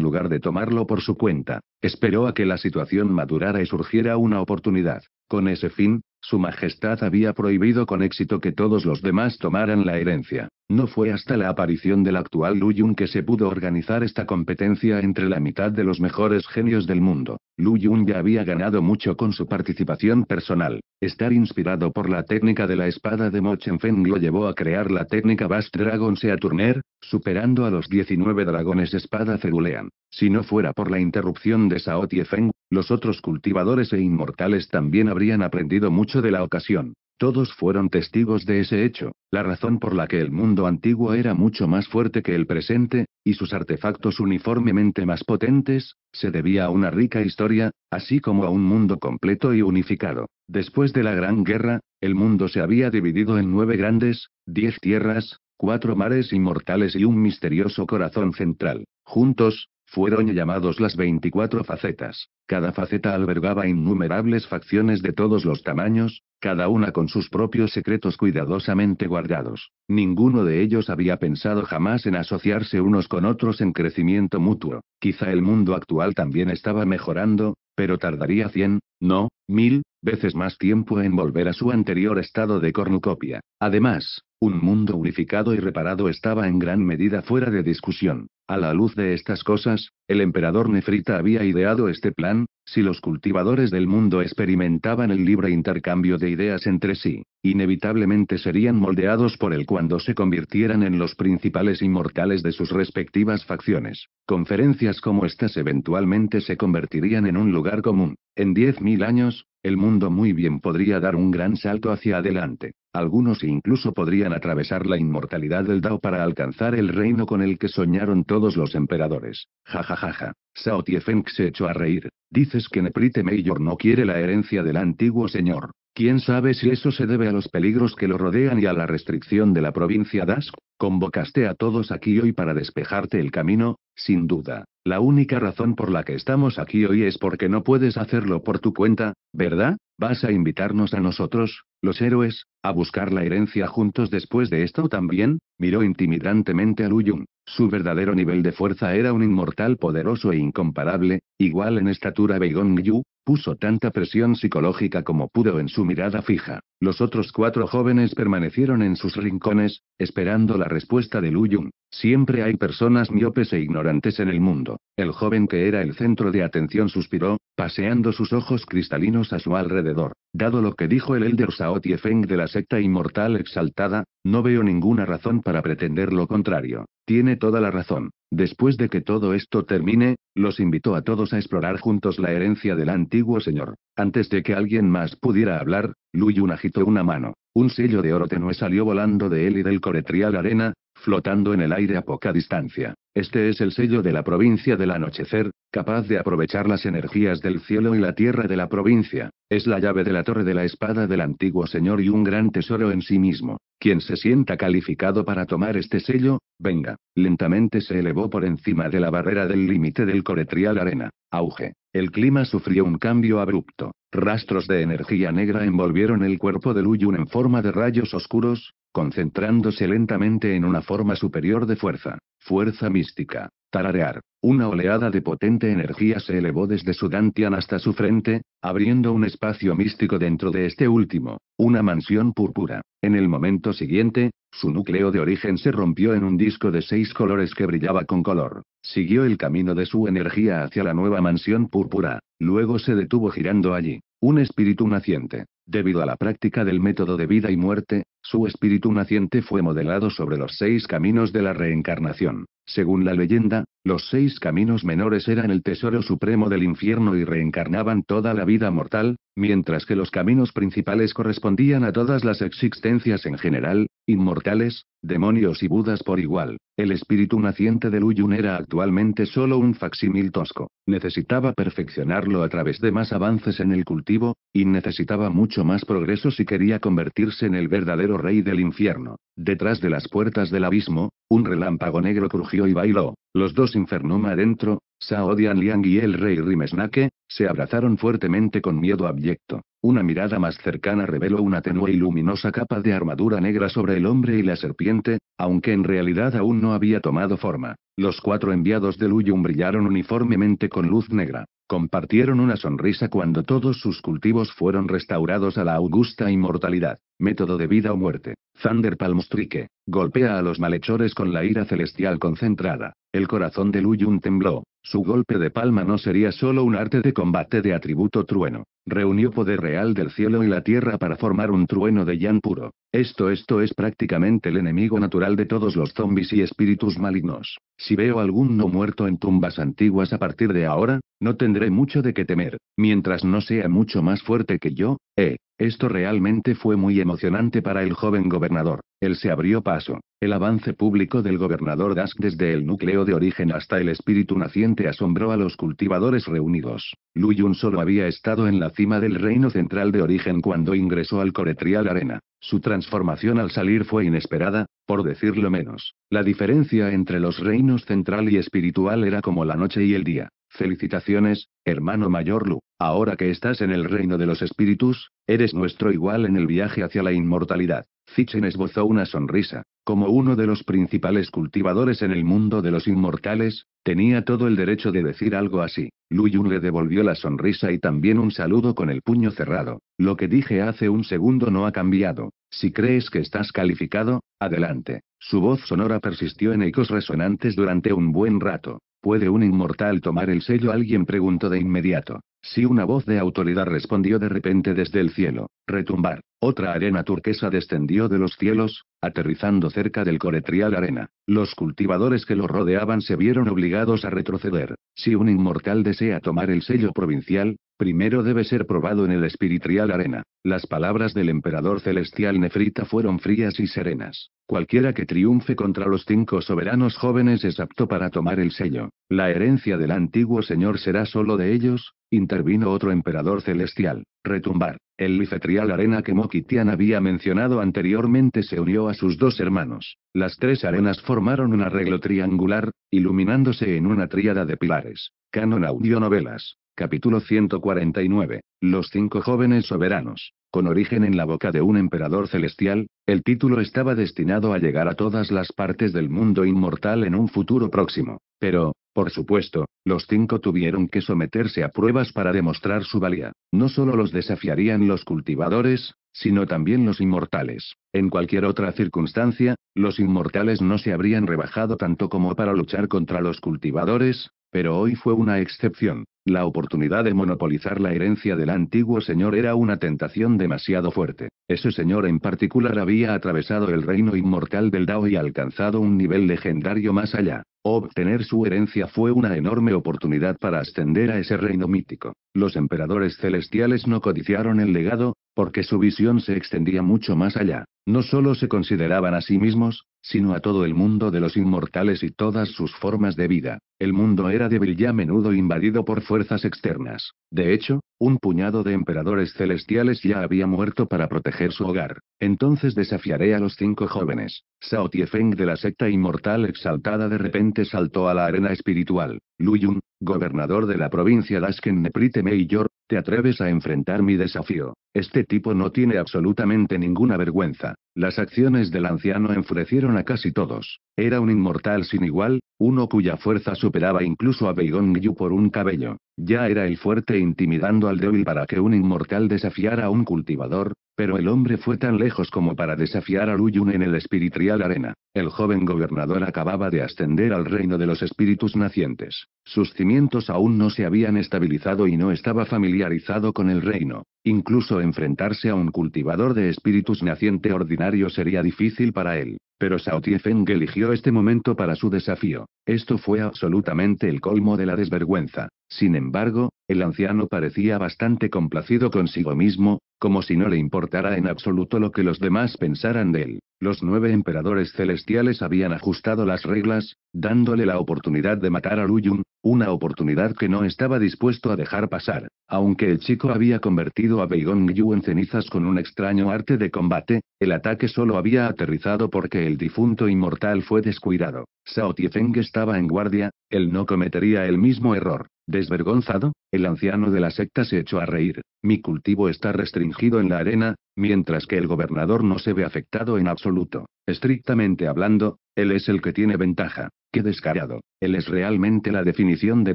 lugar de tomarlo por su cuenta. Esperó a que la situación madurara y surgiera una oportunidad. Con ese fin, su Majestad había prohibido con éxito que todos los demás tomaran la herencia. No fue hasta la aparición del actual Lu Yun que se pudo organizar esta competencia entre la mitad de los mejores genios del mundo. Lu Yun ya había ganado mucho con su participación personal. Estar inspirado por la técnica de la espada de Mochenfeng lo llevó a crear la técnica Bast Dragon Turner, superando a los 19 dragones espada Cerulean. Si no fuera por la interrupción de Sao Feng, los otros cultivadores e inmortales también habrían aprendido mucho de la ocasión. Todos fueron testigos de ese hecho, la razón por la que el mundo antiguo era mucho más fuerte que el presente, y sus artefactos uniformemente más potentes, se debía a una rica historia, así como a un mundo completo y unificado. Después de la Gran Guerra, el mundo se había dividido en nueve grandes, diez tierras, cuatro mares inmortales y un misterioso corazón central. Juntos, fueron llamados las 24 facetas. Cada faceta albergaba innumerables facciones de todos los tamaños, cada una con sus propios secretos cuidadosamente guardados. Ninguno de ellos había pensado jamás en asociarse unos con otros en crecimiento mutuo. Quizá el mundo actual también estaba mejorando, pero tardaría cien, no, mil, veces más tiempo en volver a su anterior estado de cornucopia. Además, un mundo unificado y reparado estaba en gran medida fuera de discusión. A la luz de estas cosas, el emperador Nefrita había ideado este plan, si los cultivadores del mundo experimentaban el libre intercambio de ideas entre sí, inevitablemente serían moldeados por él cuando se convirtieran en los principales inmortales de sus respectivas facciones. Conferencias como estas eventualmente se convertirían en un lugar común. En 10.000 años, el mundo muy bien podría dar un gran salto hacia adelante. Algunos incluso podrían atravesar la inmortalidad del Dao para alcanzar el reino con el que soñaron todos los emperadores. Jajajaja. Sao Tiefeng se echó a reír. Dices que Neprite Mayor no quiere la herencia del antiguo señor. ¿Quién sabe si eso se debe a los peligros que lo rodean y a la restricción de la provincia Dask? Convocaste a todos aquí hoy para despejarte el camino, sin duda. La única razón por la que estamos aquí hoy es porque no puedes hacerlo por tu cuenta, ¿verdad? ¿Vas a invitarnos a nosotros, los héroes, a buscar la herencia juntos después de esto también? Miró intimidantemente a Luyun. Su verdadero nivel de fuerza era un inmortal poderoso e incomparable, igual en estatura a Beigong Yu, Puso tanta presión psicológica como pudo en su mirada fija. Los otros cuatro jóvenes permanecieron en sus rincones, esperando la respuesta de Lu Yun. Siempre hay personas miopes e ignorantes en el mundo. El joven que era el centro de atención suspiró, paseando sus ojos cristalinos a su alrededor. Dado lo que dijo el elder Sao Feng de la secta inmortal exaltada, no veo ninguna razón para pretender lo contrario. Tiene toda la razón. Después de que todo esto termine, los invitó a todos a explorar juntos la herencia del antiguo señor. Antes de que alguien más pudiera hablar, Luyun agitó una mano. Un sello de oro tenue salió volando de él y del coretrial arena, flotando en el aire a poca distancia. Este es el sello de la provincia del anochecer, capaz de aprovechar las energías del cielo y la tierra de la provincia. Es la llave de la torre de la espada del antiguo señor y un gran tesoro en sí mismo. Quien se sienta calificado para tomar este sello, venga. Lentamente se elevó por encima de la barrera del límite del coretrial arena. Auge. El clima sufrió un cambio abrupto. Rastros de energía negra envolvieron el cuerpo de Luyun en forma de rayos oscuros, concentrándose lentamente en una forma superior de fuerza, fuerza mística, Tararear. Una oleada de potente energía se elevó desde su Dantian hasta su frente, abriendo un espacio místico dentro de este último, una mansión púrpura. En el momento siguiente, su núcleo de origen se rompió en un disco de seis colores que brillaba con color. Siguió el camino de su energía hacia la nueva mansión púrpura, luego se detuvo girando allí. Un espíritu naciente. Debido a la práctica del método de vida y muerte, su espíritu naciente fue modelado sobre los seis caminos de la reencarnación. Según la leyenda, los seis caminos menores eran el tesoro supremo del infierno y reencarnaban toda la vida mortal, mientras que los caminos principales correspondían a todas las existencias en general, Inmortales, demonios y budas por igual. El espíritu naciente de Luyun era actualmente solo un facsímil tosco. Necesitaba perfeccionarlo a través de más avances en el cultivo, y necesitaba mucho más progreso si quería convertirse en el verdadero rey del infierno. Detrás de las puertas del abismo, un relámpago negro crujió y bailó, los dos infernoma adentro, Sao Liang y el rey Rimesnake, se abrazaron fuertemente con miedo abyecto. Una mirada más cercana reveló una tenue y luminosa capa de armadura negra sobre el hombre y la serpiente, aunque en realidad aún no había tomado forma. Los cuatro enviados de Luyum brillaron uniformemente con luz negra. Compartieron una sonrisa cuando todos sus cultivos fueron restaurados a la augusta inmortalidad. Método de vida o muerte. Thunder Strike Golpea a los malhechores con la ira celestial concentrada. El corazón de Luyun tembló. Su golpe de palma no sería solo un arte de combate de atributo trueno. Reunió poder real del cielo y la tierra para formar un trueno de yan puro. Esto esto es prácticamente el enemigo natural de todos los zombies y espíritus malignos. Si veo algún no muerto en tumbas antiguas a partir de ahora, no tendré mucho de qué temer, mientras no sea mucho más fuerte que yo, eh. Esto realmente fue muy emocionante para el joven gobernador. Él se abrió paso. El avance público del gobernador Dask desde el núcleo de origen hasta el espíritu naciente asombró a los cultivadores reunidos. Lu Yun solo había estado en la cima del reino central de origen cuando ingresó al Coretrial Arena. Su transformación al salir fue inesperada, por decirlo menos. La diferencia entre los reinos central y espiritual era como la noche y el día. Felicitaciones, hermano mayor Lu, ahora que estás en el reino de los espíritus, eres nuestro igual en el viaje hacia la inmortalidad. Zichen esbozó una sonrisa. Como uno de los principales cultivadores en el mundo de los inmortales, tenía todo el derecho de decir algo así. Lu Yun le devolvió la sonrisa y también un saludo con el puño cerrado. Lo que dije hace un segundo no ha cambiado. Si crees que estás calificado, adelante. Su voz sonora persistió en ecos resonantes durante un buen rato. ¿Puede un inmortal tomar el sello? Alguien preguntó de inmediato. si una voz de autoridad respondió de repente desde el cielo. Retumbar. Otra arena turquesa descendió de los cielos, aterrizando cerca del coretrial arena. Los cultivadores que lo rodeaban se vieron obligados a retroceder. Si un inmortal desea tomar el sello provincial, primero debe ser probado en el espiritual arena. Las palabras del emperador celestial Nefrita fueron frías y serenas. Cualquiera que triunfe contra los cinco soberanos jóvenes es apto para tomar el sello. La herencia del antiguo señor será solo de ellos, intervino otro emperador celestial retumbar. El Lifetrial Arena que Mokitian había mencionado anteriormente se unió a sus dos hermanos. Las tres arenas formaron un arreglo triangular, iluminándose en una tríada de pilares. Canon Novelas. Capítulo 149. Los cinco jóvenes soberanos. Con origen en la boca de un emperador celestial, el título estaba destinado a llegar a todas las partes del mundo inmortal en un futuro próximo. Pero, por supuesto, los cinco tuvieron que someterse a pruebas para demostrar su valía. No solo los desafiarían los cultivadores, sino también los inmortales. En cualquier otra circunstancia, los inmortales no se habrían rebajado tanto como para luchar contra los cultivadores, pero hoy fue una excepción. La oportunidad de monopolizar la herencia del antiguo señor era una tentación demasiado fuerte. Ese señor en particular había atravesado el reino inmortal del Dao y alcanzado un nivel legendario más allá. Obtener su herencia fue una enorme oportunidad para ascender a ese reino mítico. Los emperadores celestiales no codiciaron el legado, porque su visión se extendía mucho más allá. No solo se consideraban a sí mismos, sino a todo el mundo de los inmortales y todas sus formas de vida. El mundo era débil y a menudo invadido por fuerzas externas. De hecho, un puñado de emperadores celestiales ya había muerto para proteger su hogar. Entonces desafiaré a los cinco jóvenes. Sao Tiefeng de la secta inmortal exaltada de repente saltó a la arena espiritual. Luyun, gobernador de la provincia asken Neprite Mayor, ¿Te atreves a enfrentar mi desafío? Este tipo no tiene absolutamente ninguna vergüenza. Las acciones del anciano enfurecieron a casi todos. Era un inmortal sin igual, uno cuya fuerza superaba incluso a Beigong Yu por un cabello. Ya era el fuerte intimidando al débil para que un inmortal desafiara a un cultivador, pero el hombre fue tan lejos como para desafiar a Yun en el espiritual arena. El joven gobernador acababa de ascender al reino de los espíritus nacientes. Sus cimientos aún no se habían estabilizado y no estaba familiarizado con el reino. Incluso enfrentarse a un cultivador de espíritus naciente ordinario sería difícil para él. Pero Feng eligió este momento para su desafío. Esto fue absolutamente el colmo de la desvergüenza. Sin embargo, el anciano parecía bastante complacido consigo mismo, como si no le importara en absoluto lo que los demás pensaran de él. Los nueve emperadores celestiales habían ajustado las reglas, dándole la oportunidad de matar a Luyun, una oportunidad que no estaba dispuesto a dejar pasar. Aunque el chico había convertido a Beigong Yu en cenizas con un extraño arte de combate, el ataque solo había aterrizado porque el difunto inmortal fue descuidado. Sao Tiefeng estaba en guardia, él no cometería el mismo error. Desvergonzado, el anciano de la secta se echó a reír. Mi cultivo está restringido en la arena, mientras que el gobernador no se ve afectado en absoluto. Estrictamente hablando, él es el que tiene ventaja. Qué descarado. Él es realmente la definición de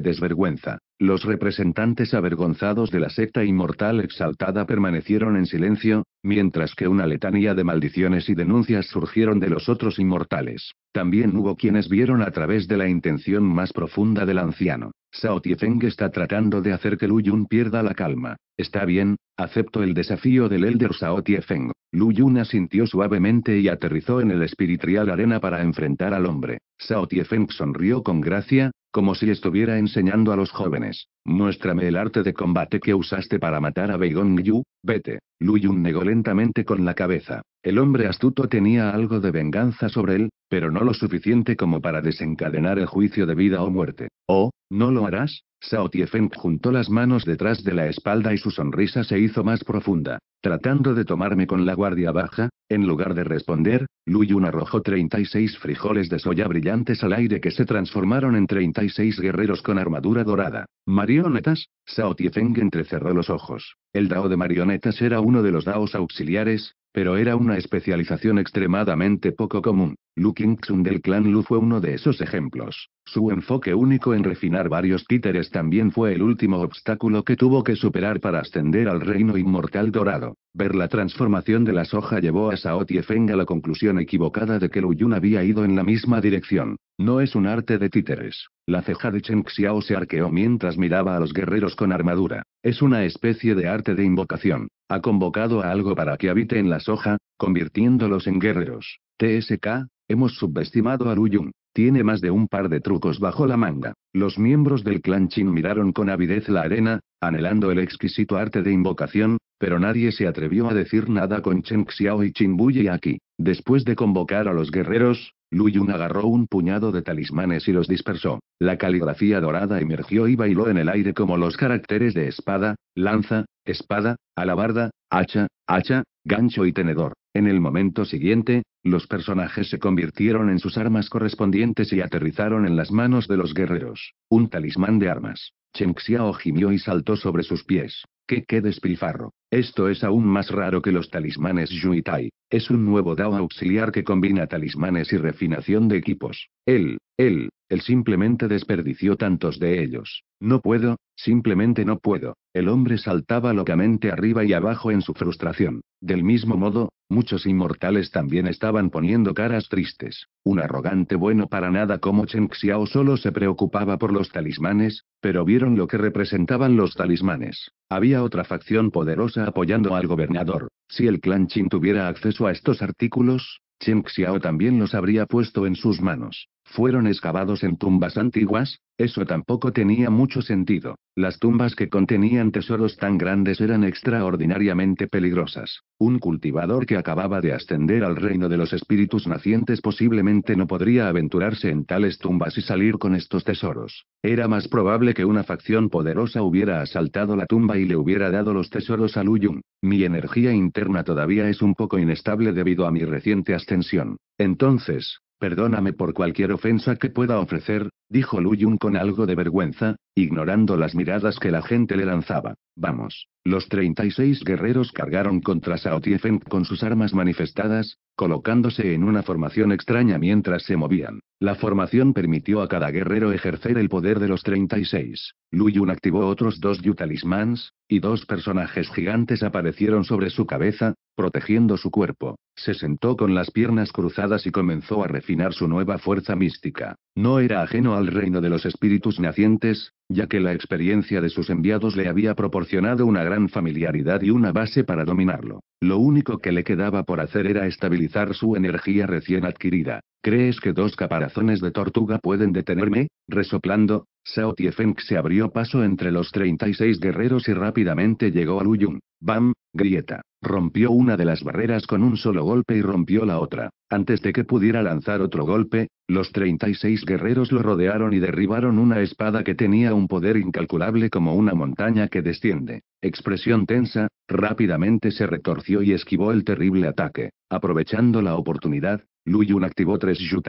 desvergüenza. Los representantes avergonzados de la secta inmortal exaltada permanecieron en silencio, mientras que una letanía de maldiciones y denuncias surgieron de los otros inmortales. También hubo quienes vieron a través de la intención más profunda del anciano. Sao Tiefeng está tratando de hacer que Lu Yun pierda la calma. Está bien, acepto el desafío del Elder Sao Tiefeng. Lu Yun asintió suavemente y aterrizó en el espiritual arena para enfrentar al hombre. Sao Tiefeng sonrió con gracia, como si estuviera enseñando a los jóvenes. Muéstrame el arte de combate que usaste para matar a Beigong Yu, vete. Lu Yun negó lentamente con la cabeza. El hombre astuto tenía algo de venganza sobre él, pero no lo suficiente como para desencadenar el juicio de vida o muerte. Oh, ¿no lo harás? Sao Tiefeng juntó las manos detrás de la espalda y su sonrisa se hizo más profunda. Tratando de tomarme con la guardia baja, en lugar de responder, Luyun arrojó 36 frijoles de soya brillantes al aire que se transformaron en 36 guerreros con armadura dorada. ¿Marionetas? Sao Tiefeng entrecerró los ojos. El Dao de marionetas era uno de los Daos auxiliares, pero era una especialización extremadamente poco común. Lu Qingchun del clan Lu fue uno de esos ejemplos. Su enfoque único en refinar varios títeres también fue el último obstáculo que tuvo que superar para ascender al reino inmortal dorado. Ver la transformación de la soja llevó a Sao Tiefeng a la conclusión equivocada de que Lu Yun había ido en la misma dirección. No es un arte de títeres. La ceja de Chen Xiao se arqueó mientras miraba a los guerreros con armadura. Es una especie de arte de invocación. Ha convocado a algo para que habite en la soja, convirtiéndolos en guerreros. TSK, Hemos subestimado a Luyun. Tiene más de un par de trucos bajo la manga. Los miembros del clan Qin miraron con avidez la arena, anhelando el exquisito arte de invocación, pero nadie se atrevió a decir nada con Chen Xiao y Qin Y aquí. Después de convocar a los guerreros, Lu Yun agarró un puñado de talismanes y los dispersó. La caligrafía dorada emergió y bailó en el aire como los caracteres de espada, lanza, espada, alabarda, hacha, hacha, gancho y tenedor. En el momento siguiente, los personajes se convirtieron en sus armas correspondientes y aterrizaron en las manos de los guerreros. Un talismán de armas. Cheng Xiao gimió y saltó sobre sus pies. ¡Qué qué despilfarro! Esto es aún más raro que los talismanes Tai. Es un nuevo Dao auxiliar que combina talismanes y refinación de equipos. Él, él, él simplemente desperdició tantos de ellos. No puedo, simplemente no puedo. El hombre saltaba locamente arriba y abajo en su frustración. Del mismo modo, muchos inmortales también estaban poniendo caras tristes. Un arrogante bueno para nada como Chen Xiao solo se preocupaba por los talismanes, pero vieron lo que representaban los talismanes. Había otra facción poderosa apoyando al gobernador. Si el clan Qin tuviera acceso a estos artículos, Chen Xiao también los habría puesto en sus manos fueron excavados en tumbas antiguas, eso tampoco tenía mucho sentido. Las tumbas que contenían tesoros tan grandes eran extraordinariamente peligrosas. Un cultivador que acababa de ascender al reino de los espíritus nacientes posiblemente no podría aventurarse en tales tumbas y salir con estos tesoros. Era más probable que una facción poderosa hubiera asaltado la tumba y le hubiera dado los tesoros a Luyun. Mi energía interna todavía es un poco inestable debido a mi reciente ascensión. Entonces, Perdóname por cualquier ofensa que pueda ofrecer, dijo Luyun con algo de vergüenza, ignorando las miradas que la gente le lanzaba. Vamos. Los 36 guerreros cargaron contra Sao con sus armas manifestadas, colocándose en una formación extraña mientras se movían. La formación permitió a cada guerrero ejercer el poder de los 36. Luyun activó otros dos yutalismans y dos personajes gigantes aparecieron sobre su cabeza, protegiendo su cuerpo. Se sentó con las piernas cruzadas y comenzó a refinar su nueva fuerza mística. No era ajeno al reino de los espíritus nacientes, ya que la experiencia de sus enviados le había proporcionado una gran familiaridad y una base para dominarlo. Lo único que le quedaba por hacer era estabilizar su energía recién adquirida. ¿Crees que dos caparazones de tortuga pueden detenerme? Resoplando, Sao Tiefeng se abrió paso entre los 36 guerreros y rápidamente llegó a Luyun. Bam, grieta. Rompió una de las barreras con un solo golpe y rompió la otra. Antes de que pudiera lanzar otro golpe, los 36 guerreros lo rodearon y derribaron una espada que tenía un poder incalculable como una montaña que desciende. Expresión tensa, rápidamente se retorció y esquivó el terrible ataque. Aprovechando la oportunidad, Lu Yun activó tres Yu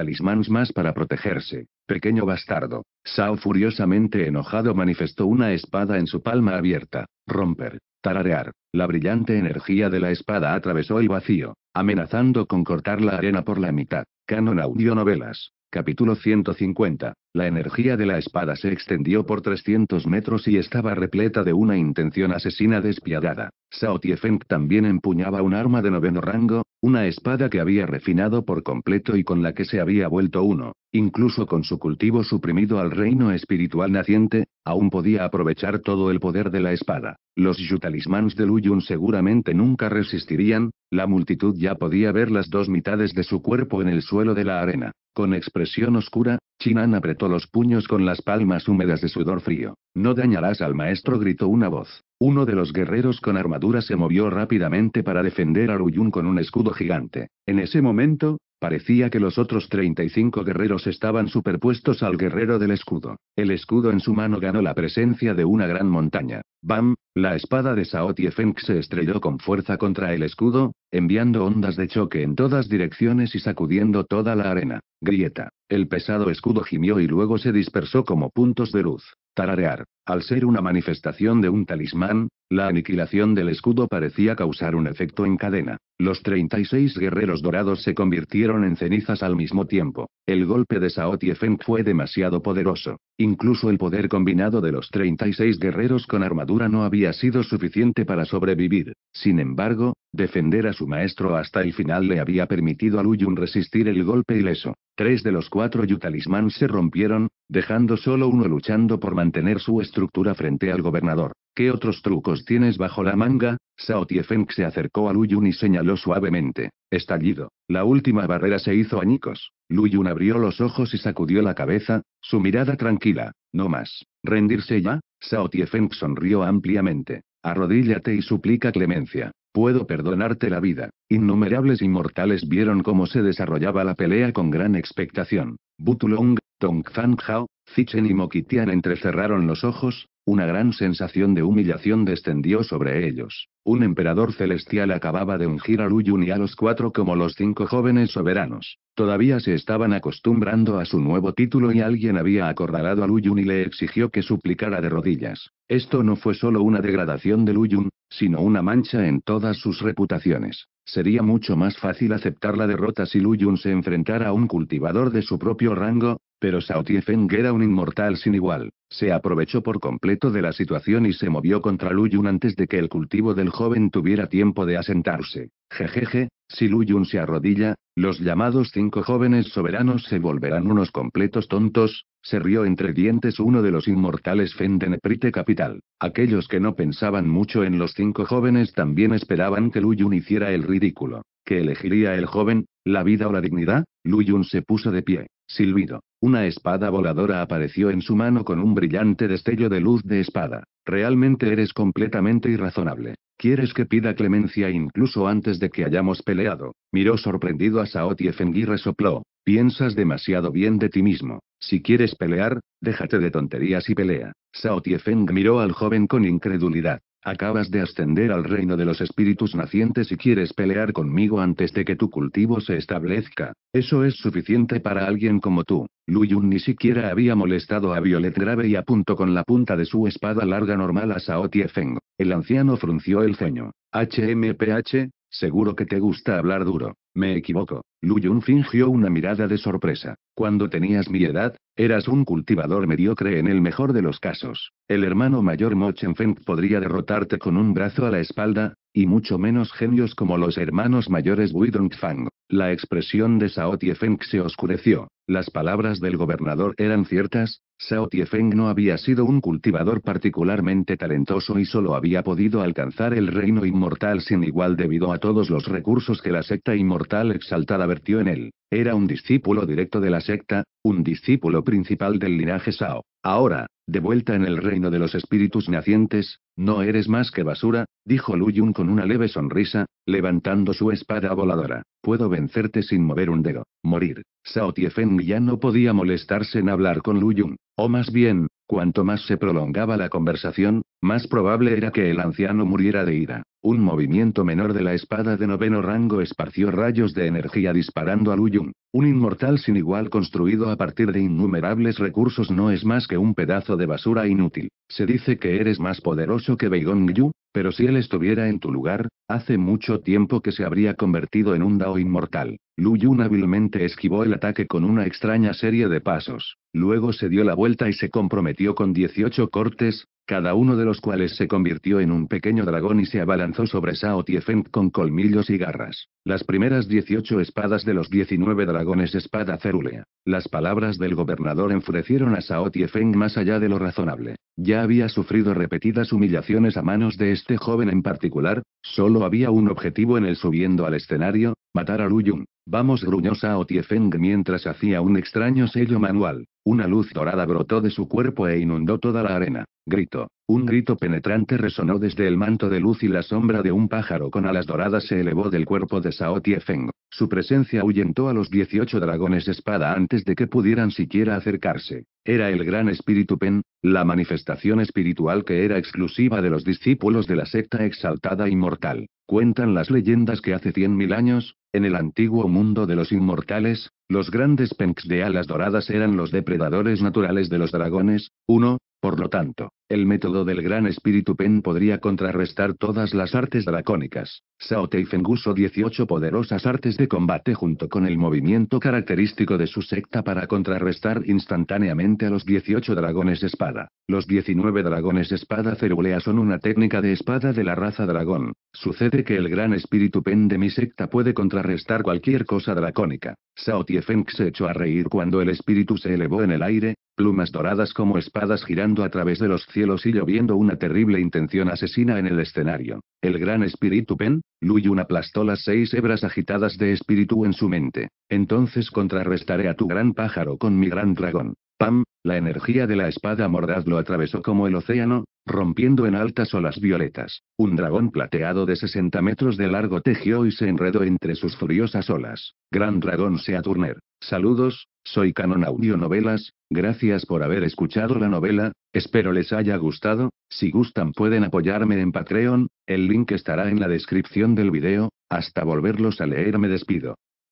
más para protegerse. Pequeño bastardo. Sao furiosamente enojado manifestó una espada en su palma abierta. Romper. Tararear. La brillante energía de la espada atravesó el vacío, amenazando con cortar la arena por la mitad. Canon Audio Novelas. Capítulo 150. La energía de la espada se extendió por 300 metros y estaba repleta de una intención asesina despiadada. Sao Tiefeng también empuñaba un arma de noveno rango, una espada que había refinado por completo y con la que se había vuelto uno. Incluso con su cultivo suprimido al reino espiritual naciente, aún podía aprovechar todo el poder de la espada. Los yutalismans de Luyun seguramente nunca resistirían, la multitud ya podía ver las dos mitades de su cuerpo en el suelo de la arena. Con expresión oscura, Chinan apretó los puños con las palmas húmedas de sudor frío. No dañarás al maestro, gritó una voz. Uno de los guerreros con armadura se movió rápidamente para defender a Ruyun con un escudo gigante. En ese momento, Parecía que los otros 35 guerreros estaban superpuestos al guerrero del escudo. El escudo en su mano ganó la presencia de una gran montaña. ¡Bam! La espada de Sao Feng se estrelló con fuerza contra el escudo, enviando ondas de choque en todas direcciones y sacudiendo toda la arena. Grieta. El pesado escudo gimió y luego se dispersó como puntos de luz. Tararear. Al ser una manifestación de un talismán, la aniquilación del escudo parecía causar un efecto en cadena. Los 36 guerreros dorados se convirtieron en cenizas al mismo tiempo. El golpe de Sao Feng fue demasiado poderoso. Incluso el poder combinado de los 36 guerreros con armadura no había sido suficiente para sobrevivir. Sin embargo, defender a su maestro hasta el final le había permitido a Luyun resistir el golpe ileso. Tres de los cuatro Yutalismán se rompieron, dejando solo uno luchando por mantener su estructura frente al gobernador. ¿Qué otros trucos tienes bajo la manga? Sao Tiefeng se acercó a Yun y señaló suavemente. Estallido. La última barrera se hizo añicos. Yun abrió los ojos y sacudió la cabeza, su mirada tranquila. No más. ¿Rendirse ya? Sao Tiefeng sonrió ampliamente. Arrodíllate y suplica clemencia. Puedo perdonarte la vida. Innumerables inmortales vieron cómo se desarrollaba la pelea con gran expectación. Butulong, Tong Hao, Zichen y Mokitian entrecerraron los ojos, una gran sensación de humillación descendió sobre ellos. Un emperador celestial acababa de ungir a Luyun y a los cuatro como los cinco jóvenes soberanos. Todavía se estaban acostumbrando a su nuevo título y alguien había acordado a Luyun y le exigió que suplicara de rodillas. Esto no fue solo una degradación de Luyun, sino una mancha en todas sus reputaciones. Sería mucho más fácil aceptar la derrota si Luyun se enfrentara a un cultivador de su propio rango, pero Feng era un inmortal sin igual. Se aprovechó por completo de la situación y se movió contra Luyun antes de que el cultivo del joven tuviera tiempo de asentarse. Jejeje, si Luyun se arrodilla, los llamados cinco jóvenes soberanos se volverán unos completos tontos, se rió entre dientes uno de los inmortales Feng de Neprite Capital. Aquellos que no pensaban mucho en los cinco jóvenes también esperaban que Luyun hiciera el ridículo. ¿Que elegiría el joven, la vida o la dignidad? Luyun se puso de pie, silbido. Una espada voladora apareció en su mano con un brillante destello de luz de espada. Realmente eres completamente irrazonable. ¿Quieres que pida clemencia incluso antes de que hayamos peleado? Miró sorprendido a Tiefeng y resopló. Piensas demasiado bien de ti mismo. Si quieres pelear, déjate de tonterías y pelea. Sao Tiefeng miró al joven con incredulidad. Acabas de ascender al reino de los espíritus nacientes y quieres pelear conmigo antes de que tu cultivo se establezca. Eso es suficiente para alguien como tú. Lu Yun ni siquiera había molestado a Violet Grave y apuntó con la punta de su espada larga normal a Sao Tiefeng. El anciano frunció el ceño. HMPH, Seguro que te gusta hablar duro. Me equivoco. Lu Yun fingió una mirada de sorpresa. Cuando tenías mi edad, eras un cultivador mediocre en el mejor de los casos. El hermano mayor Mo Chenfeng podría derrotarte con un brazo a la espalda, y mucho menos genios como los hermanos mayores Wu Dongfang». La expresión de Sao Tiefeng se oscureció. Las palabras del gobernador eran ciertas, Sao Tiefeng no había sido un cultivador particularmente talentoso y solo había podido alcanzar el reino inmortal sin igual debido a todos los recursos que la secta inmortal exaltada vertió en él. Era un discípulo directo de la secta, un discípulo principal del linaje Sao. Ahora, de vuelta en el reino de los espíritus nacientes, no eres más que basura, dijo Lu Yun con una leve sonrisa, levantando su espada voladora. Puedo vencerte sin mover un dedo. Morir. Sao Tiefeng ya no podía molestarse en hablar con Lu Yun. O más bien, cuanto más se prolongaba la conversación, más probable era que el anciano muriera de ira. Un movimiento menor de la espada de noveno rango esparció rayos de energía disparando a Lu Yun. Un inmortal sin igual construido a partir de innumerables recursos no es más que un pedazo de basura inútil. Se dice que eres más poderoso que Beigong Yu, pero si él estuviera en tu lugar, hace mucho tiempo que se habría convertido en un Dao inmortal. Lu Yun hábilmente esquivó el ataque con una extraña serie de pasos. Luego se dio la vuelta y se comprometió con 18 cortes, cada uno de los cuales se convirtió en un pequeño dragón y se abalanzó sobre Sao Tiefeng con colmillos y garras. Las primeras 18 espadas de los 19 dragones espada cerúlea. Las palabras del gobernador enfurecieron a Sao Tiefeng más allá de lo razonable. Ya había sufrido repetidas humillaciones a manos de este joven en particular, solo había un objetivo en el subiendo al escenario, Matar a Luyun, vamos gruñó Sao Tiefeng mientras hacía un extraño sello manual. Una luz dorada brotó de su cuerpo e inundó toda la arena. Grito. Un grito penetrante resonó desde el manto de luz y la sombra de un pájaro con alas doradas se elevó del cuerpo de Sao Tiefeng. Su presencia ahuyentó a los 18 dragones espada antes de que pudieran siquiera acercarse. Era el gran espíritu Pen, la manifestación espiritual que era exclusiva de los discípulos de la secta exaltada inmortal. Cuentan las leyendas que hace 100.000 mil años, en el antiguo mundo de los inmortales, los grandes penks de alas doradas eran los depredadores naturales de los dragones, uno, por lo tanto, el método del gran espíritu Pen podría contrarrestar todas las artes dracónicas. Sao Teifeng usó 18 poderosas artes de combate junto con el movimiento característico de su secta para contrarrestar instantáneamente a los 18 dragones espada. Los 19 dragones espada cerulea son una técnica de espada de la raza dragón. Sucede que el gran espíritu Pen de mi secta puede contrarrestar cualquier cosa dracónica. Sao Tiefeng se echó a reír cuando el espíritu se elevó en el aire, plumas doradas como espadas girando a través de los cielos y lloviendo una terrible intención asesina en el escenario. El gran espíritu Pen, Luyun aplastó las seis hebras agitadas de espíritu en su mente. Entonces contrarrestaré a tu gran pájaro con mi gran dragón. Pam, la energía de la espada mordaz lo atravesó como el océano, rompiendo en altas olas violetas. Un dragón plateado de 60 metros de largo tejió y se enredó entre sus furiosas olas. Gran dragón sea turner, Saludos, soy Canon Audio Novelas, gracias por haber escuchado la novela, espero les haya gustado, si gustan pueden apoyarme en Patreon, el link estará en la descripción del video, hasta volverlos a leer me despido.